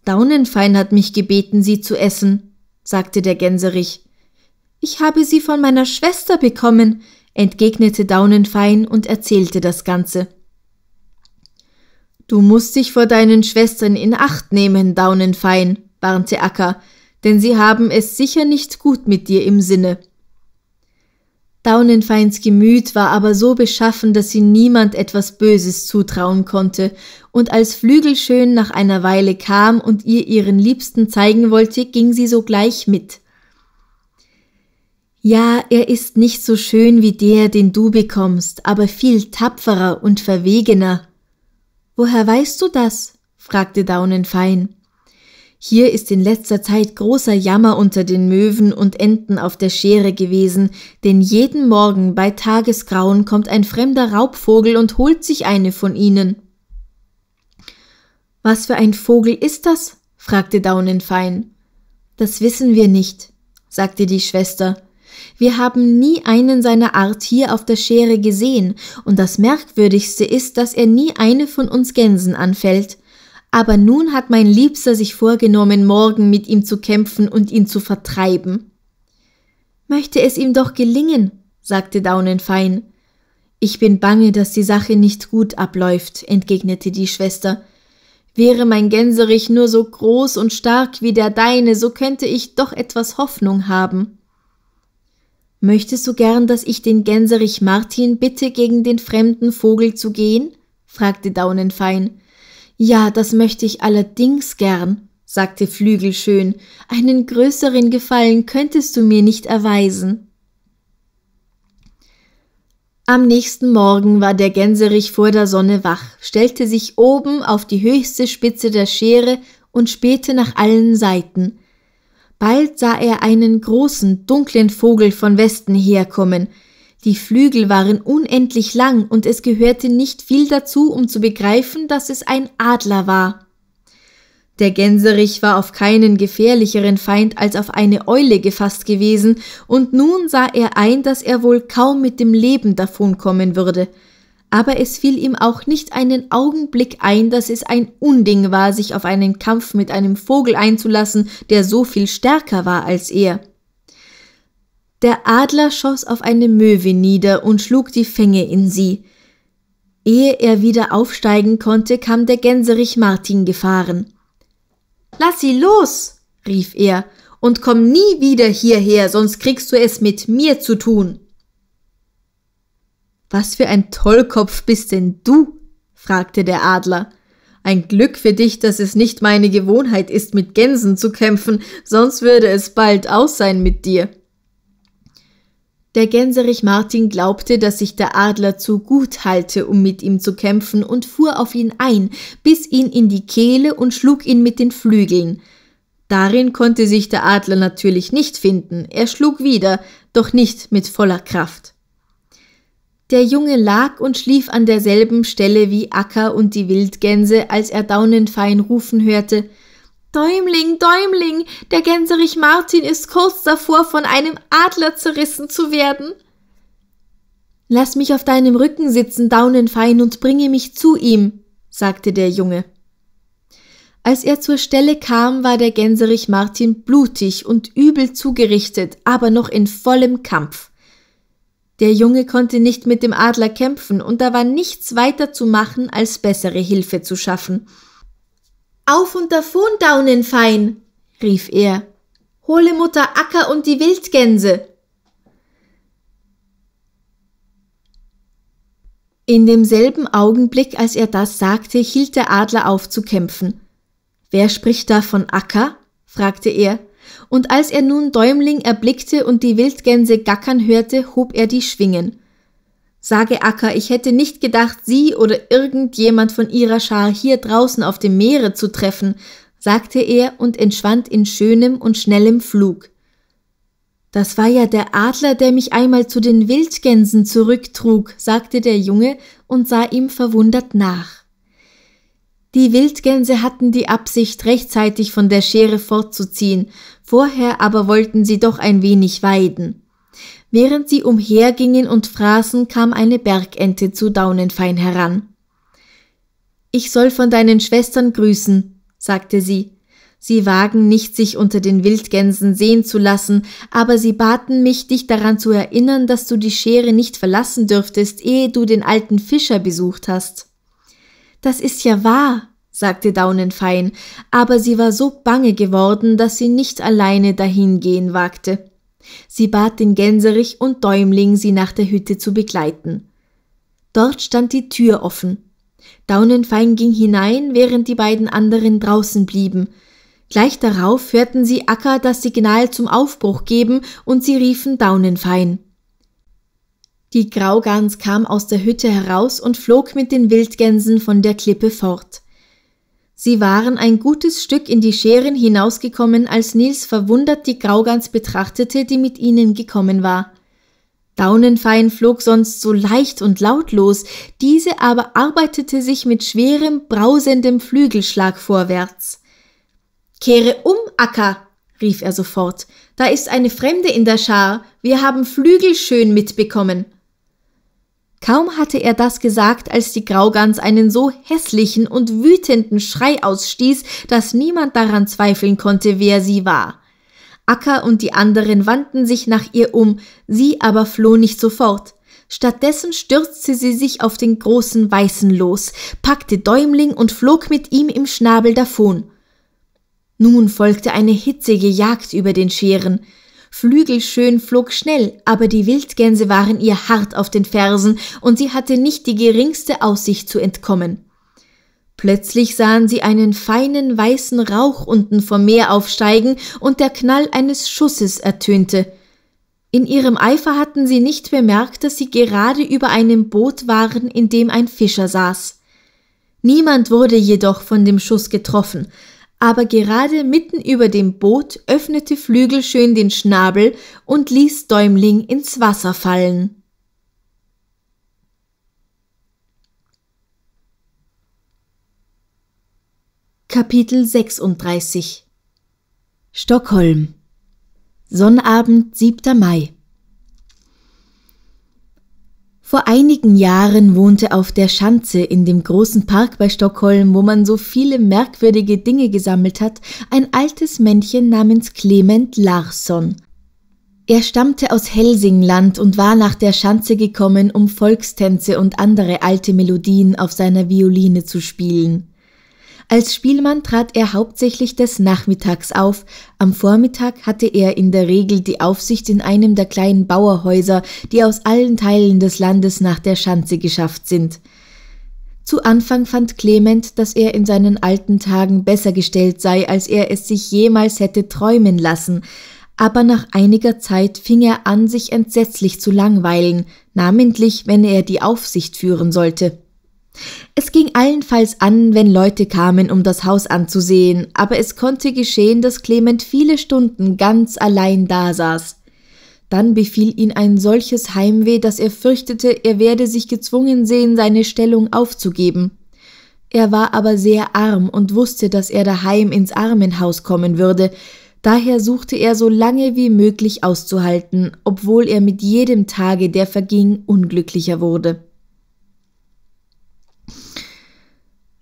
Daunenfein hat mich gebeten, sie zu essen, sagte der Gänserich. Ich habe sie von meiner Schwester bekommen, entgegnete Daunenfein und erzählte das Ganze. Du musst dich vor deinen Schwestern in Acht nehmen, Daunenfein, warnte Acker, denn sie haben es sicher nicht gut mit dir im Sinne. Daunenfeins Gemüt war aber so beschaffen, dass sie niemand etwas Böses zutrauen konnte, und als Flügelschön nach einer Weile kam und ihr ihren Liebsten zeigen wollte, ging sie sogleich mit. Ja, er ist nicht so schön wie der, den du bekommst, aber viel tapferer und verwegener. Woher weißt du das? fragte Daunenfein. Hier ist in letzter Zeit großer Jammer unter den Möwen und Enten auf der Schere gewesen, denn jeden Morgen bei Tagesgrauen kommt ein fremder Raubvogel und holt sich eine von ihnen. Was für ein Vogel ist das? fragte Daunenfein. Das wissen wir nicht, sagte die Schwester. Wir haben nie einen seiner Art hier auf der Schere gesehen, und das Merkwürdigste ist, dass er nie eine von uns Gänsen anfällt aber nun hat mein Liebster sich vorgenommen, morgen mit ihm zu kämpfen und ihn zu vertreiben. Möchte es ihm doch gelingen, sagte Daunenfein. Ich bin bange, dass die Sache nicht gut abläuft, entgegnete die Schwester. Wäre mein Gänserich nur so groß und stark wie der deine, so könnte ich doch etwas Hoffnung haben. Möchtest du gern, dass ich den Gänserich Martin bitte, gegen den fremden Vogel zu gehen? fragte Daunenfein. Ja, das möchte ich allerdings gern, sagte Flügelschön, einen größeren Gefallen könntest du mir nicht erweisen. Am nächsten Morgen war der Gänserich vor der Sonne wach, stellte sich oben auf die höchste Spitze der Schere und spähte nach allen Seiten. Bald sah er einen großen, dunklen Vogel von Westen herkommen, die Flügel waren unendlich lang und es gehörte nicht viel dazu, um zu begreifen, dass es ein Adler war. Der Gänserich war auf keinen gefährlicheren Feind als auf eine Eule gefasst gewesen, und nun sah er ein, dass er wohl kaum mit dem Leben davonkommen würde. Aber es fiel ihm auch nicht einen Augenblick ein, dass es ein Unding war, sich auf einen Kampf mit einem Vogel einzulassen, der so viel stärker war als er. Der Adler schoss auf eine Möwe nieder und schlug die Fänge in sie. Ehe er wieder aufsteigen konnte, kam der Gänserich Martin gefahren. Lass sie los, rief er, und komm nie wieder hierher, sonst kriegst du es mit mir zu tun. Was für ein Tollkopf bist denn du? fragte der Adler. Ein Glück für dich, dass es nicht meine Gewohnheit ist, mit Gänsen zu kämpfen, sonst würde es bald aus sein mit dir. Der Gänserich Martin glaubte, dass sich der Adler zu gut halte, um mit ihm zu kämpfen, und fuhr auf ihn ein, biss ihn in die Kehle und schlug ihn mit den Flügeln. Darin konnte sich der Adler natürlich nicht finden, er schlug wieder, doch nicht mit voller Kraft. Der Junge lag und schlief an derselben Stelle wie Acker und die Wildgänse, als er daunenfein rufen hörte Däumling, Däumling, der Gänserich Martin ist kurz davor, von einem Adler zerrissen zu werden. Lass mich auf deinem Rücken sitzen, Daunenfein, und bringe mich zu ihm, sagte der Junge. Als er zur Stelle kam, war der Gänserich Martin blutig und übel zugerichtet, aber noch in vollem Kampf. Der Junge konnte nicht mit dem Adler kämpfen, und da war nichts weiter zu machen, als bessere Hilfe zu schaffen. Auf und davon, Daunenfein, rief er, hole Mutter Acker und die Wildgänse. In demselben Augenblick, als er das sagte, hielt der Adler auf zu kämpfen. Wer spricht da von Acker? fragte er, und als er nun Däumling erblickte und die Wildgänse gackern hörte, hob er die Schwingen. Sage Acker, ich hätte nicht gedacht, Sie oder irgendjemand von Ihrer Schar hier draußen auf dem Meere zu treffen, sagte er und entschwand in schönem und schnellem Flug. Das war ja der Adler, der mich einmal zu den Wildgänsen zurücktrug, sagte der Junge und sah ihm verwundert nach. Die Wildgänse hatten die Absicht, rechtzeitig von der Schere fortzuziehen, vorher aber wollten sie doch ein wenig weiden. Während sie umhergingen und fraßen, kam eine Bergente zu Daunenfein heran. Ich soll von deinen Schwestern grüßen, sagte sie. Sie wagen nicht, sich unter den Wildgänsen sehen zu lassen, aber sie baten mich, dich daran zu erinnern, dass du die Schere nicht verlassen dürftest, ehe du den alten Fischer besucht hast. Das ist ja wahr, sagte Daunenfein, aber sie war so bange geworden, dass sie nicht alleine dahin gehen wagte. Sie bat den Gänserich und Däumling, sie nach der Hütte zu begleiten. Dort stand die Tür offen. Daunenfein ging hinein, während die beiden anderen draußen blieben. Gleich darauf hörten sie Acker das Signal zum Aufbruch geben und sie riefen Daunenfein. Die Graugans kam aus der Hütte heraus und flog mit den Wildgänsen von der Klippe fort. Sie waren ein gutes Stück in die Scheren hinausgekommen, als Nils verwundert die Graugans betrachtete, die mit ihnen gekommen war. Daunenfein flog sonst so leicht und lautlos, diese aber arbeitete sich mit schwerem, brausendem Flügelschlag vorwärts. Kehre um, Acker, rief er sofort, da ist eine Fremde in der Schar, wir haben Flügel schön mitbekommen. Kaum hatte er das gesagt, als die Graugans einen so hässlichen und wütenden Schrei ausstieß, dass niemand daran zweifeln konnte, wer sie war. Acker und die anderen wandten sich nach ihr um, sie aber floh nicht sofort. Stattdessen stürzte sie sich auf den großen Weißen los, packte Däumling und flog mit ihm im Schnabel davon. Nun folgte eine hitzige Jagd über den Scheren. Flügelschön flog schnell, aber die Wildgänse waren ihr hart auf den Fersen, und sie hatte nicht die geringste Aussicht zu entkommen. Plötzlich sahen sie einen feinen weißen Rauch unten vom Meer aufsteigen, und der Knall eines Schusses ertönte. In ihrem Eifer hatten sie nicht bemerkt, dass sie gerade über einem Boot waren, in dem ein Fischer saß. Niemand wurde jedoch von dem Schuss getroffen, aber gerade mitten über dem Boot öffnete Flügelschön den Schnabel und ließ Däumling ins Wasser fallen. Kapitel 36 Stockholm Sonnabend, 7. Mai vor einigen Jahren wohnte auf der Schanze in dem großen Park bei Stockholm, wo man so viele merkwürdige Dinge gesammelt hat, ein altes Männchen namens Clement Larsson. Er stammte aus Helsingland und war nach der Schanze gekommen, um Volkstänze und andere alte Melodien auf seiner Violine zu spielen. Als Spielmann trat er hauptsächlich des Nachmittags auf. Am Vormittag hatte er in der Regel die Aufsicht in einem der kleinen Bauerhäuser, die aus allen Teilen des Landes nach der Schanze geschafft sind. Zu Anfang fand Clement, dass er in seinen alten Tagen besser gestellt sei, als er es sich jemals hätte träumen lassen, aber nach einiger Zeit fing er an, sich entsetzlich zu langweilen, namentlich wenn er die Aufsicht führen sollte. Es ging allenfalls an, wenn Leute kamen, um das Haus anzusehen, aber es konnte geschehen, dass Clement viele Stunden ganz allein dasaß. Dann befiel ihn ein solches Heimweh, dass er fürchtete, er werde sich gezwungen sehen, seine Stellung aufzugeben. Er war aber sehr arm und wusste, dass er daheim ins Armenhaus kommen würde, daher suchte er so lange wie möglich auszuhalten, obwohl er mit jedem Tage, der verging, unglücklicher wurde.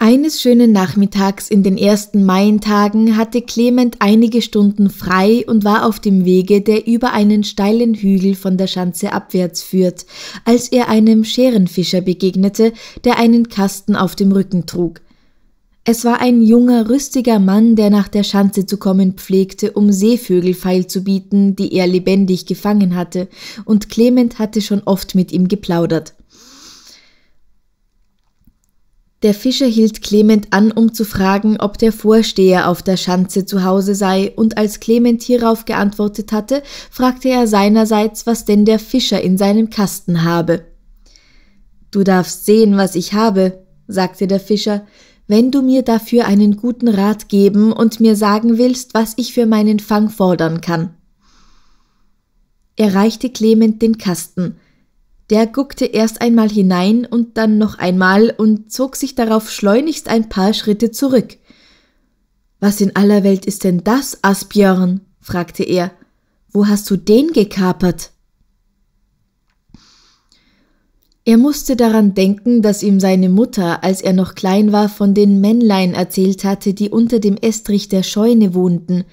Eines schönen Nachmittags in den ersten Maientagen hatte Clement einige Stunden frei und war auf dem Wege, der über einen steilen Hügel von der Schanze abwärts führt, als er einem Scherenfischer begegnete, der einen Kasten auf dem Rücken trug. Es war ein junger, rüstiger Mann, der nach der Schanze zu kommen pflegte, um Seevögel feil zu bieten, die er lebendig gefangen hatte, und Clement hatte schon oft mit ihm geplaudert. Der Fischer hielt Clement an, um zu fragen, ob der Vorsteher auf der Schanze zu Hause sei, und als Clement hierauf geantwortet hatte, fragte er seinerseits, was denn der Fischer in seinem Kasten habe. Du darfst sehen, was ich habe, sagte der Fischer, wenn du mir dafür einen guten Rat geben und mir sagen willst, was ich für meinen Fang fordern kann. Er reichte Clement den Kasten, der guckte erst einmal hinein und dann noch einmal und zog sich darauf schleunigst ein paar Schritte zurück. Was in aller Welt ist denn das, Asbjörn? fragte er. Wo hast du den gekapert? Er musste daran denken, dass ihm seine Mutter, als er noch klein war, von den Männlein erzählt hatte, die unter dem Estrich der Scheune wohnten.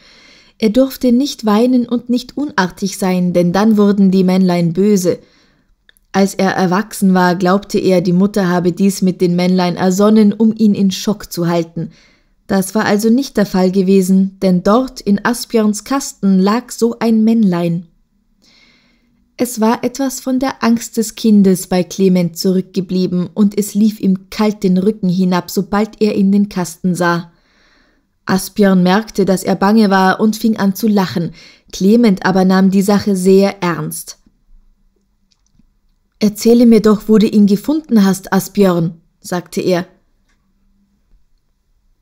Er durfte nicht weinen und nicht unartig sein, denn dann wurden die Männlein böse. Als er erwachsen war, glaubte er, die Mutter habe dies mit den Männlein ersonnen, um ihn in Schock zu halten. Das war also nicht der Fall gewesen, denn dort in Asbjörns Kasten lag so ein Männlein. Es war etwas von der Angst des Kindes bei Clement zurückgeblieben, und es lief ihm kalt den Rücken hinab, sobald er in den Kasten sah. Asbjörn merkte, dass er bange war und fing an zu lachen, Clement aber nahm die Sache sehr ernst. Erzähle mir doch, wo du ihn gefunden hast, Asbjörn, sagte er.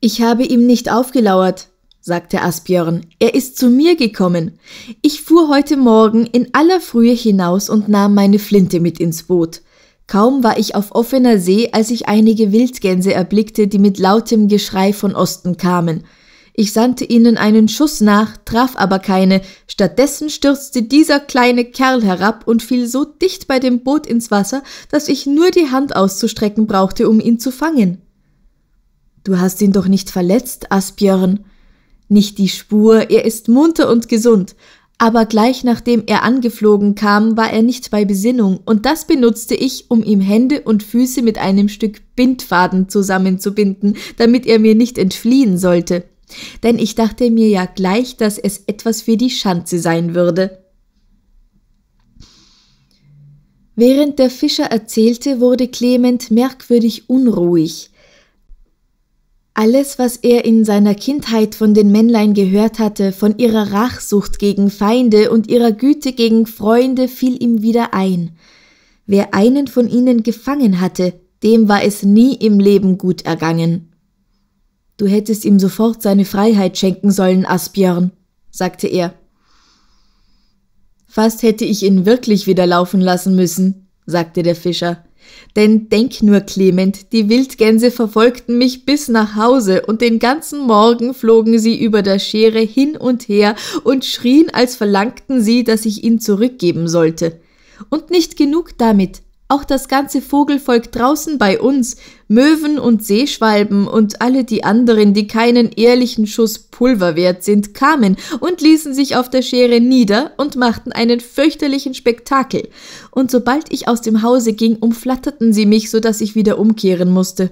Ich habe ihm nicht aufgelauert, sagte Asbjörn. Er ist zu mir gekommen. Ich fuhr heute Morgen in aller Frühe hinaus und nahm meine Flinte mit ins Boot. Kaum war ich auf offener See, als ich einige Wildgänse erblickte, die mit lautem Geschrei von Osten kamen. Ich sandte ihnen einen Schuss nach, traf aber keine, stattdessen stürzte dieser kleine Kerl herab und fiel so dicht bei dem Boot ins Wasser, dass ich nur die Hand auszustrecken brauchte, um ihn zu fangen. Du hast ihn doch nicht verletzt, Asbjörn. Nicht die Spur, er ist munter und gesund, aber gleich nachdem er angeflogen kam, war er nicht bei Besinnung, und das benutzte ich, um ihm Hände und Füße mit einem Stück Bindfaden zusammenzubinden, damit er mir nicht entfliehen sollte. Denn ich dachte mir ja gleich, dass es etwas für die Schanze sein würde. Während der Fischer erzählte, wurde Clement merkwürdig unruhig. Alles, was er in seiner Kindheit von den Männlein gehört hatte, von ihrer Rachsucht gegen Feinde und ihrer Güte gegen Freunde, fiel ihm wieder ein. Wer einen von ihnen gefangen hatte, dem war es nie im Leben gut ergangen. Du hättest ihm sofort seine Freiheit schenken sollen, Asbjörn, sagte er. Fast hätte ich ihn wirklich wieder laufen lassen müssen, sagte der Fischer. Denn denk nur, Clement, die Wildgänse verfolgten mich bis nach Hause, und den ganzen Morgen flogen sie über der Schere hin und her und schrien, als verlangten sie, dass ich ihn zurückgeben sollte. Und nicht genug damit. Auch das ganze Vogelvolk draußen bei uns, Möwen und Seeschwalben und alle die anderen, die keinen ehrlichen Schuss Pulver wert sind, kamen und ließen sich auf der Schere nieder und machten einen fürchterlichen Spektakel. Und sobald ich aus dem Hause ging, umflatterten sie mich, so dass ich wieder umkehren musste.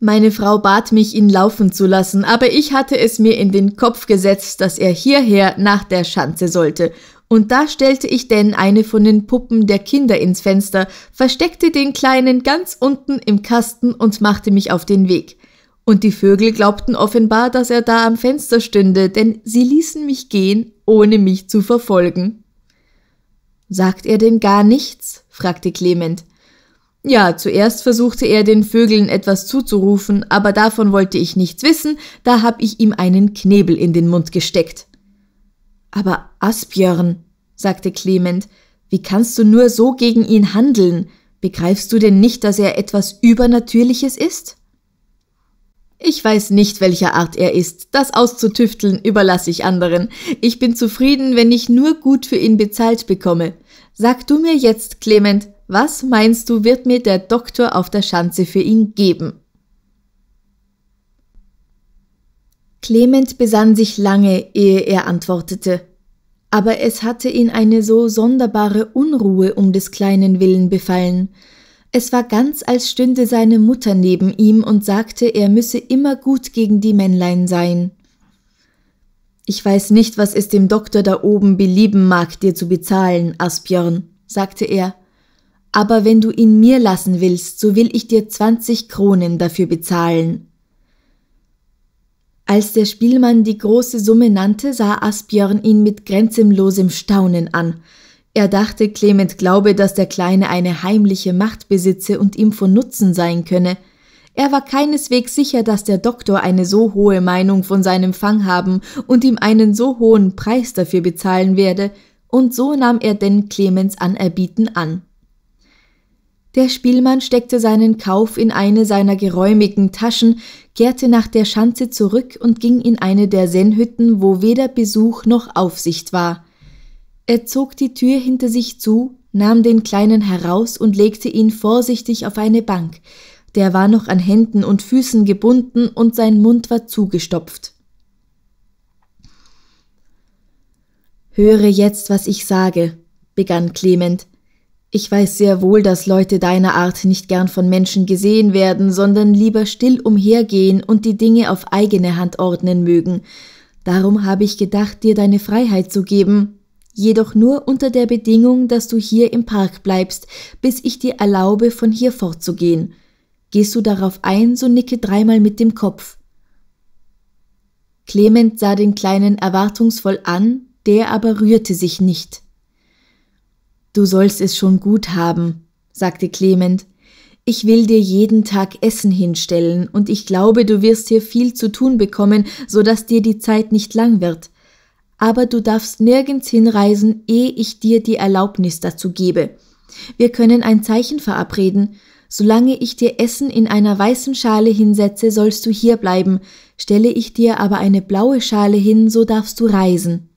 Meine Frau bat mich, ihn laufen zu lassen, aber ich hatte es mir in den Kopf gesetzt, dass er hierher nach der Schanze sollte, und da stellte ich denn eine von den Puppen der Kinder ins Fenster, versteckte den Kleinen ganz unten im Kasten und machte mich auf den Weg. Und die Vögel glaubten offenbar, dass er da am Fenster stünde, denn sie ließen mich gehen, ohne mich zu verfolgen. Sagt er denn gar nichts? fragte Clement. Ja, zuerst versuchte er den Vögeln etwas zuzurufen, aber davon wollte ich nichts wissen, da hab ich ihm einen Knebel in den Mund gesteckt. Aber Asbjörn, sagte Clement, wie kannst du nur so gegen ihn handeln? Begreifst du denn nicht, dass er etwas Übernatürliches ist? Ich weiß nicht, welcher Art er ist. Das auszutüfteln überlasse ich anderen. Ich bin zufrieden, wenn ich nur gut für ihn bezahlt bekomme. Sag du mir jetzt, Clement, was meinst du, wird mir der Doktor auf der Schanze für ihn geben? Clement besann sich lange, ehe er antwortete. Aber es hatte ihn eine so sonderbare Unruhe um des kleinen Willen befallen. Es war ganz, als stünde seine Mutter neben ihm und sagte, er müsse immer gut gegen die Männlein sein. Ich weiß nicht, was es dem Doktor da oben belieben mag, dir zu bezahlen, Asbjörn, sagte er. Aber wenn du ihn mir lassen willst, so will ich dir zwanzig Kronen dafür bezahlen, als der Spielmann die große Summe nannte, sah Asbjörn ihn mit grenzenlosem Staunen an. Er dachte, Clement glaube, dass der Kleine eine heimliche Macht besitze und ihm von Nutzen sein könne. Er war keineswegs sicher, dass der Doktor eine so hohe Meinung von seinem Fang haben und ihm einen so hohen Preis dafür bezahlen werde, und so nahm er denn Clemens Anerbieten an. Der Spielmann steckte seinen Kauf in eine seiner geräumigen Taschen, kehrte nach der Schanze zurück und ging in eine der Sennhütten, wo weder Besuch noch Aufsicht war. Er zog die Tür hinter sich zu, nahm den Kleinen heraus und legte ihn vorsichtig auf eine Bank. Der war noch an Händen und Füßen gebunden und sein Mund war zugestopft. Höre jetzt, was ich sage, begann Clement. Ich weiß sehr wohl, dass Leute deiner Art nicht gern von Menschen gesehen werden, sondern lieber still umhergehen und die Dinge auf eigene Hand ordnen mögen. Darum habe ich gedacht, dir deine Freiheit zu geben, jedoch nur unter der Bedingung, dass du hier im Park bleibst, bis ich dir erlaube, von hier fortzugehen. Gehst du darauf ein, so nicke dreimal mit dem Kopf. Clement sah den Kleinen erwartungsvoll an, der aber rührte sich nicht. Du sollst es schon gut haben, sagte Clement. Ich will dir jeden Tag Essen hinstellen, und ich glaube, du wirst hier viel zu tun bekommen, so dass dir die Zeit nicht lang wird. Aber du darfst nirgends hinreisen, ehe ich dir die Erlaubnis dazu gebe. Wir können ein Zeichen verabreden. Solange ich dir Essen in einer weißen Schale hinsetze, sollst du hier bleiben. Stelle ich dir aber eine blaue Schale hin, so darfst du reisen.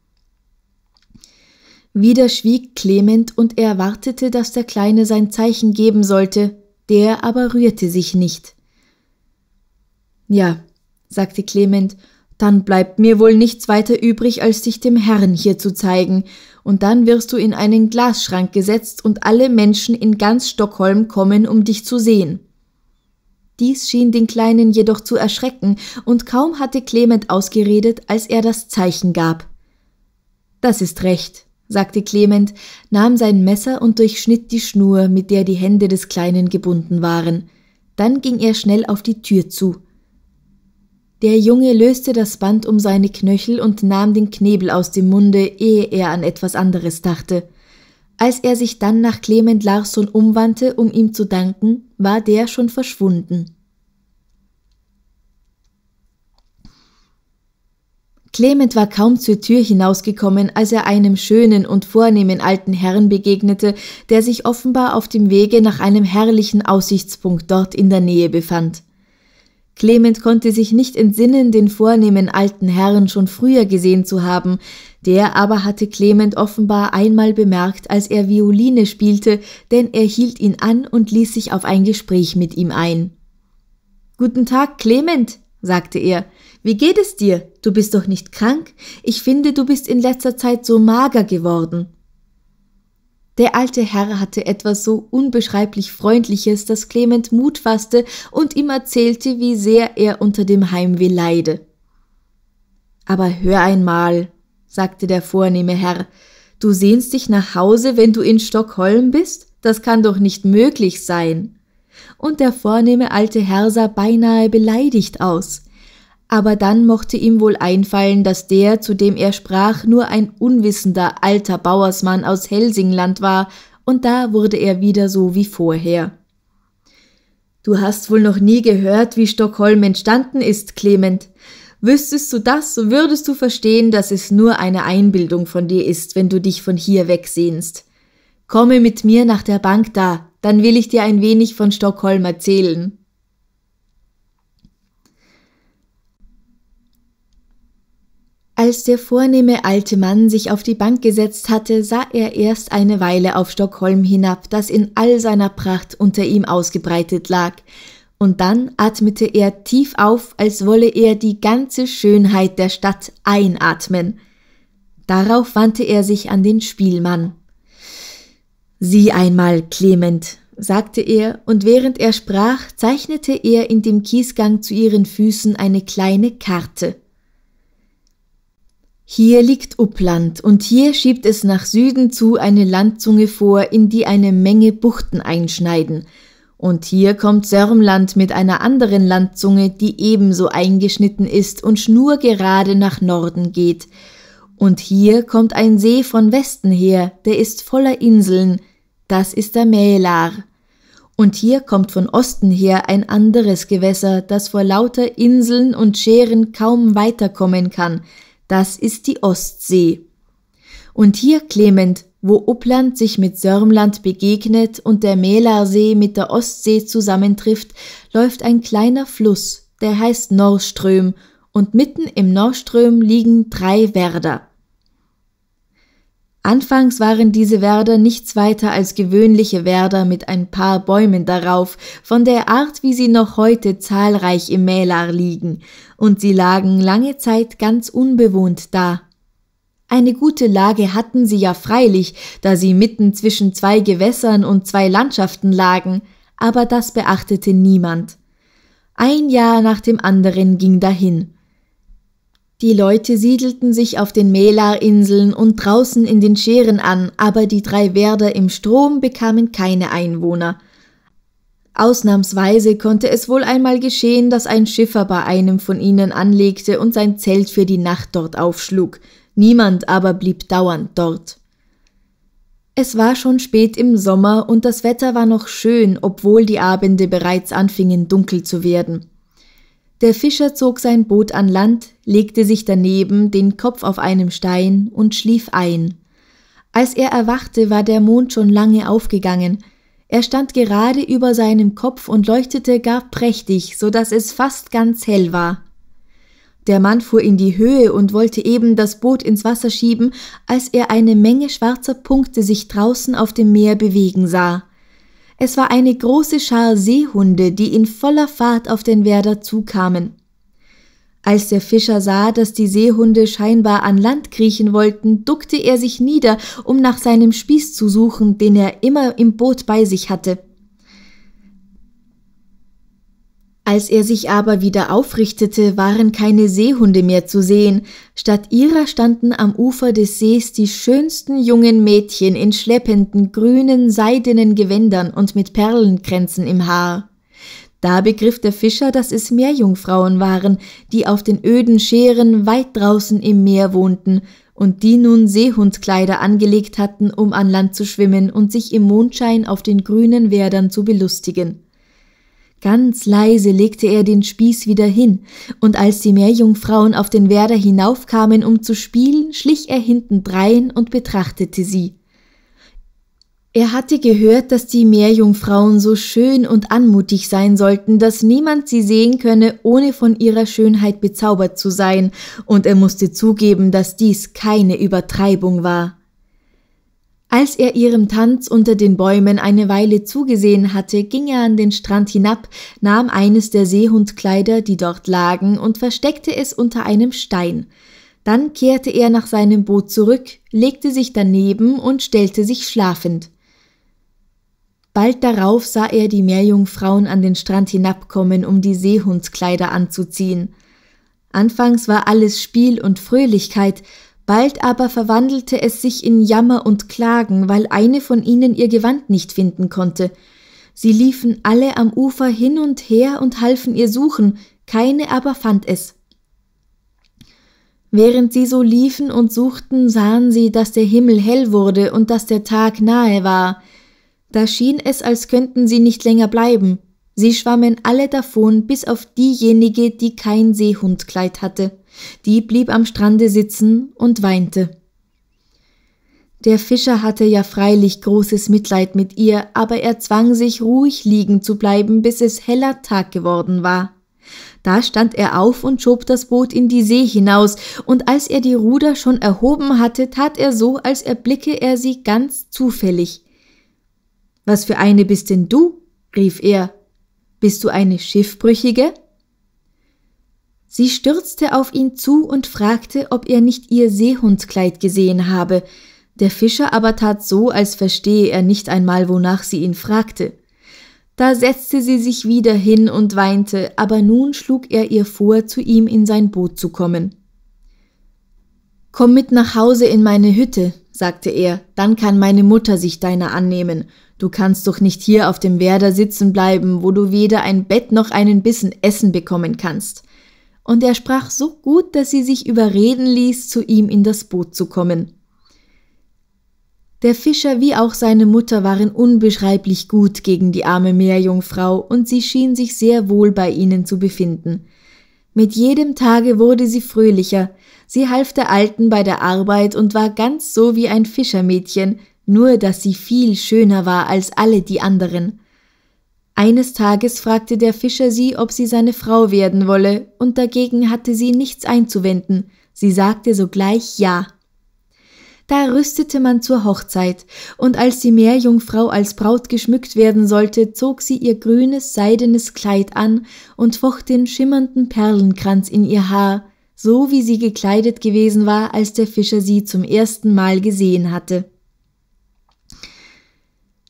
Wieder schwieg Clement und er erwartete, dass der Kleine sein Zeichen geben sollte, der aber rührte sich nicht. Ja, sagte Clement, dann bleibt mir wohl nichts weiter übrig, als dich dem Herrn hier zu zeigen, und dann wirst du in einen Glasschrank gesetzt und alle Menschen in ganz Stockholm kommen, um dich zu sehen. Dies schien den Kleinen jedoch zu erschrecken, und kaum hatte Clement ausgeredet, als er das Zeichen gab. Das ist recht, sagte Clement, nahm sein Messer und durchschnitt die Schnur, mit der die Hände des Kleinen gebunden waren. Dann ging er schnell auf die Tür zu. Der Junge löste das Band um seine Knöchel und nahm den Knebel aus dem Munde, ehe er an etwas anderes dachte. Als er sich dann nach Clement Larsson umwandte, um ihm zu danken, war der schon verschwunden. Clement war kaum zur Tür hinausgekommen, als er einem schönen und vornehmen alten Herrn begegnete, der sich offenbar auf dem Wege nach einem herrlichen Aussichtspunkt dort in der Nähe befand. Clement konnte sich nicht entsinnen, den vornehmen alten Herrn schon früher gesehen zu haben, der aber hatte Clement offenbar einmal bemerkt, als er Violine spielte, denn er hielt ihn an und ließ sich auf ein Gespräch mit ihm ein. Guten Tag, Clement, sagte er, wie geht es dir? Du bist doch nicht krank? Ich finde, du bist in letzter Zeit so mager geworden. Der alte Herr hatte etwas so unbeschreiblich Freundliches, dass Clement Mut fasste und ihm erzählte, wie sehr er unter dem Heimweh leide. Aber hör einmal, sagte der vornehme Herr, du sehnst dich nach Hause, wenn du in Stockholm bist? Das kann doch nicht möglich sein. Und der vornehme alte Herr sah beinahe beleidigt aus aber dann mochte ihm wohl einfallen, dass der, zu dem er sprach, nur ein unwissender alter Bauersmann aus Helsingland war, und da wurde er wieder so wie vorher. Du hast wohl noch nie gehört, wie Stockholm entstanden ist, Clement. Wüsstest du das, so würdest du verstehen, dass es nur eine Einbildung von dir ist, wenn du dich von hier wegsehnst. Komme mit mir nach der Bank da, dann will ich dir ein wenig von Stockholm erzählen. Als der vornehme alte Mann sich auf die Bank gesetzt hatte, sah er erst eine Weile auf Stockholm hinab, das in all seiner Pracht unter ihm ausgebreitet lag, und dann atmete er tief auf, als wolle er die ganze Schönheit der Stadt einatmen. Darauf wandte er sich an den Spielmann. Sieh einmal, Clement, sagte er, und während er sprach, zeichnete er in dem Kiesgang zu ihren Füßen eine kleine Karte. Hier liegt Uppland und hier schiebt es nach Süden zu eine Landzunge vor, in die eine Menge Buchten einschneiden. Und hier kommt Sörmland mit einer anderen Landzunge, die ebenso eingeschnitten ist und schnurgerade nach Norden geht. Und hier kommt ein See von Westen her, der ist voller Inseln. Das ist der Mälar. Und hier kommt von Osten her ein anderes Gewässer, das vor lauter Inseln und Scheren kaum weiterkommen kann – das ist die Ostsee. Und hier, Clement, wo Uppland sich mit Sörmland begegnet und der Mälarsee mit der Ostsee zusammentrifft, läuft ein kleiner Fluss, der heißt Norström, und mitten im Norström liegen drei Werder. Anfangs waren diese Werder nichts weiter als gewöhnliche Werder mit ein paar Bäumen darauf, von der Art, wie sie noch heute zahlreich im Mälar liegen, und sie lagen lange Zeit ganz unbewohnt da. Eine gute Lage hatten sie ja freilich, da sie mitten zwischen zwei Gewässern und zwei Landschaften lagen, aber das beachtete niemand. Ein Jahr nach dem anderen ging dahin. Die Leute siedelten sich auf den Mälarinseln und draußen in den Scheren an, aber die drei Werder im Strom bekamen keine Einwohner – Ausnahmsweise konnte es wohl einmal geschehen, dass ein Schiffer bei einem von ihnen anlegte und sein Zelt für die Nacht dort aufschlug, niemand aber blieb dauernd dort. Es war schon spät im Sommer und das Wetter war noch schön, obwohl die Abende bereits anfingen dunkel zu werden. Der Fischer zog sein Boot an Land, legte sich daneben, den Kopf auf einem Stein und schlief ein. Als er erwachte, war der Mond schon lange aufgegangen, er stand gerade über seinem Kopf und leuchtete gar prächtig, so dass es fast ganz hell war. Der Mann fuhr in die Höhe und wollte eben das Boot ins Wasser schieben, als er eine Menge schwarzer Punkte sich draußen auf dem Meer bewegen sah. Es war eine große Schar Seehunde, die in voller Fahrt auf den Werder zukamen. Als der Fischer sah, dass die Seehunde scheinbar an Land kriechen wollten, duckte er sich nieder, um nach seinem Spieß zu suchen, den er immer im Boot bei sich hatte. Als er sich aber wieder aufrichtete, waren keine Seehunde mehr zu sehen. Statt ihrer standen am Ufer des Sees die schönsten jungen Mädchen in schleppenden, grünen, seidenen Gewändern und mit Perlenkränzen im Haar. Da begriff der Fischer, dass es Meerjungfrauen waren, die auf den öden Scheren weit draußen im Meer wohnten und die nun Seehundkleider angelegt hatten, um an Land zu schwimmen und sich im Mondschein auf den grünen Werdern zu belustigen. Ganz leise legte er den Spieß wieder hin, und als die Meerjungfrauen auf den Werder hinaufkamen, um zu spielen, schlich er hinten drein und betrachtete sie. Er hatte gehört, dass die Meerjungfrauen so schön und anmutig sein sollten, dass niemand sie sehen könne, ohne von ihrer Schönheit bezaubert zu sein, und er musste zugeben, dass dies keine Übertreibung war. Als er ihrem Tanz unter den Bäumen eine Weile zugesehen hatte, ging er an den Strand hinab, nahm eines der Seehundkleider, die dort lagen, und versteckte es unter einem Stein. Dann kehrte er nach seinem Boot zurück, legte sich daneben und stellte sich schlafend. Bald darauf sah er die Meerjungfrauen an den Strand hinabkommen, um die Seehundskleider anzuziehen. Anfangs war alles Spiel und Fröhlichkeit, bald aber verwandelte es sich in Jammer und Klagen, weil eine von ihnen ihr Gewand nicht finden konnte. Sie liefen alle am Ufer hin und her und halfen ihr suchen, keine aber fand es. Während sie so liefen und suchten, sahen sie, dass der Himmel hell wurde und dass der Tag nahe war, da schien es, als könnten sie nicht länger bleiben. Sie schwammen alle davon, bis auf diejenige, die kein Seehundkleid hatte. Die blieb am Strande sitzen und weinte. Der Fischer hatte ja freilich großes Mitleid mit ihr, aber er zwang sich, ruhig liegen zu bleiben, bis es heller Tag geworden war. Da stand er auf und schob das Boot in die See hinaus, und als er die Ruder schon erhoben hatte, tat er so, als erblicke er sie ganz zufällig. Was für eine bist denn du? rief er. Bist du eine Schiffbrüchige? Sie stürzte auf ihn zu und fragte, ob er nicht ihr Seehundskleid gesehen habe. Der Fischer aber tat so, als verstehe er nicht einmal, wonach sie ihn fragte. Da setzte sie sich wieder hin und weinte, aber nun schlug er ihr vor, zu ihm in sein Boot zu kommen. Komm mit nach Hause in meine Hütte, sagte er, dann kann meine Mutter sich deiner annehmen. Du kannst doch nicht hier auf dem Werder sitzen bleiben, wo du weder ein Bett noch einen Bissen Essen bekommen kannst. Und er sprach so gut, dass sie sich überreden ließ, zu ihm in das Boot zu kommen. Der Fischer wie auch seine Mutter waren unbeschreiblich gut gegen die arme Meerjungfrau, und sie schien sich sehr wohl bei ihnen zu befinden. Mit jedem Tage wurde sie fröhlicher, sie half der Alten bei der Arbeit und war ganz so wie ein Fischermädchen, nur dass sie viel schöner war als alle die anderen. Eines Tages fragte der Fischer sie, ob sie seine Frau werden wolle, und dagegen hatte sie nichts einzuwenden, sie sagte sogleich ja. Da rüstete man zur Hochzeit, und als die Meerjungfrau als Braut geschmückt werden sollte, zog sie ihr grünes seidenes Kleid an und focht den schimmernden Perlenkranz in ihr Haar, so wie sie gekleidet gewesen war, als der Fischer sie zum ersten Mal gesehen hatte.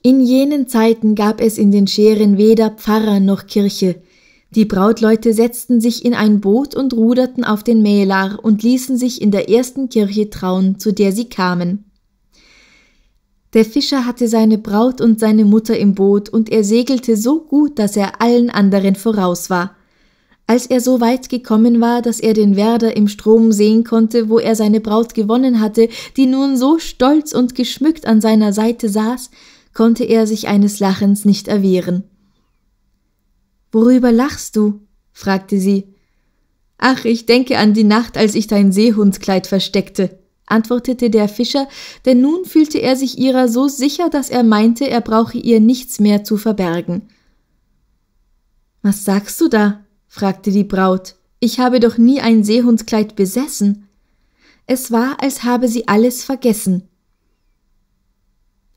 In jenen Zeiten gab es in den Scheren weder Pfarrer noch Kirche. Die Brautleute setzten sich in ein Boot und ruderten auf den Mälar und ließen sich in der ersten Kirche trauen, zu der sie kamen. Der Fischer hatte seine Braut und seine Mutter im Boot und er segelte so gut, dass er allen anderen voraus war. Als er so weit gekommen war, dass er den Werder im Strom sehen konnte, wo er seine Braut gewonnen hatte, die nun so stolz und geschmückt an seiner Seite saß, konnte er sich eines Lachens nicht erwehren. Worüber lachst du? fragte sie. Ach, ich denke an die Nacht, als ich dein Seehundkleid versteckte, antwortete der Fischer, denn nun fühlte er sich ihrer so sicher, dass er meinte, er brauche ihr nichts mehr zu verbergen. Was sagst du da? fragte die Braut. Ich habe doch nie ein Seehundskleid besessen. Es war, als habe sie alles vergessen.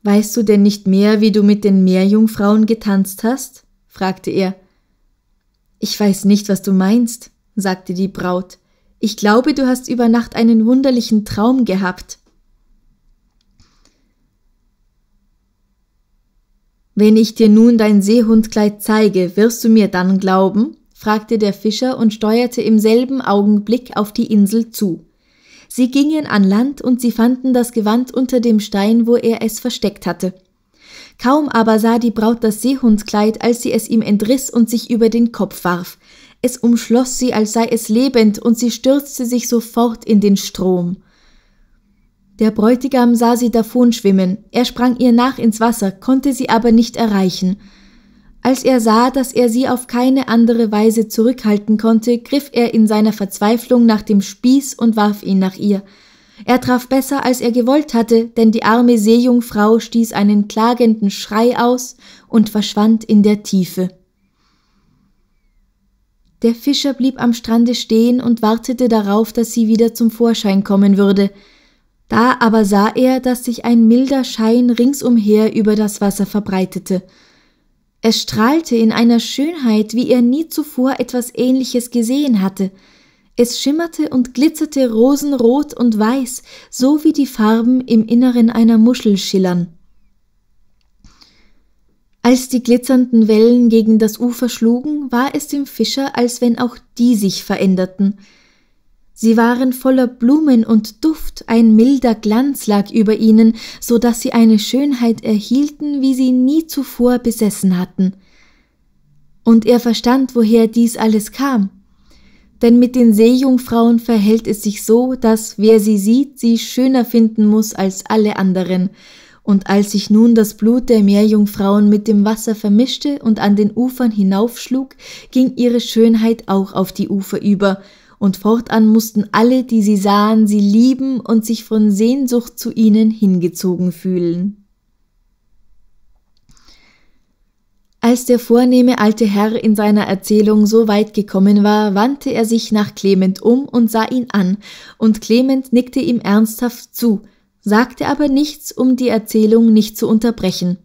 Weißt du denn nicht mehr, wie du mit den Meerjungfrauen getanzt hast? fragte er. Ich weiß nicht, was du meinst, sagte die Braut. Ich glaube, du hast über Nacht einen wunderlichen Traum gehabt. Wenn ich dir nun dein Seehundkleid zeige, wirst du mir dann glauben? fragte der Fischer und steuerte im selben Augenblick auf die Insel zu. Sie gingen an Land und sie fanden das Gewand unter dem Stein, wo er es versteckt hatte. Kaum aber sah die Braut das Seehundskleid, als sie es ihm entriss und sich über den Kopf warf. Es umschloss sie, als sei es lebend, und sie stürzte sich sofort in den Strom. Der Bräutigam sah sie davonschwimmen, er sprang ihr nach ins Wasser, konnte sie aber nicht erreichen. Als er sah, dass er sie auf keine andere Weise zurückhalten konnte, griff er in seiner Verzweiflung nach dem Spieß und warf ihn nach ihr. Er traf besser, als er gewollt hatte, denn die arme Seejungfrau stieß einen klagenden Schrei aus und verschwand in der Tiefe. Der Fischer blieb am Strande stehen und wartete darauf, dass sie wieder zum Vorschein kommen würde. Da aber sah er, dass sich ein milder Schein ringsumher über das Wasser verbreitete. Es strahlte in einer Schönheit, wie er nie zuvor etwas Ähnliches gesehen hatte. Es schimmerte und glitzerte rosenrot und weiß, so wie die Farben im Inneren einer Muschel schillern. Als die glitzernden Wellen gegen das Ufer schlugen, war es dem Fischer, als wenn auch die sich veränderten – Sie waren voller Blumen und Duft, ein milder Glanz lag über ihnen, so dass sie eine Schönheit erhielten, wie sie nie zuvor besessen hatten. Und er verstand, woher dies alles kam. Denn mit den Seejungfrauen verhält es sich so, dass wer sie sieht, sie schöner finden muss als alle anderen. Und als sich nun das Blut der Meerjungfrauen mit dem Wasser vermischte und an den Ufern hinaufschlug, ging ihre Schönheit auch auf die Ufer über, und fortan mussten alle, die sie sahen, sie lieben und sich von Sehnsucht zu ihnen hingezogen fühlen. Als der vornehme alte Herr in seiner Erzählung so weit gekommen war, wandte er sich nach Clement um und sah ihn an, und Clement nickte ihm ernsthaft zu, sagte aber nichts, um die Erzählung nicht zu unterbrechen.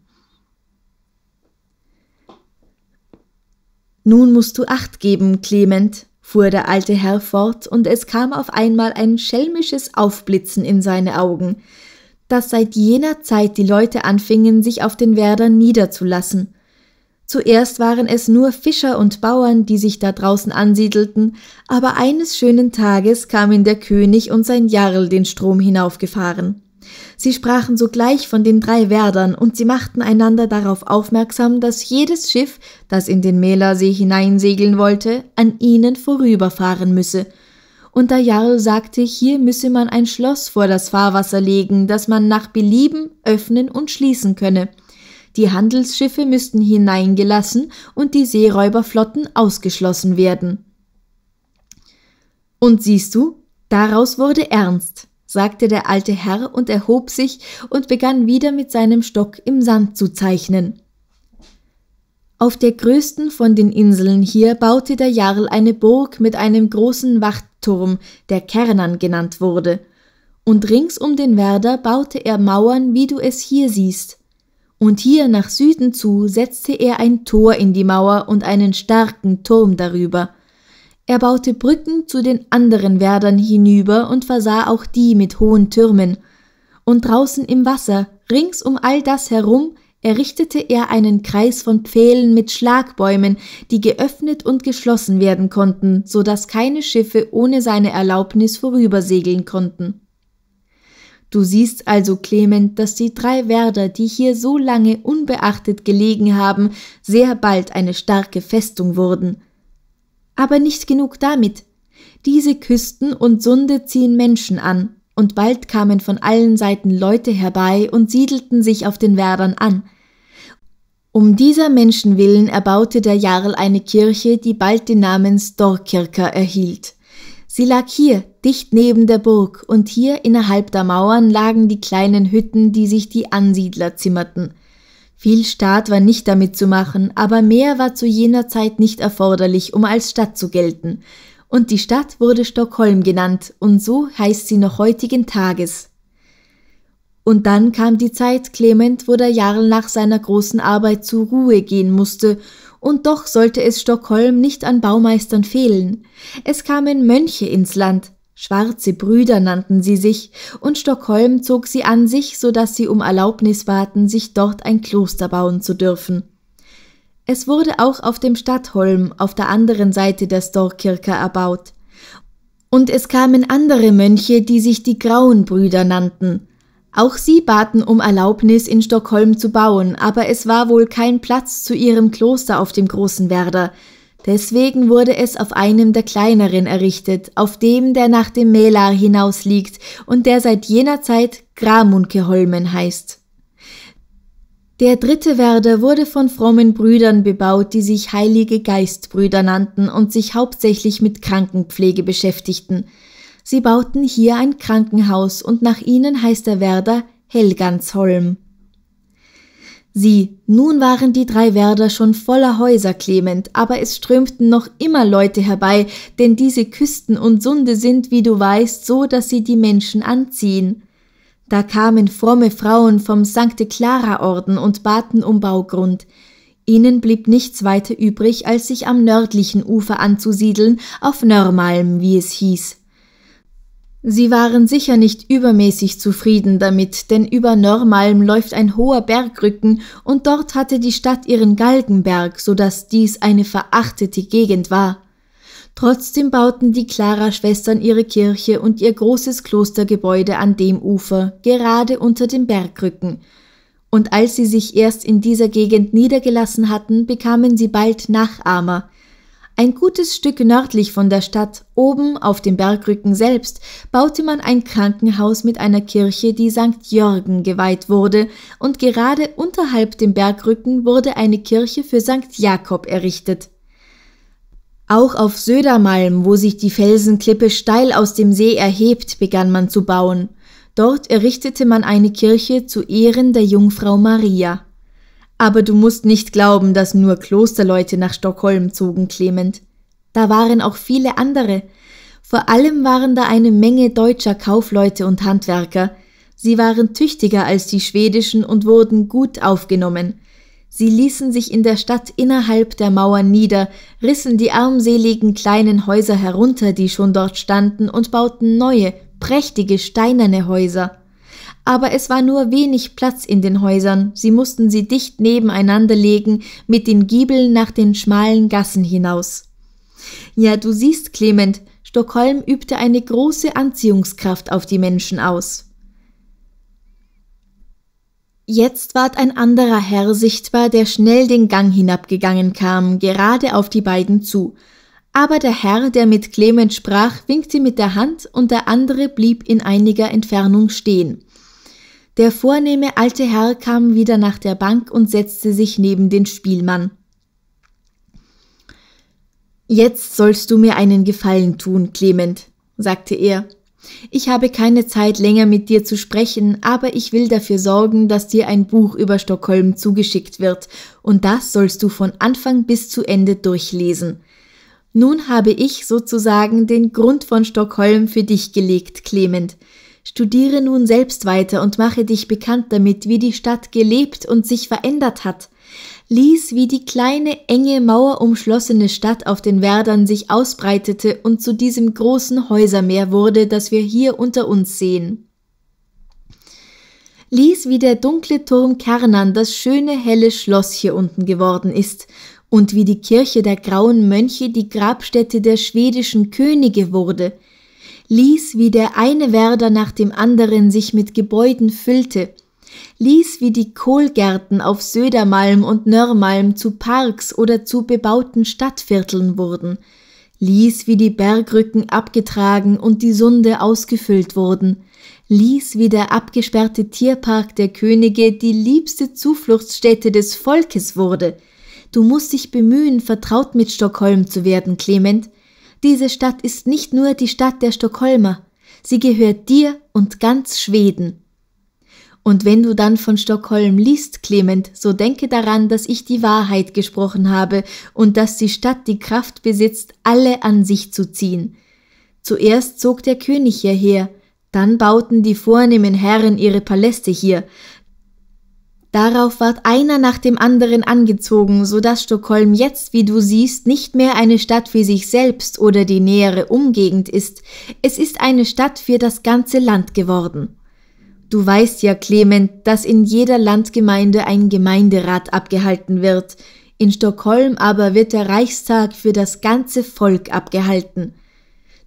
Nun musst du acht geben, Clement, fuhr der alte Herr fort, und es kam auf einmal ein schelmisches Aufblitzen in seine Augen, dass seit jener Zeit die Leute anfingen, sich auf den Werdern niederzulassen. Zuerst waren es nur Fischer und Bauern, die sich da draußen ansiedelten, aber eines schönen Tages kamen der König und sein Jarl den Strom hinaufgefahren. Sie sprachen sogleich von den drei Werdern und sie machten einander darauf aufmerksam, dass jedes Schiff, das in den Mälersee hineinsegeln wollte, an ihnen vorüberfahren müsse. Und der Jarl sagte, hier müsse man ein Schloss vor das Fahrwasser legen, das man nach Belieben öffnen und schließen könne. Die Handelsschiffe müssten hineingelassen und die Seeräuberflotten ausgeschlossen werden. Und siehst du, daraus wurde ernst sagte der alte Herr und erhob sich und begann wieder mit seinem Stock im Sand zu zeichnen. Auf der größten von den Inseln hier baute der Jarl eine Burg mit einem großen Wachtturm, der Kernan genannt wurde, und rings um den Werder baute er Mauern, wie du es hier siehst. Und hier nach Süden zu setzte er ein Tor in die Mauer und einen starken Turm darüber – er baute Brücken zu den anderen Werdern hinüber und versah auch die mit hohen Türmen. Und draußen im Wasser, rings um all das herum, errichtete er einen Kreis von Pfählen mit Schlagbäumen, die geöffnet und geschlossen werden konnten, so dass keine Schiffe ohne seine Erlaubnis vorübersegeln konnten. Du siehst also, Clement, dass die drei Werder, die hier so lange unbeachtet gelegen haben, sehr bald eine starke Festung wurden. Aber nicht genug damit. Diese Küsten und Sunde ziehen Menschen an, und bald kamen von allen Seiten Leute herbei und siedelten sich auf den Werdern an. Um dieser Menschen willen erbaute der Jarl eine Kirche, die bald den Namen Storkirker erhielt. Sie lag hier, dicht neben der Burg, und hier innerhalb der Mauern lagen die kleinen Hütten, die sich die Ansiedler zimmerten. Viel Staat war nicht damit zu machen, aber mehr war zu jener Zeit nicht erforderlich, um als Stadt zu gelten. Und die Stadt wurde Stockholm genannt, und so heißt sie noch heutigen Tages. Und dann kam die Zeit, Clement, wo der Jarl nach seiner großen Arbeit zur Ruhe gehen musste, und doch sollte es Stockholm nicht an Baumeistern fehlen. Es kamen Mönche ins Land, Schwarze Brüder nannten sie sich, und Stockholm zog sie an sich, so dass sie um Erlaubnis baten, sich dort ein Kloster bauen zu dürfen. Es wurde auch auf dem Stadtholm auf der anderen Seite der Storkirke erbaut. Und es kamen andere Mönche, die sich die Grauen Brüder nannten. Auch sie baten um Erlaubnis, in Stockholm zu bauen, aber es war wohl kein Platz zu ihrem Kloster auf dem großen Werder, Deswegen wurde es auf einem der kleineren errichtet, auf dem, der nach dem Mälar liegt und der seit jener Zeit Gramunkeholmen heißt. Der dritte Werder wurde von frommen Brüdern bebaut, die sich Heilige Geistbrüder nannten und sich hauptsächlich mit Krankenpflege beschäftigten. Sie bauten hier ein Krankenhaus und nach ihnen heißt der Werder Helgansholm. Sieh, nun waren die drei Werder schon voller Häuser, Clement, aber es strömten noch immer Leute herbei, denn diese Küsten und Sunde sind, wie du weißt, so, dass sie die Menschen anziehen. Da kamen fromme Frauen vom Sankte Clara Orden und baten um Baugrund. Ihnen blieb nichts weiter übrig, als sich am nördlichen Ufer anzusiedeln, auf Nörmalm, wie es hieß. Sie waren sicher nicht übermäßig zufrieden damit, denn über Normalm läuft ein hoher Bergrücken und dort hatte die Stadt ihren Galgenberg, so dass dies eine verachtete Gegend war. Trotzdem bauten die Clara-Schwestern ihre Kirche und ihr großes Klostergebäude an dem Ufer, gerade unter dem Bergrücken. Und als sie sich erst in dieser Gegend niedergelassen hatten, bekamen sie bald Nachahmer – ein gutes Stück nördlich von der Stadt, oben auf dem Bergrücken selbst, baute man ein Krankenhaus mit einer Kirche, die St. Jörgen geweiht wurde, und gerade unterhalb dem Bergrücken wurde eine Kirche für St. Jakob errichtet. Auch auf Södermalm, wo sich die Felsenklippe steil aus dem See erhebt, begann man zu bauen. Dort errichtete man eine Kirche zu Ehren der Jungfrau Maria. Aber du musst nicht glauben, dass nur Klosterleute nach Stockholm zogen, Clement. Da waren auch viele andere. Vor allem waren da eine Menge deutscher Kaufleute und Handwerker. Sie waren tüchtiger als die schwedischen und wurden gut aufgenommen. Sie ließen sich in der Stadt innerhalb der Mauern nieder, rissen die armseligen kleinen Häuser herunter, die schon dort standen, und bauten neue, prächtige steinerne Häuser aber es war nur wenig Platz in den Häusern, sie mussten sie dicht nebeneinander legen, mit den Giebeln nach den schmalen Gassen hinaus. Ja, du siehst, Clement, Stockholm übte eine große Anziehungskraft auf die Menschen aus. Jetzt ward ein anderer Herr sichtbar, der schnell den Gang hinabgegangen kam, gerade auf die beiden zu. Aber der Herr, der mit Clement sprach, winkte mit der Hand und der andere blieb in einiger Entfernung stehen. Der vornehme alte Herr kam wieder nach der Bank und setzte sich neben den Spielmann. Jetzt sollst du mir einen Gefallen tun, Clement, sagte er. Ich habe keine Zeit länger mit dir zu sprechen, aber ich will dafür sorgen, dass dir ein Buch über Stockholm zugeschickt wird, und das sollst du von Anfang bis zu Ende durchlesen. Nun habe ich sozusagen den Grund von Stockholm für dich gelegt, Clement. Studiere nun selbst weiter und mache dich bekannt damit, wie die Stadt gelebt und sich verändert hat. Lies, wie die kleine, enge, mauerumschlossene Stadt auf den Werdern sich ausbreitete und zu diesem großen Häusermeer wurde, das wir hier unter uns sehen. Lies, wie der dunkle Turm Kernan das schöne, helle Schloss hier unten geworden ist und wie die Kirche der grauen Mönche die Grabstätte der schwedischen Könige wurde – ließ, wie der eine Werder nach dem anderen sich mit Gebäuden füllte, ließ, wie die Kohlgärten auf Södermalm und Nörmalm zu Parks oder zu bebauten Stadtvierteln wurden, ließ, wie die Bergrücken abgetragen und die Sunde ausgefüllt wurden, ließ, wie der abgesperrte Tierpark der Könige die liebste Zufluchtsstätte des Volkes wurde. Du musst dich bemühen, vertraut mit Stockholm zu werden, Clement. Diese Stadt ist nicht nur die Stadt der Stockholmer, sie gehört dir und ganz Schweden. Und wenn du dann von Stockholm liest, Clement, so denke daran, dass ich die Wahrheit gesprochen habe und dass die Stadt die Kraft besitzt, alle an sich zu ziehen. Zuerst zog der König hierher, dann bauten die vornehmen Herren ihre Paläste hier, Darauf ward einer nach dem anderen angezogen, so dass Stockholm jetzt, wie du siehst, nicht mehr eine Stadt für sich selbst oder die nähere Umgegend ist, es ist eine Stadt für das ganze Land geworden. Du weißt ja, Clement, dass in jeder Landgemeinde ein Gemeinderat abgehalten wird, in Stockholm aber wird der Reichstag für das ganze Volk abgehalten.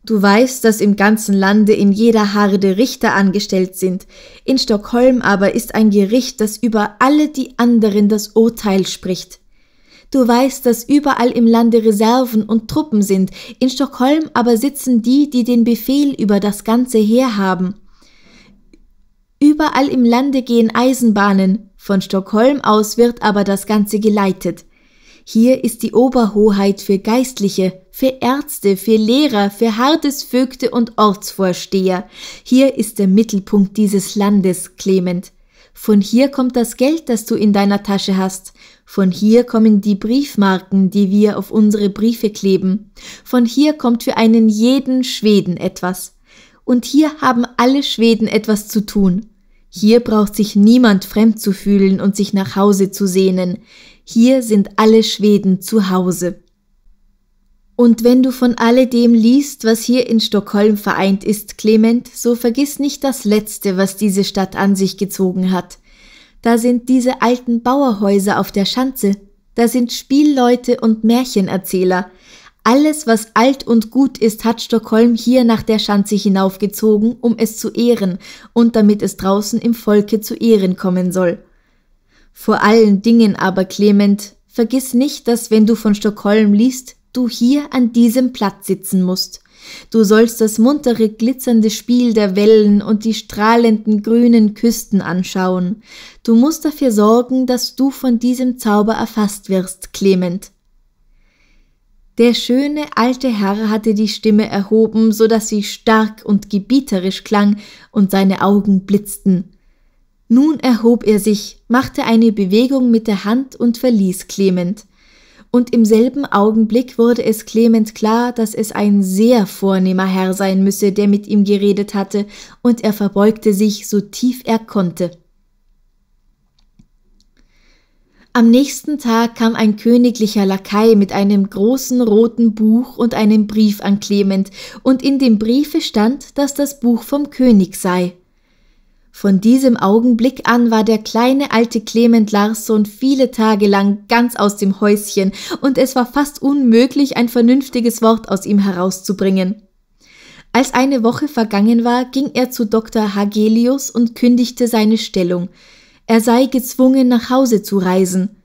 Du weißt, dass im ganzen Lande in jeder Harde Richter angestellt sind. In Stockholm aber ist ein Gericht, das über alle die anderen das Urteil spricht. Du weißt, dass überall im Lande Reserven und Truppen sind. In Stockholm aber sitzen die, die den Befehl über das ganze Heer haben. Überall im Lande gehen Eisenbahnen. Von Stockholm aus wird aber das Ganze geleitet. Hier ist die Oberhoheit für Geistliche für Ärzte, für Lehrer, für Hartesvögte und Ortsvorsteher. Hier ist der Mittelpunkt dieses Landes, Clement. Von hier kommt das Geld, das du in deiner Tasche hast. Von hier kommen die Briefmarken, die wir auf unsere Briefe kleben. Von hier kommt für einen jeden Schweden etwas. Und hier haben alle Schweden etwas zu tun. Hier braucht sich niemand fremd zu fühlen und sich nach Hause zu sehnen. Hier sind alle Schweden zu Hause. Und wenn du von alledem liest, was hier in Stockholm vereint ist, Clement, so vergiss nicht das Letzte, was diese Stadt an sich gezogen hat. Da sind diese alten Bauerhäuser auf der Schanze, da sind Spielleute und Märchenerzähler. Alles, was alt und gut ist, hat Stockholm hier nach der Schanze hinaufgezogen, um es zu ehren und damit es draußen im Volke zu Ehren kommen soll. Vor allen Dingen aber, Clement, vergiss nicht, dass wenn du von Stockholm liest, du hier an diesem Platz sitzen musst. Du sollst das muntere, glitzernde Spiel der Wellen und die strahlenden grünen Küsten anschauen. Du musst dafür sorgen, dass du von diesem Zauber erfasst wirst, Clement. Der schöne alte Herr hatte die Stimme erhoben, so dass sie stark und gebieterisch klang, und seine Augen blitzten. Nun erhob er sich, machte eine Bewegung mit der Hand und verließ Clement und im selben Augenblick wurde es Clement klar, dass es ein sehr vornehmer Herr sein müsse, der mit ihm geredet hatte, und er verbeugte sich so tief er konnte. Am nächsten Tag kam ein königlicher Lakai mit einem großen roten Buch und einem Brief an Clement, und in dem Briefe stand, dass das Buch vom König sei. Von diesem Augenblick an war der kleine alte Clement Larsson viele Tage lang ganz aus dem Häuschen, und es war fast unmöglich, ein vernünftiges Wort aus ihm herauszubringen. Als eine Woche vergangen war, ging er zu Dr. Hagelius und kündigte seine Stellung. Er sei gezwungen, nach Hause zu reisen.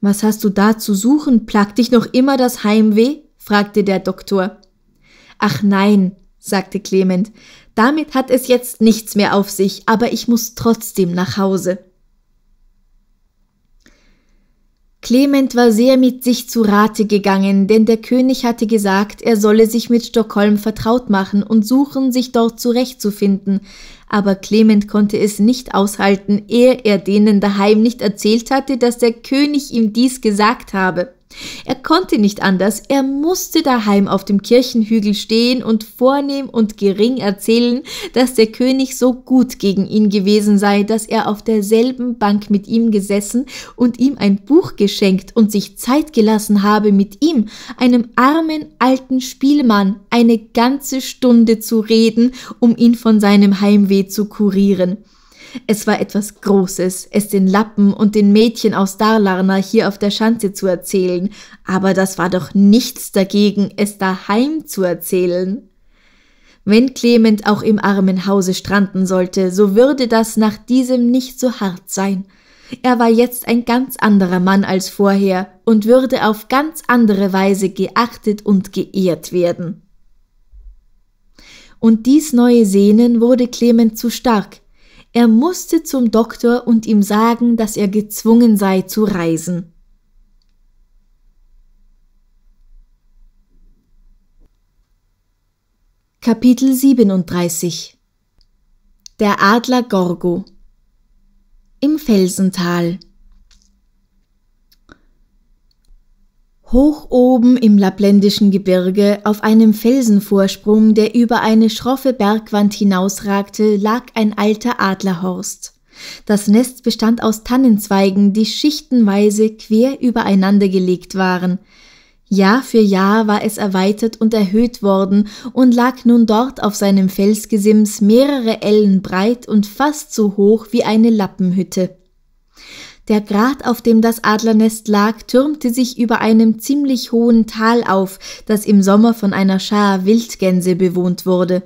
Was hast du da zu suchen? Plagt dich noch immer das Heimweh? fragte der Doktor. Ach nein, sagte Clement, damit hat es jetzt nichts mehr auf sich, aber ich muss trotzdem nach Hause. Clement war sehr mit sich zu Rate gegangen, denn der König hatte gesagt, er solle sich mit Stockholm vertraut machen und suchen, sich dort zurechtzufinden, aber Clement konnte es nicht aushalten, ehe er denen daheim nicht erzählt hatte, dass der König ihm dies gesagt habe. Er konnte nicht anders, er musste daheim auf dem Kirchenhügel stehen und vornehm und gering erzählen, dass der König so gut gegen ihn gewesen sei, dass er auf derselben Bank mit ihm gesessen und ihm ein Buch geschenkt und sich Zeit gelassen habe, mit ihm, einem armen alten Spielmann, eine ganze Stunde zu reden, um ihn von seinem Heimweh zu kurieren. Es war etwas Großes, es den Lappen und den Mädchen aus Darlarna hier auf der Schanze zu erzählen, aber das war doch nichts dagegen, es daheim zu erzählen. Wenn Clement auch im armen Hause stranden sollte, so würde das nach diesem nicht so hart sein. Er war jetzt ein ganz anderer Mann als vorher und würde auf ganz andere Weise geachtet und geehrt werden. Und dies neue Sehnen wurde Clement zu stark, er musste zum Doktor und ihm sagen, dass er gezwungen sei zu reisen. Kapitel 37 Der Adler Gorgo Im Felsental Hoch oben im Lappländischen Gebirge, auf einem Felsenvorsprung, der über eine schroffe Bergwand hinausragte, lag ein alter Adlerhorst. Das Nest bestand aus Tannenzweigen, die schichtenweise quer übereinander gelegt waren. Jahr für Jahr war es erweitert und erhöht worden und lag nun dort auf seinem Felsgesims mehrere Ellen breit und fast so hoch wie eine Lappenhütte. Der Grat, auf dem das Adlernest lag, türmte sich über einem ziemlich hohen Tal auf, das im Sommer von einer Schar Wildgänse bewohnt wurde.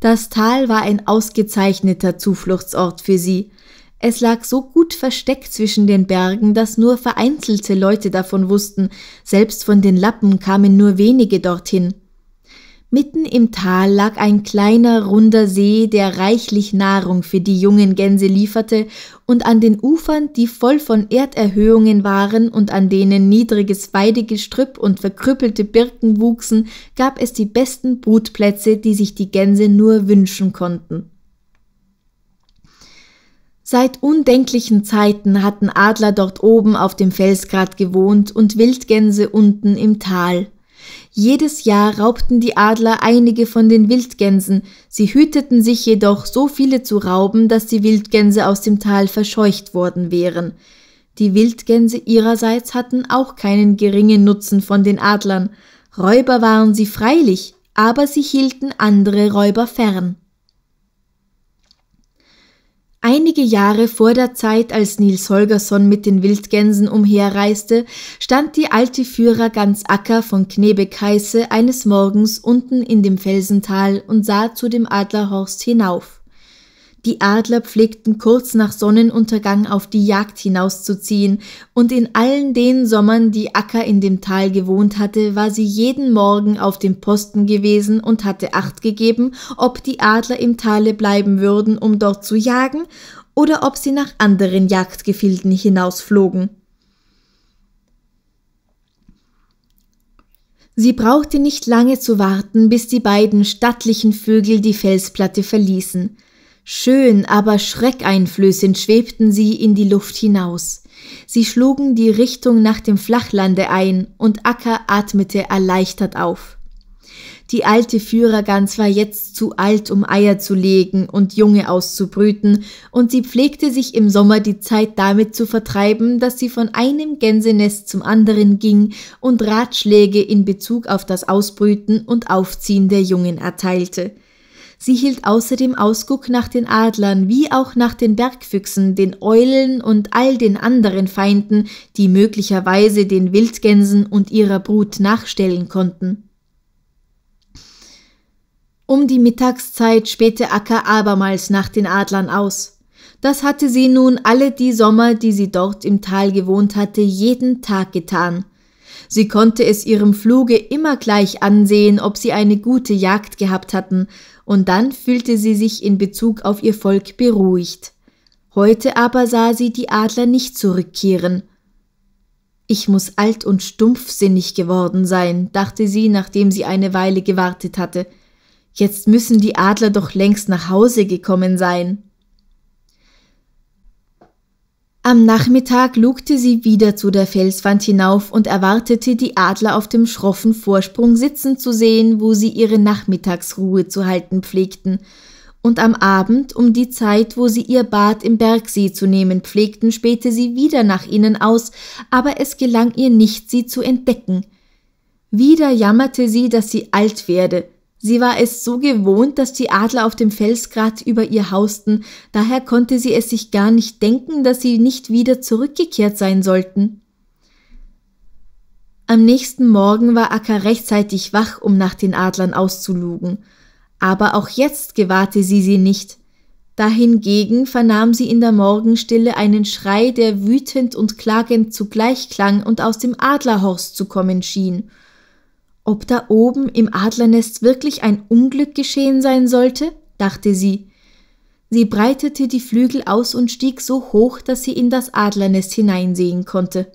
Das Tal war ein ausgezeichneter Zufluchtsort für sie. Es lag so gut versteckt zwischen den Bergen, dass nur vereinzelte Leute davon wussten, selbst von den Lappen kamen nur wenige dorthin. Mitten im Tal lag ein kleiner runder See, der reichlich Nahrung für die jungen Gänse lieferte, und an den Ufern, die voll von Erderhöhungen waren und an denen niedriges Weidegestrüpp und verkrüppelte Birken wuchsen, gab es die besten Brutplätze, die sich die Gänse nur wünschen konnten. Seit undenklichen Zeiten hatten Adler dort oben auf dem Felsgrat gewohnt und Wildgänse unten im Tal. Jedes Jahr raubten die Adler einige von den Wildgänsen, sie hüteten sich jedoch so viele zu rauben, dass die Wildgänse aus dem Tal verscheucht worden wären. Die Wildgänse ihrerseits hatten auch keinen geringen Nutzen von den Adlern, Räuber waren sie freilich, aber sie hielten andere Räuber fern. Einige Jahre vor der Zeit, als Nils Holgersson mit den Wildgänsen umherreiste, stand die alte Führer ganz Acker von Knebekaiße eines Morgens unten in dem Felsental und sah zu dem Adlerhorst hinauf. Die Adler pflegten kurz nach Sonnenuntergang auf die Jagd hinauszuziehen, und in allen den Sommern, die Akka in dem Tal gewohnt hatte, war sie jeden Morgen auf dem Posten gewesen und hatte Acht gegeben, ob die Adler im Tale bleiben würden, um dort zu jagen, oder ob sie nach anderen Jagdgefilden hinausflogen. Sie brauchte nicht lange zu warten, bis die beiden stattlichen Vögel die Felsplatte verließen. Schön, aber schreckeinflößend schwebten sie in die Luft hinaus. Sie schlugen die Richtung nach dem Flachlande ein, und Acker atmete erleichtert auf. Die alte Führergans war jetzt zu alt, um Eier zu legen und Junge auszubrüten, und sie pflegte sich im Sommer die Zeit damit zu vertreiben, dass sie von einem Gänsenest zum anderen ging und Ratschläge in Bezug auf das Ausbrüten und Aufziehen der Jungen erteilte. Sie hielt außerdem Ausguck nach den Adlern wie auch nach den Bergfüchsen, den Eulen und all den anderen Feinden, die möglicherweise den Wildgänsen und ihrer Brut nachstellen konnten. Um die Mittagszeit spähte Akka abermals nach den Adlern aus. Das hatte sie nun alle die Sommer, die sie dort im Tal gewohnt hatte, jeden Tag getan. Sie konnte es ihrem Fluge immer gleich ansehen, ob sie eine gute Jagd gehabt hatten und dann fühlte sie sich in Bezug auf ihr Volk beruhigt. Heute aber sah sie die Adler nicht zurückkehren. Ich muss alt und stumpfsinnig geworden sein, dachte sie, nachdem sie eine Weile gewartet hatte. Jetzt müssen die Adler doch längst nach Hause gekommen sein. Am Nachmittag lugte sie wieder zu der Felswand hinauf und erwartete, die Adler auf dem schroffen Vorsprung sitzen zu sehen, wo sie ihre Nachmittagsruhe zu halten pflegten, und am Abend, um die Zeit, wo sie ihr Bad im Bergsee zu nehmen pflegten, spähte sie wieder nach ihnen aus, aber es gelang ihr nicht, sie zu entdecken. Wieder jammerte sie, dass sie alt werde, Sie war es so gewohnt, dass die Adler auf dem Felsgrat über ihr hausten, daher konnte sie es sich gar nicht denken, dass sie nicht wieder zurückgekehrt sein sollten. Am nächsten Morgen war Akka rechtzeitig wach, um nach den Adlern auszulugen, aber auch jetzt gewahrte sie sie nicht. Dahingegen vernahm sie in der Morgenstille einen Schrei, der wütend und klagend zugleich klang und aus dem Adlerhorst zu kommen schien. Ob da oben im Adlernest wirklich ein Unglück geschehen sein sollte, dachte sie. Sie breitete die Flügel aus und stieg so hoch, dass sie in das Adlernest hineinsehen konnte.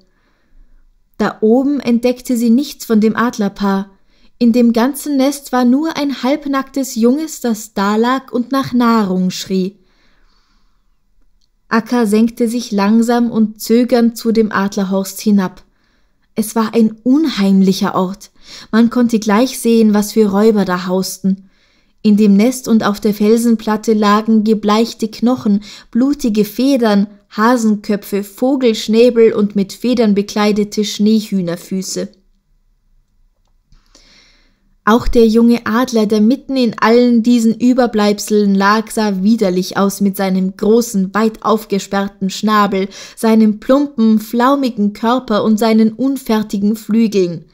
Da oben entdeckte sie nichts von dem Adlerpaar. In dem ganzen Nest war nur ein halbnacktes Junges, das dalag und nach Nahrung schrie. Akka senkte sich langsam und zögernd zu dem Adlerhorst hinab. Es war ein unheimlicher Ort. Man konnte gleich sehen, was für Räuber da hausten. In dem Nest und auf der Felsenplatte lagen gebleichte Knochen, blutige Federn, Hasenköpfe, Vogelschnäbel und mit Federn bekleidete Schneehühnerfüße. Auch der junge Adler, der mitten in allen diesen Überbleibseln lag, sah widerlich aus mit seinem großen, weit aufgesperrten Schnabel, seinem plumpen, flaumigen Körper und seinen unfertigen Flügeln.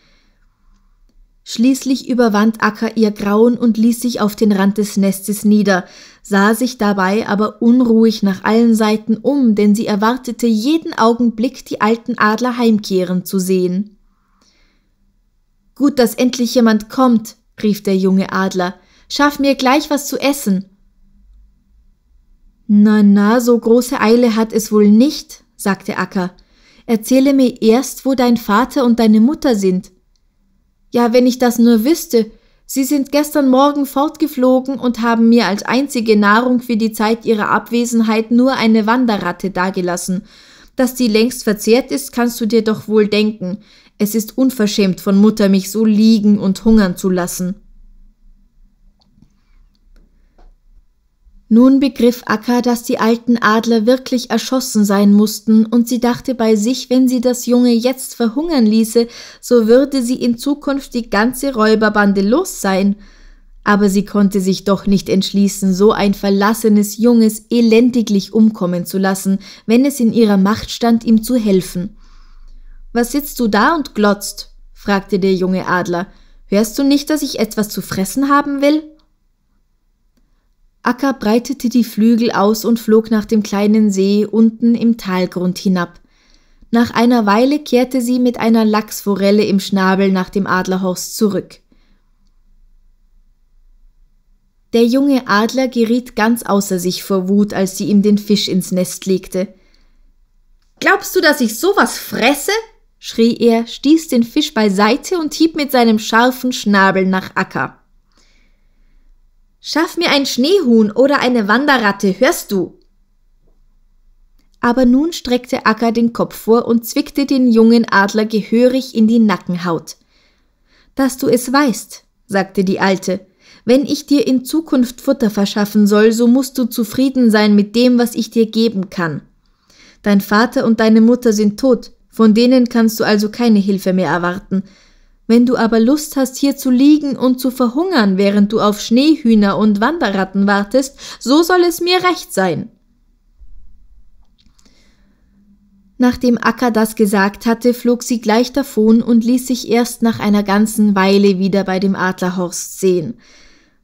Schließlich überwand Akka ihr Grauen und ließ sich auf den Rand des Nestes nieder, sah sich dabei aber unruhig nach allen Seiten um, denn sie erwartete jeden Augenblick, die alten Adler heimkehren zu sehen. Gut, dass endlich jemand kommt, rief der junge Adler, schaff mir gleich was zu essen. Na, na, so große Eile hat es wohl nicht, sagte Akka. Erzähle mir erst, wo dein Vater und deine Mutter sind. Ja, wenn ich das nur wüsste. Sie sind gestern Morgen fortgeflogen und haben mir als einzige Nahrung für die Zeit ihrer Abwesenheit nur eine Wanderratte dagelassen. Dass die längst verzehrt ist, kannst du dir doch wohl denken. Es ist unverschämt von Mutter, mich so liegen und hungern zu lassen. Nun begriff Akka, dass die alten Adler wirklich erschossen sein mussten, und sie dachte bei sich, wenn sie das Junge jetzt verhungern ließe, so würde sie in Zukunft die ganze Räuberbande los sein. Aber sie konnte sich doch nicht entschließen, so ein verlassenes Junges elendiglich umkommen zu lassen, wenn es in ihrer Macht stand, ihm zu helfen. Was sitzt du da und glotzt? fragte der junge Adler. Hörst du nicht, dass ich etwas zu fressen haben will? Akka breitete die Flügel aus und flog nach dem kleinen See unten im Talgrund hinab. Nach einer Weile kehrte sie mit einer Lachsforelle im Schnabel nach dem Adlerhorst zurück. Der junge Adler geriet ganz außer sich vor Wut, als sie ihm den Fisch ins Nest legte. Glaubst du, dass ich sowas fresse? schrie er, stieß den Fisch beiseite und hieb mit seinem scharfen Schnabel nach Acker. Schaff mir ein Schneehuhn oder eine Wanderratte, hörst du? Aber nun streckte Akka den Kopf vor und zwickte den jungen Adler gehörig in die Nackenhaut. Dass du es weißt, sagte die Alte, wenn ich dir in Zukunft Futter verschaffen soll, so musst du zufrieden sein mit dem, was ich dir geben kann. Dein Vater und deine Mutter sind tot, von denen kannst du also keine Hilfe mehr erwarten, wenn du aber Lust hast, hier zu liegen und zu verhungern, während du auf Schneehühner und Wanderratten wartest, so soll es mir recht sein. Nachdem Akka das gesagt hatte, flog sie gleich davon und ließ sich erst nach einer ganzen Weile wieder bei dem Adlerhorst sehen.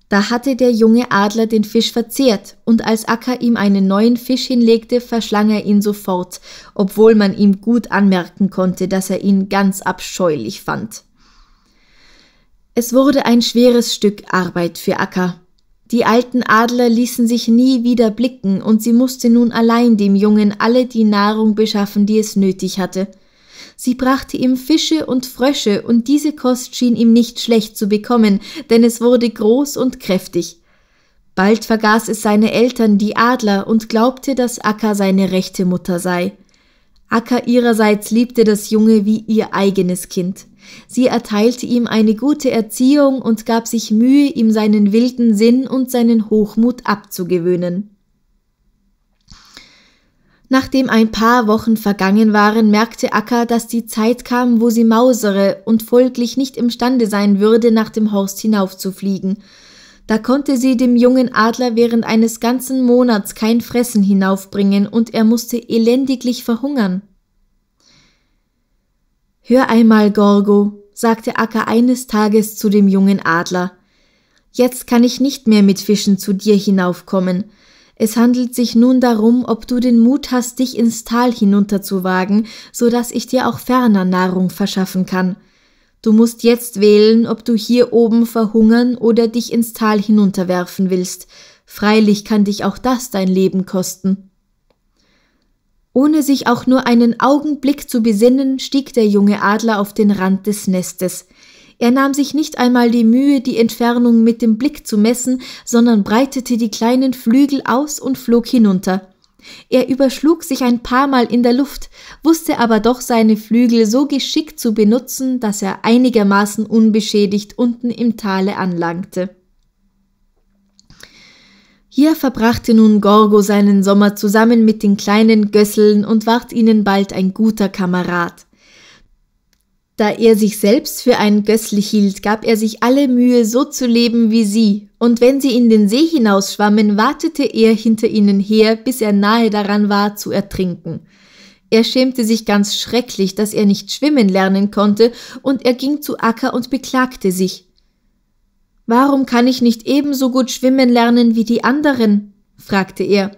Da hatte der junge Adler den Fisch verzehrt, und als Akka ihm einen neuen Fisch hinlegte, verschlang er ihn sofort, obwohl man ihm gut anmerken konnte, dass er ihn ganz abscheulich fand. Es wurde ein schweres Stück Arbeit für Akka. Die alten Adler ließen sich nie wieder blicken, und sie musste nun allein dem Jungen alle die Nahrung beschaffen, die es nötig hatte. Sie brachte ihm Fische und Frösche, und diese Kost schien ihm nicht schlecht zu bekommen, denn es wurde groß und kräftig. Bald vergaß es seine Eltern, die Adler, und glaubte, dass Akka seine rechte Mutter sei. Akka ihrerseits liebte das Junge wie ihr eigenes Kind. Sie erteilte ihm eine gute Erziehung und gab sich Mühe, ihm seinen wilden Sinn und seinen Hochmut abzugewöhnen. Nachdem ein paar Wochen vergangen waren, merkte Akka, dass die Zeit kam, wo sie mausere und folglich nicht imstande sein würde, nach dem Horst hinaufzufliegen. Da konnte sie dem jungen Adler während eines ganzen Monats kein Fressen hinaufbringen, und er musste elendiglich verhungern. Hör einmal, Gorgo, sagte Akka eines Tages zu dem jungen Adler, jetzt kann ich nicht mehr mit Fischen zu dir hinaufkommen. Es handelt sich nun darum, ob du den Mut hast, dich ins Tal hinunterzuwagen, so dass ich dir auch ferner Nahrung verschaffen kann. Du musst jetzt wählen, ob du hier oben verhungern oder dich ins Tal hinunterwerfen willst. Freilich kann dich auch das dein Leben kosten. Ohne sich auch nur einen Augenblick zu besinnen, stieg der junge Adler auf den Rand des Nestes. Er nahm sich nicht einmal die Mühe, die Entfernung mit dem Blick zu messen, sondern breitete die kleinen Flügel aus und flog hinunter. Er überschlug sich ein paar Mal in der Luft, wusste aber doch seine Flügel so geschickt zu benutzen, dass er einigermaßen unbeschädigt unten im Tale anlangte. Hier verbrachte nun Gorgo seinen Sommer zusammen mit den kleinen Gösseln und ward ihnen bald ein guter Kamerad. Da er sich selbst für einen Gössli hielt, gab er sich alle Mühe, so zu leben wie sie, und wenn sie in den See hinausschwammen, wartete er hinter ihnen her, bis er nahe daran war, zu ertrinken. Er schämte sich ganz schrecklich, dass er nicht schwimmen lernen konnte, und er ging zu Acker und beklagte sich, Warum kann ich nicht ebenso gut schwimmen lernen wie die anderen? fragte er.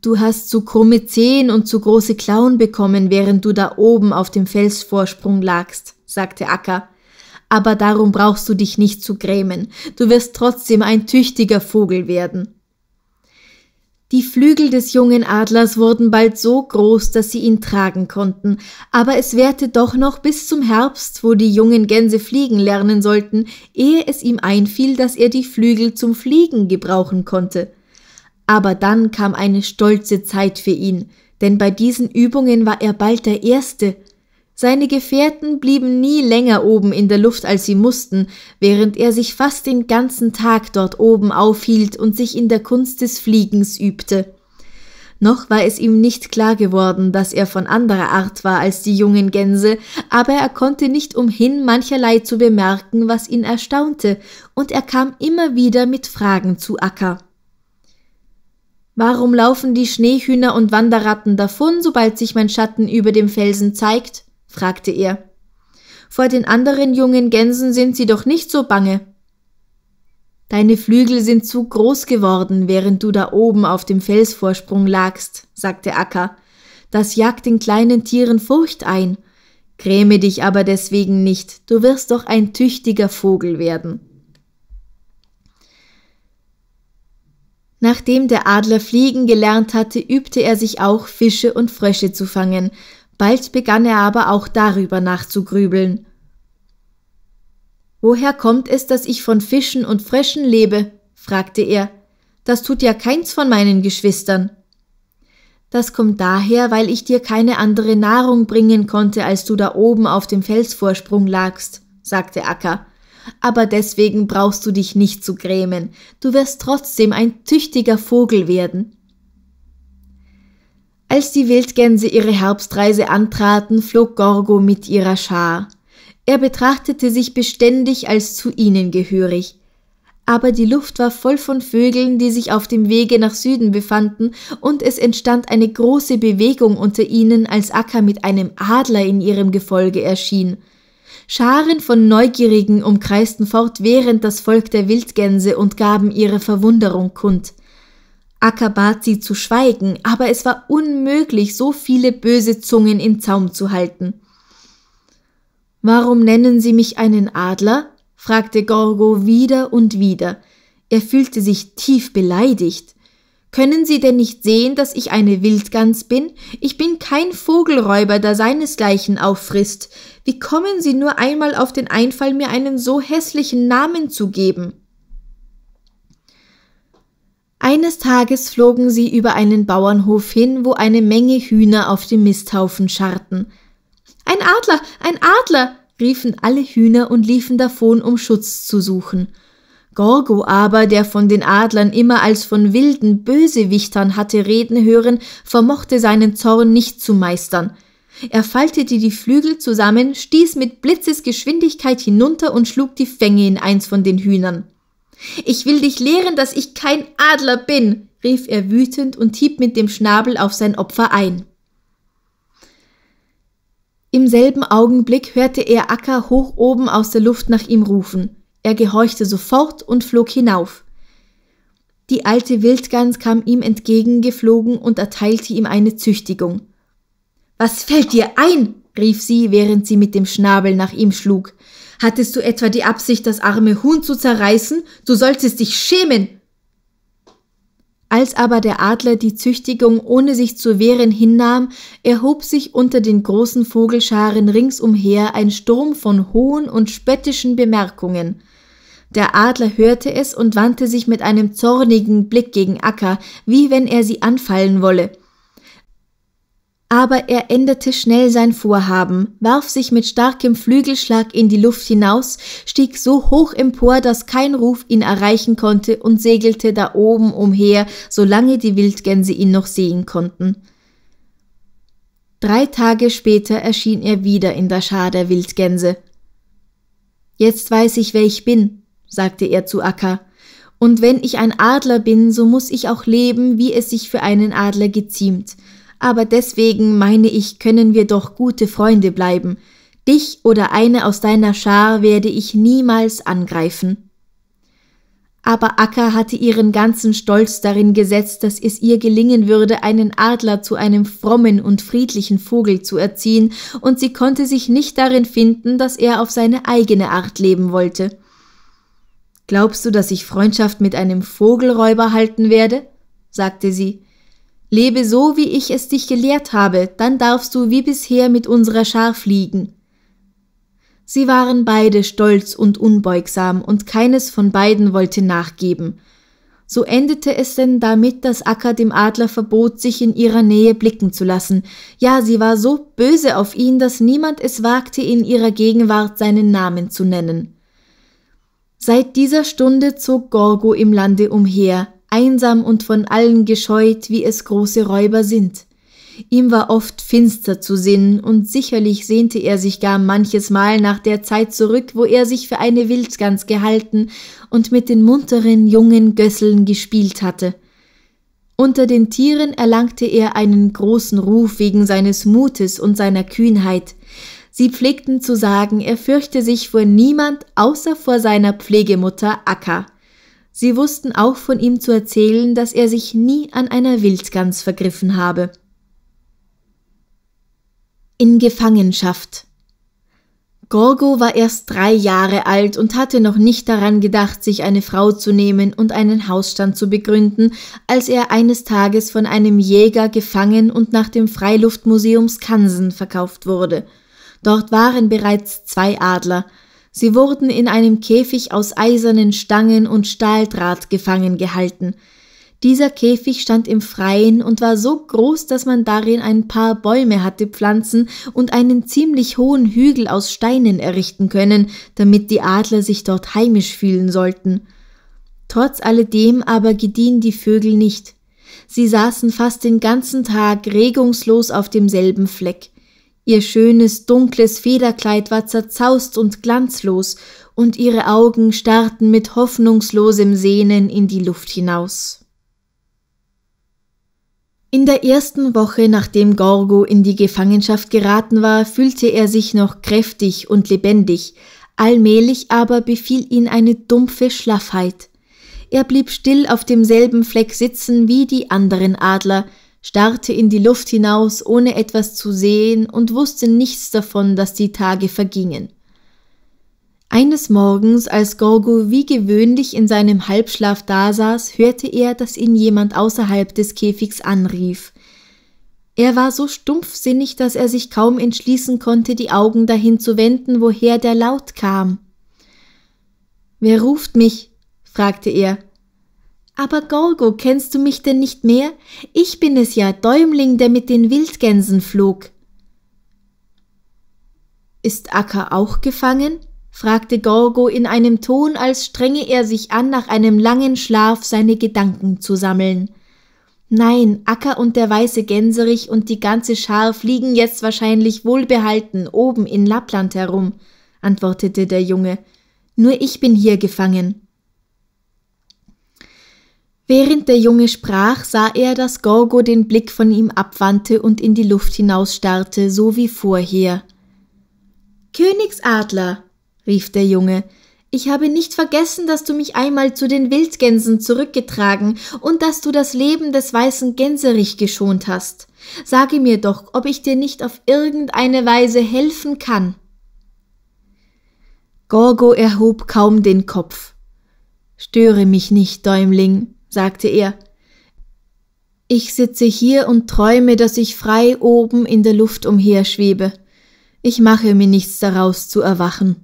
Du hast zu so krumme Zehen und zu so große Klauen bekommen, während du da oben auf dem Felsvorsprung lagst, sagte Acker. Aber darum brauchst du dich nicht zu grämen. Du wirst trotzdem ein tüchtiger Vogel werden. Die Flügel des jungen Adlers wurden bald so groß, dass sie ihn tragen konnten, aber es währte doch noch bis zum Herbst, wo die jungen Gänse fliegen lernen sollten, ehe es ihm einfiel, dass er die Flügel zum Fliegen gebrauchen konnte. Aber dann kam eine stolze Zeit für ihn, denn bei diesen Übungen war er bald der Erste, seine Gefährten blieben nie länger oben in der Luft, als sie mussten, während er sich fast den ganzen Tag dort oben aufhielt und sich in der Kunst des Fliegens übte. Noch war es ihm nicht klar geworden, dass er von anderer Art war als die jungen Gänse, aber er konnte nicht umhin, mancherlei zu bemerken, was ihn erstaunte, und er kam immer wieder mit Fragen zu Acker. Warum laufen die Schneehühner und Wanderratten davon, sobald sich mein Schatten über dem Felsen zeigt? fragte er. Vor den anderen jungen Gänsen sind sie doch nicht so bange. Deine Flügel sind zu groß geworden, während du da oben auf dem Felsvorsprung lagst, sagte Akka. Das jagt den kleinen Tieren Furcht ein. Gräme dich aber deswegen nicht, du wirst doch ein tüchtiger Vogel werden. Nachdem der Adler fliegen gelernt hatte, übte er sich auch, Fische und Frösche zu fangen, Bald begann er aber auch darüber nachzugrübeln. Woher kommt es, dass ich von Fischen und Fröschen lebe? fragte er. Das tut ja keins von meinen Geschwistern. Das kommt daher, weil ich dir keine andere Nahrung bringen konnte, als du da oben auf dem Felsvorsprung lagst, sagte Akka. Aber deswegen brauchst du dich nicht zu grämen. Du wirst trotzdem ein tüchtiger Vogel werden. Als die Wildgänse ihre Herbstreise antraten, flog Gorgo mit ihrer Schar. Er betrachtete sich beständig als zu ihnen gehörig. Aber die Luft war voll von Vögeln, die sich auf dem Wege nach Süden befanden, und es entstand eine große Bewegung unter ihnen, als Akka mit einem Adler in ihrem Gefolge erschien. Scharen von Neugierigen umkreisten fortwährend das Volk der Wildgänse und gaben ihre Verwunderung kund. Akka bat sie zu schweigen, aber es war unmöglich, so viele böse Zungen in Zaum zu halten. Warum nennen Sie mich einen Adler? fragte Gorgo wieder und wieder. Er fühlte sich tief beleidigt. Können Sie denn nicht sehen, dass ich eine Wildgans bin? Ich bin kein Vogelräuber, der seinesgleichen auffrisst. Wie kommen Sie nur einmal auf den Einfall, mir einen so hässlichen Namen zu geben? Eines Tages flogen sie über einen Bauernhof hin, wo eine Menge Hühner auf dem Misthaufen scharrten. Ein Adler, ein Adler, riefen alle Hühner und liefen davon, um Schutz zu suchen. Gorgo aber, der von den Adlern immer als von wilden Bösewichtern hatte reden hören, vermochte seinen Zorn nicht zu meistern. Er faltete die Flügel zusammen, stieß mit Blitzesgeschwindigkeit hinunter und schlug die Fänge in eins von den Hühnern. Ich will dich lehren, dass ich kein Adler bin, rief er wütend und hieb mit dem Schnabel auf sein Opfer ein. Im selben Augenblick hörte er Akka hoch oben aus der Luft nach ihm rufen. Er gehorchte sofort und flog hinauf. Die alte Wildgans kam ihm entgegengeflogen und erteilte ihm eine Züchtigung. Was fällt dir ein? rief sie, während sie mit dem Schnabel nach ihm schlug. Hattest du etwa die Absicht, das arme Huhn zu zerreißen? Du solltest dich schämen! Als aber der Adler die Züchtigung ohne sich zu wehren hinnahm, erhob sich unter den großen Vogelscharen ringsumher ein Sturm von hohen und spöttischen Bemerkungen. Der Adler hörte es und wandte sich mit einem zornigen Blick gegen Acker, wie wenn er sie anfallen wolle aber er änderte schnell sein Vorhaben, warf sich mit starkem Flügelschlag in die Luft hinaus, stieg so hoch empor, dass kein Ruf ihn erreichen konnte und segelte da oben umher, solange die Wildgänse ihn noch sehen konnten. Drei Tage später erschien er wieder in der Schar der Wildgänse. Jetzt weiß ich, wer ich bin, sagte er zu Akka. Und wenn ich ein Adler bin, so muss ich auch leben, wie es sich für einen Adler geziemt aber deswegen meine ich, können wir doch gute Freunde bleiben. Dich oder eine aus deiner Schar werde ich niemals angreifen. Aber Akka hatte ihren ganzen Stolz darin gesetzt, dass es ihr gelingen würde, einen Adler zu einem frommen und friedlichen Vogel zu erziehen, und sie konnte sich nicht darin finden, dass er auf seine eigene Art leben wollte. Glaubst du, dass ich Freundschaft mit einem Vogelräuber halten werde? sagte sie. Lebe so, wie ich es dich gelehrt habe, dann darfst du wie bisher mit unserer Schar fliegen. Sie waren beide stolz und unbeugsam, und keines von beiden wollte nachgeben. So endete es denn damit, dass Akka dem Adler verbot, sich in ihrer Nähe blicken zu lassen. Ja, sie war so böse auf ihn, dass niemand es wagte, in ihrer Gegenwart seinen Namen zu nennen. Seit dieser Stunde zog Gorgo im Lande umher, einsam und von allen gescheut, wie es große Räuber sind. Ihm war oft finster zu sinnen, und sicherlich sehnte er sich gar manches Mal nach der Zeit zurück, wo er sich für eine Wildgans gehalten und mit den munteren jungen Gösseln gespielt hatte. Unter den Tieren erlangte er einen großen Ruf wegen seines Mutes und seiner Kühnheit. Sie pflegten zu sagen, er fürchte sich vor niemand außer vor seiner Pflegemutter Akka. Sie wussten auch von ihm zu erzählen, dass er sich nie an einer Wildgans vergriffen habe. In Gefangenschaft Gorgo war erst drei Jahre alt und hatte noch nicht daran gedacht, sich eine Frau zu nehmen und einen Hausstand zu begründen, als er eines Tages von einem Jäger gefangen und nach dem Freiluftmuseum Skansen verkauft wurde. Dort waren bereits zwei Adler – Sie wurden in einem Käfig aus eisernen Stangen und Stahldraht gefangen gehalten. Dieser Käfig stand im Freien und war so groß, dass man darin ein paar Bäume hatte pflanzen und einen ziemlich hohen Hügel aus Steinen errichten können, damit die Adler sich dort heimisch fühlen sollten. Trotz alledem aber gediehen die Vögel nicht. Sie saßen fast den ganzen Tag regungslos auf demselben Fleck. Ihr schönes, dunkles Federkleid war zerzaust und glanzlos, und ihre Augen starrten mit hoffnungslosem Sehnen in die Luft hinaus. In der ersten Woche, nachdem Gorgo in die Gefangenschaft geraten war, fühlte er sich noch kräftig und lebendig, allmählich aber befiel ihn eine dumpfe Schlaffheit. Er blieb still auf demselben Fleck sitzen wie die anderen Adler – starrte in die Luft hinaus, ohne etwas zu sehen und wusste nichts davon, dass die Tage vergingen. Eines Morgens, als Gorgo wie gewöhnlich in seinem Halbschlaf dasaß, hörte er, dass ihn jemand außerhalb des Käfigs anrief. Er war so stumpfsinnig, dass er sich kaum entschließen konnte, die Augen dahin zu wenden, woher der Laut kam. Wer ruft mich? fragte er. Aber Gorgo, kennst du mich denn nicht mehr? Ich bin es ja, Däumling, der mit den Wildgänsen flog. Ist Akka auch gefangen? fragte Gorgo in einem Ton, als strenge er sich an, nach einem langen Schlaf seine Gedanken zu sammeln. Nein, Akka und der weiße Gänserich und die ganze Schar fliegen jetzt wahrscheinlich wohlbehalten oben in Lappland herum, antwortete der Junge. Nur ich bin hier gefangen. Während der Junge sprach, sah er, dass Gorgo den Blick von ihm abwandte und in die Luft hinausstarrte, so wie vorher. Königsadler, rief der Junge, ich habe nicht vergessen, dass du mich einmal zu den Wildgänsen zurückgetragen und dass du das Leben des weißen Gänserich geschont hast. Sage mir doch, ob ich dir nicht auf irgendeine Weise helfen kann. Gorgo erhob kaum den Kopf. Störe mich nicht, Däumling, sagte er. Ich sitze hier und träume, dass ich frei oben in der Luft umherschwebe. Ich mache mir nichts daraus zu erwachen.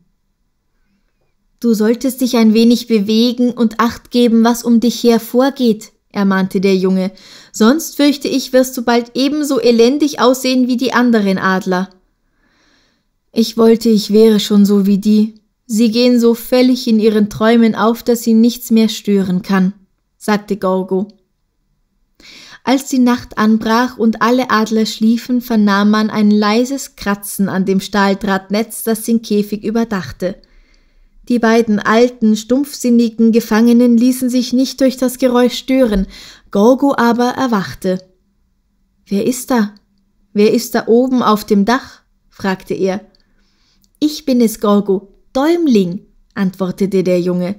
Du solltest dich ein wenig bewegen und acht geben, was um dich her vorgeht, ermahnte der Junge, sonst fürchte ich, wirst du bald ebenso elendig aussehen wie die anderen Adler. Ich wollte, ich wäre schon so wie die. Sie gehen so völlig in ihren Träumen auf, dass sie nichts mehr stören kann sagte Gorgo. Als die Nacht anbrach und alle Adler schliefen, vernahm man ein leises Kratzen an dem Stahldrahtnetz, das den Käfig überdachte. Die beiden alten, stumpfsinnigen Gefangenen ließen sich nicht durch das Geräusch stören, Gorgo aber erwachte. Wer ist da? Wer ist da oben auf dem Dach? fragte er. Ich bin es, Gorgo, Däumling, antwortete der Junge.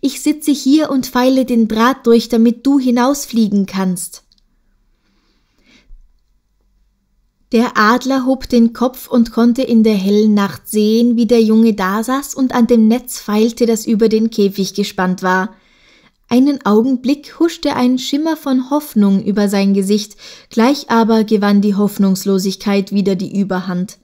Ich sitze hier und feile den Draht durch, damit du hinausfliegen kannst. Der Adler hob den Kopf und konnte in der hellen Nacht sehen, wie der Junge dasaß und an dem Netz feilte, das über den Käfig gespannt war. Einen Augenblick huschte ein Schimmer von Hoffnung über sein Gesicht, gleich aber gewann die Hoffnungslosigkeit wieder die Überhand.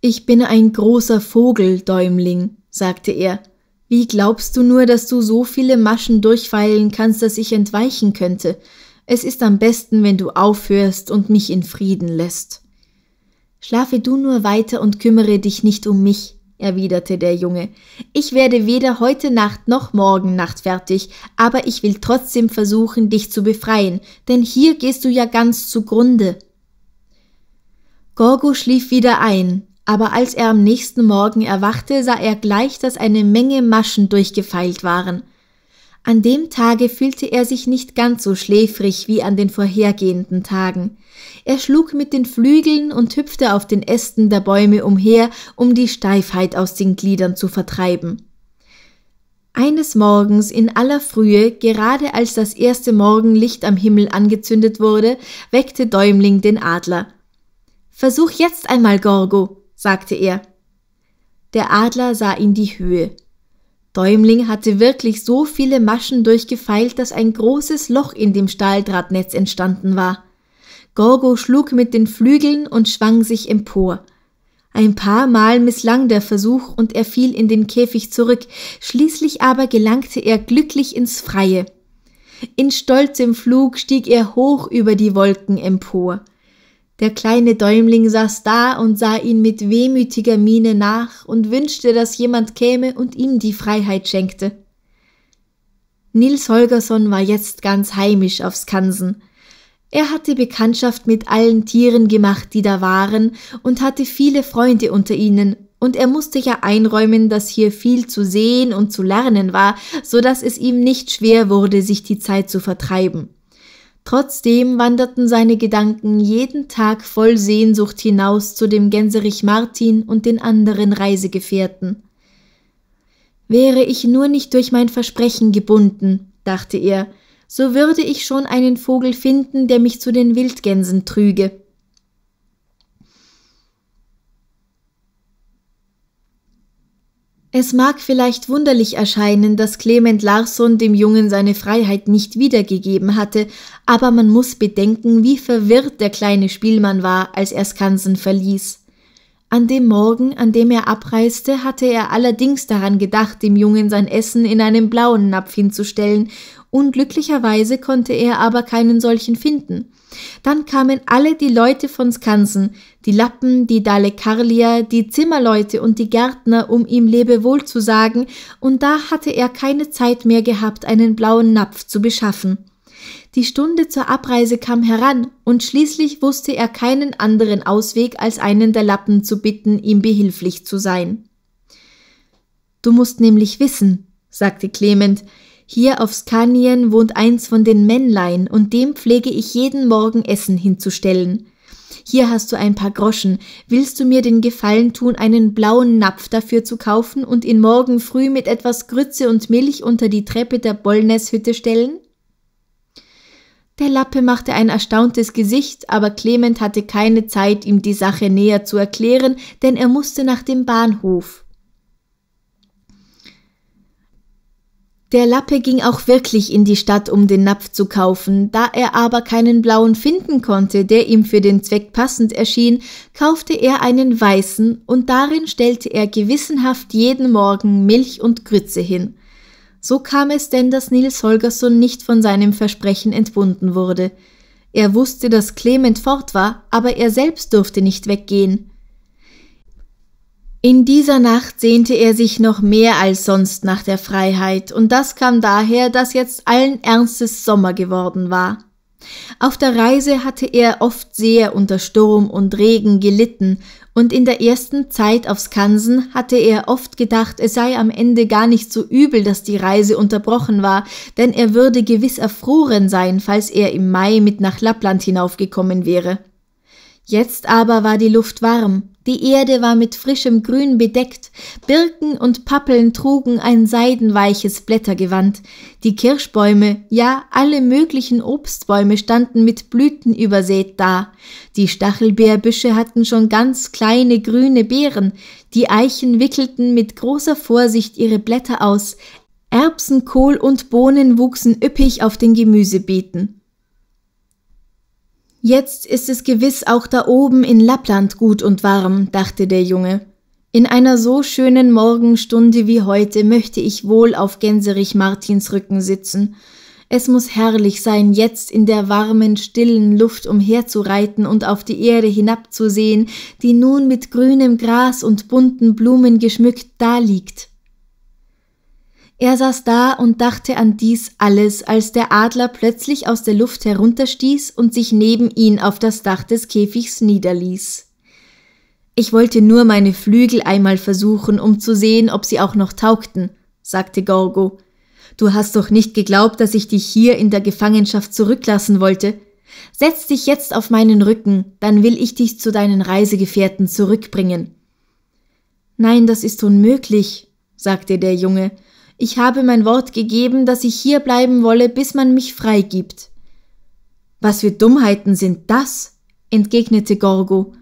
Ich bin ein großer Vogel, Däumling, sagte er wie glaubst du nur, dass du so viele Maschen durchfeilen kannst, dass ich entweichen könnte? Es ist am besten, wenn du aufhörst und mich in Frieden lässt. Schlafe du nur weiter und kümmere dich nicht um mich, erwiderte der Junge. Ich werde weder heute Nacht noch morgen Nacht fertig, aber ich will trotzdem versuchen, dich zu befreien, denn hier gehst du ja ganz zugrunde. Gorgo schlief wieder ein, aber als er am nächsten Morgen erwachte, sah er gleich, dass eine Menge Maschen durchgefeilt waren. An dem Tage fühlte er sich nicht ganz so schläfrig wie an den vorhergehenden Tagen. Er schlug mit den Flügeln und hüpfte auf den Ästen der Bäume umher, um die Steifheit aus den Gliedern zu vertreiben. Eines Morgens in aller Frühe, gerade als das erste Morgenlicht am Himmel angezündet wurde, weckte Däumling den Adler. Versuch jetzt einmal, Gorgo, sagte er. Der Adler sah in die Höhe. Däumling hatte wirklich so viele Maschen durchgefeilt, dass ein großes Loch in dem Stahldrahtnetz entstanden war. Gorgo schlug mit den Flügeln und schwang sich empor. Ein paar Mal misslang der Versuch und er fiel in den Käfig zurück, schließlich aber gelangte er glücklich ins Freie. In stolzem Flug stieg er hoch über die Wolken empor. Der kleine Däumling saß da und sah ihn mit wehmütiger Miene nach und wünschte, dass jemand käme und ihm die Freiheit schenkte. Nils Holgersson war jetzt ganz heimisch auf Skansen. Er hatte Bekanntschaft mit allen Tieren gemacht, die da waren, und hatte viele Freunde unter ihnen, und er musste ja einräumen, dass hier viel zu sehen und zu lernen war, so dass es ihm nicht schwer wurde, sich die Zeit zu vertreiben. Trotzdem wanderten seine Gedanken jeden Tag voll Sehnsucht hinaus zu dem Gänserich Martin und den anderen Reisegefährten. Wäre ich nur nicht durch mein Versprechen gebunden, dachte er, so würde ich schon einen Vogel finden, der mich zu den Wildgänsen trüge. Es mag vielleicht wunderlich erscheinen, dass Clement Larsson dem Jungen seine Freiheit nicht wiedergegeben hatte, aber man muss bedenken, wie verwirrt der kleine Spielmann war, als er Skansen verließ. An dem Morgen, an dem er abreiste, hatte er allerdings daran gedacht, dem Jungen sein Essen in einem blauen Napf hinzustellen Unglücklicherweise konnte er aber keinen solchen finden. Dann kamen alle die Leute von Skansen, die Lappen, die Dalekarlier, die Zimmerleute und die Gärtner, um ihm Lebewohl zu sagen, und da hatte er keine Zeit mehr gehabt, einen blauen Napf zu beschaffen. Die Stunde zur Abreise kam heran, und schließlich wusste er keinen anderen Ausweg, als einen der Lappen zu bitten, ihm behilflich zu sein. Du musst nämlich wissen, sagte Clement, hier auf Skanien wohnt eins von den Männlein und dem pflege ich jeden Morgen Essen hinzustellen. Hier hast du ein paar Groschen. Willst du mir den Gefallen tun, einen blauen Napf dafür zu kaufen und ihn morgen früh mit etwas Grütze und Milch unter die Treppe der Bollneshütte stellen? Der Lappe machte ein erstauntes Gesicht, aber Clement hatte keine Zeit, ihm die Sache näher zu erklären, denn er musste nach dem Bahnhof. Der Lappe ging auch wirklich in die Stadt, um den Napf zu kaufen, da er aber keinen blauen finden konnte, der ihm für den Zweck passend erschien, kaufte er einen weißen, und darin stellte er gewissenhaft jeden Morgen Milch und Grütze hin. So kam es denn, dass Nils Holgersson nicht von seinem Versprechen entbunden wurde. Er wusste, dass Clement fort war, aber er selbst durfte nicht weggehen. In dieser Nacht sehnte er sich noch mehr als sonst nach der Freiheit, und das kam daher, dass jetzt allen Ernstes Sommer geworden war. Auf der Reise hatte er oft sehr unter Sturm und Regen gelitten, und in der ersten Zeit auf Skansen hatte er oft gedacht, es sei am Ende gar nicht so übel, dass die Reise unterbrochen war, denn er würde gewiss erfroren sein, falls er im Mai mit nach Lappland hinaufgekommen wäre. Jetzt aber war die Luft warm die Erde war mit frischem Grün bedeckt, Birken und Pappeln trugen ein seidenweiches Blättergewand, die Kirschbäume, ja alle möglichen Obstbäume standen mit Blüten übersät da, die Stachelbeerbüsche hatten schon ganz kleine grüne Beeren, die Eichen wickelten mit großer Vorsicht ihre Blätter aus, Erbsen, Kohl und Bohnen wuchsen üppig auf den Gemüsebeeten. Jetzt ist es gewiss auch da oben in Lappland gut und warm, dachte der Junge. In einer so schönen Morgenstunde wie heute möchte ich wohl auf Gänserich Martins Rücken sitzen. Es muss herrlich sein, jetzt in der warmen, stillen Luft umherzureiten und auf die Erde hinabzusehen, die nun mit grünem Gras und bunten Blumen geschmückt daliegt. Er saß da und dachte an dies alles, als der Adler plötzlich aus der Luft herunterstieß und sich neben ihn auf das Dach des Käfigs niederließ. Ich wollte nur meine Flügel einmal versuchen, um zu sehen, ob sie auch noch taugten, sagte Gorgo. Du hast doch nicht geglaubt, dass ich dich hier in der Gefangenschaft zurücklassen wollte. Setz dich jetzt auf meinen Rücken, dann will ich dich zu deinen Reisegefährten zurückbringen. Nein, das ist unmöglich, sagte der Junge, ich habe mein Wort gegeben, dass ich hier bleiben wolle, bis man mich freigibt. Was für Dummheiten sind das? entgegnete Gorgo.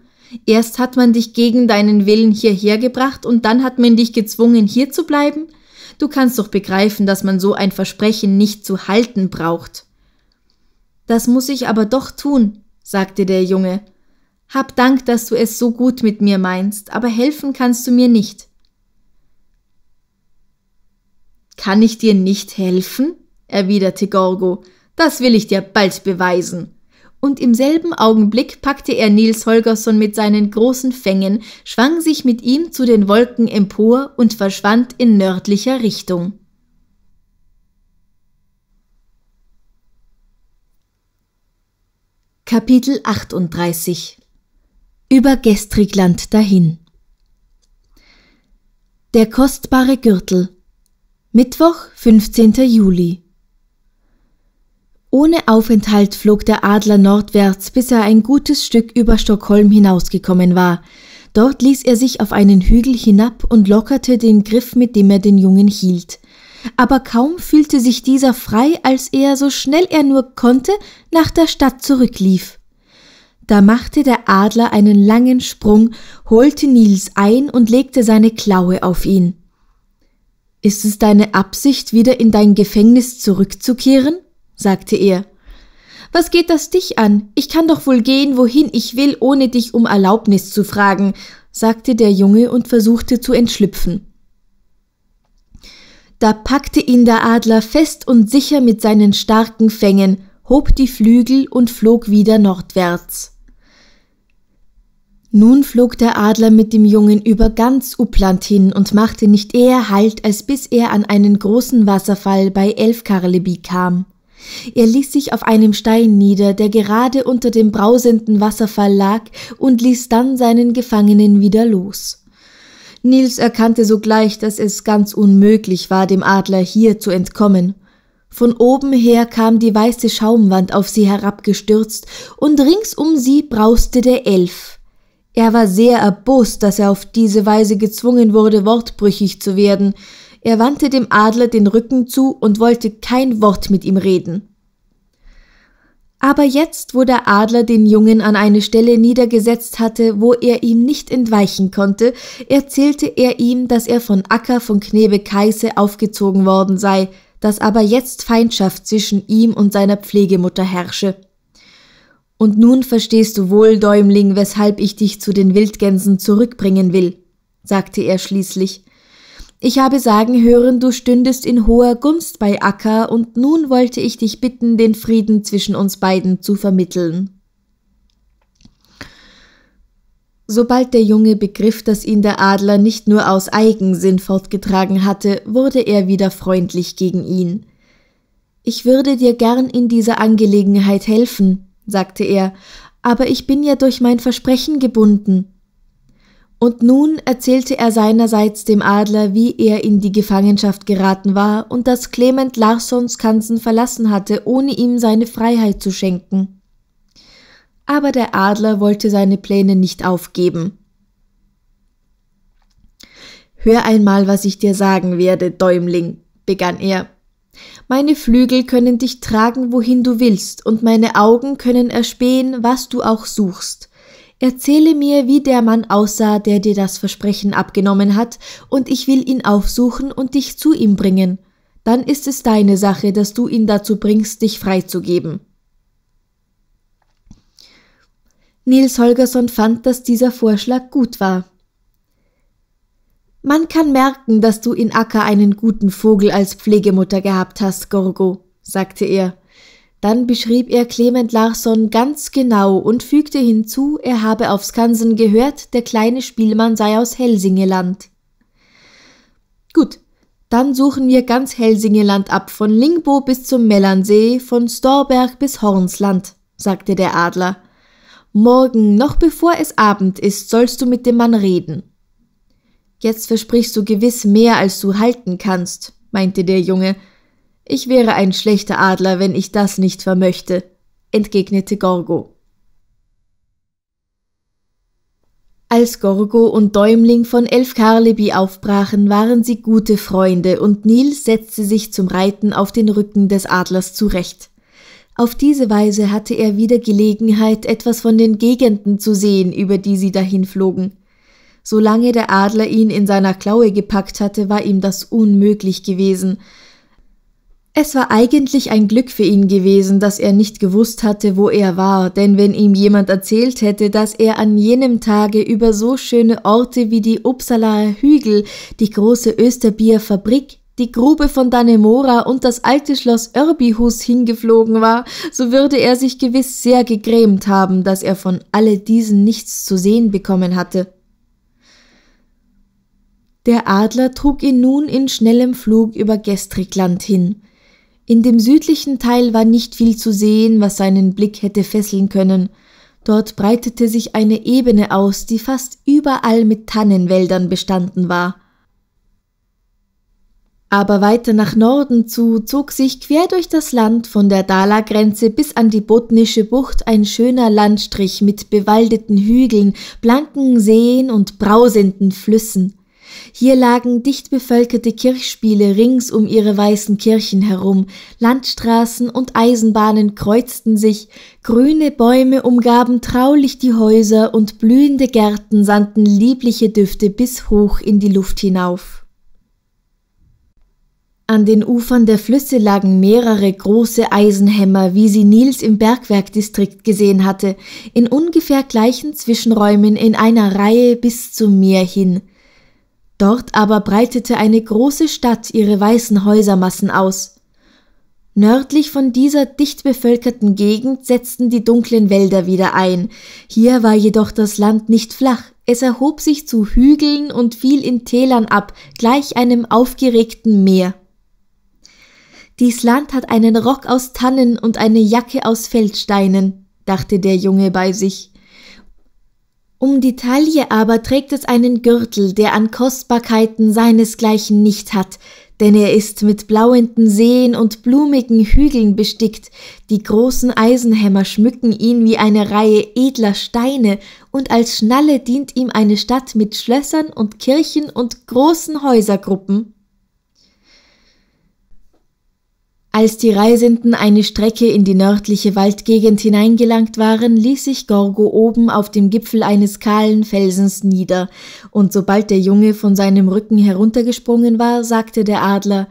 Erst hat man dich gegen deinen Willen hierher gebracht und dann hat man dich gezwungen, hier zu bleiben? Du kannst doch begreifen, dass man so ein Versprechen nicht zu halten braucht. Das muss ich aber doch tun, sagte der Junge. Hab Dank, dass du es so gut mit mir meinst, aber helfen kannst du mir nicht. Kann ich dir nicht helfen? erwiderte Gorgo. Das will ich dir bald beweisen. Und im selben Augenblick packte er Nils Holgersson mit seinen großen Fängen, schwang sich mit ihm zu den Wolken empor und verschwand in nördlicher Richtung. Kapitel 38 Über Gestrigland dahin Der kostbare Gürtel Mittwoch, 15. Juli. Ohne Aufenthalt flog der Adler nordwärts, bis er ein gutes Stück über Stockholm hinausgekommen war. Dort ließ er sich auf einen Hügel hinab und lockerte den Griff, mit dem er den Jungen hielt. Aber kaum fühlte sich dieser frei, als er, so schnell er nur konnte, nach der Stadt zurücklief. Da machte der Adler einen langen Sprung, holte Nils ein und legte seine Klaue auf ihn. Ist es deine Absicht, wieder in dein Gefängnis zurückzukehren? sagte er. Was geht das dich an? Ich kann doch wohl gehen, wohin ich will, ohne dich um Erlaubnis zu fragen, sagte der Junge und versuchte zu entschlüpfen. Da packte ihn der Adler fest und sicher mit seinen starken Fängen, hob die Flügel und flog wieder nordwärts. Nun flog der Adler mit dem Jungen über ganz Upland hin und machte nicht eher Halt, als bis er an einen großen Wasserfall bei Elfkarleby kam. Er ließ sich auf einem Stein nieder, der gerade unter dem brausenden Wasserfall lag, und ließ dann seinen Gefangenen wieder los. Nils erkannte sogleich, dass es ganz unmöglich war, dem Adler hier zu entkommen. Von oben her kam die weiße Schaumwand auf sie herabgestürzt, und rings um sie brauste der Elf. Er war sehr erbost, dass er auf diese Weise gezwungen wurde, wortbrüchig zu werden. Er wandte dem Adler den Rücken zu und wollte kein Wort mit ihm reden. Aber jetzt, wo der Adler den Jungen an eine Stelle niedergesetzt hatte, wo er ihm nicht entweichen konnte, erzählte er ihm, dass er von Acker von Knebekaiße aufgezogen worden sei, dass aber jetzt Feindschaft zwischen ihm und seiner Pflegemutter herrsche. Und nun verstehst du wohl, Däumling, weshalb ich dich zu den Wildgänsen zurückbringen will, sagte er schließlich. Ich habe sagen hören, du stündest in hoher Gunst bei Akka, und nun wollte ich dich bitten, den Frieden zwischen uns beiden zu vermitteln. Sobald der Junge begriff, dass ihn der Adler nicht nur aus Eigensinn fortgetragen hatte, wurde er wieder freundlich gegen ihn. Ich würde dir gern in dieser Angelegenheit helfen, sagte er, aber ich bin ja durch mein Versprechen gebunden. Und nun erzählte er seinerseits dem Adler, wie er in die Gefangenschaft geraten war und dass Clement Larsons Kanzen verlassen hatte, ohne ihm seine Freiheit zu schenken. Aber der Adler wollte seine Pläne nicht aufgeben. Hör einmal, was ich dir sagen werde, Däumling, begann er. Meine Flügel können dich tragen, wohin du willst, und meine Augen können erspähen, was du auch suchst. Erzähle mir, wie der Mann aussah, der dir das Versprechen abgenommen hat, und ich will ihn aufsuchen und dich zu ihm bringen. Dann ist es deine Sache, dass du ihn dazu bringst, dich freizugeben. Nils Holgersson fand, dass dieser Vorschlag gut war. Man kann merken, dass du in Akka einen guten Vogel als Pflegemutter gehabt hast, Gorgo, sagte er. Dann beschrieb er Clement Larsson ganz genau und fügte hinzu, er habe auf Skansen gehört, der kleine Spielmann sei aus Helsingeland. Gut, dann suchen wir ganz Helsingeland ab, von Lingbo bis zum Mellansee, von Storberg bis Hornsland, sagte der Adler. Morgen, noch bevor es Abend ist, sollst du mit dem Mann reden. Jetzt versprichst du gewiss mehr, als du halten kannst, meinte der Junge. Ich wäre ein schlechter Adler, wenn ich das nicht vermöchte, entgegnete Gorgo. Als Gorgo und Däumling von Elfkarlebi aufbrachen, waren sie gute Freunde und Nils setzte sich zum Reiten auf den Rücken des Adlers zurecht. Auf diese Weise hatte er wieder Gelegenheit, etwas von den Gegenden zu sehen, über die sie dahinflogen. Solange der Adler ihn in seiner Klaue gepackt hatte, war ihm das unmöglich gewesen. Es war eigentlich ein Glück für ihn gewesen, dass er nicht gewusst hatte, wo er war, denn wenn ihm jemand erzählt hätte, dass er an jenem Tage über so schöne Orte wie die Uppsalaer Hügel, die große Österbier Fabrik, die Grube von Danemora und das alte Schloss Örbihus hingeflogen war, so würde er sich gewiss sehr gegrämt haben, dass er von alle diesen nichts zu sehen bekommen hatte. Der Adler trug ihn nun in schnellem Flug über Gestrickland hin. In dem südlichen Teil war nicht viel zu sehen, was seinen Blick hätte fesseln können. Dort breitete sich eine Ebene aus, die fast überall mit Tannenwäldern bestanden war. Aber weiter nach Norden zu zog sich quer durch das Land von der Dala-Grenze bis an die Botnische Bucht ein schöner Landstrich mit bewaldeten Hügeln, blanken Seen und brausenden Flüssen. Hier lagen dicht bevölkerte Kirchspiele rings um ihre weißen Kirchen herum, Landstraßen und Eisenbahnen kreuzten sich, grüne Bäume umgaben traulich die Häuser und blühende Gärten sandten liebliche Düfte bis hoch in die Luft hinauf. An den Ufern der Flüsse lagen mehrere große Eisenhämmer, wie sie Nils im Bergwerkdistrikt gesehen hatte, in ungefähr gleichen Zwischenräumen in einer Reihe bis zum Meer hin. Dort aber breitete eine große Stadt ihre weißen Häusermassen aus. Nördlich von dieser dicht bevölkerten Gegend setzten die dunklen Wälder wieder ein. Hier war jedoch das Land nicht flach, es erhob sich zu Hügeln und fiel in Tälern ab, gleich einem aufgeregten Meer. Dies Land hat einen Rock aus Tannen und eine Jacke aus Feldsteinen, dachte der Junge bei sich. Um die Taille aber trägt es einen Gürtel, der an Kostbarkeiten seinesgleichen nicht hat, denn er ist mit blauenden Seen und blumigen Hügeln bestickt, die großen Eisenhämmer schmücken ihn wie eine Reihe edler Steine, und als Schnalle dient ihm eine Stadt mit Schlössern und Kirchen und großen Häusergruppen. Als die Reisenden eine Strecke in die nördliche Waldgegend hineingelangt waren, ließ sich Gorgo oben auf dem Gipfel eines kahlen Felsens nieder, und sobald der Junge von seinem Rücken heruntergesprungen war, sagte der Adler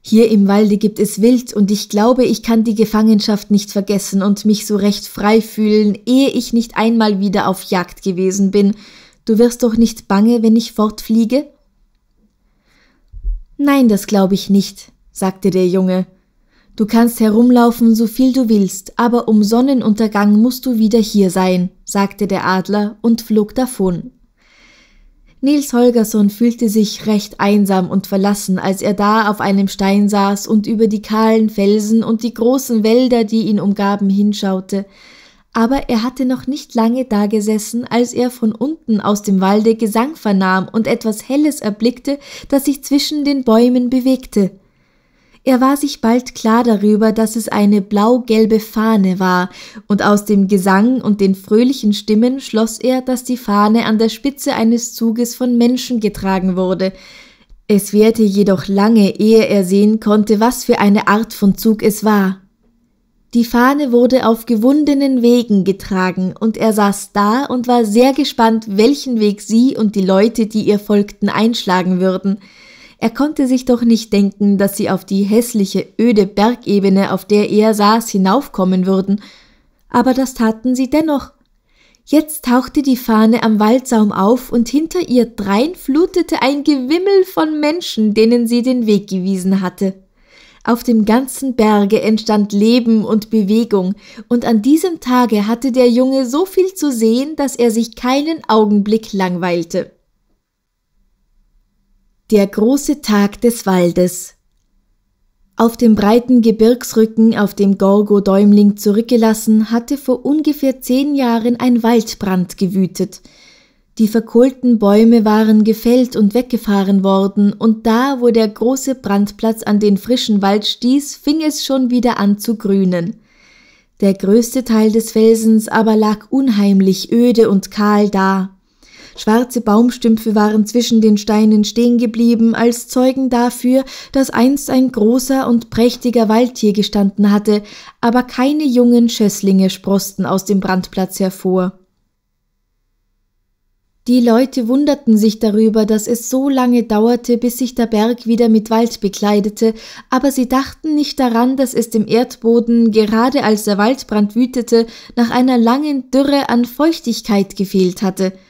Hier im Walde gibt es Wild, und ich glaube, ich kann die Gefangenschaft nicht vergessen und mich so recht frei fühlen, ehe ich nicht einmal wieder auf Jagd gewesen bin. Du wirst doch nicht bange, wenn ich fortfliege? Nein, das glaube ich nicht, sagte der Junge. Du kannst herumlaufen, so viel du willst, aber um Sonnenuntergang musst du wieder hier sein, sagte der Adler und flog davon. Nils Holgersson fühlte sich recht einsam und verlassen, als er da auf einem Stein saß und über die kahlen Felsen und die großen Wälder, die ihn umgaben, hinschaute. Aber er hatte noch nicht lange da gesessen, als er von unten aus dem Walde Gesang vernahm und etwas Helles erblickte, das sich zwischen den Bäumen bewegte. Er war sich bald klar darüber, dass es eine blau-gelbe Fahne war, und aus dem Gesang und den fröhlichen Stimmen schloss er, dass die Fahne an der Spitze eines Zuges von Menschen getragen wurde. Es währte jedoch lange, ehe er sehen konnte, was für eine Art von Zug es war. Die Fahne wurde auf gewundenen Wegen getragen, und er saß da und war sehr gespannt, welchen Weg sie und die Leute, die ihr folgten, einschlagen würden – er konnte sich doch nicht denken, dass sie auf die hässliche, öde Bergebene, auf der er saß, hinaufkommen würden, aber das taten sie dennoch. Jetzt tauchte die Fahne am Waldsaum auf, und hinter ihr drein flutete ein Gewimmel von Menschen, denen sie den Weg gewiesen hatte. Auf dem ganzen Berge entstand Leben und Bewegung, und an diesem Tage hatte der Junge so viel zu sehen, dass er sich keinen Augenblick langweilte. Der große Tag des Waldes. Auf dem breiten Gebirgsrücken, auf dem Gorgo Däumling zurückgelassen, hatte vor ungefähr zehn Jahren ein Waldbrand gewütet. Die verkohlten Bäume waren gefällt und weggefahren worden, und da, wo der große Brandplatz an den frischen Wald stieß, fing es schon wieder an zu grünen. Der größte Teil des Felsens aber lag unheimlich öde und kahl da, Schwarze Baumstümpfe waren zwischen den Steinen stehen geblieben, als Zeugen dafür, dass einst ein großer und prächtiger Wald hier gestanden hatte, aber keine jungen Schösslinge sprosten aus dem Brandplatz hervor. Die Leute wunderten sich darüber, dass es so lange dauerte, bis sich der Berg wieder mit Wald bekleidete, aber sie dachten nicht daran, dass es dem Erdboden, gerade als der Waldbrand wütete, nach einer langen Dürre an Feuchtigkeit gefehlt hatte –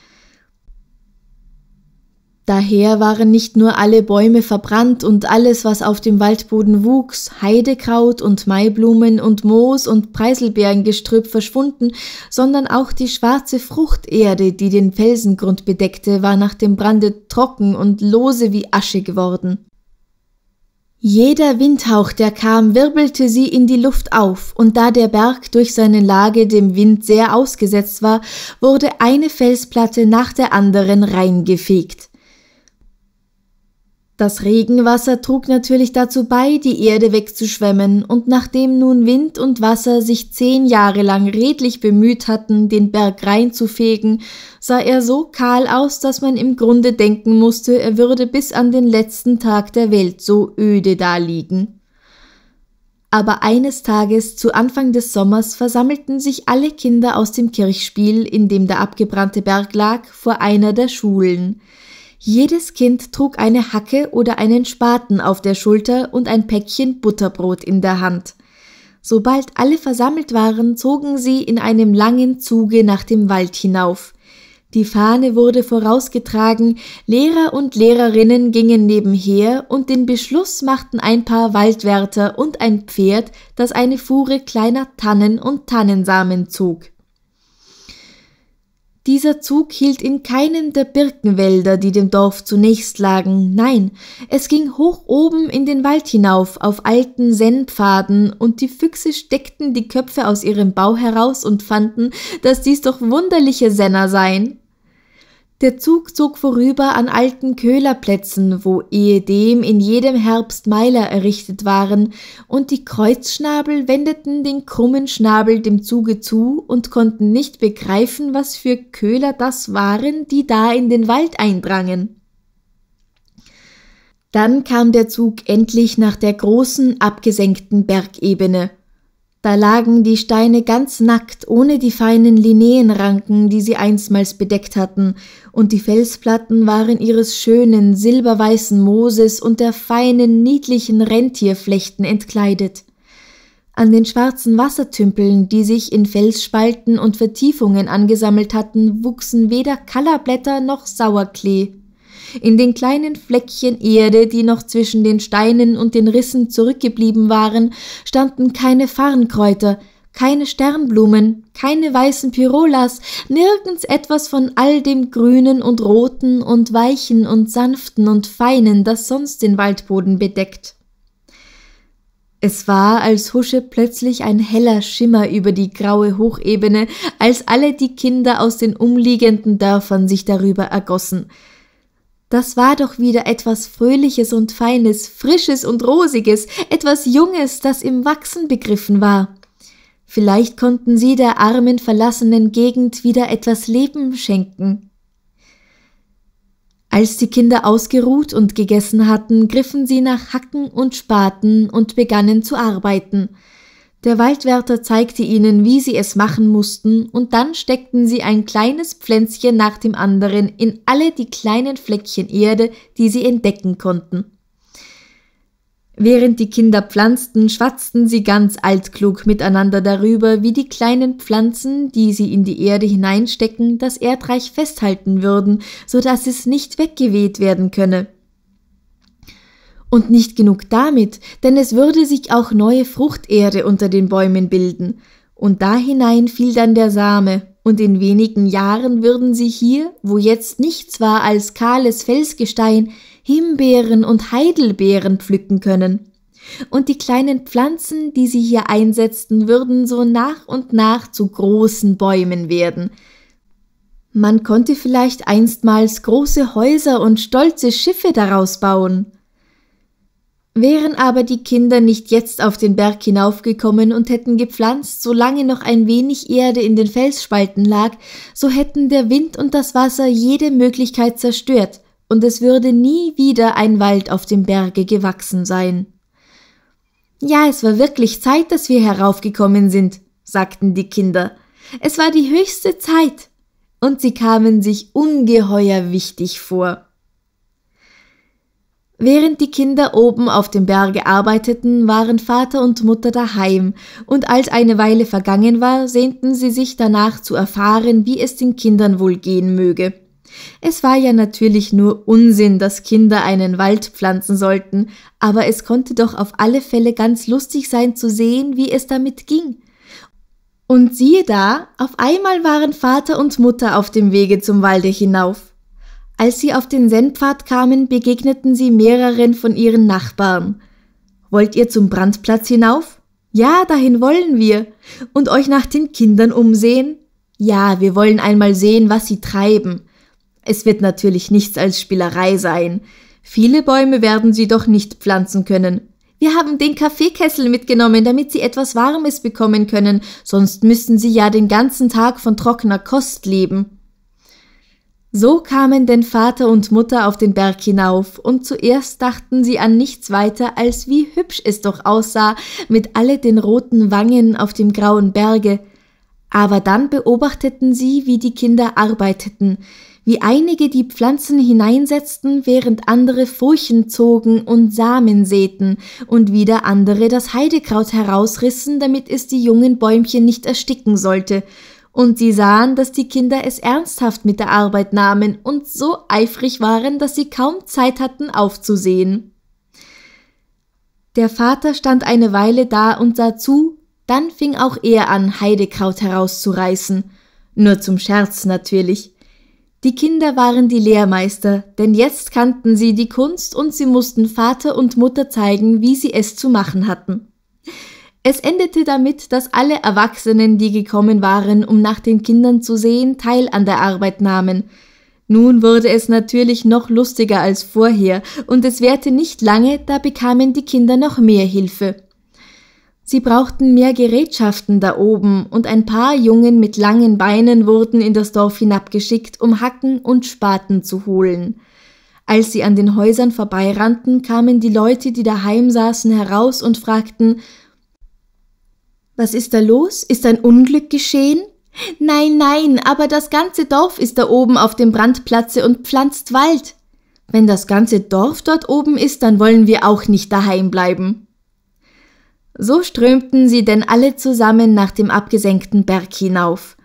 Daher waren nicht nur alle Bäume verbrannt und alles, was auf dem Waldboden wuchs, Heidekraut und Maiblumen und Moos und Preiselbeerengestrüpp verschwunden, sondern auch die schwarze Fruchterde, die den Felsengrund bedeckte, war nach dem Brande trocken und lose wie Asche geworden. Jeder Windhauch, der kam, wirbelte sie in die Luft auf, und da der Berg durch seine Lage dem Wind sehr ausgesetzt war, wurde eine Felsplatte nach der anderen reingefegt. Das Regenwasser trug natürlich dazu bei, die Erde wegzuschwemmen, und nachdem nun Wind und Wasser sich zehn Jahre lang redlich bemüht hatten, den Berg reinzufegen, sah er so kahl aus, dass man im Grunde denken musste, er würde bis an den letzten Tag der Welt so öde daliegen. Aber eines Tages zu Anfang des Sommers versammelten sich alle Kinder aus dem Kirchspiel, in dem der abgebrannte Berg lag, vor einer der Schulen. Jedes Kind trug eine Hacke oder einen Spaten auf der Schulter und ein Päckchen Butterbrot in der Hand. Sobald alle versammelt waren, zogen sie in einem langen Zuge nach dem Wald hinauf. Die Fahne wurde vorausgetragen, Lehrer und Lehrerinnen gingen nebenher und den Beschluss machten ein paar Waldwärter und ein Pferd, das eine Fuhre kleiner Tannen und Tannensamen zog. Dieser Zug hielt in keinem der Birkenwälder, die dem Dorf zunächst lagen, nein, es ging hoch oben in den Wald hinauf auf alten Sennpfaden, und die Füchse steckten die Köpfe aus ihrem Bau heraus und fanden, dass dies doch wunderliche Senner seien. Der Zug zog vorüber an alten Köhlerplätzen, wo ehedem in jedem Herbst Meiler errichtet waren, und die Kreuzschnabel wendeten den krummen Schnabel dem Zuge zu und konnten nicht begreifen, was für Köhler das waren, die da in den Wald eindrangen. Dann kam der Zug endlich nach der großen, abgesenkten Bergebene – da lagen die Steine ganz nackt, ohne die feinen Lineenranken, die sie einstmals bedeckt hatten, und die Felsplatten waren ihres schönen, silberweißen Mooses und der feinen, niedlichen Rentierflechten entkleidet. An den schwarzen Wassertümpeln, die sich in Felsspalten und Vertiefungen angesammelt hatten, wuchsen weder Kallerblätter noch Sauerklee. In den kleinen Fleckchen Erde, die noch zwischen den Steinen und den Rissen zurückgeblieben waren, standen keine Farnkräuter, keine Sternblumen, keine weißen Pyrolas, nirgends etwas von all dem Grünen und Roten und Weichen und Sanften und Feinen, das sonst den Waldboden bedeckt. Es war, als husche plötzlich ein heller Schimmer über die graue Hochebene, als alle die Kinder aus den umliegenden Dörfern sich darüber ergossen. Das war doch wieder etwas Fröhliches und Feines, Frisches und Rosiges, etwas Junges, das im Wachsen begriffen war. Vielleicht konnten sie der armen, verlassenen Gegend wieder etwas Leben schenken. Als die Kinder ausgeruht und gegessen hatten, griffen sie nach Hacken und Spaten und begannen zu arbeiten – der Waldwärter zeigte ihnen, wie sie es machen mussten, und dann steckten sie ein kleines Pflänzchen nach dem anderen in alle die kleinen Fleckchen Erde, die sie entdecken konnten. Während die Kinder pflanzten, schwatzten sie ganz altklug miteinander darüber, wie die kleinen Pflanzen, die sie in die Erde hineinstecken, das Erdreich festhalten würden, so dass es nicht weggeweht werden könne. Und nicht genug damit, denn es würde sich auch neue Fruchterde unter den Bäumen bilden, und da hinein fiel dann der Same, und in wenigen Jahren würden sie hier, wo jetzt nichts war als kahles Felsgestein, Himbeeren und Heidelbeeren pflücken können. Und die kleinen Pflanzen, die sie hier einsetzten, würden so nach und nach zu großen Bäumen werden. Man konnte vielleicht einstmals große Häuser und stolze Schiffe daraus bauen. Wären aber die Kinder nicht jetzt auf den Berg hinaufgekommen und hätten gepflanzt, solange noch ein wenig Erde in den Felsspalten lag, so hätten der Wind und das Wasser jede Möglichkeit zerstört, und es würde nie wieder ein Wald auf dem Berge gewachsen sein. Ja, es war wirklich Zeit, dass wir heraufgekommen sind, sagten die Kinder. Es war die höchste Zeit. Und sie kamen sich ungeheuer wichtig vor. Während die Kinder oben auf dem Berge arbeiteten, waren Vater und Mutter daheim, und als eine Weile vergangen war, sehnten sie sich danach zu erfahren, wie es den Kindern wohl gehen möge. Es war ja natürlich nur Unsinn, dass Kinder einen Wald pflanzen sollten, aber es konnte doch auf alle Fälle ganz lustig sein zu sehen, wie es damit ging. Und siehe da, auf einmal waren Vater und Mutter auf dem Wege zum Walde hinauf. Als sie auf den Sennpfad kamen, begegneten sie mehreren von ihren Nachbarn. Wollt ihr zum Brandplatz hinauf? Ja, dahin wollen wir. Und euch nach den Kindern umsehen? Ja, wir wollen einmal sehen, was sie treiben. Es wird natürlich nichts als Spielerei sein. Viele Bäume werden sie doch nicht pflanzen können. Wir haben den Kaffeekessel mitgenommen, damit sie etwas Warmes bekommen können, sonst müssten sie ja den ganzen Tag von trockener Kost leben. So kamen denn Vater und Mutter auf den Berg hinauf, und zuerst dachten sie an nichts weiter, als wie hübsch es doch aussah, mit alle den roten Wangen auf dem grauen Berge. Aber dann beobachteten sie, wie die Kinder arbeiteten, wie einige die Pflanzen hineinsetzten, während andere Furchen zogen und Samen säten, und wieder andere das Heidekraut herausrissen, damit es die jungen Bäumchen nicht ersticken sollte, und sie sahen, dass die Kinder es ernsthaft mit der Arbeit nahmen und so eifrig waren, dass sie kaum Zeit hatten aufzusehen. Der Vater stand eine Weile da und sah zu, dann fing auch er an, Heidekraut herauszureißen, nur zum Scherz natürlich. Die Kinder waren die Lehrmeister, denn jetzt kannten sie die Kunst und sie mussten Vater und Mutter zeigen, wie sie es zu machen hatten. Es endete damit, dass alle Erwachsenen, die gekommen waren, um nach den Kindern zu sehen, teil an der Arbeit nahmen. Nun wurde es natürlich noch lustiger als vorher, und es währte nicht lange, da bekamen die Kinder noch mehr Hilfe. Sie brauchten mehr Gerätschaften da oben, und ein paar Jungen mit langen Beinen wurden in das Dorf hinabgeschickt, um Hacken und Spaten zu holen. Als sie an den Häusern vorbeirannten, kamen die Leute, die daheim saßen, heraus und fragten, was ist da los? Ist ein Unglück geschehen? Nein, nein, aber das ganze Dorf ist da oben auf dem Brandplatze und pflanzt Wald. Wenn das ganze Dorf dort oben ist, dann wollen wir auch nicht daheim bleiben. So strömten sie denn alle zusammen nach dem abgesenkten Berg hinauf.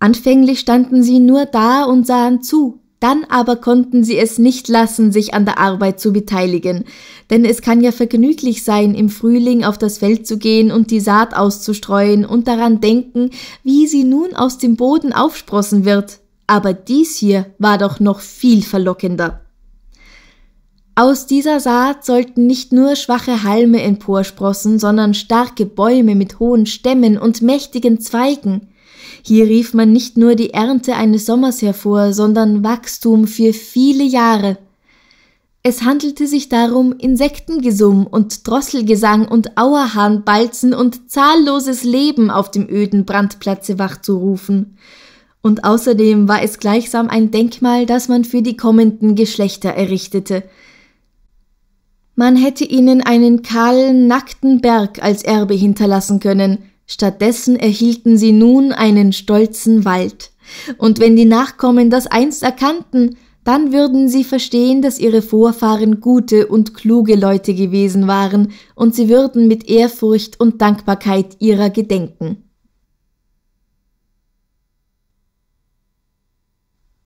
Anfänglich standen sie nur da und sahen zu. Dann aber konnten sie es nicht lassen, sich an der Arbeit zu beteiligen, denn es kann ja vergnüglich sein, im Frühling auf das Feld zu gehen und die Saat auszustreuen und daran denken, wie sie nun aus dem Boden aufsprossen wird. Aber dies hier war doch noch viel verlockender. Aus dieser Saat sollten nicht nur schwache Halme emporsprossen, sondern starke Bäume mit hohen Stämmen und mächtigen Zweigen. Hier rief man nicht nur die Ernte eines Sommers hervor, sondern Wachstum für viele Jahre. Es handelte sich darum, Insektengesumm und Drosselgesang und Auerhahnbalzen und zahlloses Leben auf dem öden Brandplatze wachzurufen. Und außerdem war es gleichsam ein Denkmal, das man für die kommenden Geschlechter errichtete. Man hätte ihnen einen kahlen, nackten Berg als Erbe hinterlassen können, Stattdessen erhielten sie nun einen stolzen Wald. Und wenn die Nachkommen das einst erkannten, dann würden sie verstehen, dass ihre Vorfahren gute und kluge Leute gewesen waren, und sie würden mit Ehrfurcht und Dankbarkeit ihrer gedenken.